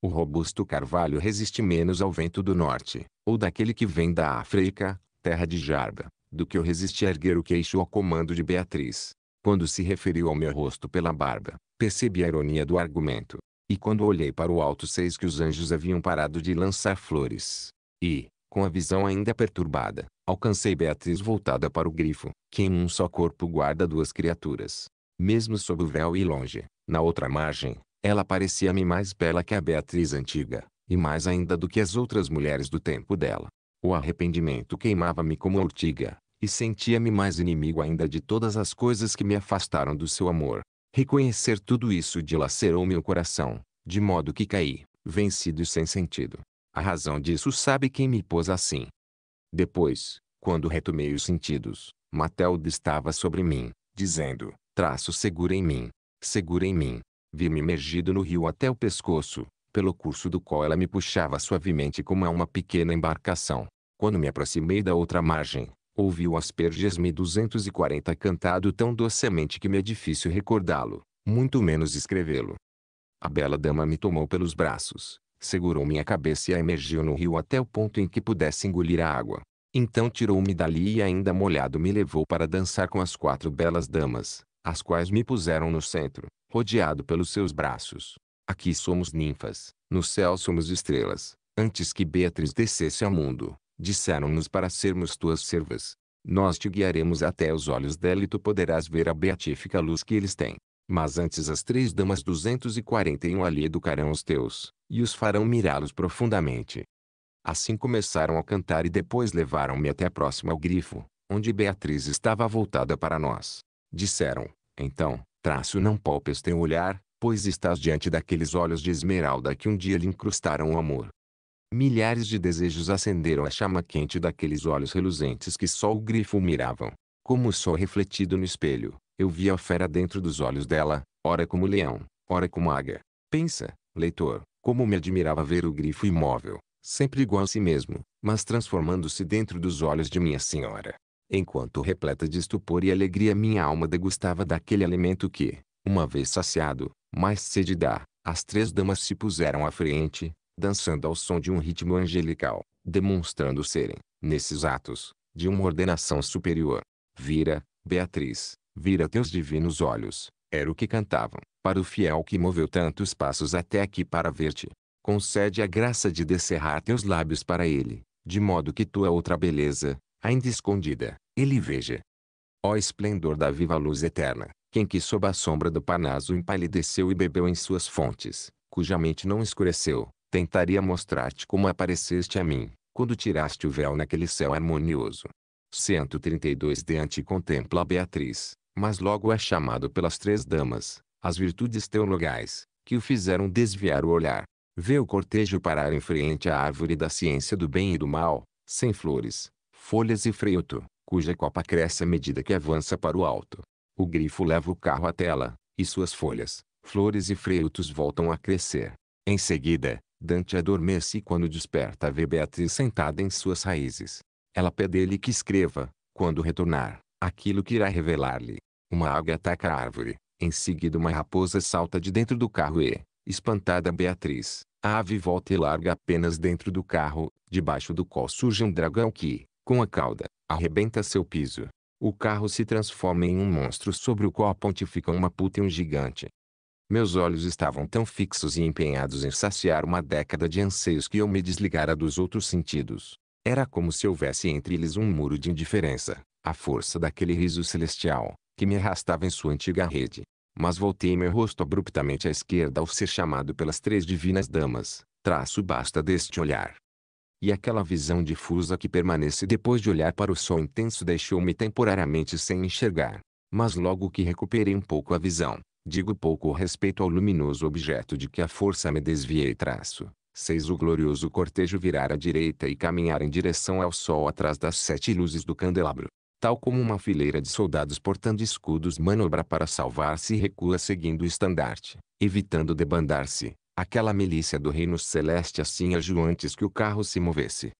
O robusto carvalho resiste menos ao vento do norte, ou daquele que vem da África, terra de Jarba, do que eu resisti a erguer o queixo ao comando de Beatriz. Quando se referiu ao meu rosto pela barba, percebi a ironia do argumento. E quando olhei para o alto seis que os anjos haviam parado de lançar flores. E, com a visão ainda perturbada, alcancei Beatriz voltada para o grifo, que em um só corpo guarda duas criaturas. Mesmo sob o véu e longe, na outra margem, ela parecia-me mais bela que a Beatriz antiga, e mais ainda do que as outras mulheres do tempo dela. O arrependimento queimava-me como a urtiga, e sentia-me mais inimigo ainda de todas as coisas que me afastaram do seu amor. Reconhecer tudo isso dilacerou meu coração, de modo que caí, vencido e sem sentido. A razão disso sabe quem me pôs assim. Depois, quando retomei os sentidos, Matelda estava sobre mim, dizendo, traço seguro em mim, segura em mim, Vi-me imergido no rio até o pescoço, pelo curso do qual ela me puxava suavemente como a uma pequena embarcação. Quando me aproximei da outra margem, ouvi o Asperges 240 cantado tão docemente que me é difícil recordá-lo, muito menos escrevê-lo. A bela dama me tomou pelos braços, segurou minha cabeça e a emergiu no rio até o ponto em que pudesse engolir a água. Então tirou-me dali e ainda molhado me levou para dançar com as quatro belas damas, as quais me puseram no centro, rodeado pelos seus braços. Aqui somos ninfas, no céu somos estrelas. Antes que Beatriz descesse ao mundo, disseram-nos para sermos tuas servas. Nós te guiaremos até os olhos dela e tu poderás ver a beatífica luz que eles têm. Mas antes as três damas 241 ali educarão os teus, e os farão mirá-los profundamente. Assim começaram a cantar e depois levaram-me até próximo ao grifo, onde Beatriz estava voltada para nós. Disseram, então, Traço não poupes teu olhar, pois estás diante daqueles olhos de esmeralda que um dia lhe incrustaram o amor. Milhares de desejos acenderam a chama quente daqueles olhos reluzentes que só o grifo miravam. Como o sol refletido no espelho, eu vi a fera dentro dos olhos dela, ora como leão, ora como águia. Pensa, leitor, como me admirava ver o grifo imóvel, sempre igual a si mesmo, mas transformando-se dentro dos olhos de minha senhora. Enquanto repleta de estupor e alegria minha alma degustava daquele alimento que, uma vez saciado, mais sede dá. As três damas se puseram à frente, dançando ao som de um ritmo angelical, demonstrando serem, nesses atos, de uma ordenação superior. Vira, Beatriz, vira teus divinos olhos, era o que cantavam, para o fiel que moveu tantos passos até aqui para ver-te. Concede a graça de descerrar teus lábios para ele, de modo que tua outra beleza, ainda escondida, ele veja. Ó esplendor da viva luz eterna, quem que sob a sombra do Parnaso empalideceu e bebeu em suas fontes, cuja mente não escureceu, tentaria mostrar-te como apareceste a mim, quando tiraste o véu naquele céu harmonioso. 132 Deante contempla a Beatriz, mas logo é chamado pelas três damas, as virtudes teologais, que o fizeram desviar o olhar. Vê o cortejo parar em frente à árvore da ciência do bem e do mal, sem flores, folhas e freuto, cuja copa cresce à medida que avança para o alto. O grifo leva o carro até ela, e suas folhas, flores e freutos voltam a crescer. Em seguida, Dante adormece e quando desperta vê Beatriz sentada em suas raízes. Ela pede-lhe que escreva, quando retornar, aquilo que irá revelar-lhe. Uma águia ataca a árvore, em seguida uma raposa salta de dentro do carro e, espantada Beatriz, a ave volta e larga apenas dentro do carro, debaixo do qual surge um dragão que, com a cauda, arrebenta seu piso. O carro se transforma em um monstro sobre o qual pontifica uma puta e um gigante. Meus olhos estavam tão fixos e empenhados em saciar uma década de anseios que eu me desligara dos outros sentidos. Era como se houvesse entre eles um muro de indiferença, a força daquele riso celestial, que me arrastava em sua antiga rede. Mas voltei meu rosto abruptamente à esquerda ao ser chamado pelas três divinas damas. Traço basta deste olhar e aquela visão difusa que permanece depois de olhar para o sol intenso deixou-me temporariamente sem enxergar. Mas logo que recuperei um pouco a visão, digo pouco respeito ao luminoso objeto de que a força me desviei traço. seis O glorioso cortejo virar à direita e caminhar em direção ao sol atrás das sete luzes do candelabro. Tal como uma fileira de soldados portando escudos manobra para salvar-se e recua seguindo o estandarte, evitando debandar-se, Aquela milícia do reino celeste assim agiu antes que o carro se movesse.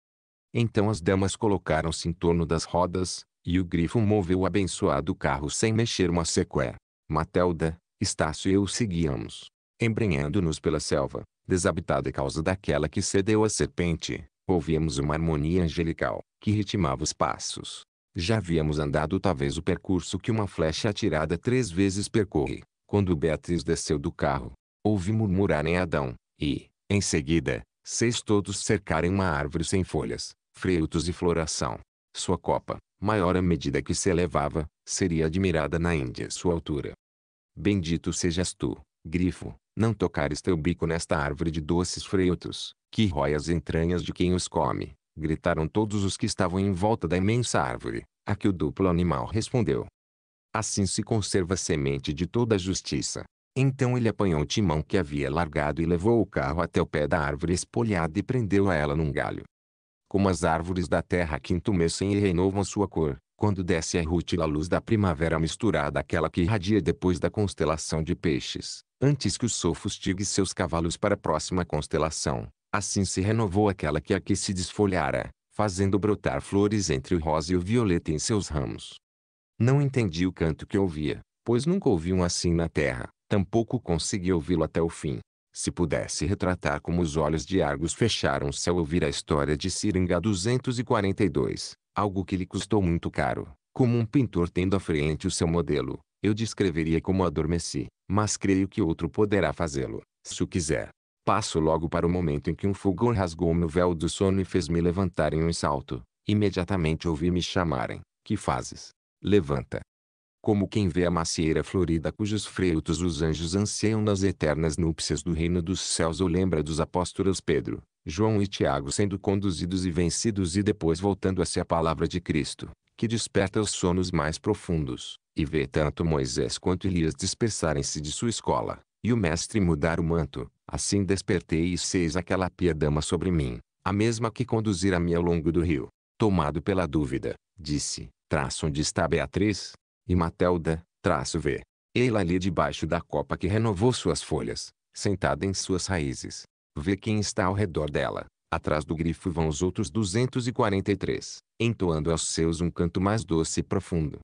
Então as damas colocaram-se em torno das rodas, e o grifo moveu o abençoado carro sem mexer uma sequer. Matelda, Estácio e eu seguíamos, embrenhando-nos pela selva, desabitada a causa daquela que cedeu à serpente. Ouvíamos uma harmonia angelical, que ritmava os passos. Já havíamos andado talvez o percurso que uma flecha atirada três vezes percorre, quando Beatriz desceu do carro, ouvi murmurarem Adão, e, em seguida, seis todos cercarem uma árvore sem folhas, frutos e floração. Sua copa, maior à medida que se elevava, seria admirada na Índia sua altura. Bendito sejas tu, grifo, não tocares teu bico nesta árvore de doces frutos, que rói as entranhas de quem os come, gritaram todos os que estavam em volta da imensa árvore, a que o duplo animal respondeu. Assim se conserva a semente de toda a justiça, então ele apanhou o timão que havia largado e levou o carro até o pé da árvore espolhada e prendeu a ela num galho. Como as árvores da terra que entumecem e renovam sua cor, quando desce a rútila luz da primavera misturada àquela que irradia depois da constelação de peixes, antes que o sol fustigue seus cavalos para a próxima constelação, assim se renovou aquela que aqui se desfolhara, fazendo brotar flores entre o rosa e o violeta em seus ramos. Não entendi o canto que ouvia, pois nunca ouvi um assim na terra, Tampouco consegui ouvi-lo até o fim. Se pudesse retratar como os olhos de Argos fecharam-se ao ouvir a história de Siringa 242, algo que lhe custou muito caro, como um pintor tendo à frente o seu modelo, eu descreveria como adormeci, mas creio que outro poderá fazê-lo, se o quiser. Passo logo para o momento em que um fulgor rasgou meu véu do sono e fez-me levantar em um salto. Imediatamente ouvi-me chamarem. Que fazes? Levanta como quem vê a macieira florida cujos frutos os anjos anseiam nas eternas núpcias do reino dos céus ou lembra dos apóstolos Pedro, João e Tiago sendo conduzidos e vencidos e depois voltando a ser a palavra de Cristo, que desperta os sonos mais profundos, e vê tanto Moisés quanto Elias dispersarem-se de sua escola, e o mestre mudar o manto, assim despertei e seis aquela pia dama sobre mim, a mesma que conduzira-me ao longo do rio. Tomado pela dúvida, disse, traço onde está Beatriz, e Matelda, traço V. Ela ali debaixo da copa que renovou suas folhas, sentada em suas raízes. Vê quem está ao redor dela. Atrás do grifo vão os outros 243, entoando aos seus um canto mais doce e profundo.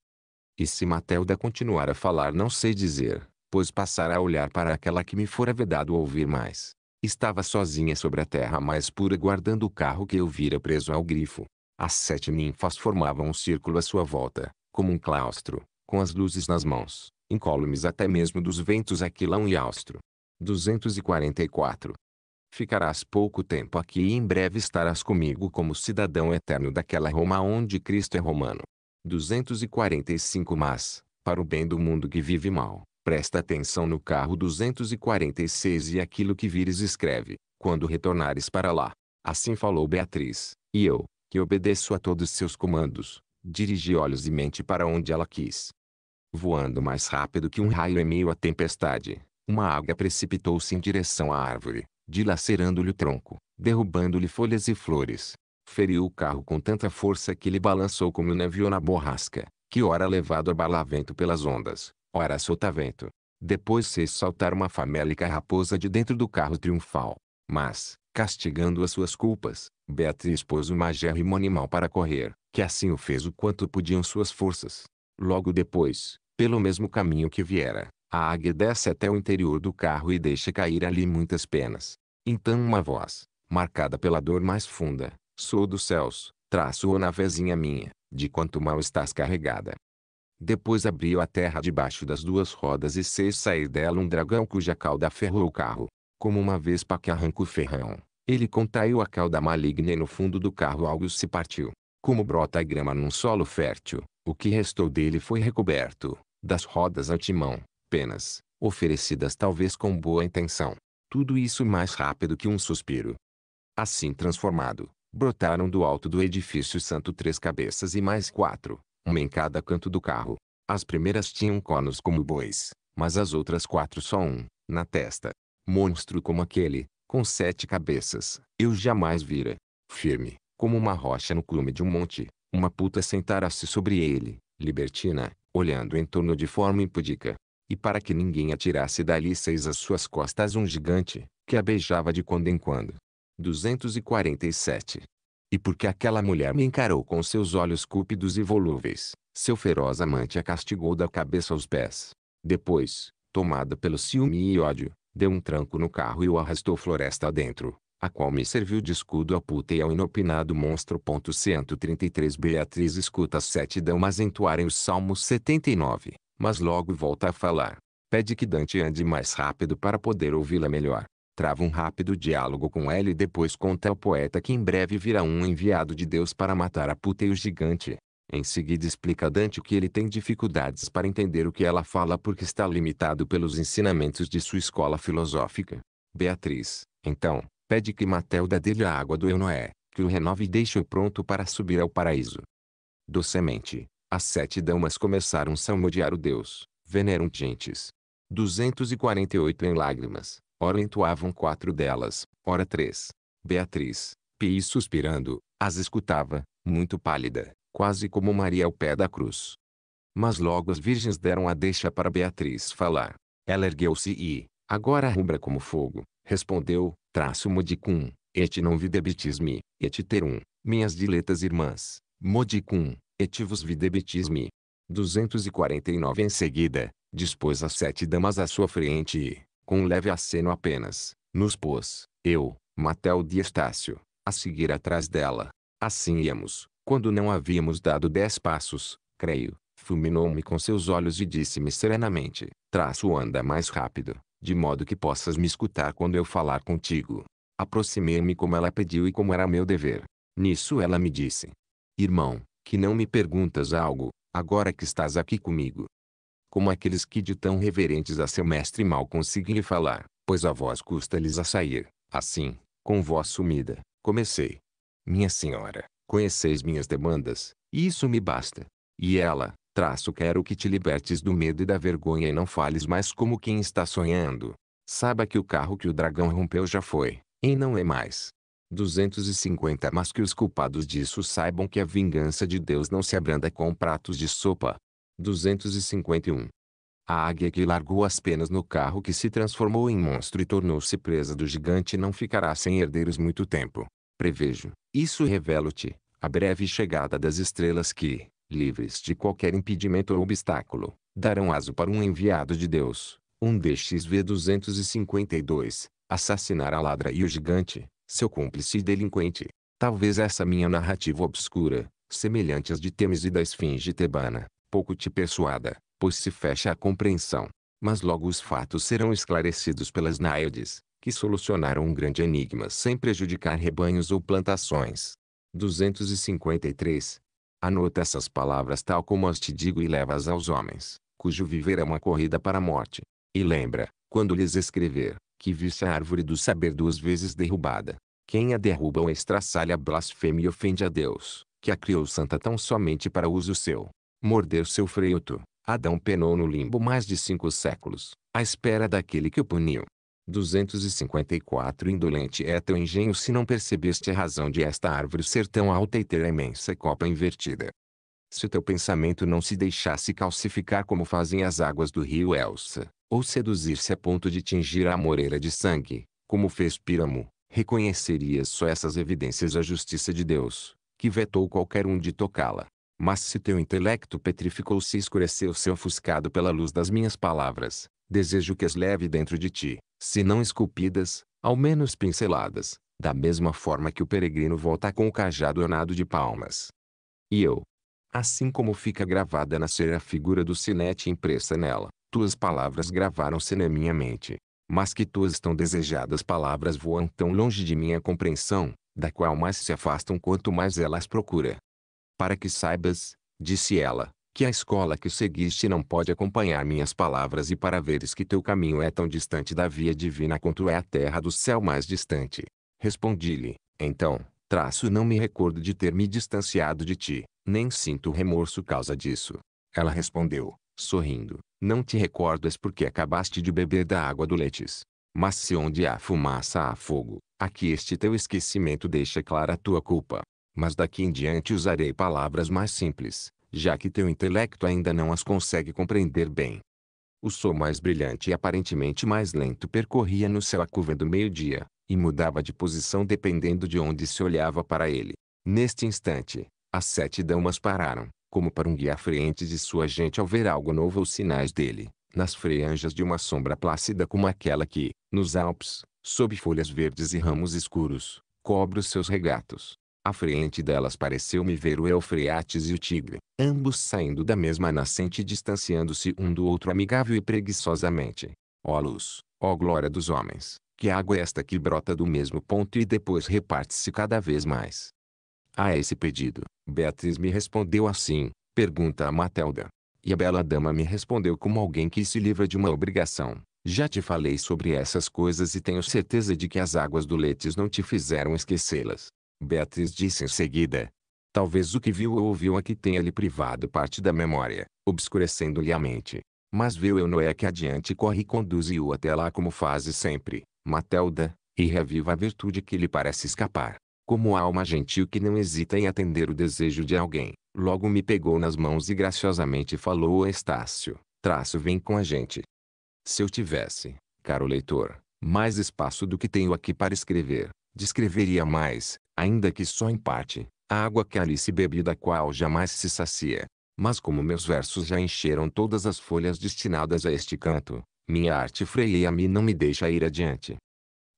E se Matelda continuar a falar não sei dizer, pois passará a olhar para aquela que me fora vedado ouvir mais. Estava sozinha sobre a terra mais pura guardando o carro que eu vira preso ao grifo. As sete ninfas formavam um círculo à sua volta, como um claustro, com as luzes nas mãos, incólumes até mesmo dos ventos Aquilão e Austro. 244. Ficarás pouco tempo aqui e em breve estarás comigo como cidadão eterno daquela Roma onde Cristo é romano. 245 Mas, para o bem do mundo que vive mal, presta atenção no carro 246 e aquilo que vires escreve, quando retornares para lá. Assim falou Beatriz, e eu, que obedeço a todos seus comandos, dirigi olhos e mente para onde ela quis voando mais rápido que um raio em meio à tempestade. Uma águia precipitou-se em direção à árvore, dilacerando-lhe o tronco, derrubando-lhe folhas e flores. Feriu o carro com tanta força que lhe balançou como um navio na borrasca, que ora levado a balavento pelas ondas, ora vento. Depois fez saltar uma famélica raposa de dentro do carro triunfal. Mas, castigando as suas culpas, Beatriz pôs o magérrimo animal para correr, que assim o fez o quanto podiam suas forças. Logo depois, pelo mesmo caminho que viera, a águia desce até o interior do carro e deixa cair ali muitas penas. Então uma voz, marcada pela dor mais funda, soou dos céus, traço-o na vezinha minha, de quanto mal estás carregada. Depois abriu a terra debaixo das duas rodas e fez sair dela um dragão cuja cauda ferrou o carro. Como uma vez para que arranca o ferrão, ele contraiu a cauda maligna e no fundo do carro algo se partiu. Como brota a grama num solo fértil, o que restou dele foi recoberto, das rodas ao timão, penas, oferecidas talvez com boa intenção. Tudo isso mais rápido que um suspiro. Assim transformado, brotaram do alto do edifício santo três cabeças e mais quatro, uma em cada canto do carro. As primeiras tinham conos como bois, mas as outras quatro só um, na testa. Monstro como aquele, com sete cabeças, eu jamais vira. Firme, como uma rocha no cume de um monte, uma puta sentara-se sobre ele, libertina, olhando em torno de forma impudica E para que ninguém atirasse dali seis às suas costas um gigante, que a beijava de quando em quando. 247. E porque aquela mulher me encarou com seus olhos cúpidos e volúveis, seu feroz amante a castigou da cabeça aos pés. Depois, tomada pelo ciúme e ódio, deu um tranco no carro e o arrastou floresta adentro, a qual me serviu de escudo à puta e ao inopinado monstro. 133 Beatriz escuta as sete damas entoarem o Salmo 79, mas logo volta a falar. Pede que Dante ande mais rápido para poder ouvi-la melhor. Trava um rápido diálogo com ela e depois conta ao poeta que em breve virá um enviado de Deus para matar a puta e o gigante. Em seguida explica a Dante que ele tem dificuldades para entender o que ela fala porque está limitado pelos ensinamentos de sua escola filosófica. Beatriz, então, pede que Matelda dê-lhe a água do Eunoé, que o renove e deixe-o pronto para subir ao paraíso. Docemente, as sete damas começaram a salmodiar o Deus, veneram gentes. 248 em lágrimas, ora entoavam quatro delas, ora três. Beatriz, Pi suspirando, as escutava, muito pálida, quase como Maria ao pé da cruz. Mas logo as virgens deram a deixa para Beatriz falar. Ela ergueu-se e, agora rubra como fogo, respondeu, traço modicum, et non videbitismi, et terum, minhas diletas irmãs, modicum, et vos videbitismi. 249 Em seguida, dispôs as sete damas à sua frente e, com um leve aceno apenas, nos pôs, eu, Matel de Estácio, a seguir atrás dela. Assim íamos, quando não havíamos dado dez passos, creio, fulminou-me com seus olhos e disse-me serenamente, traço anda mais rápido, de modo que possas me escutar quando eu falar contigo. Aproximei-me como ela pediu e como era meu dever. Nisso ela me disse: Irmão, que não me perguntas algo, agora que estás aqui comigo. Como aqueles que de tão reverentes a seu mestre mal conseguem falar, pois a voz custa-lhes a sair. Assim, com voz sumida, comecei: Minha senhora, conheceis minhas demandas, e isso me basta. E ela, Traço quero que te libertes do medo e da vergonha e não fales mais como quem está sonhando. Saiba que o carro que o dragão rompeu já foi, e não é mais. 250 Mas que os culpados disso saibam que a vingança de Deus não se abranda com pratos de sopa. 251 a águia que largou as penas no carro que se transformou em monstro e tornou-se presa do gigante não ficará sem herdeiros muito tempo. Prevejo, isso revelo-te, a breve chegada das estrelas que, livres de qualquer impedimento ou obstáculo, darão aso para um enviado de Deus. Um destes vê 252, assassinar a ladra e o gigante, seu cúmplice e delinquente. Talvez essa minha narrativa obscura, semelhante às de Temis e da Esfinge tebana, pouco te persuada, pois se fecha a compreensão. Mas logo os fatos serão esclarecidos pelas náiades, que solucionaram um grande enigma sem prejudicar rebanhos ou plantações. 253 Anota essas palavras tal como as te digo e levas aos homens, cujo viver é uma corrida para a morte. E lembra, quando lhes escrever, que visse a árvore do saber duas vezes derrubada. Quem a derruba ou estraçalha blasfeme e ofende a Deus, que a criou santa tão somente para uso seu. Mordeu seu freio tu. Adão penou no limbo mais de cinco séculos, à espera daquele que o puniu. 254 Indolente é teu engenho se não percebeste a razão de esta árvore ser tão alta e ter a imensa copa invertida. Se teu pensamento não se deixasse calcificar como fazem as águas do rio Elsa, ou seduzir-se a ponto de tingir a moreira de sangue, como fez Píramo, reconhecerias só essas evidências a justiça de Deus, que vetou qualquer um de tocá-la. Mas se teu intelecto petrificou se escureceu-se ofuscado pela luz das minhas palavras, desejo que as leve dentro de ti, se não esculpidas, ao menos pinceladas, da mesma forma que o peregrino volta com o cajado ornado de palmas. E eu, assim como fica gravada na cera a figura do cinete impressa nela, tuas palavras gravaram-se na minha mente, mas que tuas tão desejadas palavras voam tão longe de minha compreensão, da qual mais se afastam quanto mais elas procura. Para que saibas, disse ela, que a escola que seguiste não pode acompanhar minhas palavras e para veres que teu caminho é tão distante da via divina quanto é a terra do céu mais distante. Respondi-lhe, então, traço não me recordo de ter me distanciado de ti, nem sinto remorso causa disso. Ela respondeu, sorrindo, não te recordas porque acabaste de beber da água do Letis. Mas se onde há fumaça há fogo, aqui este teu esquecimento deixa clara a tua culpa. Mas daqui em diante usarei palavras mais simples, já que teu intelecto ainda não as consegue compreender bem. O sol mais brilhante e aparentemente mais lento percorria no céu a curva do meio-dia, e mudava de posição dependendo de onde se olhava para ele. Neste instante, as sete damas pararam, como para um guia frente de sua gente ao ver algo novo ou sinais dele, nas franjas de uma sombra plácida como aquela que, nos Alpes, sob folhas verdes e ramos escuros, cobre os seus regatos. À frente delas pareceu-me ver o Eufrates e o tigre, ambos saindo da mesma nascente e distanciando-se um do outro amigável e preguiçosamente. Ó luz, ó glória dos homens, que água é esta que brota do mesmo ponto e depois reparte-se cada vez mais. A esse pedido, Beatriz me respondeu assim, pergunta a Matelda. E a bela dama me respondeu como alguém que se livra de uma obrigação. Já te falei sobre essas coisas e tenho certeza de que as águas do Letes não te fizeram esquecê-las. Beatriz disse em seguida. Talvez o que viu ou ouviu aqui tenha lhe privado parte da memória, obscurecendo-lhe a mente. Mas viu eu noé que adiante corre e conduziu até lá como faz sempre, Matelda, e reviva a virtude que lhe parece escapar. Como alma gentil que não hesita em atender o desejo de alguém, logo me pegou nas mãos e graciosamente falou a Estácio, traço vem com a gente. Se eu tivesse, caro leitor, mais espaço do que tenho aqui para escrever, descreveria mais, ainda que só em parte, a água que ali se bebi da qual jamais se sacia. Mas como meus versos já encheram todas as folhas destinadas a este canto, minha arte freia-me não me deixa ir adiante.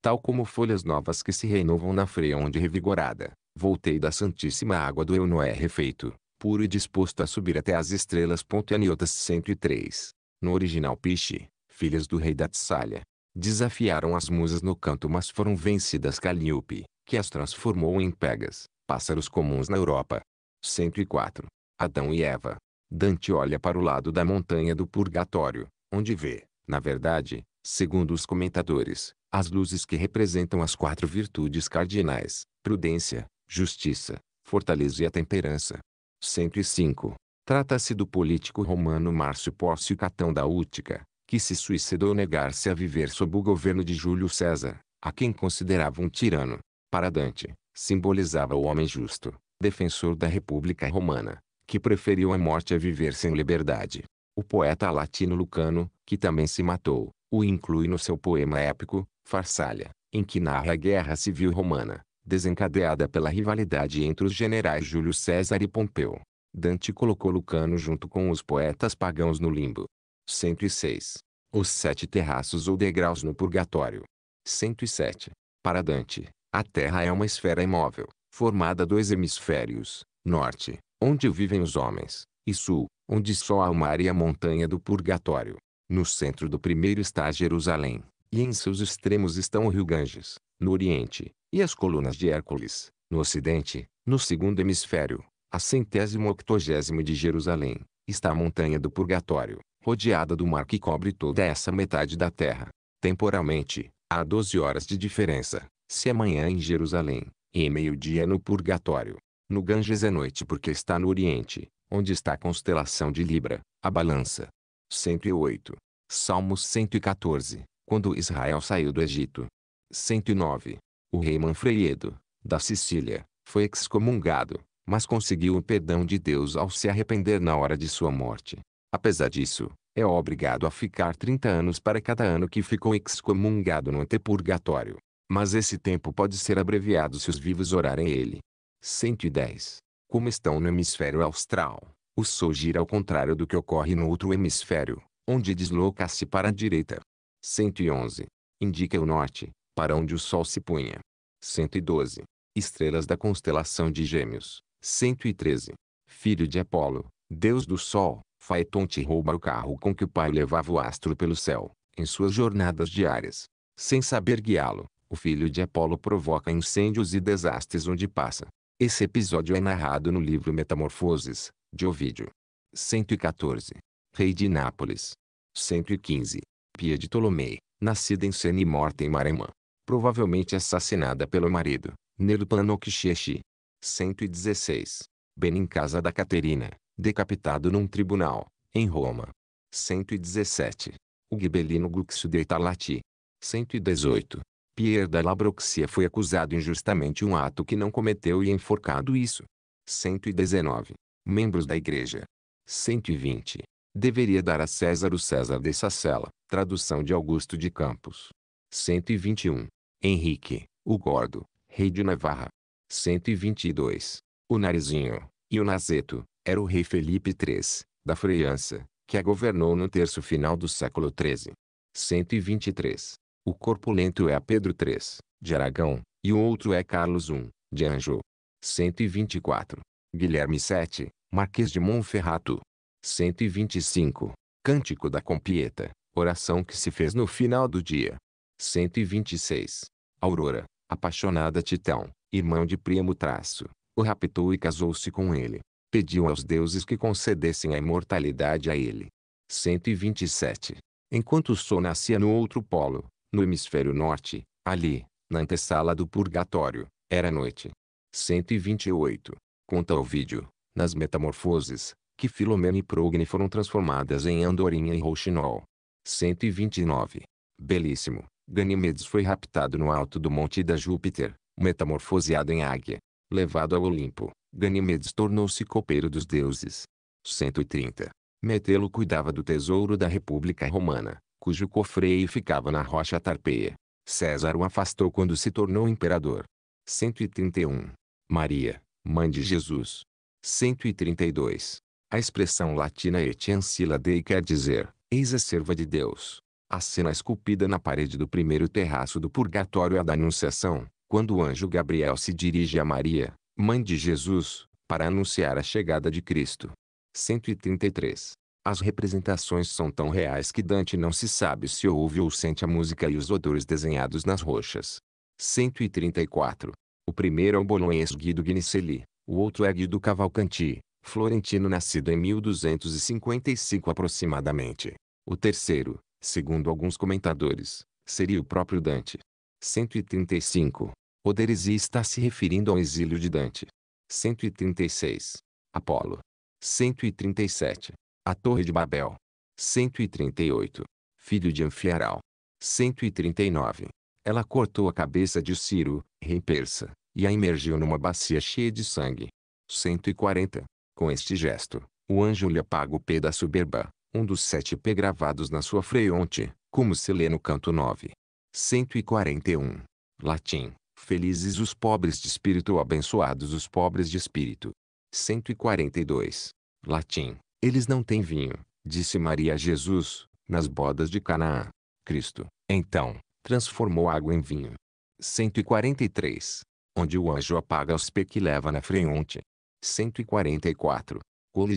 Tal como folhas novas que se renovam na freia onde revigorada, voltei da santíssima água do eu Noé refeito, puro e disposto a subir até as estrelas. Aniotas 103. No original Piche, filhas do rei da Tissália, desafiaram as musas no canto mas foram vencidas Calíope, que as transformou em pegas, pássaros comuns na Europa. 104. Adão e Eva. Dante olha para o lado da montanha do purgatório, onde vê, na verdade, segundo os comentadores, as luzes que representam as quatro virtudes cardinais, prudência, justiça, fortaleza e a temperança. 105. Trata-se do político romano Márcio Pórcio Catão da Útica, que se suicidou negar-se a viver sob o governo de Júlio César, a quem considerava um tirano. Para Dante, simbolizava o homem justo, defensor da República Romana, que preferiu a morte a viver sem liberdade. O poeta latino Lucano, que também se matou, o inclui no seu poema épico, Farsalha, em que narra a guerra civil romana, desencadeada pela rivalidade entre os generais Júlio César e Pompeu. Dante colocou Lucano junto com os poetas pagãos no limbo, 106. Os sete terraços ou degraus no purgatório. 107. Para Dante, a Terra é uma esfera imóvel, formada dois hemisférios, norte, onde vivem os homens, e sul, onde só há o mar e a montanha do purgatório. No centro do primeiro está Jerusalém, e em seus extremos estão o rio Ganges, no oriente, e as colunas de Hércules, no ocidente, no segundo hemisfério, a centésimo octogésimo de Jerusalém, está a montanha do purgatório, rodeada do mar que cobre toda essa metade da terra. Temporalmente, há 12 horas de diferença, se é manhã em Jerusalém, e meio-dia no purgatório. No Ganges é noite porque está no Oriente, onde está a constelação de Libra, a balança. 108. Salmos 114. Quando Israel saiu do Egito. 109. O rei Manfredo, da Sicília, foi excomungado, mas conseguiu o perdão de Deus ao se arrepender na hora de sua morte. Apesar disso, é obrigado a ficar 30 anos para cada ano que ficou excomungado no antepurgatório. Mas esse tempo pode ser abreviado se os vivos orarem ele. 110. Como estão no hemisfério austral, o Sol gira ao contrário do que ocorre no outro hemisfério, onde desloca-se para a direita. 111. Indica o norte, para onde o Sol se punha. 112. Estrelas da constelação de Gêmeos. 113. Filho de Apolo, deus do Sol, Phaeton te rouba o carro com que o pai levava o astro pelo céu, em suas jornadas diárias. Sem saber guiá-lo, o filho de Apolo provoca incêndios e desastres onde passa. Esse episódio é narrado no livro Metamorfoses, de Ovídio. 114. Rei de Nápoles. 115. Pia de Ptolomei, nascida em Sena e morta em Maremã. Provavelmente assassinada pelo marido, Nerpano Kicheshi. 116. Bem em casa da Caterina, decapitado num tribunal, em Roma. 117. O gibelino Guxo de Italati. 118. Pierre da Labroxia foi acusado injustamente um ato que não cometeu e enforcado isso. 119. Membros da Igreja. 120. Deveria dar a César o César de Sacela, tradução de Augusto de Campos. 121. Henrique, o Gordo, rei de Navarra. 122. O Narizinho, e o Nazeto, era o rei Felipe III, da França, que a governou no terço final do século XIII. 123. O corpulento é a Pedro III, de Aragão, e o outro é Carlos I, de Anjou. 124. Guilherme VII, Marquês de Monferrato. 125. Cântico da Compieta, oração que se fez no final do dia. 126. Aurora, apaixonada Titão, irmão de Primo Traço, o raptou e casou-se com ele pediu aos deuses que concedessem a imortalidade a ele. 127. Enquanto o sol nascia no outro polo, no hemisfério norte, ali, na antessala do purgatório, era noite. 128. Conta o vídeo, nas metamorfoses, que Filomena e Progne foram transformadas em Andorinha e Rouxinol. 129. Belíssimo, Ganímedes foi raptado no alto do monte da Júpiter, metamorfoseado em águia, levado ao Olimpo, Ganimedes tornou-se copeiro dos deuses. 130. Metelo cuidava do tesouro da República Romana, cujo cofreio ficava na rocha Tarpeia. César o afastou quando se tornou imperador. 131. Maria, mãe de Jesus. 132. A expressão latina et ancilla dei quer dizer, eis a serva de Deus. A cena esculpida na parede do primeiro terraço do purgatório é da Anunciação, quando o anjo Gabriel se dirige a Maria, Mãe de Jesus, para anunciar a chegada de Cristo. 133. As representações são tão reais que Dante não se sabe se ouve ou sente a música e os odores desenhados nas rochas. 134. O primeiro é o bolonês Guido Gnicelli, o outro é Guido Cavalcanti, florentino nascido em 1255 aproximadamente. O terceiro, segundo alguns comentadores, seria o próprio Dante. 135 poderes e está se referindo ao exílio de Dante. 136. Apolo. 137. A Torre de Babel. 138. Filho de Anfiaral. 139. Ela cortou a cabeça de Ciro, rei persa, e a imergiu numa bacia cheia de sangue. 140. Com este gesto, o anjo lhe apaga o P da soberba, um dos sete P gravados na sua freonte, como se lê no canto 9. 141. Latim. Felizes os pobres de espírito ou abençoados os pobres de espírito. 142. Latim. Eles não têm vinho, disse Maria a Jesus, nas bodas de Canaã. Cristo, então, transformou água em vinho. 143. Onde o anjo apaga os pés que leva na frente. 144.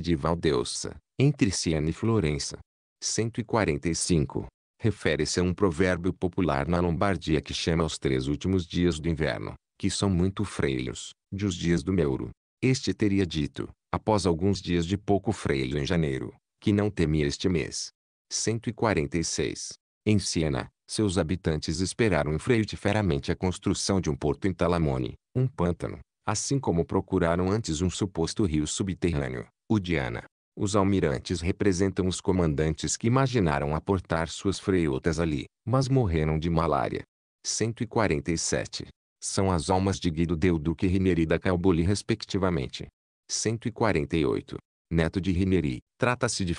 de Valdeusa, entre Siena e Florença. 145 refere-se a um provérbio popular na Lombardia que chama os três últimos dias do inverno, que são muito freios, de os dias do meuro. Este teria dito, após alguns dias de pouco freio em janeiro, que não temia este mês. 146. Em Siena, seus habitantes esperaram infreutiferamente a construção de um porto em Talamone, um pântano, assim como procuraram antes um suposto rio subterrâneo, o Diana, os almirantes representam os comandantes que imaginaram aportar suas freiutas ali, mas morreram de malária. 147. São as almas de Guido Deoduc e da Calboli respectivamente. 148. Neto de Rineri, trata-se de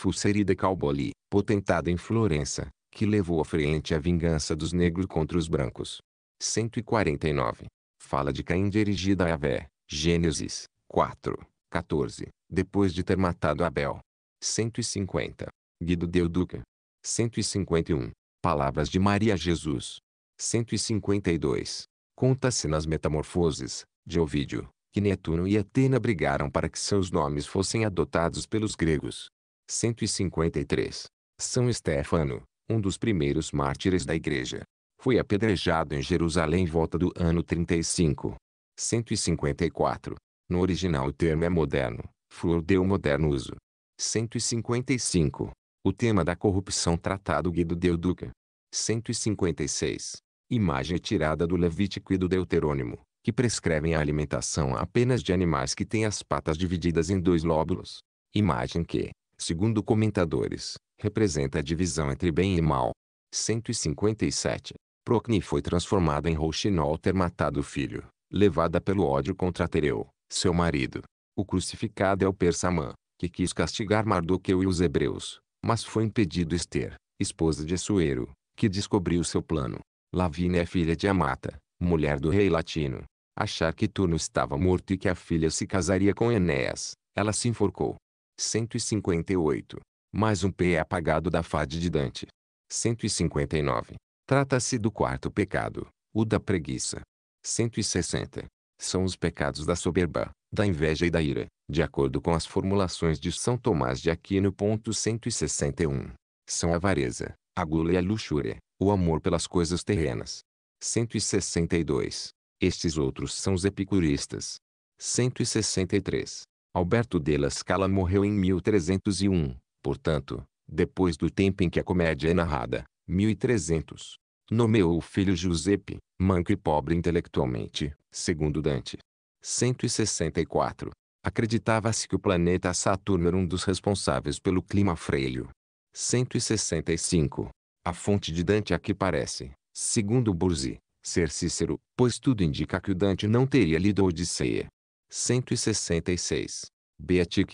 da Calboli, potentada em Florença, que levou à frente a vingança dos negros contra os brancos. 149. Fala de Caim dirigida a Avé, Gênesis 4, 14 depois de ter matado Abel. 150. Guido Deuduca. 151. Palavras de Maria Jesus. 152. Conta-se nas Metamorfoses, de Ovídio, que Netuno e Atena brigaram para que seus nomes fossem adotados pelos gregos. 153. São Estéfano, um dos primeiros mártires da igreja, foi apedrejado em Jerusalém em volta do ano 35. 154. No original o termo é moderno, Flor deu moderno uso. 155. O tema da corrupção tratado Guido Deuduca. 156. Imagem tirada do Levítico e do Deuterônimo, que prescrevem a alimentação apenas de animais que têm as patas divididas em dois lóbulos. Imagem que, segundo comentadores, representa a divisão entre bem e mal. 157. Procne foi transformada em rouxinol ter matado o filho, levada pelo ódio contra Tereu, seu marido, o crucificado é o Persamã, que quis castigar Mardoqueu e os hebreus, mas foi impedido Esther, esposa de Assuero, que descobriu seu plano. Lavina é filha de Amata, mulher do rei latino. Achar que Turno estava morto e que a filha se casaria com Enéas, ela se enforcou. 158. Mais um P é apagado da fade de Dante. 159. Trata-se do quarto pecado, o da preguiça. 160 são os pecados da soberba, da inveja e da ira, de acordo com as formulações de São Tomás de Aquino. 161. São a avareza, a gula e a luxúria, o amor pelas coisas terrenas. 162. Estes outros são os epicuristas. 163. Alberto de La Scala morreu em 1301, portanto, depois do tempo em que a comédia é narrada, 1300. Nomeou o filho Giuseppe, manco e pobre intelectualmente, segundo Dante. 164. Acreditava-se que o planeta Saturno era um dos responsáveis pelo clima freio. 165. A fonte de Dante aqui parece, segundo Burzi, ser Cícero, pois tudo indica que o Dante não teria lido a Odisseia. 166.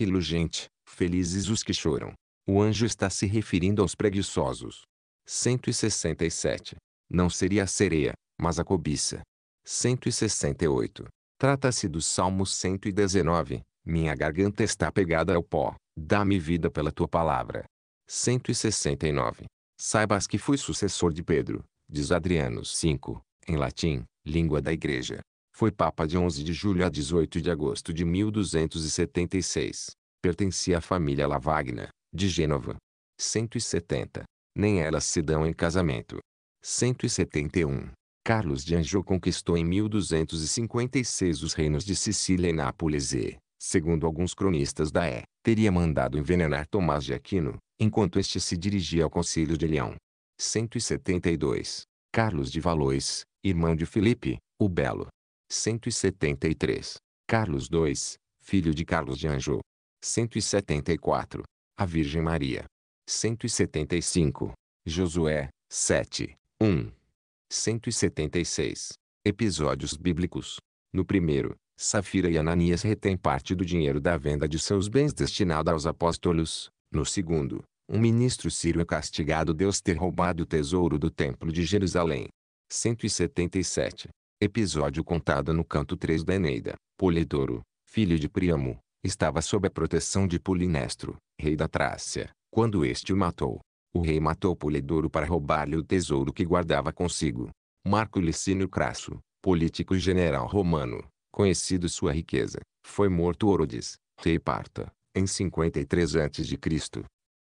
e Lugente, felizes os que choram. O anjo está se referindo aos preguiçosos. 167. Não seria a sereia, mas a cobiça. 168. Trata-se do Salmo 119. Minha garganta está pegada ao pó. Dá-me vida pela tua palavra. 169. Saibas que fui sucessor de Pedro, diz Adriano 5, em latim, língua da igreja. Foi papa de 11 de julho a 18 de agosto de 1276. Pertencia à família Lavagna, de Gênova. 170. Nem elas se dão em casamento. 171. Carlos de Anjou conquistou em 1256 os reinos de Sicília e Nápoles e, segundo alguns cronistas da E, teria mandado envenenar Tomás de Aquino, enquanto este se dirigia ao Concílio de Leão. 172. Carlos de Valois, irmão de Filipe, o Belo. 173. Carlos II, filho de Carlos de Anjou. 174. A Virgem Maria. 175. Josué, 7, 1. 176. Episódios bíblicos. No primeiro, Safira e Ananias retêm parte do dinheiro da venda de seus bens destinado aos apóstolos. No segundo, um ministro sírio é castigado Deus ter roubado o tesouro do templo de Jerusalém. 177. Episódio contado no canto 3 da Eneida. Polidoro, filho de Príamo, estava sob a proteção de Polinestro, rei da Trácia, quando este o matou. O rei matou Polidoro para roubar-lhe o tesouro que guardava consigo. Marco Licínio Crasso, político e general romano, conhecido sua riqueza, foi morto Orodes, rei parta, em 53 a.C.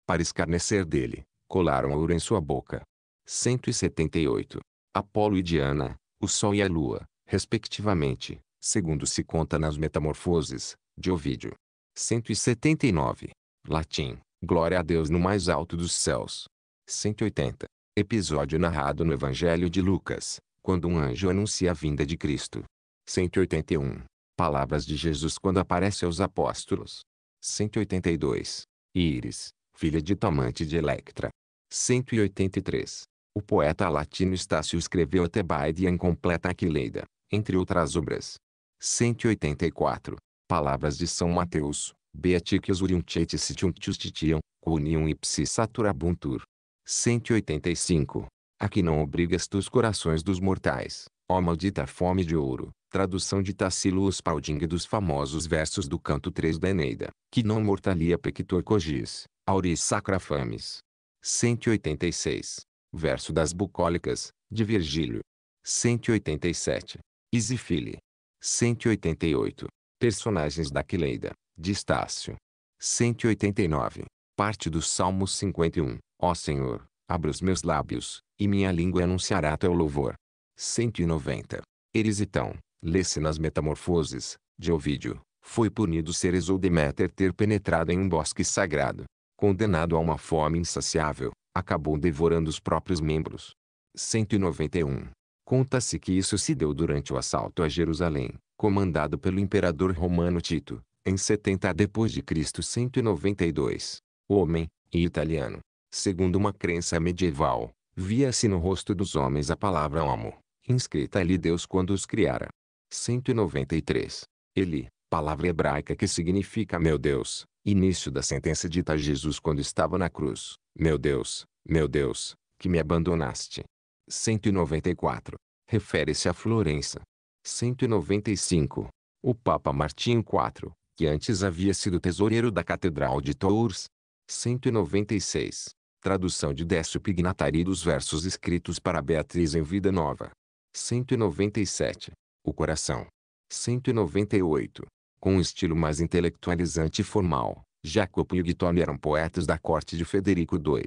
Para escarnecer dele, colaram ouro em sua boca. 178. Apolo e Diana, o Sol e a Lua, respectivamente, segundo se conta nas Metamorfoses, de Ovídio. 179. Latim. Glória a Deus no mais alto dos céus. 180. Episódio narrado no Evangelho de Lucas, quando um anjo anuncia a vinda de Cristo. 181. Palavras de Jesus quando aparece aos apóstolos. 182. Íris, filha de Tomante de Electra. 183. O poeta latino Estácio escreveu a Tebaide incompleta Aquileida, entre outras obras. 184. Palavras de São Mateus, Beaticus oriuntetis sitiuntius titiam, quonium ipsi saturabuntur. 185. A que não obrigas tus corações dos mortais, ó maldita fome de ouro. Tradução de Tassilo Spalding dos famosos versos do canto 3 da Eneida, que não mortalia pector cogis, auris sacra fames. 186. Verso das Bucólicas, de Virgílio. 187. Isifile. 188. Personagens da Quileida de Estácio. 189. Parte do Salmo 51. Ó Senhor, abra os meus lábios, e minha língua anunciará teu louvor. 190. Erisitão, lê-se nas Metamorfoses, de Ovídio, foi punido Ceres ou Deméter ter penetrado em um bosque sagrado. Condenado a uma fome insaciável, acabou devorando os próprios membros. 191. Conta-se que isso se deu durante o assalto a Jerusalém, comandado pelo imperador romano Tito, em 70 d.C. 192. O homem, em italiano, segundo uma crença medieval, via-se no rosto dos homens a palavra homo, inscrita ali Deus quando os criara. 193. Ele, palavra hebraica que significa meu Deus, início da sentença dita a Jesus quando estava na cruz, meu Deus, meu Deus, que me abandonaste. 194. Refere-se a Florença. 195. O Papa Martinho IV, que antes havia sido tesoureiro da Catedral de Tours. 196. Tradução de Décio Pignatari dos versos escritos para Beatriz em Vida Nova. 197. O Coração. 198. Com um estilo mais intelectualizante e formal, Jacopo e Guitone eram poetas da corte de Federico II.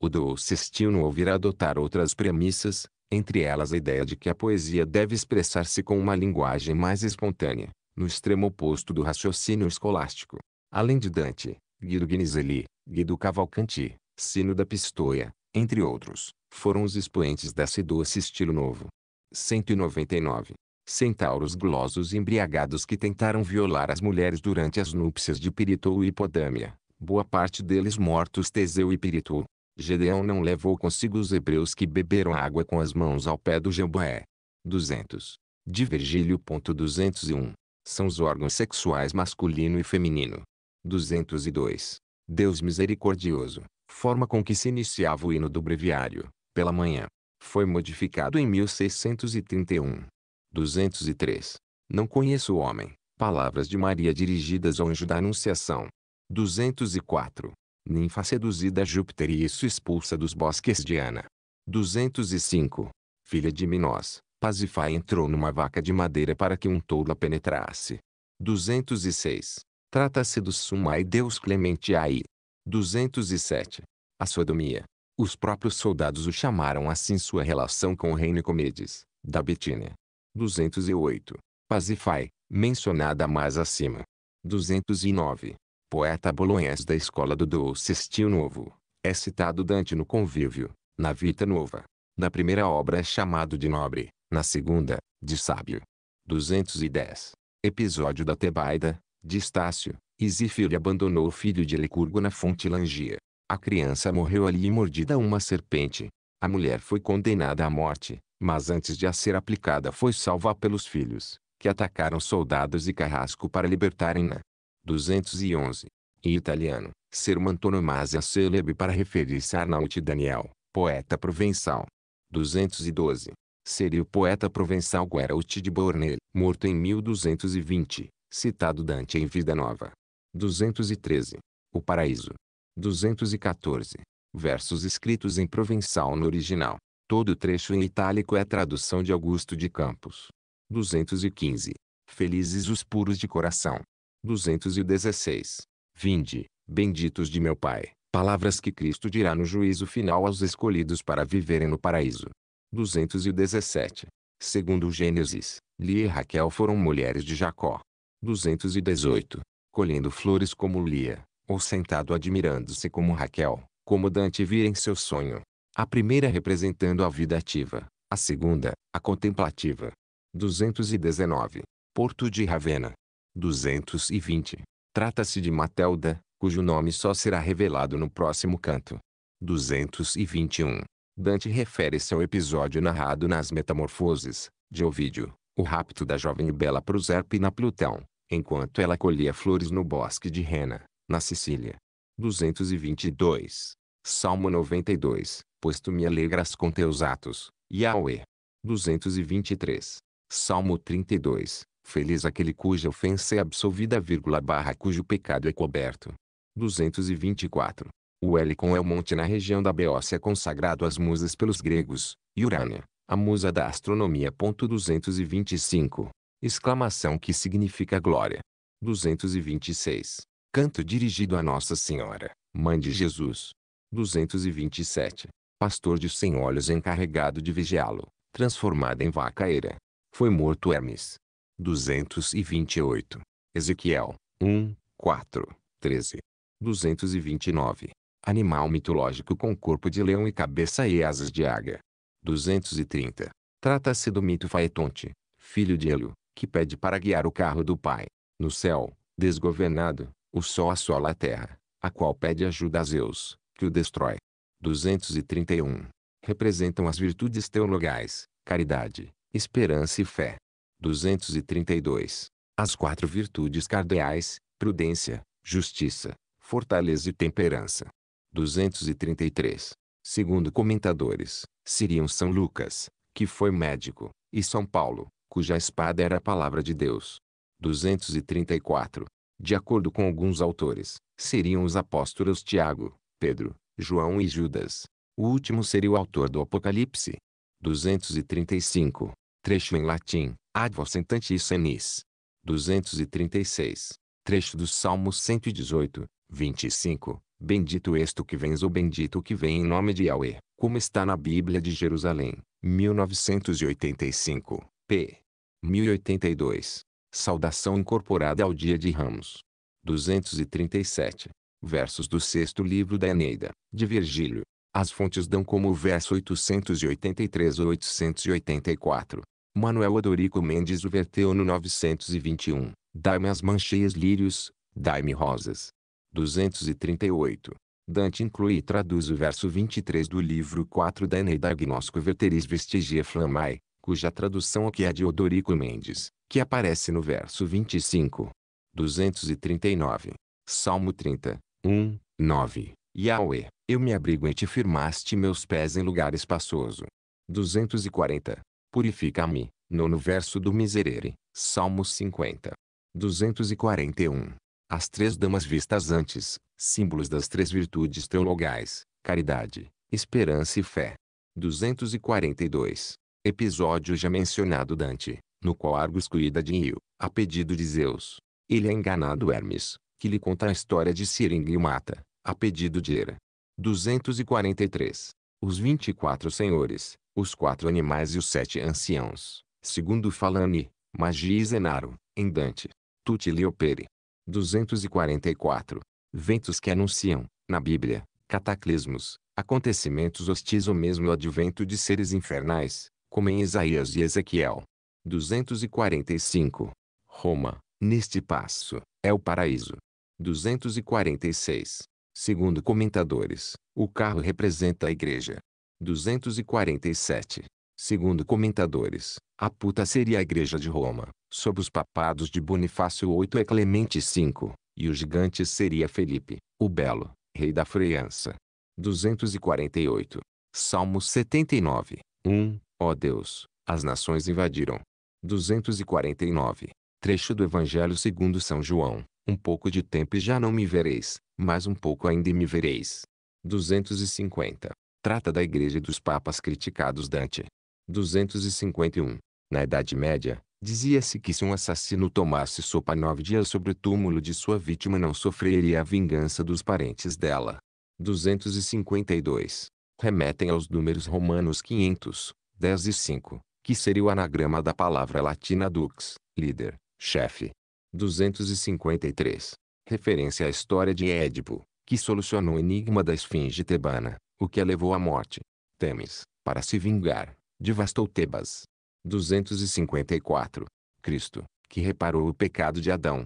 O doce Dolcestino ouvirá adotar outras premissas, entre elas a ideia de que a poesia deve expressar-se com uma linguagem mais espontânea, no extremo oposto do raciocínio escolástico. Além de Dante, Guido Guinizelli, Guido Cavalcanti, Sino da Pistoia, entre outros, foram os expoentes desse doce estilo novo. 199. Centauros glosos embriagados que tentaram violar as mulheres durante as núpcias de Pirito e Hipodâmia, boa parte deles mortos Teseu e Pirito. Gedeão não levou consigo os hebreus que beberam água com as mãos ao pé do Jeboé. 200. De Virgílio. 201. São os órgãos sexuais masculino e feminino. 202. Deus misericordioso, forma com que se iniciava o hino do breviário, pela manhã. Foi modificado em 1631. 203. Não conheço o homem. Palavras de Maria dirigidas ao anjo da Anunciação. 204. Ninfa seduzida a Júpiter e isso expulsa dos bosques de Ana. 205. Filha de Minos, Pazifai entrou numa vaca de madeira para que um touro a penetrasse. 206. Trata-se do Sumai Deus Clemente Ai. 207. A sodomia. Os próprios soldados o chamaram assim sua relação com o reino Comedes, da Betínia. 208. Pazifai, mencionada mais acima. 209. Poeta bolonhês da escola do Doce Estilo Novo. É citado Dante no convívio, na Vita Nova. Na primeira obra é chamado de nobre, na segunda, de Sábio. 210. Episódio da Tebaida, de Estácio, Isifil abandonou o filho de Licurgo na fonte Langia. A criança morreu ali mordida a uma serpente. A mulher foi condenada à morte, mas antes de a ser aplicada foi salva pelos filhos, que atacaram soldados e carrasco para libertarem-na. 211. Em italiano, uma antonomasia célebre para referir-se a Arnaut Daniel, poeta provençal. 212 seria o poeta provençal Guerauti de Bornel, morto em 1220, citado Dante em Vida Nova. 213. O Paraíso. 214. Versos escritos em provençal no original. Todo trecho em itálico é tradução de Augusto de Campos. 215. Felizes os puros de coração. 216. Vinde, benditos de meu Pai, palavras que Cristo dirá no juízo final aos escolhidos para viverem no paraíso. 217. Segundo Gênesis, Lia e Raquel foram mulheres de Jacó. 218. Colhendo flores como Lia, ou sentado admirando-se como Raquel, como Dante via em seu sonho. A primeira representando a vida ativa, a segunda, a contemplativa. 219. Porto de Ravenna. 220. Trata-se de Matelda, cujo nome só será revelado no próximo canto. 221. Dante refere-se ao episódio narrado nas Metamorfoses, de Ovídio, o rapto da jovem e bela Proserpina Plutão, enquanto ela colhia flores no bosque de Rena, na Sicília. 222. Salmo 92. Pois tu me alegras com teus atos, Yahweh. 223. Salmo 32. Feliz aquele cuja ofensa é absolvida, vírgula, barra, cujo pecado é coberto. 224. O Helicon é o monte na região da Beócia é consagrado às musas pelos gregos, e Urânia, a musa da astronomia. 225. Exclamação que significa glória. 226. Canto dirigido a Nossa Senhora, Mãe de Jesus. 227. Pastor de cem olhos encarregado de vigiá-lo, transformado em vaca era. Foi morto Hermes. 228. Ezequiel, 1, 4, 13. 229. Animal mitológico com corpo de leão e cabeça e asas de águia. 230. Trata-se do mito Faetonte, filho de Helo, que pede para guiar o carro do pai. No céu, desgovernado, o sol assola a terra, a qual pede ajuda a Zeus, que o destrói. 231. Representam as virtudes teologais, caridade, esperança e fé. 232. As quatro virtudes cardeais, prudência, justiça, fortaleza e temperança. 233. Segundo comentadores, seriam São Lucas, que foi médico, e São Paulo, cuja espada era a palavra de Deus. 234. De acordo com alguns autores, seriam os apóstolos Tiago, Pedro, João e Judas. O último seria o autor do Apocalipse. 235. Trecho em latim, ad vocentantis senis. 236. Trecho do Salmo 118, 25, Bendito este que vens ou bendito que vem em nome de Yahweh, como está na Bíblia de Jerusalém, 1985, p. 1082. Saudação incorporada ao dia de Ramos. 237. Versos do sexto livro da Eneida, de Virgílio. As fontes dão como verso 883 ou 884. Manuel Odorico Mendes o verteu no 921. Dai-me as mancheias lírios, dai-me rosas, 238. Dante inclui e traduz o verso 23 do livro 4 da Eneida Agnóstico Verteris Vestigia flamai, cuja tradução aqui é de Odorico Mendes, que aparece no verso 25. 239. Salmo 30, 1, 9. Yahweh, eu me abrigo em ti firmaste meus pés em lugar espaçoso. 240. Purifica-me, nono verso do Miserere, Salmo 50. 241. As três damas vistas antes, símbolos das três virtudes teologais, caridade, esperança e fé. 242. Episódio já mencionado Dante, no qual Argos cuida de Io, a pedido de Zeus. Ele é enganado Hermes, que lhe conta a história de Siringa e o mata, a pedido de Hera. 243. Os 24 senhores, os quatro animais e os sete anciãos, segundo Falani, Magia e Zenaro, em Dante. Tutilio Peri. 244. Ventos que anunciam, na Bíblia, cataclismos, acontecimentos hostis ou mesmo o advento de seres infernais, como em Isaías e Ezequiel. 245. Roma, neste passo, é o paraíso. 246. Segundo comentadores, o carro representa a igreja. 247. Segundo comentadores, a puta seria a igreja de Roma, sob os papados de Bonifácio VIII e é Clemente V, e o gigante seria Felipe, o Belo, rei da França. 248. Salmo 79. 1. Ó Deus, as nações invadiram. 249. Trecho do Evangelho segundo São João. Um pouco de tempo e já não me vereis, mas um pouco ainda me vereis. 250. Trata da igreja e dos papas criticados Dante. 251. Na Idade Média, Dizia-se que se um assassino tomasse sopa nove dias sobre o túmulo de sua vítima não sofreria a vingança dos parentes dela. 252. Remetem aos números romanos 500, 10 e 5, que seria o anagrama da palavra latina dux, líder, chefe. 253. Referência à história de Édipo, que solucionou o enigma da esfinge tebana, o que a levou à morte. Temes, para se vingar, devastou Tebas, 254. Cristo, que reparou o pecado de Adão,